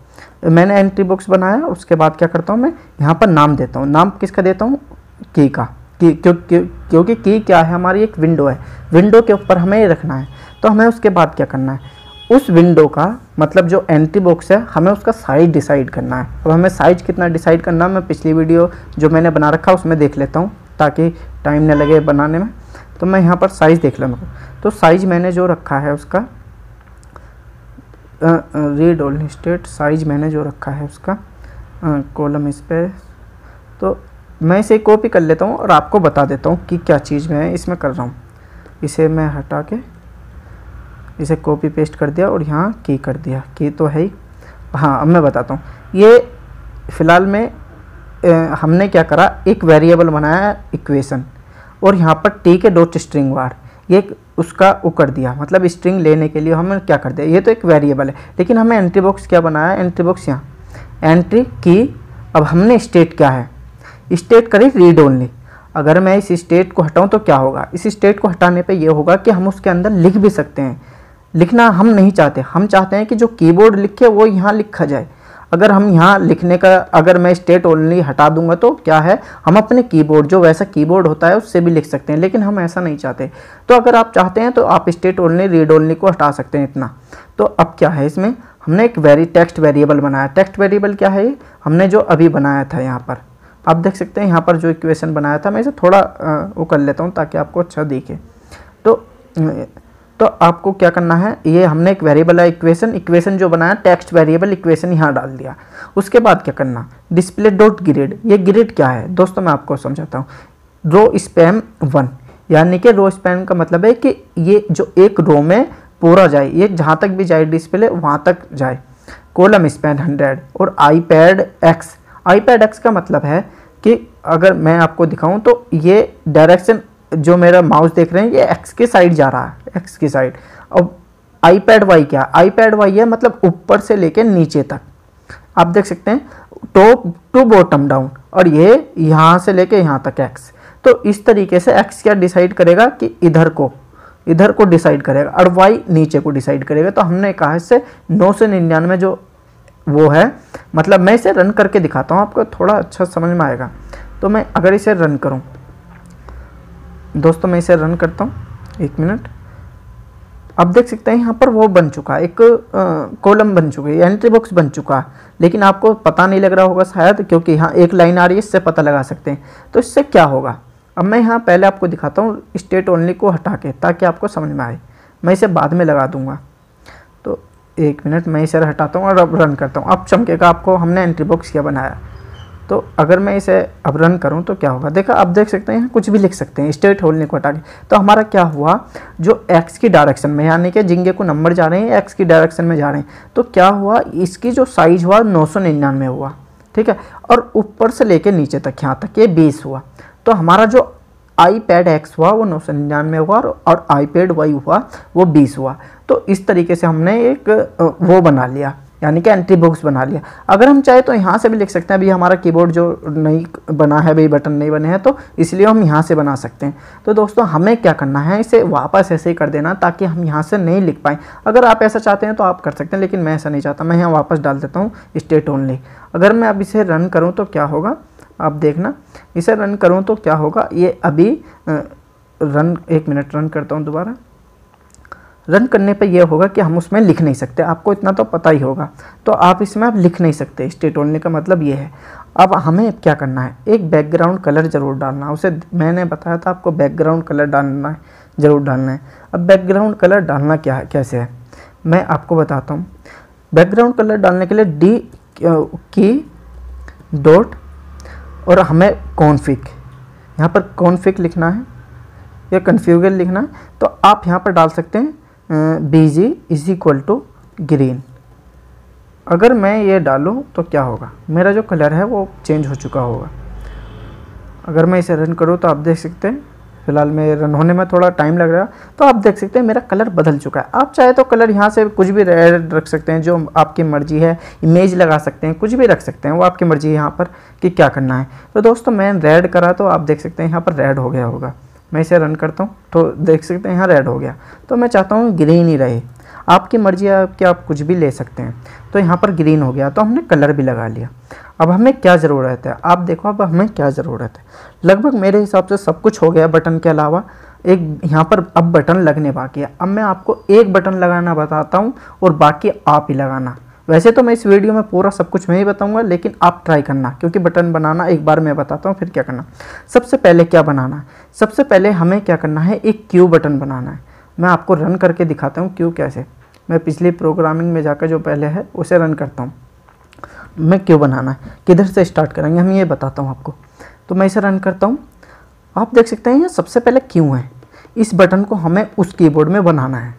मैंने एंट्री बॉक्स बनाया उसके बाद क्या करता हूँ मैं यहाँ पर नाम देता हूँ नाम किसका देता हूँ की का की क्यों, क्यों, क्योंकि की क्या है हमारी एक विंडो है विंडो के ऊपर हमें रखना है तो हमें उसके बाद क्या करना है उस विंडो का मतलब जो एंट्री बॉक्स है हमें उसका साइज डिसाइड करना है अब हमें साइज कितना डिसाइड करना है मैं पिछली वीडियो जो मैंने बना रखा उसमें देख लेता हूँ ताकि टाइम ना लगे बनाने में तो मैं यहाँ पर साइज़ देख लूँगा तो साइज़ मैंने जो रखा है उसका रेड ऑल स्टेट साइज मैंने जो रखा है उसका कॉलम इस पर तो मैं इसे कॉपी कर लेता हूँ और आपको बता देता हूँ कि क्या चीज़ मैं इसमें कर रहा हूँ इसे मैं हटा के इसे कॉपी पेस्ट कर दिया और यहाँ की कर दिया की तो है ही हाँ अब मैं बताता हूँ ये फ़िलहाल में ए, हमने क्या करा एक वेरिएबल बनाया इक्वेशन और यहाँ पर टी के डॉट स्ट्रिंग वार ये उसका वो कर दिया मतलब स्ट्रिंग लेने के लिए हमें क्या कर दिया ये तो एक वेरिएबल है लेकिन हमें एंट्री बॉक्स क्या बनाया एंट्री बॉक्स यहाँ एंट्री की अब हमने स्टेट क्या है स्टेट करी रीड ओनली अगर मैं इस स्टेट को हटाऊं तो क्या होगा इस स्टेट को हटाने पे ये होगा कि हम उसके अंदर लिख भी सकते हैं लिखना हम नहीं चाहते हम चाहते हैं कि जो कीबोर्ड लिखे वो यहाँ लिखा जाए अगर हम यहाँ लिखने का अगर मैं स्टेट ओनली हटा दूंगा तो क्या है हम अपने कीबोर्ड जो वैसा कीबोर्ड होता है उससे भी लिख सकते हैं लेकिन हम ऐसा नहीं चाहते तो अगर आप चाहते हैं तो आप स्टेट ओनली रीड ओनली को हटा सकते हैं इतना तो अब क्या है इसमें हमने एक वेरी टेक्स्ट वेरिएबल बनाया टेक्स्ट वेरिएबल क्या है हमने जो अभी बनाया था यहाँ पर आप देख सकते हैं यहाँ पर जो इक्वेशन बनाया था मैं इसे थोड़ा वो कर लेता हूँ ताकि आपको अच्छा दिखे तो तो आपको क्या करना है ये हमने एक वेरिएबल है इक्वेशन इक्वेशन जो बनाया टेक्स्ट वेरिएबल इक्वेशन यहाँ डाल दिया उसके बाद क्या करना डिस्प्ले डॉट ग्रिड ये ग्रिड क्या है दोस्तों मैं आपको समझाता हूँ रो स्पैम वन यानी कि रो स्पैम का मतलब है कि ये जो एक रो में पूरा जाए ये जहाँ तक भी जाए डिस्प्ले वहाँ तक जाए कोलम स्पैन हंड्रेड और I pad X I pad X का मतलब है कि अगर मैं आपको दिखाऊँ तो ये डायरेक्शन जो मेरा माउस देख रहे हैं ये एक्स के साइड जा रहा है एक्स की साइड अब आई पैड वाई क्या आई पैड वाई है मतलब ऊपर से लेके नीचे तक आप देख सकते हैं टॉप टू बॉटम डाउन और ये यहाँ से लेके यहाँ तक एक्स तो इस तरीके से एक्स क्या डिसाइड करेगा कि इधर को इधर को डिसाइड करेगा और वाई नीचे को डिसाइड करेगा तो हमने कहा इससे नौ सौ निन्यानवे जो वो है मतलब मैं इसे रन करके दिखाता हूँ आपको थोड़ा अच्छा समझ में आएगा तो मैं अगर इसे रन करूँ दोस्तों मैं इसे रन करता हूँ एक मिनट अब देख सकते हैं यहाँ पर वो बन चुका है एक कॉलम बन चुकी है एंट्री बॉक्स बन चुका है लेकिन आपको पता नहीं लग रहा होगा शायद क्योंकि यहाँ एक लाइन आ रही है इससे पता लगा सकते हैं तो इससे क्या होगा अब मैं यहाँ पहले आपको दिखाता हूँ स्टेट ओनली को हटा के ताकि आपको समझ में आए मैं इसे बाद में लगा दूँगा तो एक मिनट मैं इसे हटाता हूँ और अब रन करता हूँ अब चमकेगा आपको हमने एंट्री बॉक्स क्या बनाया तो अगर मैं इसे अब रन करूँ तो क्या होगा देखा आप देख सकते हैं कुछ भी लिख सकते हैं स्टेट होल्ड को हटा के तो हमारा क्या हुआ जो एक्स की डायरेक्शन में यानी कि जिंगे को नंबर जा रहे हैं एक्स की डायरेक्शन में जा रहे हैं तो क्या हुआ इसकी जो साइज हुआ नौ हुआ ठीक है और ऊपर से लेके नीचे तक यहाँ तक ये बीस हुआ तो हमारा जो आई पैड एक्स हुआ वो नौ सौ निन्यानवे हुआ और आई पैड वाई हुआ वो बीस हुआ तो इस तरीके से हमने एक वो बना लिया यानी कि एंट्री बॉक्स बना लिया अगर हम चाहे तो यहाँ से भी लिख सकते हैं अभी हमारा कीबोर्ड जो नहीं बना है भाई बटन नहीं बने हैं तो इसलिए हम यहाँ से बना सकते हैं तो दोस्तों हमें क्या करना है इसे वापस ऐसे ही कर देना ताकि हम यहाँ से नहीं लिख पाएँ अगर आप ऐसा चाहते हैं तो आप कर सकते हैं लेकिन मैं ऐसा नहीं चाहता मैं यहाँ वापस डाल देता हूँ स्टेट ओनली अगर मैं अब इसे रन करूँ तो क्या होगा आप देखना इसे रन करूँ तो क्या होगा ये अभी रन एक मिनट रन करता हूँ दोबारा रन करने पर यह होगा कि हम उसमें लिख नहीं सकते आपको इतना तो पता ही होगा तो आप इसमें आप लिख नहीं सकते स्टेट ओनली का मतलब ये है अब हमें क्या करना है एक बैकग्राउंड कलर ज़रूर डालना है उसे मैंने बताया था आपको बैकग्राउंड कलर डालना है ज़रूर डालना है अब बैकग्राउंड कलर डालना क्या है कैसे है मैं आपको बताता हूँ बैकग्राउंड कलर डालने के लिए डी की डॉट और हमें कॉन्फिक यहाँ पर कॉन्फिक लिखना है या कन्फ्यूगर लिखना है तो आप यहाँ पर डाल सकते हैं BG is equal to green अगर मैं ये डालूँ तो क्या होगा मेरा जो कलर है वो चेंज हो चुका होगा अगर मैं इसे रन करूँ तो आप देख सकते हैं फिलहाल में रन होने में थोड़ा टाइम लग रहा है तो आप देख सकते हैं मेरा कलर बदल चुका है आप चाहे तो कलर यहाँ से कुछ भी रेड रख सकते हैं जो आपकी मर्जी है इमेज लगा सकते हैं कुछ भी रख सकते हैं वो आपकी मर्जी है यहाँ पर कि क्या करना है तो दोस्तों मैं रेड करा तो आप देख सकते हैं यहाँ पर रेड हो गया होगा मैं इसे रन करता हूँ तो देख सकते हैं यहाँ रेड हो गया तो मैं चाहता हूँ ग्रीन ही रहे आपकी मर्जी है कि आप कुछ भी ले सकते हैं तो यहाँ पर ग्रीन हो गया तो हमने कलर भी लगा लिया अब हमें क्या ज़रूरत है आप देखो अब हमें क्या ज़रूरत है लगभग मेरे हिसाब से सब कुछ हो गया बटन के अलावा एक यहाँ पर अब बटन लगने बाकी है अब मैं आपको एक बटन लगाना बताता हूँ और बाकी आप ही लगाना वैसे तो मैं इस वीडियो में पूरा सब कुछ मैं ही बताऊंगा लेकिन आप ट्राई करना क्योंकि बटन बनाना एक बार मैं बताता हूँ फिर क्या करना सबसे पहले क्या बनाना सबसे पहले हमें क्या करना है एक क्यू बटन बनाना है मैं आपको रन करके दिखाता हूँ क्यू कैसे मैं पिछले प्रोग्रामिंग में जाकर जो पहले है उसे रन करता हूँ मैं क्यों बनाना है किधर से स्टार्ट करेंगे हम ये बताता हूँ आपको तो मैं इसे रन करता हूँ आप देख सकते हैं ये सबसे पहले क्यों है इस बटन को हमें उस कीबोर्ड में बनाना है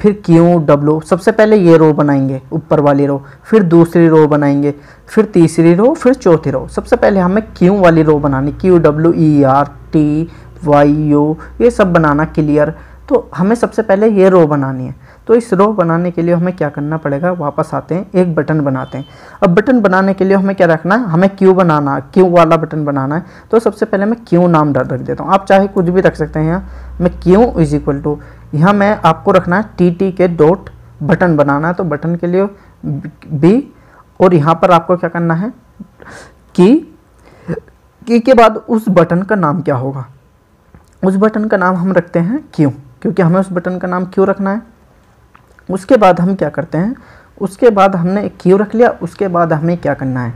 फिर क्यों डब्लो सबसे पहले ये रो बनाएंगे ऊपर वाली रो फिर दूसरी रो बनाएंगे फिर तीसरी रो फिर चौथी रो सबसे पहले हमें क्यों वाली रो बनानी Q W E R T Y O ये सब बनाना क्लियर तो हमें सबसे पहले ये रो बनानी है तो इस रो बनाने के लिए हमें क्या करना पड़ेगा वापस आते हैं एक बटन बनाते हैं अब बटन बनाने के लिए हमें क्या रखना है हमें क्यू बनाना क्यू वाला बटन बनाना है तो सबसे पहले मैं क्यू नाम डर रख देता हूँ आप चाहे कुछ भी रख सकते हैं यहाँ मैं क्यू इज इक्वल टू यहाँ मैं आपको रखना है T T K dot button बनाना है तो बटन के लिए बी और यहाँ पर आपको क्या करना है की की के बाद उस बटन का नाम क्या होगा उस बटन का नाम हम रखते हैं क्यों क्योंकि हमें उस बटन का नाम क्यों रखना है उसके बाद हम क्या करते हैं उसके बाद हमने एक क्यों रख लिया उसके बाद हमें क्या करना है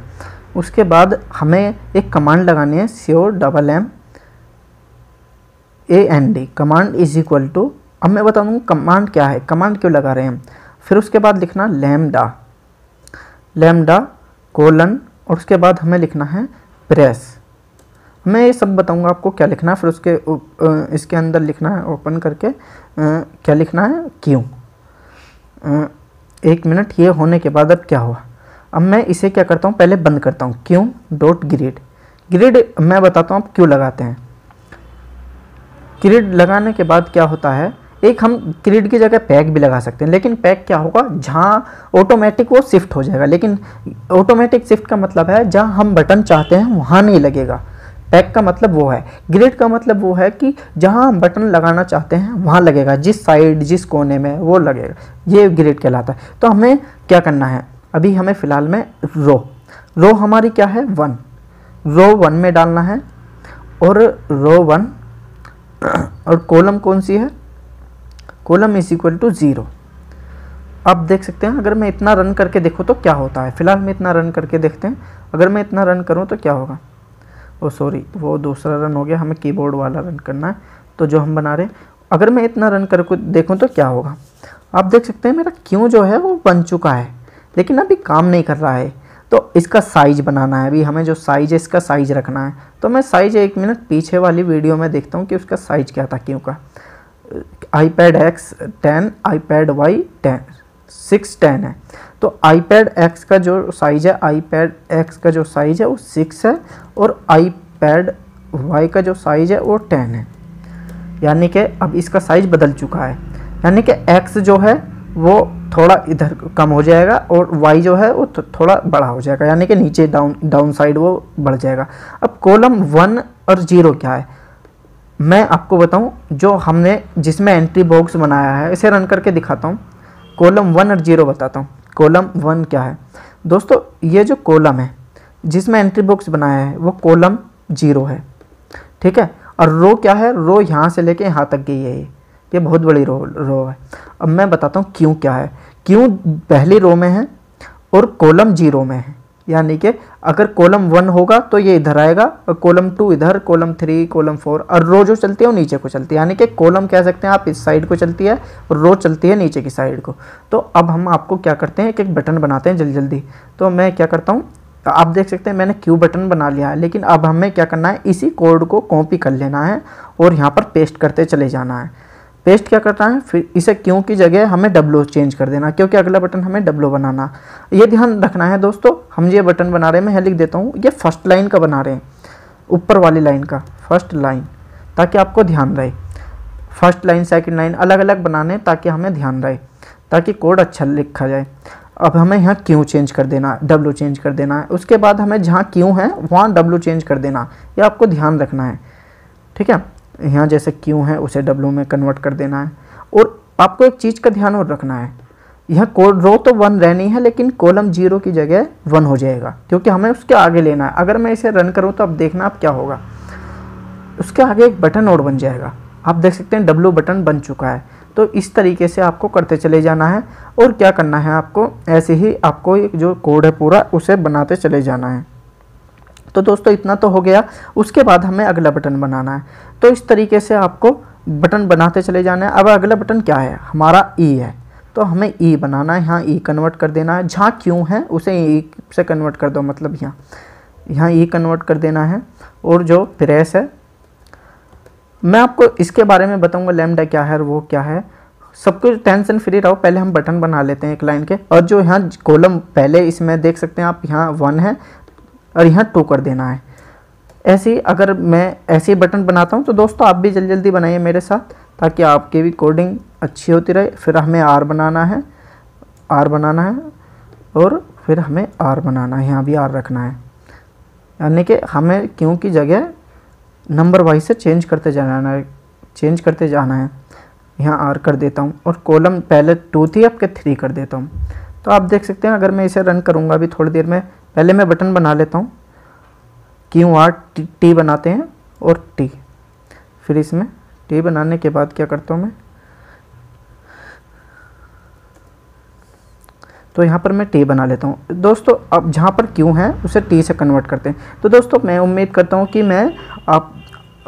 उसके बाद हमें एक कमांड लगानी है O double M A N D command is equal to अब मैं बता दूँ कमांड क्या है कमांड क्यों लगा रहे हैं फिर उसके बाद लिखना लेमडा लेमडा कोलन और उसके बाद हमें लिखना है प्रेस मैं ये सब बताऊंगा आपको क्या लिखना है फिर उसके इसके अंदर लिखना है ओपन करके क्या लिखना है क्यों एक मिनट ये होने के बाद अब क्या हुआ अब मैं इसे क्या करता हूँ पहले बंद करता हूँ क्यों डॉट ग्रेड ग्रेड मैं बताता हूँ आप क्यों लगाते हैं क्रिड लगाने के बाद क्या होता है एक हम ग्रिड की जगह पैक भी लगा सकते हैं लेकिन पैक क्या होगा जहाँ ऑटोमेटिक वो शिफ्ट हो जाएगा लेकिन ऑटोमेटिक शिफ्ट का मतलब है जहाँ हम बटन चाहते हैं वहाँ नहीं लगेगा पैक का मतलब वो है ग्रिड का मतलब वो है कि जहाँ हम बटन लगाना चाहते हैं वहाँ लगेगा जिस साइड जिस कोने में वो लगेगा ये ग्रिड कहलाता है तो हमें क्या करना है अभी हमें फ़िलहाल में रो रो हमारी क्या है वन रो वन में डालना है और रो वन और कॉलम कौन सी है column is equal to zero आप देख सकते हैं अगर मैं इतना रन करके देखूँ तो क्या होता है फ़िलहाल मैं इतना रन करके देखते हैं अगर मैं इतना रन करूँ तो क्या होगा ओ oh, सॉरी वो दूसरा रन हो गया हमें कीबोर्ड वाला रन करना है तो जो हम बना रहे हैं अगर मैं इतना रन कर देखूँ तो क्या होगा आप देख सकते हैं मेरा क्यों जो है वो बन चुका है लेकिन अभी काम नहीं कर रहा है तो इसका साइज बनाना है अभी हमें जो साइज है इसका साइज रखना है तो मैं साइज एक मिनट पीछे वाली वीडियो में देखता हूँ कि उसका साइज क्या था क्यों का I pad X ten I pad Y ten six ten है तो आई पैड एक्स का जो साइज़ है आई पैड एक्स का जो साइज़ है वो सिक्स है और आई पैड वाई का जो साइज़ है वो टेन है यानी कि अब इसका साइज़ बदल चुका है यानी कि एक्स जो है वो थोड़ा इधर कम हो जाएगा और वाई जो है वो थोड़ा बड़ा हो जाएगा यानी कि नीचे डाउन डाउन साइड वो बढ़ जाएगा अब कॉलम वन और ज़ीरो क्या है मैं आपको बताऊं जो हमने जिसमें एंट्री बॉक्स बनाया है इसे रन करके दिखाता हूं कॉलम वन और जीरो बताता हूँ कॉलम वन क्या है दोस्तों ये जो कॉलम है जिसमें एंट्री बॉक्स बनाया है वो कॉलम जीरो है ठीक है और रो क्या है रो यहाँ से लेके यहाँ तक गई है ये ये बहुत बड़ी रो रो है अब मैं बताता हूँ क्यों क्या है क्यों पहली रो में है और कॉलम जीरो में है यानी कि अगर कॉलम वन होगा तो ये इधर आएगा और कॉलम टू इधर कॉलम थ्री कॉलम फोर और रो जो चलती है वो नीचे को चलती है यानी कि कॉलम कह सकते हैं आप इस साइड को चलती है और रो चलती है नीचे की साइड को तो अब हम आपको क्या करते हैं एक एक बटन बनाते हैं जल्दी जल्दी तो मैं क्या करता हूँ आप देख सकते हैं मैंने क्यू बटन बना लिया है लेकिन अब हमें क्या करना है इसी कोड को कॉपी कर लेना है और यहाँ पर पेस्ट करते चले जाना है पेस्ट क्या करता है फिर इसे क्यों की जगह हमें डब्लो चेंज कर देना क्योंकि अगला बटन हमें डब्लो बनाना ये ध्यान रखना है दोस्तों हम ये बटन बना रहे हैं मैं लिख देता हूँ ये फर्स्ट लाइन का बना रहे हैं ऊपर वाली लाइन का फर्स्ट लाइन ताकि आपको ध्यान रहे फर्स्ट लाइन सेकेंड लाइन अलग अलग बनाने ताकि हमें ध्यान रहे ताकि कोड अच्छा लिखा जाए अब हमें यहाँ क्यों चेंज कर देना है डब्लू चेंज कर देना है उसके बाद हमें जहाँ क्यों है वहाँ डब्लू चेंज कर देना ये आपको ध्यान रखना है ठीक है यहाँ जैसे क्यू है उसे डब्ल्यू में कन्वर्ट कर देना है और आपको एक चीज़ का ध्यान और रखना है यह कोड रो तो वन रहनी है लेकिन कॉलम जीरो की जगह वन हो जाएगा क्योंकि हमें उसके आगे लेना है अगर मैं इसे रन करूँ तो अब देखना अब क्या होगा उसके आगे एक बटन और बन जाएगा आप देख सकते हैं डब्लू बटन बन चुका है तो इस तरीके से आपको करते चले जाना है और क्या करना है आपको ऐसे ही आपको एक जो कोड है पूरा उसे बनाते चले जाना है तो दोस्तों इतना तो हो गया उसके बाद हमें अगला बटन बनाना है तो इस तरीके से आपको बटन बनाते चले जाना है अब अगला बटन क्या है हमारा ई e है तो हमें ई e बनाना है यहाँ ई e कन्वर्ट कर देना है जहाँ क्यों है उसे ई से कन्वर्ट कर दो मतलब यहाँ यहाँ ई कन्वर्ट कर देना है और जो प्रेस है मैं आपको इसके बारे में बताऊंगा लेमडा क्या है और वो क्या है सब कुछ टेंशन फ्री रहो पहले हम बटन बना लेते हैं एक लाइन के और जो यहाँ कॉलम पहले इसमें देख सकते हैं आप यहाँ वन है और यहाँ टू कर देना है ऐसे अगर मैं ऐसे बटन बनाता हूँ तो दोस्तों आप भी जल्दी जल्दी बनाइए मेरे साथ ताकि आपकी भी कोडिंग अच्छी होती रहे फिर हमें आर बनाना है आर बनाना है और फिर हमें आर बनाना है यहाँ भी आर रखना है यानी कि हमें क्यों की जगह नंबर वाइज से चेंज करते जाना है चेंज करते जाना है यहाँ आर कर देता हूँ और कॉलम पहले टू थी अब के थ्री कर देता हूँ तो आप देख सकते हैं अगर मैं इसे रन करूँगा अभी थोड़ी देर में पहले मैं बटन बना लेता हूँ क्यू आर टी, टी बनाते हैं और टी फिर इसमें टी बनाने के बाद क्या करता हूँ मैं तो यहाँ पर मैं टी बना लेता हूँ दोस्तों अब जहाँ पर क्यू है उसे टी से कन्वर्ट करते हैं तो दोस्तों मैं उम्मीद करता हूँ कि मैं आप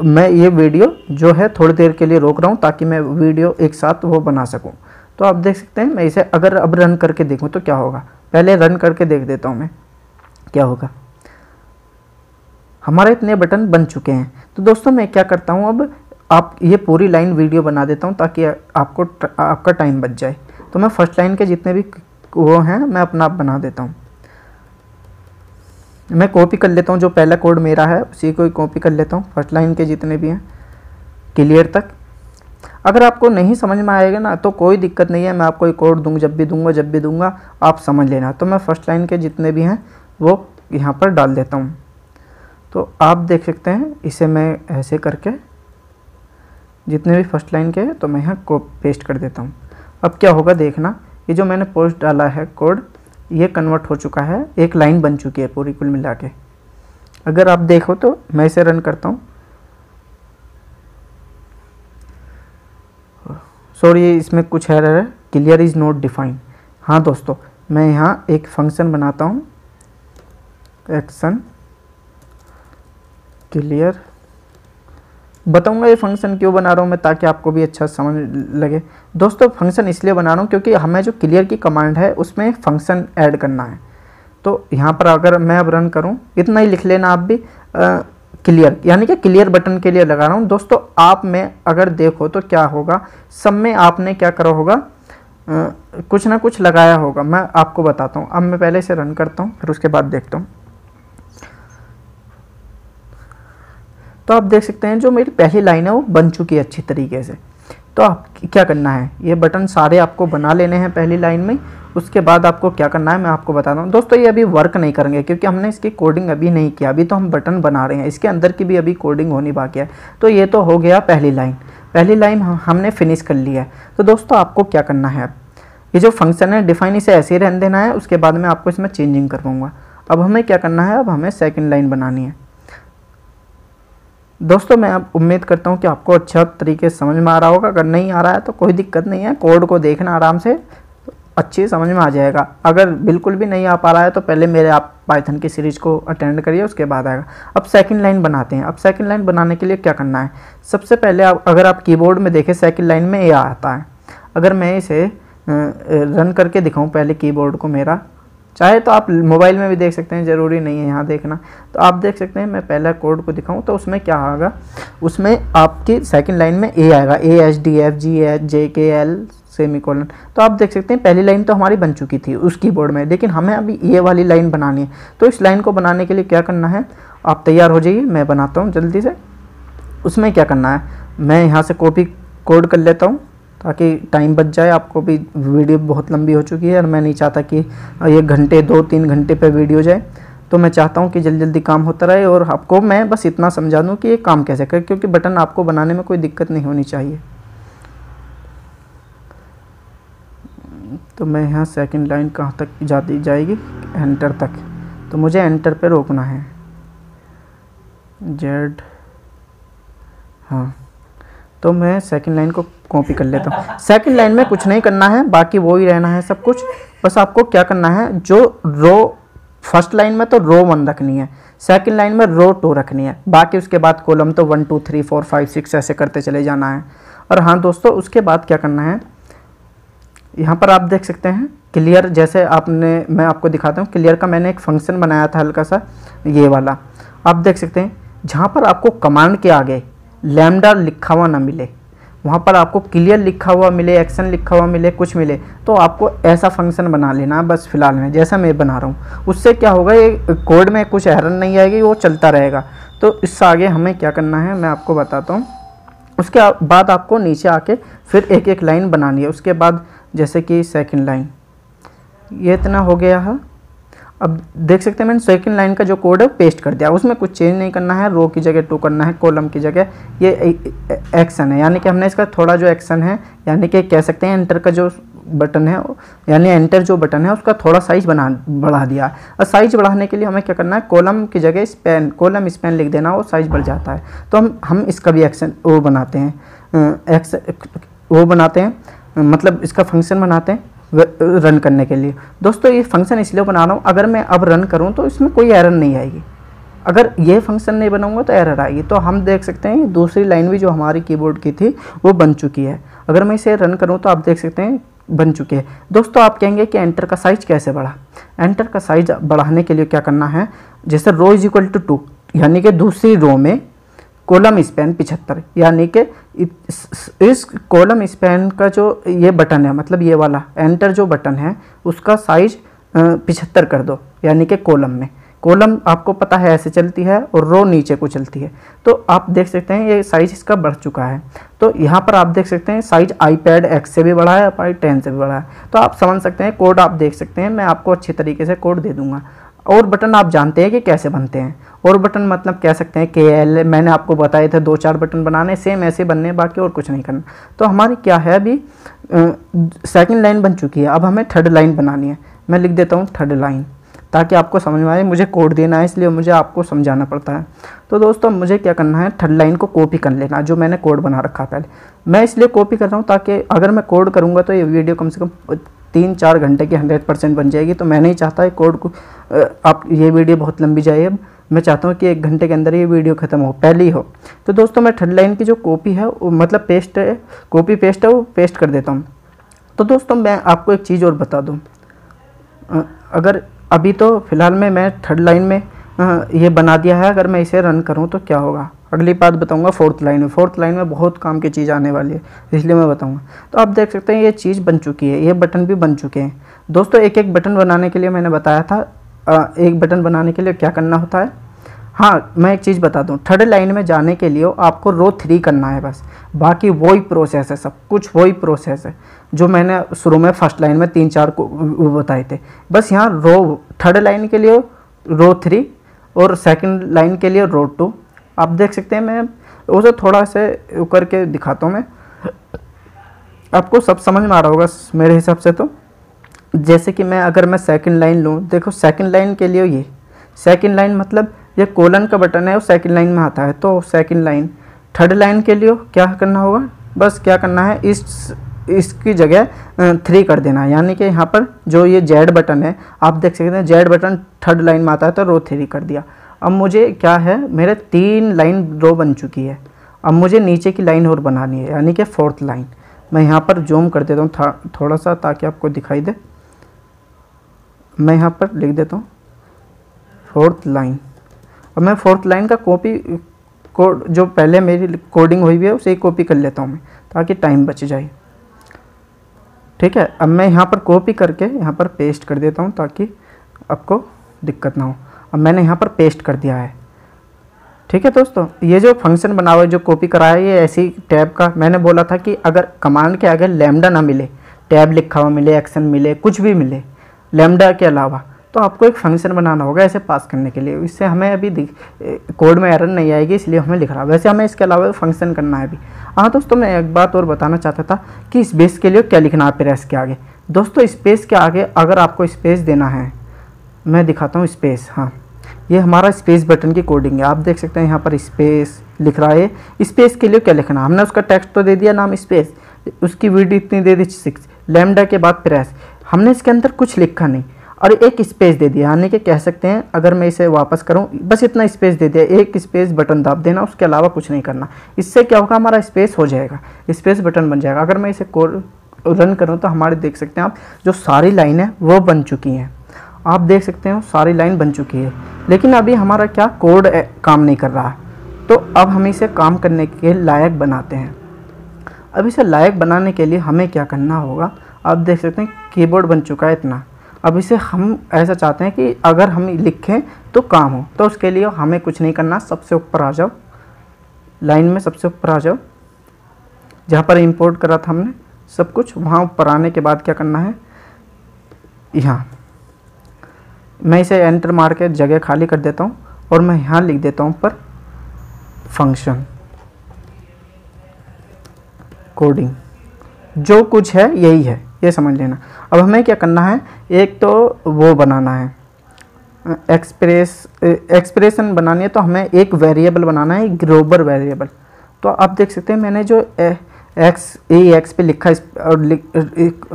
मैं ये वीडियो जो है थोड़ी देर के लिए रोक रहा हूँ ताकि मैं वीडियो एक साथ वो बना सकूँ तो आप देख सकते हैं मैं इसे अगर अब रन करके देखूँ तो क्या होगा पहले रन करके देख देता हूँ मैं क्या होगा हमारे इतने बटन बन चुके हैं तो दोस्तों मैं क्या करता हूँ अब आप ये पूरी लाइन वीडियो बना देता हूँ ताकि आपको आपका टाइम बच जाए तो मैं फर्स्ट लाइन के जितने भी वो हैं मैं अपना आप बना देता हूँ मैं कॉपी कर लेता हूँ जो पहला कोड मेरा है उसी को कॉपी कर लेता हूँ फर्स्ट लाइन के जितने भी हैं क्लियर तक अगर आपको नहीं समझ में आएगा ना तो कोई दिक्कत नहीं है मैं आपको एक कोड दूँगा जब भी दूंगा जब भी दूंगा आप समझ लेना तो मैं फर्स्ट लाइन के जितने भी हैं वो यहाँ पर डाल देता हूँ तो आप देख सकते हैं इसे मैं ऐसे करके जितने भी फर्स्ट लाइन के हैं तो मैं यहाँ को पेस्ट कर देता हूँ अब क्या होगा देखना ये जो मैंने पोस्ट डाला है कोड ये कन्वर्ट हो चुका है एक लाइन बन चुकी है पूरी कुल मिला के अगर आप देखो तो मैं इसे रन करता हूँ सॉरी इसमें कुछ है क्लियर इज़ नॉट डिफाइन हाँ दोस्तों मैं यहाँ एक फंक्शन बनाता हूँ एक्शन क्लियर बताऊंगा ये फंक्शन क्यों बना रहा हूँ मैं ताकि आपको भी अच्छा समझ लगे दोस्तों फंक्शन इसलिए बना रहा हूँ क्योंकि हमें जो क्लियर की कमांड है उसमें फंक्शन ऐड करना है तो यहाँ पर अगर मैं अब रन करूँ इतना ही लिख लेना आप भी आ, क्लियर यानी कि क्लियर बटन के लिए लगा रहा हूँ दोस्तों आप में अगर देखो तो क्या होगा सब में आपने क्या करा होगा आ, कुछ ना कुछ लगाया होगा मैं आपको बताता हूँ अब मैं पहले से रन करता हूँ फिर उसके बाद देखता हूँ तो आप देख सकते हैं जो मेरी पहली लाइन है वो बन चुकी है अच्छी तरीके से तो आप क्या करना है ये बटन सारे आपको बना लेने हैं पहली लाइन में उसके बाद आपको क्या करना है मैं आपको बताता हूँ दोस्तों ये अभी वर्क नहीं करेंगे क्योंकि हमने इसकी कोडिंग अभी नहीं किया अभी तो हम बटन बना रहे हैं इसके अंदर की भी अभी कोडिंग होनी बाकी है तो ये तो हो गया पहली लाइन पहली लाइन हमने फिनिश कर लिया है तो दोस्तों आपको क्या करना है ये जो फंक्शन है डिफाइन इसे ऐसे ही रहने देना है उसके बाद में आपको इसमें चेंजिंग करवाऊँगा अब हमें क्या करना है अब हमें सेकेंड लाइन बनानी है दोस्तों मैं आप उम्मीद करता हूँ कि आपको अच्छा तरीके से समझ में आ रहा होगा अगर नहीं आ रहा है तो कोई दिक्कत नहीं है कोड को देखना आराम से तो अच्छी समझ में आ जाएगा अगर बिल्कुल भी नहीं आ पा रहा है तो पहले मेरे आप पाइथन की सीरीज़ को अटेंड करिए उसके बाद आएगा अब सेकंड लाइन बनाते हैं अब सेकंड लाइन बनाने के लिए क्या करना है सबसे पहले आप अगर आप कीबोर्ड में देखें सेकंड लाइन में ए आता है अगर मैं इसे रन करके दिखाऊं पहले कीबोर्ड को मेरा चाहे तो आप मोबाइल में भी देख सकते हैं ज़रूरी नहीं है यहाँ देखना तो आप देख सकते हैं मैं पहला कोड को दिखाऊँ तो उसमें क्या आएगा उसमें आपकी सेकंड लाइन में ए आएगा A H D F G H J K L semi colon तो आप देख सकते हैं पहली लाइन तो हमारी बन चुकी थी उस कीबोर्ड में लेकिन हमें अभी ए वाली लाइन बनानी है तो इस लाइन को बनाने के लिए क्या करना है आप तैयार हो जाइए मैं बनाता हूँ जल्दी से उसमें क्या करना है मैं यहाँ से कॉपी कोड कर लेता हूँ ताकि टाइम बच जाए आपको भी वीडियो बहुत लंबी हो चुकी है और मैं नहीं चाहता कि एक घंटे दो तीन घंटे पर वीडियो जाए तो मैं चाहता हूँ कि जल्दी जल्दी काम होता रहे और आपको मैं बस इतना समझा दूँ कि ये काम कैसे करें क्योंकि बटन आपको बनाने में कोई दिक्कत नहीं होनी चाहिए तो मैं यहाँ सेकंड लाइन कहाँ तक जाती जाएगी एंटर तक तो मुझे एंटर पे रोकना है जेड हाँ तो मैं सेकंड लाइन को कॉपी कर लेता हूँ सेकंड लाइन में कुछ नहीं करना है बाकी वो ही रहना है सब कुछ बस आपको क्या करना है जो रो फर्स्ट लाइन में तो रो वन रखनी है सेकंड लाइन में रो टू रखनी है बाकी उसके बाद कॉलम तो one two three four five six ऐसे करते चले जाना है और हाँ दोस्तों उसके बाद क्या करना है यहाँ पर आप देख सकते हैं क्लियर जैसे आपने मैं आपको दिखाता हूँ क्लियर का मैंने एक फंक्शन बनाया था हल्का सा ये वाला आप देख सकते हैं जहाँ पर आपको कमांड के आगे लैमडा लिखा हुआ ना मिले वहाँ पर आपको क्लियर लिखा हुआ मिले एक्शन लिखा हुआ मिले कुछ मिले तो आपको ऐसा फंक्शन बना लेना है बस फिलहाल में जैसा मैं बना रहा हूँ उससे क्या होगा ये कोड में कुछ हैरन नहीं आएगी वो चलता रहेगा तो इससे आगे हमें क्या करना है मैं आपको बताता हूँ उसके बाद आपको नीचे आके फिर एक एक लाइन बनानी है उसके बाद जैसे कि सेकेंड लाइन ये इतना हो गया है अब देख सकते हैं मैंने सेकंड लाइन का जो कोड है पेस्ट कर दिया उसमें कुछ चेंज नहीं करना है रो की जगह टू करना है कॉलम की जगह ये एक्शन है यानी कि हमने इसका थोड़ा जो एक्शन है यानी कि कह सकते हैं एंटर का जो बटन है यानी एंटर जो बटन है उसका थोड़ा साइज बना बढ़ा दिया और साइज बढ़ाने के लिए हमें क्या करना है कॉलम की जगह स्पेन कॉलम स्पेन लिख देना वो साइज बढ़ जाता है तो हम हम इसका भी एक्शन वो बनाते हैं एक्स वो बनाते हैं मतलब इसका फंक्शन बनाते हैं रन करने के लिए दोस्तों ये फंक्शन इसलिए बना रहा हूँ अगर मैं अब रन करूँ तो इसमें कोई एरर नहीं आएगी अगर ये फंक्शन नहीं बनाऊंगा तो एरर आएगी तो हम देख सकते हैं दूसरी लाइन भी जो हमारी कीबोर्ड की थी वो बन चुकी है अगर मैं इसे रन करूँ तो आप देख सकते हैं बन चुके हैं दोस्तों आप कहेंगे कि एंटर का साइज कैसे बढ़ा एंटर का साइज बढ़ाने के लिए क्या करना है जैसे row is equal to two यानी कि दूसरी रो में कोलम स्पेन पिछहत्तर यानी कि इस कॉलम स्पैन का जो ये बटन है मतलब ये वाला एंटर जो बटन है उसका साइज पिछहत्तर कर दो यानी कि कॉलम में कॉलम आपको पता है ऐसे चलती है और रो नीचे को चलती है तो आप देख सकते हैं ये साइज इसका बढ़ चुका है तो यहाँ पर आप देख सकते हैं साइज आईपैड एक्स से भी बढ़ा है और आई टेन से भी बढ़ा है तो आप समझ सकते हैं कोड आप देख सकते हैं मैं आपको अच्छे तरीके से कोड दे दूँगा और बटन आप जानते हैं कि कैसे बनते हैं और बटन मतलब कह सकते हैं के एल मैंने आपको बताया था दो चार बटन बनाने सेम ऐसे बनने बाकी और कुछ नहीं करना तो हमारी क्या है अभी सेकंड लाइन बन चुकी है अब हमें थर्ड लाइन बनानी है मैं लिख देता हूँ थर्ड लाइन ताकि आपको समझ में आए मुझे कोड देना है इसलिए मुझे आपको समझाना पड़ता है तो दोस्तों मुझे क्या करना है थर्ड लाइन को कॉपी कर लेना जो मैंने कोड बना रखा पहले मैं इसलिए कॉपी कर रहा हूँ ताकि अगर मैं कोड करूँगा तो ये वीडियो कम से कम तीन चार घंटे की हंड्रेड परसेंट बन जाएगी तो मैं नहीं चाहता कोड को आप ये वीडियो बहुत लंबी जाए अब मैं चाहता हूँ कि एक घंटे के अंदर ये वीडियो ख़त्म हो पहली हो तो दोस्तों मैं थर्ड लाइन की जो कॉपी है वो मतलब पेस्ट है कॉपी पेस्ट है वो पेस्ट कर देता हूँ तो दोस्तों मैं आपको एक चीज़ और बता दूँ अगर अभी तो फ़िलहाल में मैं थर्ड लाइन में ये बना दिया है अगर मैं इसे रन करूँ तो क्या होगा अगली बात बताऊँगा फोर्थ लाइन में फोर्थ लाइन में बहुत काम की चीज़ आने वाली है इसलिए मैं बताऊँगा तो आप देख सकते हैं ये चीज़ बन चुकी है ये बटन भी बन चुके हैं दोस्तों एक एक बटन बनाने के लिए मैंने बताया था एक बटन बनाने के लिए क्या करना होता है हाँ मैं एक चीज़ बता दूँ थर्ड लाइन में जाने के लिए आपको रो थ्री करना है बस बाकी वही प्रोसेस है सब कुछ वही प्रोसेस है जो मैंने शुरू में फर्स्ट लाइन में तीन चार को बताए थे बस यहाँ रो थर्ड लाइन के लिए रो थ्री और सेकंड लाइन के लिए रो टू आप देख सकते हैं मैं उसे थोड़ा से करके दिखाता हूँ मैं आपको सब समझ में आ रहा होगा मेरे हिसाब से तो जैसे कि मैं अगर मैं सेकंड लाइन लूँ देखो सेकंड लाइन के लिए ये सेकंड लाइन मतलब ये कोलन का बटन है वो सेकंड लाइन में आता है तो सेकंड लाइन थर्ड लाइन के लिए क्या करना होगा बस क्या करना है इस इसकी जगह थ्री कर देना है यानी कि यहाँ पर जो ये जेड बटन है आप देख सकते हैं जेड बटन थर्ड लाइन में आता है तो रो थ्री कर दिया अब मुझे क्या है मेरे तीन लाइन रो बन चुकी है अब मुझे नीचे की लाइन और बनानी है यानी कि फोर्थ लाइन मैं यहाँ पर जूम कर देता हूँ थोड़ा सा ताकि आपको दिखाई दे मैं यहाँ पर लिख देता हूँ फोर्थ लाइन अब मैं फोर्थ लाइन का कॉपी कोड जो पहले मेरी कोडिंग हुई हुई है उसे कॉपी कर लेता हूँ मैं ताकि टाइम बच जाए ठीक है अब मैं यहाँ पर कॉपी करके यहाँ पर पेस्ट कर देता हूँ ताकि आपको दिक्कत ना हो अब मैंने यहाँ पर पेस्ट कर दिया है ठीक है दोस्तों ये जो फंक्शन बना हुआ है जो कॉपी कराया है ये ऐसी टैब का मैंने बोला था कि अगर कमांड के आगे लैमडा ना मिले टैब लिखा हुआ मिले एक्शन मिले कुछ भी मिले लेमडा के अलावा तो आपको एक फंक्शन बनाना होगा ऐसे पास करने के लिए इससे हमें अभी कोड में एरर नहीं आएगी इसलिए हमें लिख रहा वैसे हमें इसके अलावा फंक्शन करना है अभी हाँ दोस्तों मैं एक बात और बताना चाहता था कि स्पेस के लिए क्या लिखना है प्रेस के आगे दोस्तों स्पेस के आगे अगर आपको स्पेस देना है मैं दिखाता हूँ स्पेस हाँ ये हमारा स्पेस बटन की कोडिंग है आप देख सकते हैं यहाँ पर स्पेस लिख रहा है स्पेस के लिए क्या लिखना हमने उसका टेक्स्ट तो दे दिया नाम स्पेस उसकी वीडियो इतनी दे दी सिक्स लेमडा के बाद प्रेस हमने इसके अंदर कुछ लिखा नहीं और एक स्पेस दे दिया यानी कि कह सकते हैं अगर मैं इसे वापस करूं बस इतना स्पेस दे दिया एक स्पेस बटन दाब देना उसके अलावा कुछ नहीं करना इससे क्या होगा हमारा स्पेस हो जाएगा स्पेस बटन बन जाएगा अगर मैं इसे कोर रन करूं तो हमारे देख सकते हैं आप जो सारी लाइन है वो बन चुकी हैं आप देख सकते हो सारी लाइन बन चुकी है लेकिन अभी हमारा क्या कोड काम नहीं कर रहा है तो अब हम इसे काम करने के लायक बनाते हैं अब इसे लायक बनाने के लिए हमें क्या करना होगा आप देख सकते हैं कीबोर्ड बन चुका है इतना अब इसे हम ऐसा चाहते हैं कि अगर हम लिखें तो काम हो तो उसके लिए हमें कुछ नहीं करना सबसे ऊपर आ जाओ लाइन में सबसे ऊपर आ जाओ जहाँ पर इंपोर्ट करा था हमने सब कुछ वहाँ ऊपर आने के बाद क्या करना है यहाँ मैं इसे एंटर मार के जगह खाली कर देता हूँ और मैं यहाँ लिख देता हूँ पर फंक्शन कोडिंग जो कुछ है यही है ये समझ लेना अब हमें क्या करना है एक तो वो बनाना है एक्सप्रेस एक्सप्रेशन बनानी है तो हमें एक वेरिएबल बनाना है ग्रोबर वेरिएबल तो आप देख सकते हैं मैंने जो ए, एक्स ए एक्स पे लिखा इस और लिख, एक,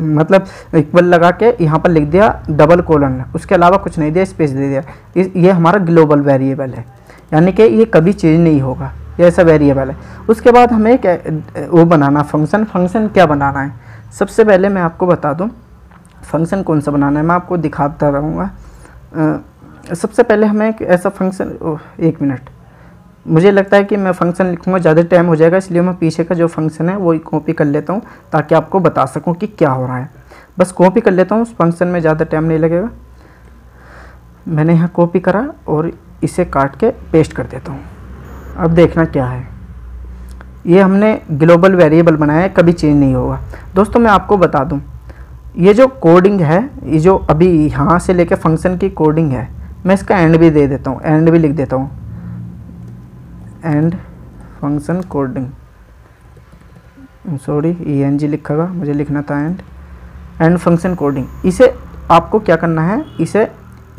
मतलब इक्वल लगा के यहाँ पर लिख दिया डबल कोलन उसके अलावा कुछ नहीं दिया स्पेस दे दिया इस, ये हमारा ग्लोबल वेरिएबल है यानी कि ये कभी चेंज नहीं होगा ये ऐसा वेरिएबल है उसके बाद हमें क्या वो बनाना फंक्शन फंक्शन क्या बनाना है सबसे पहले मैं आपको बता दूँ फंक्शन कौन सा बनाना है मैं आपको दिखाता रहूँगा सबसे पहले हमें एक ऐसा फंक्शन एक मिनट मुझे लगता है कि मैं फंक्शन लिखूँगा ज़्यादा टाइम हो जाएगा इसलिए मैं पीछे का जो फंक्शन है वो कॉपी कर लेता हूँ ताकि आपको बता सकूँ कि क्या हो रहा है बस कॉपी कर लेता हूँ उस फंक्शन में ज़्यादा टाइम नहीं लगेगा मैंने यहाँ कॉपी करा और इसे काट के पेस्ट कर देता हूँ अब देखना क्या है ये हमने ग्लोबल वेरिएबल बनाया है कभी चेंज नहीं होगा दोस्तों मैं आपको बता दूं ये जो कोडिंग है ये जो अभी यहाँ से लेके फंक्शन की कोडिंग है मैं इसका एंड भी दे देता हूँ एंड भी लिख देता हूँ end function coding sorry E N G लिखा हुआ मुझे लिखना था एंड एंड फंक्शन कोडिंग इसे आपको क्या करना है इसे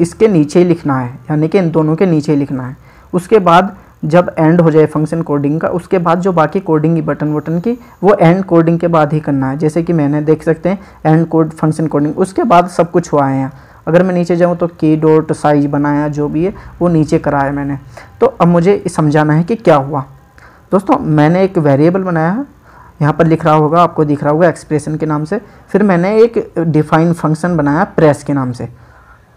इसके नीचे ही लिखना है यानी कि इन दोनों के नीचे ही लिखना है उसके बाद जब एंड हो जाए फंक्शन कोडिंग का उसके बाद जो बाकी कोडिंग की बटन वटन की वो एंड कोडिंग के बाद ही करना है जैसे कि मैंने देख सकते हैं एंड कोड फंक्शन कोडिंग उसके बाद सब कुछ हुआ है यहाँ अगर मैं नीचे जाऊँ तो की डॉट साइज बनाया जो भी है वो नीचे कराया मैंने तो अब मुझे समझाना है कि क्या हुआ दोस्तों मैंने एक वेरिएबल बनाया है यहाँ पर लिख रहा होगा आपको दिख रहा होगा एक्सप्रेशन के नाम से फिर मैंने एक डिफाइन फंक्शन बनाया प्रेस के नाम से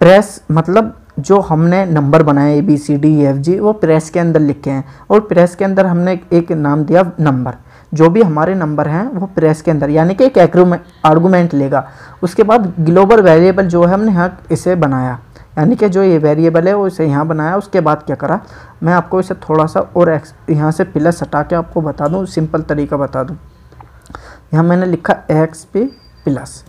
प्रेस मतलब जो हमने नंबर बनाए A B C D F G वो प्रेस के अंदर लिखे हैं और प्रेस के अंदर हमने एक नाम दिया नंबर जो भी हमारे नंबर हैं वो प्रेस के अंदर यानी कि एक आर्गूमेंट लेगा उसके बाद ग्लोबल वेरिएबल जो है हमने यहाँ इसे बनाया यानी कि जो ये वेरिएबल है वो इसे यहाँ बनाया उसके बाद क्या करा मैं आपको इसे थोड़ा सा और एक्स यहाँ से प्लस हटा के आपको बता दूँ सिंपल तरीका बता दूँ यहाँ मैंने लिखा एक्स पी प्लस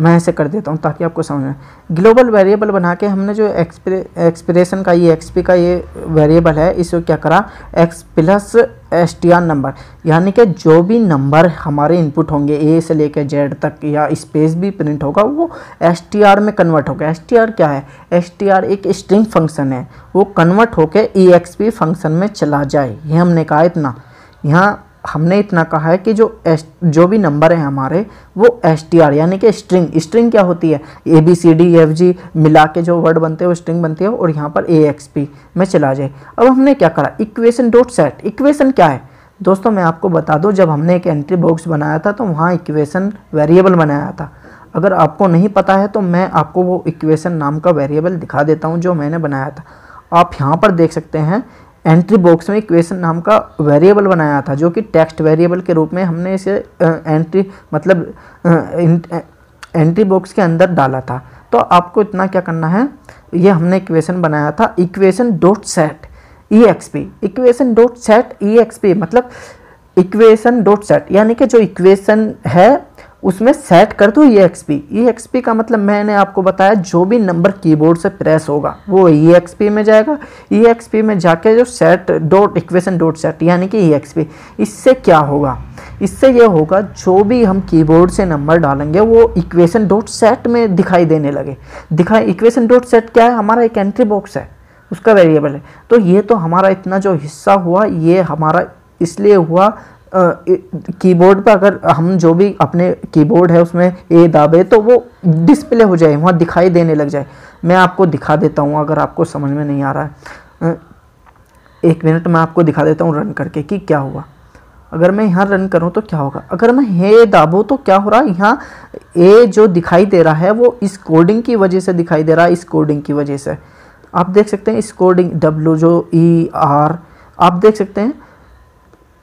मैं ऐसे कर देता हूँ ताकि आपको समझ में ग्लोबल वेरिएबल बना के हमने जो एक्सप्रे एक्सप्रेशन का ये एक्सपी का ये वेरिएबल है इसको क्या करा X plus S T R number यानी कि जो भी नंबर हमारे इनपुट होंगे ए से लेकर जेड तक या स्पेस भी प्रिंट होगा वो एस टी आर में कन्वर्ट होगा एस टी आर क्या है एस टी आर एक स्ट्रिंग फंक्शन है वो कन्वर्ट होकर ई एक्स पी फंक्शन में चला जाए ये हमने कहा इतना यहाँ हमने इतना कहा है कि जो एस जो भी नंबर हैं हमारे वो एस टी आर यानी कि स्ट्रिंग स्ट्रिंग क्या होती है A B C D F G मिला के जो वर्ड बनते हैं वो स्ट्रिंग बनती है और यहाँ पर ए एक्स पी में चला जाए अब हमने क्या करा इक्वेशन डॉट सेट इक्वेशन क्या है दोस्तों मैं आपको बता दूँ जब हमने एक एंट्री बॉक्स बनाया था तो वहाँ इक्वेशन वेरिएबल बनाया था अगर आपको नहीं पता है तो मैं आपको वो इक्वेशन नाम का वेरिएबल दिखा देता हूँ जो मैंने बनाया था आप यहाँ पर देख सकते हैं एंट्री बॉक्स में इक्वेशन नाम का वेरिएबल बनाया था जो कि टेक्स्ट वेरिएबल के रूप में हमने इसे एंट्री मतलब एंट्री बॉक्स के अंदर डाला था तो आपको इतना क्या करना है ये हमने इक्वेशन बनाया था equation dot set E X P equation dot set E X P मतलब इक्वेशन डॉट सेट यानी कि जो इक्वेशन है उसमें सेट कर दो E X P E X P का मतलब मैंने आपको बताया जो भी नंबर कीबोर्ड से प्रेस होगा वो ई एक्स पी में जाएगा ई एक्स पी में जाके जो set dot equation dot set यानी कि ई एक्स पी इससे क्या होगा इससे ये होगा जो भी हम कीबोर्ड से नंबर डालेंगे वो इक्वेशन डॉट सेट में दिखाई देने लगे दिखाई इक्वेशन डॉट सेट क्या है हमारा एक एंट्री बॉक्स है उसका वेरिएबल है तो ये तो हमारा इतना जो हिस्सा हुआ ये हमारा इसलिए हुआ कीबोर्ड पर अगर हम जो भी अपने कीबोर्ड है उसमें ए दाबे तो वो डिस्प्ले हो जाए वहाँ दिखाई देने लग जाए मैं आपको दिखा देता हूँ अगर आपको समझ में नहीं आ रहा है एक मिनट मैं आपको दिखा देता हूँ रन करके कि क्या हुआ अगर मैं यहाँ रन करूँ तो क्या होगा अगर मैं हे दाबो तो क्या हो रहा है यहाँ ए जो दिखाई दे रहा है वो इस कोडिंग की वजह से दिखाई दे रहा है इस कोडिंग की वजह से आप देख सकते हैं इस कोडिंग डब्ल्यू जो ई e आर आप देख सकते हैं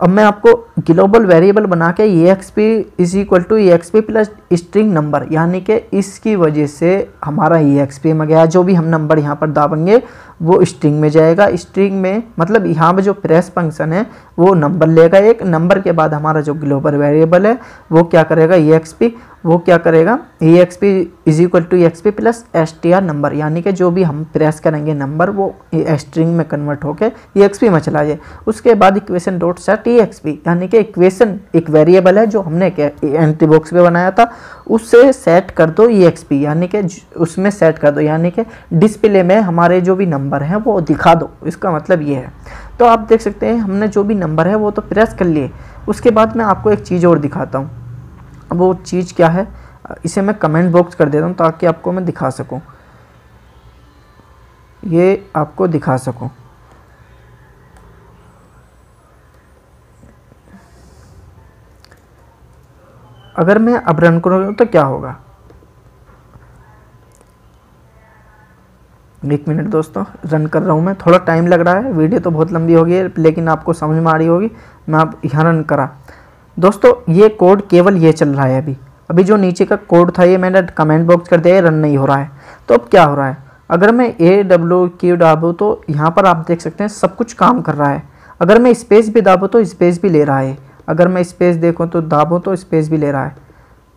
अब मैं आपको ग्लोबल वेरिएबल बना के E X P is equal to E X P plus string number यानी कि इसकी वजह से हमारा ई एक्स पी में गया जो भी हम नंबर यहाँ पर दाबेंगे वो स्ट्रिंग में जाएगा स्ट्रिंग में मतलब यहाँ पर जो प्रेस फंक्शन है वो नंबर लेगा एक नंबर के बाद हमारा जो ग्लोबल वेरिएबल है वो क्या करेगा ई एक्स पी वो क्या करेगा E X P is equal to X P plus S T R number यानी कि जो भी हम प्रेस करेंगे नंबर वो स्ट्रिंग e में कन्वर्ट होकर ई एक्स पी में चला जाए उसके बाद equation dot set E X P यानी कि इक्वेशन एक वेरिएबल है जो हमने एंट्री बॉक्स में बनाया था उससे सेट कर दो ई एक्स पी यानी कि उसमें सेट कर दो यानी कि डिस्प्ले में हमारे जो भी नंबर हैं वो दिखा दो इसका मतलब ये है तो आप देख सकते हैं हमने जो भी नंबर है वो तो प्रेस कर लिए उसके बाद मैं आपको एक चीज़ और दिखाता हूँ वो चीज़ क्या है इसे मैं कमेंट बॉक्स कर देता हूँ ताकि आपको मैं दिखा सकूँ ये आपको दिखा सकूँ अगर मैं अब रन करूँगा तो क्या होगा एक मिनट दोस्तों रन कर रहा हूँ मैं थोड़ा टाइम लग रहा है वीडियो तो बहुत लंबी होगी लेकिन आपको समझ में आ रही होगी मैं आप यहाँ रन करा दोस्तों ये कोड केवल ये चल रहा है अभी अभी जो नीचे का कोड था ये मैंने कमेंट बॉक्स कर दिया रन नहीं हो रहा है तो अब क्या हो रहा है अगर मैं ए डब्ल्यू क्यू डाबू तो यहाँ पर आप देख सकते हैं सब कुछ काम कर रहा है अगर मैं स्पेस भी दाबूँ तो स्पेस भी ले रहा है अगर मैं स्पेस देखूँ तो दाबूँ तो स्पेस भी ले रहा है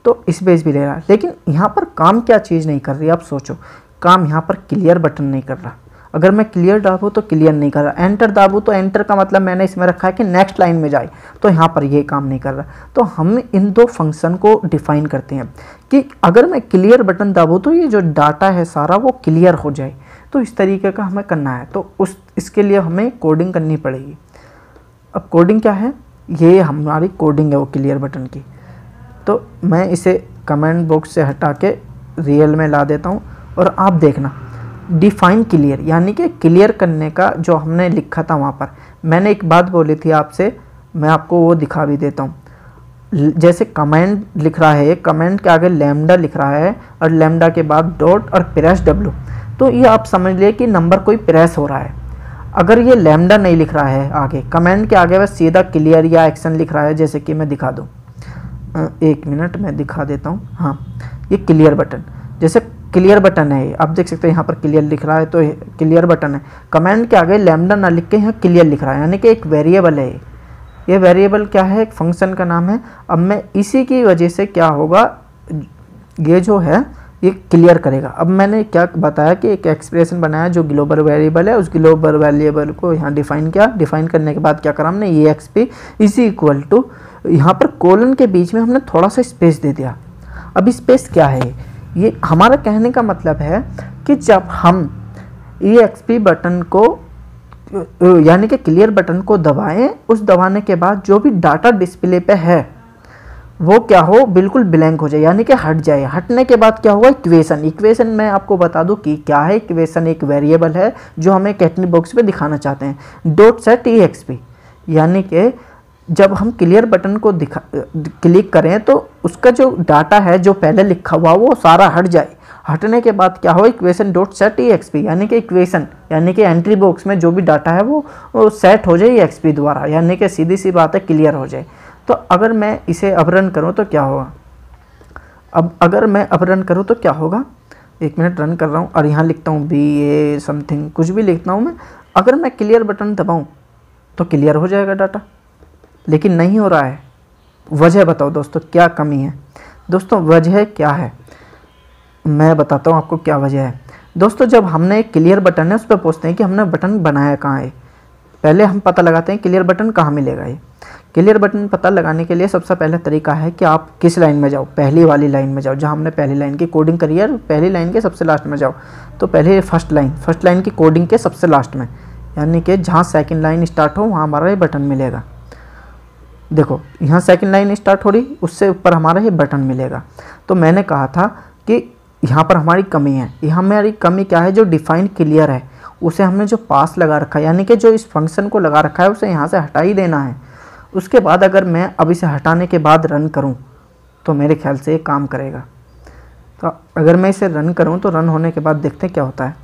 तो स्पेस भी ले रहा है लेकिन यहाँ पर काम क्या चीज़ नहीं कर रही आप सोचो काम यहाँ पर क्लियर बटन नहीं कर रहा अगर मैं क्लियर डाबू तो क्लियर नहीं कर रहा एंटर दाबू तो एंटर का मतलब मैंने इसमें रखा है कि नेक्स्ट लाइन में जाए तो यहाँ पर ये काम नहीं कर रहा तो हम इन दो फंक्शन को डिफाइन करते हैं कि अगर मैं क्लियर बटन दाबूँ तो ये जो डाटा है सारा वो क्लियर हो जाए तो इस तरीके का हमें करना है तो उस इसके लिए हमें कोडिंग करनी पड़ेगी अब कोडिंग क्या है ये हमारी कोडिंग है वो क्लियर बटन की तो मैं इसे कमेंट बॉक्स से हटा के रियल में ला देता हूँ और आप देखना डिफाइन क्लियर यानी कि क्लियर करने का जो हमने लिखा था वहाँ पर मैंने एक बात बोली थी आपसे मैं आपको वो दिखा भी देता हूँ जैसे कमेंट लिख रहा है कमेंट के आगे लेमडा लिख रहा है और लेमडा के बाद डॉट और प्रेस डब्लू तो ये आप समझ लिए कि नंबर कोई प्रेस हो रहा है अगर ये लेमडा नहीं लिख रहा है आगे कमेंट के आगे वह सीधा क्लियर या एक्शन लिख रहा है जैसे कि मैं दिखा दूँ एक मिनट मैं दिखा देता हूँ हाँ ये क्लियर बटन जैसे क्लियर बटन है आप देख सकते हैं यहाँ पर क्लियर लिख रहा है तो क्लियर बटन है कमेंट के आगे लैमडा ना लिख के यहाँ क्लियर लिख रहा है यानी कि एक वेरिएबल है ये वेरिएबल क्या है एक फंक्शन का नाम है अब मैं इसी की वजह से क्या होगा ये जो है ये क्लियर करेगा अब मैंने क्या बताया कि एक एक्सप्रेशन बनाया जो ग्लोबल वेरिएबल है उस ग्लोबल वेरिएबल को यहाँ डिफाइन किया डिफाइन करने के बाद क्या करा हमने ये X P is equal to यहाँ पर कोलन के बीच में हमने थोड़ा सा स्पेस दे दिया अब स्पेस क्या है ये हमारा कहने का मतलब है कि जब हम ई एक्स पी बटन को यानी कि क्लियर बटन को दबाएं उस दबाने के बाद जो भी डाटा डिस्प्ले पे है वो क्या हो बिल्कुल ब्लैंक हो जाए यानी कि हट जाए हटने के बाद क्या हुआ इक्वेशन इक्वेशन मैं आपको बता दूं कि क्या है इक्वेशन एक वेरिएबल है जो हमें कैटनी बॉक्स पे दिखाना चाहते हैं dot set E X P यानी कि जब हम क्लियर बटन को दिखा क्लिक करें तो उसका जो डाटा है जो पहले लिखा हुआ वो सारा हट जाए हटने के बाद क्या हो equation dot set E XP यानी कि इक्वेशन यानी कि एंट्री बॉक्स में जो भी डाटा है वो, वो सेट हो जाए ई द्वारा यानी कि सीधी सी बात है क्लियर हो जाए तो अगर मैं इसे अपरन करूँ तो क्या होगा अब अगर मैं अपरन करूँ तो क्या होगा एक मिनट रन कर रहा हूँ और यहाँ लिखता हूँ बी ए समथिंग कुछ भी लिखता हूँ मैं अगर मैं क्लियर बटन दबाऊँ तो क्लियर हो जाएगा डाटा लेकिन नहीं हो रहा है वजह बताओ दोस्तों क्या कमी है दोस्तों वजह क्या है मैं बताता हूँ आपको क्या वजह है दोस्तों जब हमने एक क्लियर बटन है उस पर पूछते हैं कि हमने बटन बनाया कहाँ है पहले हम पता लगाते हैं क्लियर बटन कहाँ मिलेगा ये क्लियर बटन पता लगाने के लिए सबसे पहला तरीका है कि आप किस लाइन में जाओ पहली वाली लाइन में जाओ जहाँ हमने पहली लाइन की कोडिंग करी है पहली लाइन के सबसे लास्ट में जाओ तो पहले फर्स्ट लाइन फर्स्ट लाइन की कोडिंग के सबसे लास्ट में यानी कि जहाँ सेकेंड लाइन स्टार्ट हो वहाँ हमारा ये बटन मिलेगा देखो यहाँ सेकंड लाइन स्टार्ट हो रही उससे ऊपर हमारा ये बटन मिलेगा तो मैंने कहा था कि यहाँ पर हमारी कमी है यहाँ हमारी कमी क्या है जो डिफाइंड क्लियर है उसे हमने जो पास लगा रखा है यानी कि जो इस फंक्शन को लगा रखा है उसे यहाँ से हटा ही देना है उसके बाद अगर मैं अब इसे हटाने के बाद रन करूँ तो मेरे ख्याल से ये काम करेगा तो अगर मैं इसे रन करूँ तो रन होने के बाद देखते हैं क्या होता है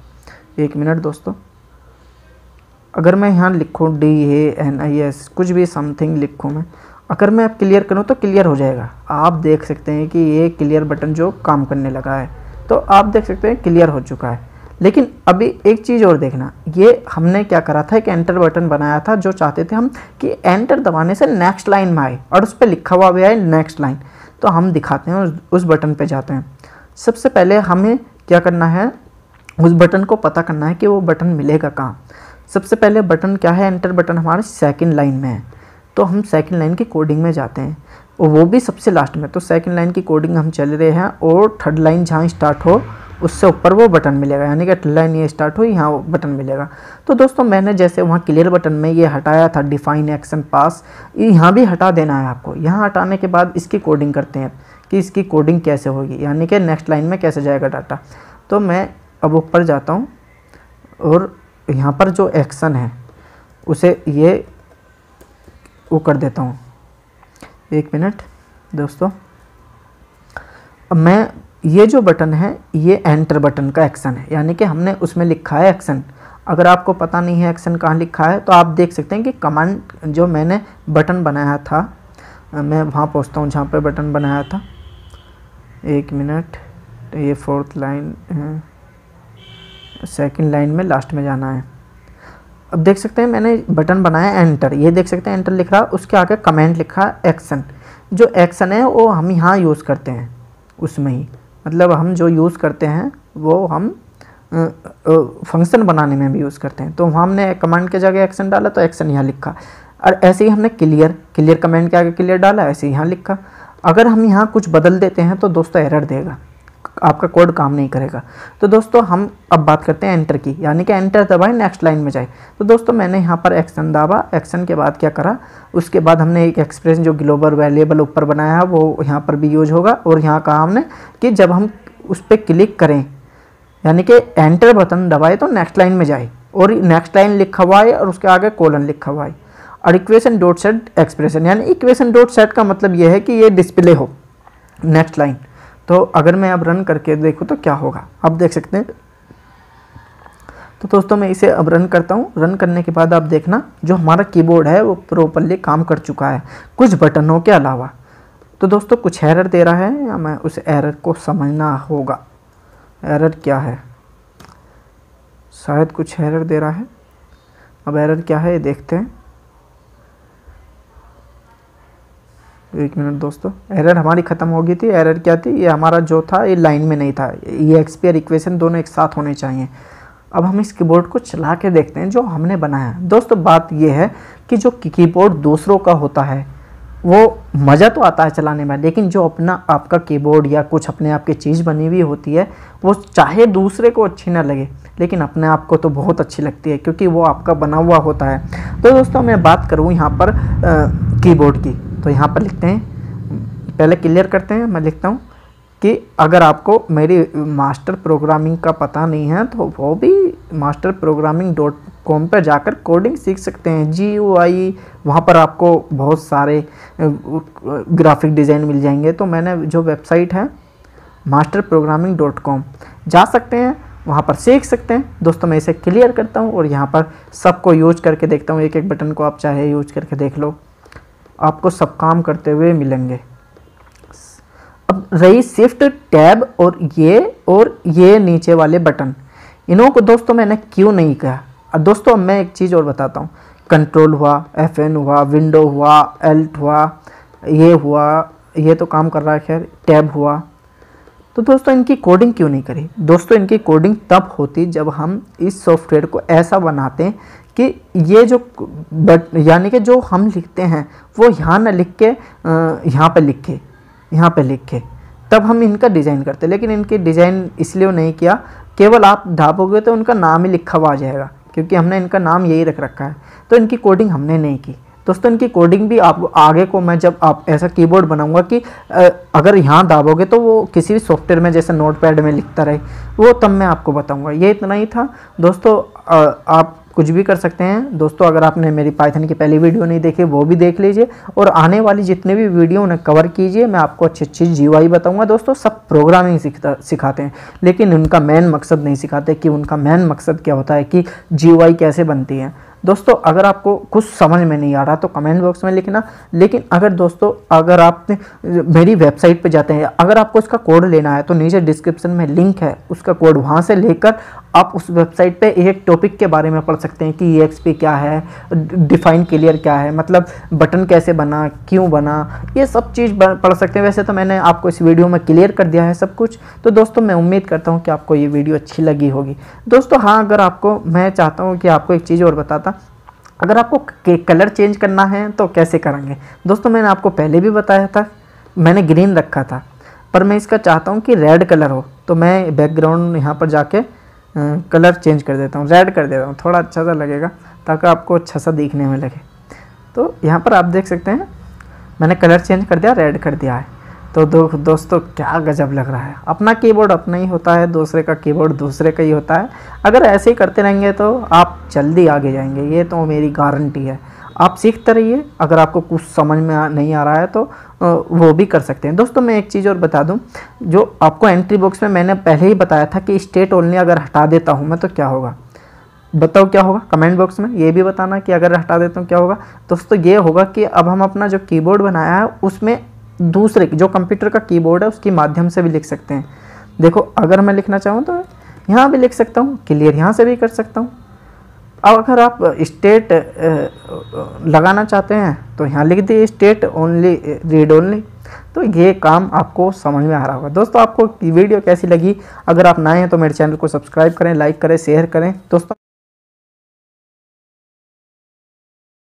एक मिनट दोस्तों अगर मैं यहाँ लिखूँ D A N I S कुछ भी समथिंग लिखूँ मैं अगर मैं क्लियर करूँ तो क्लियर हो जाएगा आप देख सकते हैं कि ये क्लियर बटन जो काम करने लगा है तो आप देख सकते हैं क्लियर हो चुका है लेकिन अभी एक चीज़ और देखना ये हमने क्या करा था एक एंटर बटन बनाया था जो चाहते थे हम कि एंटर दबाने से नेक्स्ट लाइन में आए और उस पर लिखा हुआ भी आए नेक्स्ट लाइन तो हम दिखाते हैं उस बटन पे जाते हैं सबसे पहले हमें क्या करना है उस बटन को पता करना है कि वो बटन मिलेगा कहाँ सबसे पहले बटन क्या है एंटर बटन हमारा सेकंड लाइन में है तो हम सेकंड लाइन की कोडिंग में जाते हैं और वो भी सबसे लास्ट में तो सेकंड लाइन की कोडिंग हम चल रहे हैं और थर्ड लाइन जहाँ स्टार्ट हो उससे ऊपर वो बटन मिलेगा यानी कि थर्ड लाइन ये स्टार्ट हो यहाँ बटन मिलेगा तो दोस्तों मैंने जैसे वहाँ क्लियर बटन में ये हटाया था डिफाइन एक्शन पास यहाँ भी हटा देना है आपको यहाँ हटाने के बाद इसकी कोडिंग करते हैं कि इसकी कोडिंग कैसे होगी यानी कि नेक्स्ट लाइन में कैसे जाएगा डाटा तो मैं अब ऊपर जाता हूँ और यहाँ पर जो एक्शन है उसे ये वो कर देता हूँ एक मिनट दोस्तों मैं ये जो बटन है ये एंटर बटन का एक्शन है यानी कि हमने उसमें लिखा है एक्शन अगर आपको पता नहीं है एक्शन कहाँ लिखा है तो आप देख सकते हैं कि कमांड जो मैंने बटन बनाया था मैं वहाँ पहुँचता हूँ जहाँ पर बटन बनाया था एक मिनट तो ये फोर्थ लाइन सेकंड लाइन में लास्ट में जाना है अब देख सकते हैं मैंने बटन बनाया एंटर ये देख सकते हैं एंटर लिख रहा उसके आगे कमेंट लिखा एक्शन जो एक्शन है वो हम यहाँ यूज़ करते हैं उसमें ही मतलब हम जो यूज़ करते हैं वो हम फंक्शन बनाने में भी यूज़ करते हैं तो हमने कमांड के जगह एक्शन डाला तो एक्शन यहाँ लिखा और ऐसे ही हमने क्लियर क्लियर कमेंट के आगे क्लियर डाला ऐसे यहाँ लिखा अगर हम यहाँ कुछ बदल देते हैं तो दोस्तों एरर देगा आपका कोड काम नहीं करेगा तो दोस्तों हम अब बात करते हैं एंटर की यानी कि एंटर दबाएं नेक्स्ट लाइन में जाए तो दोस्तों मैंने यहाँ पर एक्शन दाबा एक्शन के बाद क्या करा उसके बाद हमने एक एक्सप्रेशन जो ग्लोबल वेरिएबल ऊपर बनाया है वो यहाँ पर भी यूज होगा और यहाँ कहा हमने कि जब हम उस पर क्लिक करें यानी कि एंटर बटन दबाए तो नेक्स्ट लाइन में जाए और नेक्स्ट लाइन लिखा हुआ है और उसके आगे कोलन लिखा हुआ है और इक्वेशन डॉट सेट एक्सप्रेशन यानी इक्वेशन डॉट सेट का मतलब यह है कि ये डिस्प्ले हो नेक्स्ट लाइन तो अगर मैं अब रन करके देखूँ तो क्या होगा आप देख सकते हैं तो दोस्तों मैं इसे अब रन करता हूँ रन करने के बाद आप देखना जो हमारा कीबोर्ड है वो प्रॉपरली काम कर चुका है कुछ बटनों के अलावा तो दोस्तों कुछ एरर दे रहा है या मैं उस एरर को समझना होगा एरर क्या है शायद कुछ एरर दे रहा है अब एरर क्या है ये देखते हैं एक मिनट दोस्तों एरर हमारी ख़त्म हो गई थी एरर क्या थी ये हमारा जो था ये लाइन में नहीं था ये एक्सपियर इक्वेशन दोनों एक साथ होने चाहिए अब हम इस कीबोर्ड को चला के देखते हैं जो हमने बनाया दोस्तों बात यह है कि जो कीबोर्ड दूसरों का होता है वो मज़ा तो आता है चलाने में लेकिन जो अपना आपका कीबोर्ड या कुछ अपने आप की चीज़ बनी हुई होती है वो चाहे दूसरे को अच्छी ना लगे लेकिन अपने आप को तो बहुत अच्छी लगती है क्योंकि वो आपका बना हुआ होता है तो दोस्तों मैं बात करूँ यहाँ पर कीबोर्ड की तो यहाँ पर लिखते हैं पहले क्लियर करते हैं मैं लिखता हूँ कि अगर आपको मेरी मास्टर प्रोग्रामिंग का पता नहीं है तो वो भी मास्टर प्रोग्रामिंग डॉट कॉम पर जाकर कोडिंग सीख सकते हैं जी ओ आई वहाँ पर आपको बहुत सारे ग्राफिक डिज़ाइन मिल जाएंगे तो मैंने जो वेबसाइट है मास्टर प्रोग्रामिंग डॉट कॉम जा सकते हैं वहाँ पर सीख सकते हैं दोस्तों मैं इसे क्लियर करता हूँ और यहाँ पर सबको यूज करके देखता हूँ एक एक बटन को आप चाहे यूज करके देख लो आपको सब काम करते हुए मिलेंगे अब रही शिफ्ट टैब और ये और ये नीचे वाले बटन इन्हों को दोस्तों मैंने क्यों नहीं कहा अब दोस्तों मैं एक चीज़ और बताता हूँ कंट्रोल हुआ एफ एन हुआ विंडो हुआ एल्ट हुआ ये हुआ ये तो काम कर रहा है खैर टैब हुआ तो दोस्तों इनकी कोडिंग क्यों नहीं करी दोस्तों इनकी कोडिंग तब होती जब हम इस सॉफ्टवेयर को ऐसा बनाते हैं कि ये जो बट यानी कि जो हम लिखते हैं वो यहाँ ना लिख के यहाँ पर लिखे यहाँ पर लिखे तब हम इनका डिज़ाइन करते लेकिन इनके डिज़ाइन इसलिए नहीं किया केवल आप ढापोगे तो उनका नाम ही लिखा हुआ आ जाएगा क्योंकि हमने इनका नाम यही रख रखा है तो इनकी कोडिंग हमने नहीं की दोस्तों इनकी कोडिंग भी आप आगे को मैं जब आप ऐसा कीबोर्ड बनाऊंगा कि अगर यहाँ दाबोगे तो वो किसी भी सॉफ्टवेयर में जैसे नोटपैड में लिखता रहे वो तब मैं आपको बताऊंगा ये इतना ही था दोस्तों आप कुछ भी कर सकते हैं दोस्तों अगर आपने मेरी पाइथन की पहली वीडियो नहीं देखी वो भी देख लीजिए और आने वाली जितने भी वीडियो उन्हें कवर कीजिए मैं आपको अच्छी अच्छी जी वाई बताऊँगा दोस्तों सब प्रोग्रामिंग सीखता सिखाते हैं लेकिन उनका मेन मकसद नहीं सिखाते कि उनका मेन मकसद क्या होता है कि जी वाई कैसे बनती है दोस्तों अगर आपको कुछ समझ में नहीं आ रहा तो कमेंट बॉक्स में लिखना लेकिन अगर दोस्तों अगर आप मेरी वेबसाइट पर जाते हैं अगर आपको इसका कोड लेना है तो नीचे डिस्क्रिप्शन में लिंक है उसका कोड वहाँ से लेकर आप उस वेबसाइट पे एक टॉपिक के बारे में पढ़ सकते हैं कि ई क्या है डिफाइन क्लियर क्या है मतलब बटन कैसे बना क्यों बना ये सब चीज़ पढ़ सकते हैं वैसे तो मैंने आपको इस वीडियो में क्लियर कर दिया है सब कुछ तो दोस्तों मैं उम्मीद करता हूँ कि आपको ये वीडियो अच्छी लगी होगी दोस्तों हाँ अगर आपको मैं चाहता हूँ कि आपको एक चीज़ और बताता अगर आपको कलर चेंज करना है तो कैसे करेंगे दोस्तों मैंने आपको पहले भी बताया था मैंने ग्रीन रखा था पर मैं इसका चाहता हूँ कि रेड कलर हो तो मैं बैकग्राउंड यहाँ पर जाके कलर चेंज कर देता हूँ रेड कर देता हूँ थोड़ा अच्छा सा लगेगा ताकि आपको अच्छा सा देखने में लगे तो यहाँ पर आप देख सकते हैं मैंने कलर चेंज कर दिया रेड कर दिया है तो दो दोस्तों क्या गजब लग रहा है अपना कीबोर्ड अपना ही होता है दूसरे का कीबोर्ड दूसरे का ही होता है अगर ऐसे ही करते रहेंगे तो आप जल्दी आगे जाएंगे ये तो मेरी गारंटी है आप सीखते रहिए अगर आपको कुछ समझ में आ, नहीं आ रहा है तो वो भी कर सकते हैं दोस्तों मैं एक चीज़ और बता दूं जो आपको एंट्री बॉक्स में मैंने पहले ही बताया था कि स्टेट ओनली अगर हटा देता हूं मैं तो क्या होगा बताओ क्या होगा कमेंट बॉक्स में ये भी बताना कि अगर हटा देता हूँ क्या होगा दोस्तों ये होगा कि अब हम अपना जो की बनाया है उसमें दूसरे जो कंप्यूटर का की है उसके माध्यम से भी लिख सकते हैं देखो अगर मैं लिखना चाहूँ तो यहाँ भी लिख सकता हूँ क्लियर यहाँ से भी कर सकता हूँ अब अगर आप स्टेट लगाना चाहते हैं तो यहाँ लिख दिए स्टेट ओनली रीड ओनली तो ये काम आपको समझ में आ रहा होगा दोस्तों आपको वीडियो कैसी लगी अगर आप नए हैं तो मेरे चैनल को सब्सक्राइब करें लाइक करें शेयर करें दोस्तों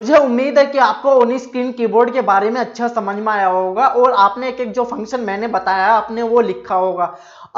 मुझे उम्मीद है कि आपको ओनी स्क्रीन कीबोर्ड के बारे में अच्छा समझ में आया होगा और आपने एक एक जो फंक्शन मैंने बताया आपने वो लिखा होगा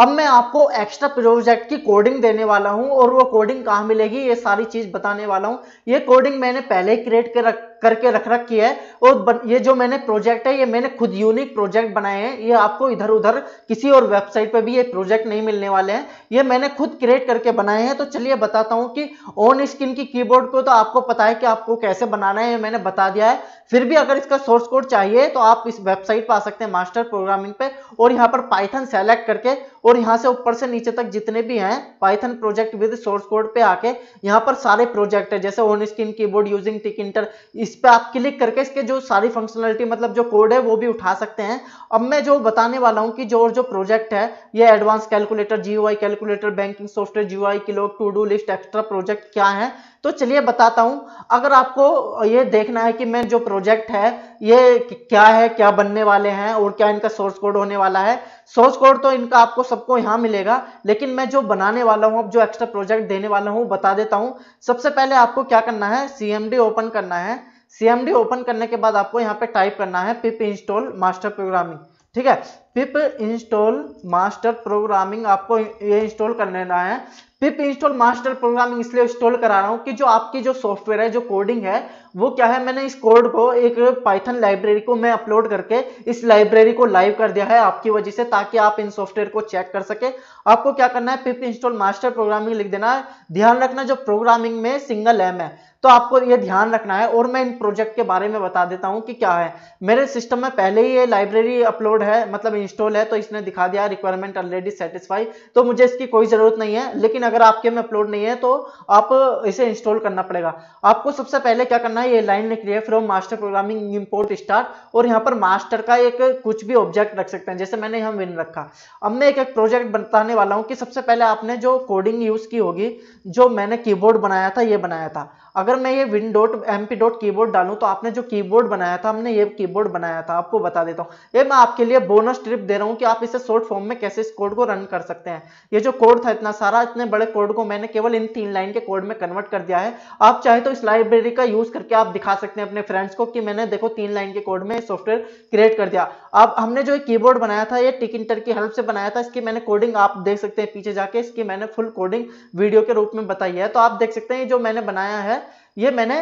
अब मैं आपको एक्स्ट्रा प्रोजेक्ट की कोडिंग देने वाला हूं और वो कोडिंग कहाँ मिलेगी ये सारी चीज बताने वाला हूं ये कोडिंग मैंने पहले ही क्रिएट कर करके रख रखी है और ये जो मैंने प्रोजेक्ट है ये मैंने खुद यूनिक प्रोजेक्ट बनाए हैं ये आपको इधर उधर किसी और वेबसाइट पे भी ये प्रोजेक्ट नहीं मिलने वाले हैं ये मैंने खुद क्रिएट करके बनाए हैं तो चलिए बताता हूँ कि ऑन स्क्रीन की कीबोर्ड को तो आपको पता है कि आपको कैसे बनाना है ये मैंने बता दिया है फिर भी अगर इसका सोर्स कोड चाहिए तो आप इस वेबसाइट पर आ सकते हैं मास्टर प्रोग्रामिंग पे और यहाँ पर पाइथन सेलेक्ट करके और यहाँ से ऊपर से नीचे तक जितने भी हैं Python project with source code पे आके यहाँ पर सारे प्रोजेक्ट है जैसे on screen keyboard using Tkinter इस पर आप क्लिक करके इसके जो सारी फंक्शनलिटी मतलब जो कोड है वो भी उठा सकते हैं अब मैं जो बताने वाला हूँ कि जो और जो प्रोजेक्ट है ये advance calculator G calculator banking software G लोग to do list extra project क्या है तो चलिए बताता हूं अगर आपको ये देखना है कि मैं जो प्रोजेक्ट है ये क्या है क्या बनने वाले हैं और क्या इनका सोर्स कोड होने वाला है सोर्स कोड तो इनका आपको सबको यहाँ मिलेगा लेकिन मैं जो बनाने वाला हूँ अब जो एक्स्ट्रा प्रोजेक्ट देने वाला हूँ बता देता हूँ सबसे पहले आपको क्या करना है सी ओपन करना है सीएमडी ओपन करने के बाद आपको यहाँ पे टाइप करना है पिप इंस्टॉल मास्टर प्रोग्रामिंग ठीक है पिप इंस्टॉल मास्टर प्रोग्रामिंग आपको ये इंस्टॉल कर लेना है पिप इंस्टॉल मास्टर प्रोग्रामिंग इसलिए इंस्टॉल करा रहा हूँ कि जो आपकी जो सॉफ्टवेयर है जो कोडिंग है वो क्या है मैंने इस कोड को एक पाइथन लाइब्रेरी को मैं अपलोड करके इस लाइब्रेरी को लाइव कर दिया है आपकी वजह से ताकि आप इन सॉफ्टवेयर को चेक कर सके आपको क्या करना है पिप इंस्टॉल मास्टर प्रोग्रामिंग लिख देना है ध्यान रखना जो प्रोग्रामिंग में सिंगल एम है तो आपको ये ध्यान रखना है और मैं इन प्रोजेक्ट के बारे में बता देता हूँ कि क्या है मेरे सिस्टम में पहले ही ये लाइब्रेरी अपलोड है मतलब इंस्टॉल है तो इसने दिखा दिया रिक्वायरमेंट ऑलरेडी सेटिस्फाई तो मुझे इसकी कोई ज़रूरत नहीं है लेकिन अगर आपके में अपलोड नहीं है तो आप इसे इंस्टॉल करना पड़ेगा आपको सबसे पहले क्या करना है ये लाइन निकली है from master programming import start और यहाँ पर मास्टर का एक कुछ भी ऑब्जेक्ट रख सकते हैं जैसे मैंने यहाँ विन रखा अब मैं एक एक प्रोजेक्ट बताने वाला हूँ कि सबसे पहले आपने जो कोडिंग यूज़ की होगी जो मैंने कीबोर्ड बनाया था ये बनाया था अगर मैं ये win dot M P dot keyboard डालूँ तो आपने जो कीबोर्ड बनाया था हमने ये कीबोर्ड बनाया था आपको बता देता हूँ ये मैं आपके लिए बोनस ट्रिप दे रहा हूँ कि आप इसे शॉर्ट फॉर्म में कैसे इस कोड को रन कर सकते हैं ये जो कोड था इतना सारा इतने बड़े कोड को मैंने केवल इन तीन लाइन के कोड में कन्वर्ट कर दिया है आप चाहे तो इस लाइब्रेरी का यूज करके आप दिखा सकते हैं अपने फ्रेंड्स को कि मैंने देखो तीन लाइन के कोड में सॉफ्टवेयर क्रिएट कर दिया अब हमने जो कीबोर्ड बनाया था ये टिक इंटर की हेल्प से बनाया था इसकी मैंने कोडिंग आप देख सकते हैं पीछे जाके इसकी मैंने फुल कोडिंग वीडियो के रूप में बताई है तो आप देख सकते हैं जो मैंने बनाया है ये मैंने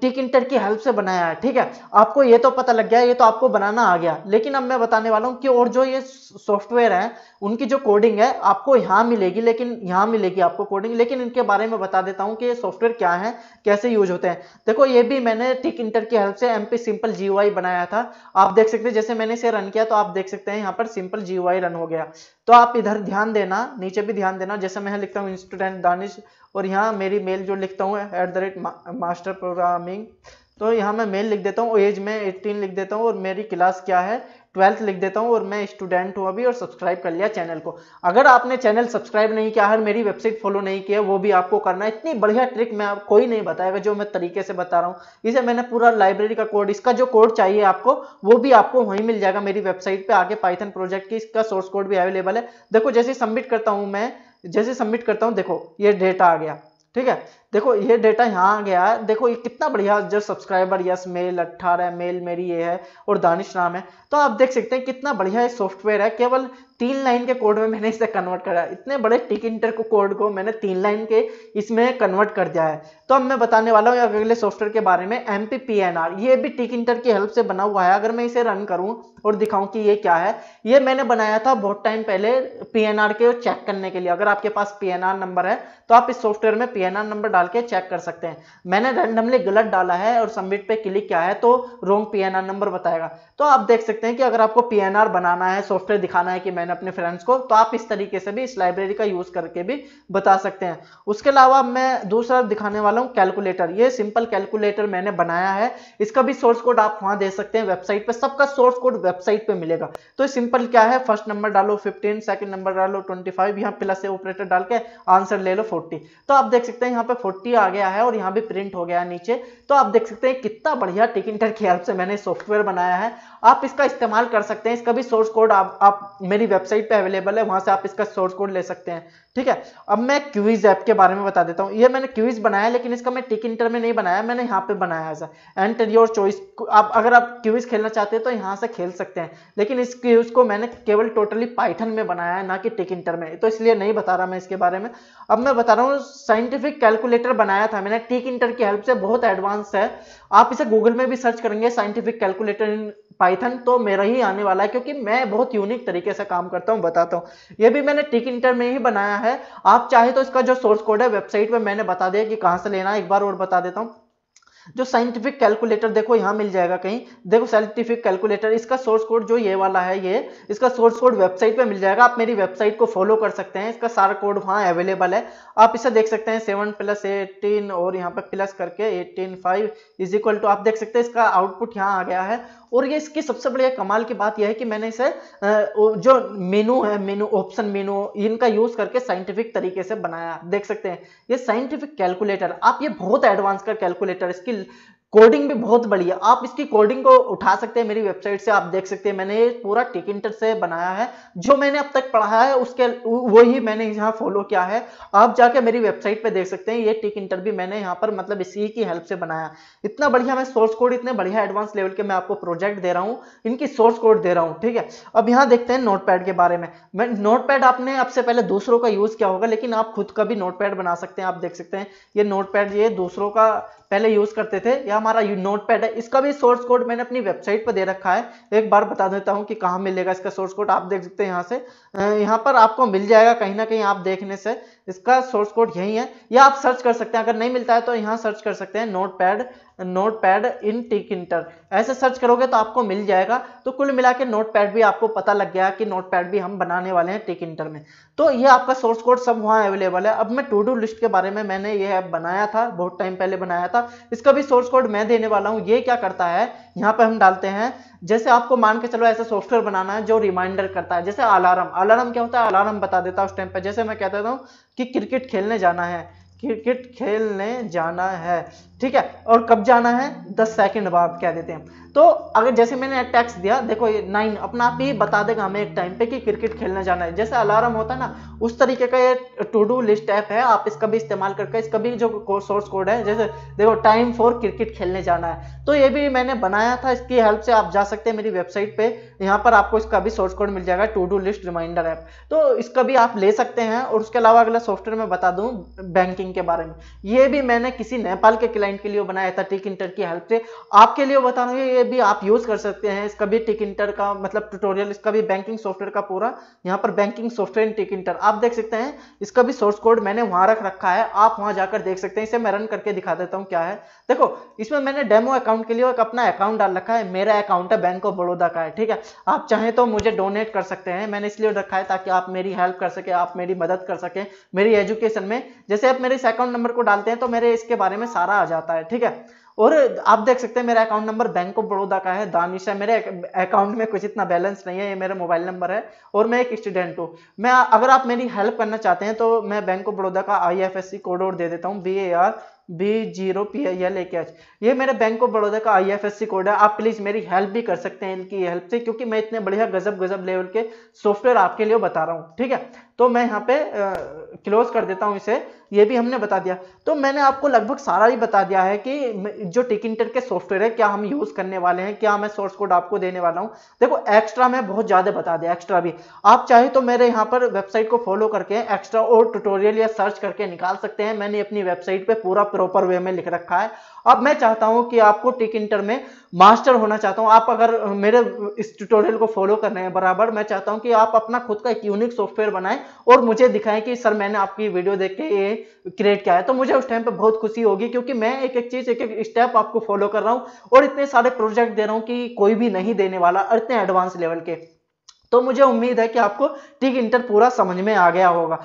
टिक इंटर की हेल्प से बनाया है ठीक है आपको ये तो पता लग गया ये तो आपको बनाना आ गया लेकिन अब मैं बताने वाला हूँ कि और जो ये सॉफ्टवेयर है उनकी जो कोडिंग है आपको यहाँ मिलेगी लेकिन यहाँ मिलेगी आपको कोडिंग लेकिन इनके बारे में बता देता हूँ कि ये सॉफ्टवेयर क्या है कैसे यूज होते हैं देखो ये भी मैंने टिक इंटर की हेल्प से एम सिंपल जी बनाया था आप देख सकते हैं जैसे मैंने इसे रन किया तो आप देख सकते हैं यहाँ पर सिंपल जी रन हो गया तो आप इधर ध्यान देना नीचे भी ध्यान देना जैसे मैं लिखता हूँ स्टूडेंट दानिश और यहाँ मेरी मेल जो लिखता हूँ at the rate master programming तो यहाँ मैं मेल लिख देता हूँ एज में एटीन लिख देता हूँ और मेरी क्लास क्या है ट्वेल्थ लिख देता हूँ और मैं स्टूडेंट हूँ अभी और सब्सक्राइब कर लिया चैनल को अगर आपने चैनल सब्सक्राइब नहीं किया है मेरी वेबसाइट फॉलो नहीं किया वो भी आपको करना है इतनी बढ़िया ट्रिक मैं आप कोई नहीं बताएगा जो मैं तरीके से बता रहा हूँ इसे मैंने पूरा लाइब्रेरी का कोड इसका जो कोड चाहिए आपको वो भी आपको वहीं मिल जाएगा मेरी वेबसाइट पर आगे पाइथन प्रोजेक्ट की इसका सोर्स कोड भी अवेलेबल है देखो जैसे सबमिट करता हूँ मैं जैसे सबमिट करता हूँ देखो ये डेटा आ गया ठीक है देखो ये डेटा यहाँ आ गया है देखो ये कितना बढ़िया जो सब्सक्राइबर यस मेल अट्ठारह मेल मेरी ये है और दानिश नाम है तो आप देख सकते हैं कितना बढ़िया ये सॉफ्टवेयर है केवल तीन लाइन के कोड में मैंने इसे कन्वर्ट करा इतने बड़े टिक इंटर को कोड को मैंने तीन लाइन के इसमें कन्वर्ट कर दिया है तो अब मैं बताने वाला हूँ अगले सॉफ्टवेयर के बारे में एम ये भी टिक इंटर की हेल्प से बना हुआ है अगर मैं इसे रन करूँ और दिखाऊँ कि ये क्या है ये मैंने बनाया था बहुत टाइम पहले पी के चेक करने के लिए अगर आपके पास पी नंबर है तो आप इस सॉफ्टवेयर में पी नंबर डाल डाल के चेक कर सकते हैं मैंने रैंडमली गलत डाला है और सबमिट पे क्लिक किया है तो रोंग पीएनआर नंबर बताएगा तो आप देख सकते हैं कि अगर आपको पीएनआर बनाना है सॉफ्टवेयर दिखाना है कि मैंने अपने फ्रेंड्स को तो आप इस तरीके से भी इस लाइब्रेरी का यूज करके भी बता सकते हैं उसके अलावा मैं दूसरा दिखाने वाला हूँ कैलकुलेटर ये सिंपल कैलकुलेटर मैंने बनाया है इसका भी सोर्स कोड आप वहां दे सकते हैं वेबसाइट पर सबका सोर्स कोड वेबसाइट पर मिलेगा तो सिंपल क्या है फर्स्ट नंबर डालो फिफ्टीन सेकंड नंबर डालो ट्वेंटी फाइव यहाँ प्लस ऑपरेटर डाल के आंसर ले लो फोर्टी तो आप देख सकते हैं यहाँ पे फोर्टी आ गया है और यहाँ भी प्रिंट हो गया है नीचे तो आप देख सकते हैं कितना बढ़िया टिक इंटर की हेल्प से मैंने सॉफ्टवेयर बनाया है आप इसका इस्तेमाल कर सकते हैं इसका भी सोर्स कोड आप आप मेरी वेबसाइट पे अवेलेबल है वहां से आप इसका सोर्स कोड ले सकते हैं ठीक है अब मैं क्यूज ऐप के बारे में बता देता हूँ ये मैंने क्यूज बनाया लेकिन इसका मैं टिक इंटर में नहीं बनाया मैंने यहाँ पे बनाया एज एंटर योर चॉइस आप अगर आप क्यूज खेलना चाहते हैं तो यहाँ से खेल सकते हैं लेकिन इस क्यूज को मैंने केवल टोटली पाइथन में बनाया है ना कि टिक इंटर में तो इसलिए नहीं बता रहा मैं इसके बारे में अब मैं बता रहा हूँ साइंटिफिक कैलकुलेटर बनाया था मैंने टिक इंटर की हेल्प से बहुत एडवांस है आप इसे गूगल में भी सर्च करेंगे scientific calculator in Python Python तो मेरा ही आने वाला है क्योंकि मैं बहुत यूनिक तरीके से काम करता हूँ बताता हूँ ये भी मैंने टिक इंटर में ही बनाया है आप चाहे तो इसका जो सोर्स कोड है वेबसाइट पर मैंने बता दिया कि कहाँ से लेना है एक बार और बता देता हूँ जो साइंटिफिक कैलकुलेटर देखो यहां मिल जाएगा कहीं देखो साइंटिफिक कैलकुलेटर इसका सोर्स कोड जो ये वाला है ये इसका सोर्स कोड वेबसाइट पे मिल जाएगा आप मेरी वेबसाइट को फॉलो कर सकते हैं इसका सारा कोड वहां अवेलेबल है आप इसे देख सकते हैं सेवन प्लस एटीन और यहाँ पे प्लस करके eighteen five is equal to आप देख सकते हैं इसका आउटपुट यहाँ आ गया है और ये इसकी सबसे बढ़िया कमाल की बात यह है कि मैंने इसे जो मेनू है मेनू ऑप्शन मेनू इनका यूज करके साइंटिफिक तरीके से बनाया देख सकते हैं ये साइंटिफिक कैलकुलेटर आप ये बहुत एडवांस का कैलकुलेटर इसकी इसकी कोडिंग भी बहुत बढ़िया आप इसकी कोडिंग को उठा सकते हैं मेरी वेबसाइट से आप देख सकते हैं मैंने ये पूरा टिकिंटर से बनाया है जो मैंने अब तक पढ़ाया है उसके वो ही मैंने यहाँ फॉलो किया है आप जाके मेरी वेबसाइट पे देख सकते हैं ये टिकिंटर भी मैंने यहाँ पर मतलब इसी की हेल्प से बनाया इतना बढ़िया मैं सोर्स कोड इतने बढ़िया एडवांस लेवल के मैं आपको प्रोजेक्ट दे रहा हूँ इनकी सोर्स कोड दे रहा हूँ ठीक है अब यहाँ देखते हैं नोट के बारे में नोट पैड आपने आपसे पहले दूसरों का यूज किया होगा लेकिन आप खुद का भी नोट बना सकते हैं आप देख सकते हैं ये नोट ये दूसरों का पहले यूज करते थे या हमारा नोट पैड है इसका भी सोर्स कोड मैंने अपनी वेबसाइट पर दे रखा है एक बार बता देता हूँ कि कहाँ मिलेगा इसका सोर्स कोड आप देख सकते हैं यहाँ से यहाँ पर आपको मिल जाएगा कहीं ना कहीं आप देखने से इसका सोर्स कोड यही है या आप सर्च कर सकते हैं अगर नहीं मिलता है तो यहाँ सर्च कर सकते हैं notepad notepad in Tkinter ऐसे सर्च करोगे तो आपको मिल जाएगा तो कुल मिला के नोट पैड भी आपको पता लग गया कि नोट पैड भी हम बनाने वाले हैं टिक इंटर में तो ये आपका सोर्स कोड सब वहाँ अवेलेबल है अब मैं टू डू लिस्ट के बारे में मैंने ये ऐप बनाया था बहुत टाइम पहले बनाया था इसका भी सोर्स कोड मैं देने वाला हूँ ये क्या करता है यहाँ पर हम डालते हैं जैसे आपको मान के चलो ऐसा सॉफ्टवेयर बनाना है जो रिमाइंडर करता है जैसे अलार्म अलार्म क्या होता है अलार्म बता देता है उस टाइम पर जैसे मैं कहता हूँ कि क्रिकेट खेलने जाना है क्रिकेट खेलने जाना है ठीक है और कब जाना है दस सेकेंड बाद कह देते हैं तो अगर जैसे मैंने टैक्स दिया देखो ये नाइन अपना आप ही बता देगा हमें एक टाइम पे कि क्रिकेट खेलने जाना है जैसे अलार्म होता है ना उस तरीके का ये टू डू लिस्ट ऐप है आप इसका भी इस्तेमाल करके इसका भी जो सोर्स कोड है जैसे देखो टाइम फॉर क्रिकेट खेलने जाना है तो ये भी मैंने बनाया था इसकी हेल्प से आप जा सकते हैं मेरी वेबसाइट पर यहाँ पर आपको इसका भी सोर्स कोड मिल जाएगा to do list reminder app तो इसका भी आप ले सकते हैं और उसके अलावा अगला सॉफ्टवेयर में बता दूँ बैंकिंग के बारे में ये भी मैंने किसी नेपाल के क्लाइंट टाइम के लिए बनाया था टिक इंटर की हेल्प से आपके लिए बता रहा हूँ ये भी आप यूज कर सकते हैं इसका भी टिक इंटर का मतलब ट्यूटोरियल इसका भी बैंकिंग सॉफ्टवेयर का पूरा यहाँ पर बैंकिंग सॉफ्टवेयर टिक इंटर आप देख सकते हैं इसका भी सोर्स कोड मैंने वहां रख रखा है आप वहां जाकर देख सकते हैं इसे मैं रन करके दिखा देता हूँ क्या है देखो इसमें मैंने डेमो अकाउंट के लिए एक अपना अकाउंट डाल रखा है मेरा अकाउंट है बैंक ऑफ बड़ौदा का है ठीक है आप चाहें तो मुझे डोनेट कर सकते हैं मैंने इसलिए रखा है ताकि आप मेरी हेल्प कर सके आप मेरी मदद कर सकें मेरी एजुकेशन में जैसे आप मेरे इस अकाउंट नंबर को डालते हैं तो मेरे इसके बारे में सारा आ जाता है ठीक है और आप देख सकते हैं मेरा account number bank of Baroda का है दानिश है मेरे अकाउंट में कुछ इतना बैलेंस नहीं है ये मेरा मोबाइल नंबर है और मैं एक स्टूडेंट हूँ मैं अगर आप मेरी हेल्प करना चाहते हैं तो मैं बैंक ऑफ बड़ौदा का आई कोड और दे देता हूँ B A R B zero P I L A K H ये मेरे बैंक ऑफ बड़ौदा का I F S C code है आप प्लीज़ मेरी हेल्प भी कर सकते हैं इनकी हेल्प से क्योंकि मैं इतने बढ़िया गजब गजब लेवल के सॉफ्टवेयर आपके लिए बता रहा हूँ ठीक है तो मैं यहाँ पे क्लोज कर देता हूँ इसे ये भी हमने बता दिया तो मैंने आपको लगभग सारा ही बता दिया है कि जो टिक इंटर के सॉफ्टवेयर है क्या हम यूज़ करने वाले हैं क्या मैं सोर्स कोड आपको देने वाला हूँ देखो एक्स्ट्रा मैं बहुत ज़्यादा बता दिया एक्स्ट्रा भी आप चाहे तो मेरे यहाँ पर वेबसाइट को फॉलो करके एक्स्ट्रा और ट्यूटोरियल या सर्च करके निकाल सकते हैं मैंने अपनी वेबसाइट पर पूरा प्रॉपर वे में लिख रखा है अब मैं चाहता हूं कि आपको टिक इंटर में मास्टर होना चाहता हूं आप अगर मेरे इस ट्यूटोरियल को फॉलो कर रहे हैं बराबर मैं चाहता हूं कि आप अपना खुद का एक यूनिक सॉफ्टवेयर बनाएं और मुझे दिखाएं कि सर मैंने आपकी वीडियो देख के ये क्रिएट किया है तो मुझे उस टाइम पर बहुत खुशी होगी क्योंकि मैं एक एक चीज एक एक स्टेप आपको फॉलो कर रहा हूँ और इतने सारे प्रोजेक्ट दे रहा हूँ कि कोई भी नहीं देने वाला और इतने एडवांस लेवल के तो मुझे उम्मीद है कि आपको टिक इंटर पूरा समझ में आ गया होगा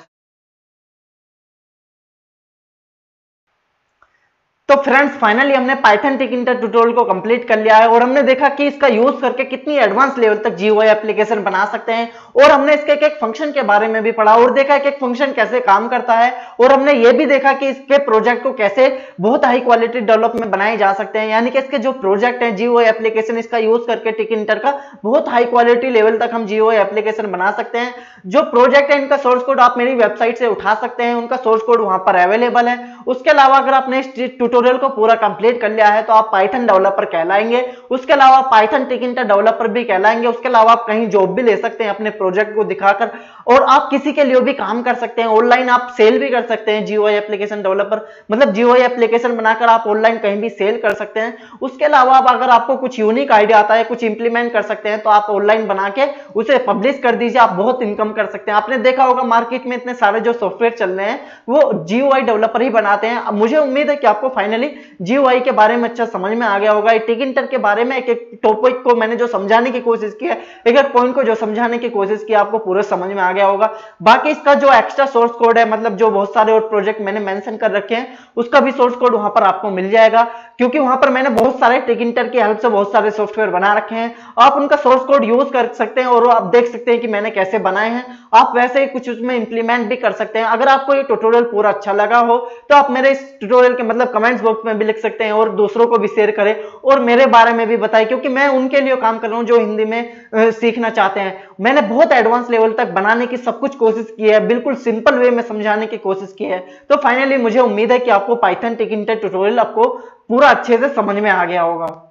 तो फ्रेंड्स फाइनली हमने पाइथन टिक इंटर ट्यूटोरियल को कंप्लीट कर लिया है और हमने देखा कि इसका यूज करके कितनी एडवांस लेवल तक जीओ एप्लीकेशन बना सकते हैं और हमने इसके एक एक फंक्शन के बारे में भी पढ़ा और देखा एक एक फंक्शन कैसे काम करता है और हमने ये भी देखा कि इसके प्रोजेक्ट को कैसे बहुत हाई क्वालिटी डेवलपमेंट बनाए जा सकते हैं यानी कि इसके जो प्रोजेक्ट है जीओ एप्लीकेशन इसका यूज करके टिक इंटर का बहुत हाई क्वालिटी लेवल तक हम जीओ एप्लीकेशन बना सकते हैं जो प्रोजेक्ट है इनका सोर्स कोड आप मेरी वेबसाइट से उठा सकते हैं उनका सोर्स कोड वहां पर अवेलेबल है उसके अलावा अगर आपने ट्यूटोरियल ट्यूटोरियल को पूरा कंप्लीट कर लिया है तो आप पाइथन डेवलपर कहलाएंगे उसके अलावा आप पाइथन टिकिंटा डेवलपर भी कहलाएंगे उसके अलावा आप कहीं जॉब भी ले सकते हैं अपने प्रोजेक्ट को दिखाकर और आप किसी के लिए भी काम कर सकते हैं ऑनलाइन आप सेल भी कर सकते हैं जियो एप्लीकेशन डेवलपर मतलब जियो एप्लीकेशन बनाकर आप ऑनलाइन कहीं भी सेल कर सकते हैं उसके अलावा आप अगर आपको कुछ यूनिक आइडिया आता है कुछ इंप्लीमेंट कर सकते हैं तो आप ऑनलाइन बना के उसे पब्लिश कर दीजिए आप बहुत इनकम कर सकते हैं आपने देखा होगा मार्केट में इतने सारे जो सॉफ्टवेयर चल रहे हैं वो जियो डेवलपर ही बनाते हैं मुझे उम्मीद है कि आपको फाइनल फाइनली जीओआई के बारे में अच्छा समझ में आ गया होगा टिक इंटर के बारे में एक एक टॉपिक को मैंने जो समझाने की कोशिश की है एक एक पॉइंट को जो समझाने की कोशिश की आपको पूरा समझ में आ गया होगा बाकी इसका जो एक्स्ट्रा सोर्स कोड है मतलब जो बहुत सारे और प्रोजेक्ट मैंने मैंशन कर रखे हैं उसका भी सोर्स कोड वहां पर आपको मिल जाएगा क्योंकि वहां पर मैंने बहुत सारे टिकिंटर की हेल्प से बहुत सारे सॉफ्टवेयर बना रखे हैं आप उनका सोर्स कोड यूज कर सकते हैं और आप देख सकते हैं कि मैंने कैसे बनाए हैं आप वैसे ही कुछ उसमें इंप्लीमेंट भी कर सकते हैं अगर आपको ये ट्यूटोरियल पूरा अच्छा लगा हो तो आप मेरे इस ट्यूटोरियल के मतलब कमेंट्स बॉक्स में भी लिख सकते हैं और दूसरों को भी शेयर करें और मेरे बारे में भी बताए क्योंकि मैं उनके लिए काम कर रहा हूँ जो हिंदी में सीखना चाहते हैं मैंने बहुत एडवांस लेवल तक बनाने की सब कुछ कोशिश की है बिल्कुल सिंपल वे में समझाने की कोशिश की है तो फाइनली मुझे उम्मीद है कि आपको पाइथन टेक इंटर ट्यूटोरियल आपको पूरा अच्छे से समझ में आ गया होगा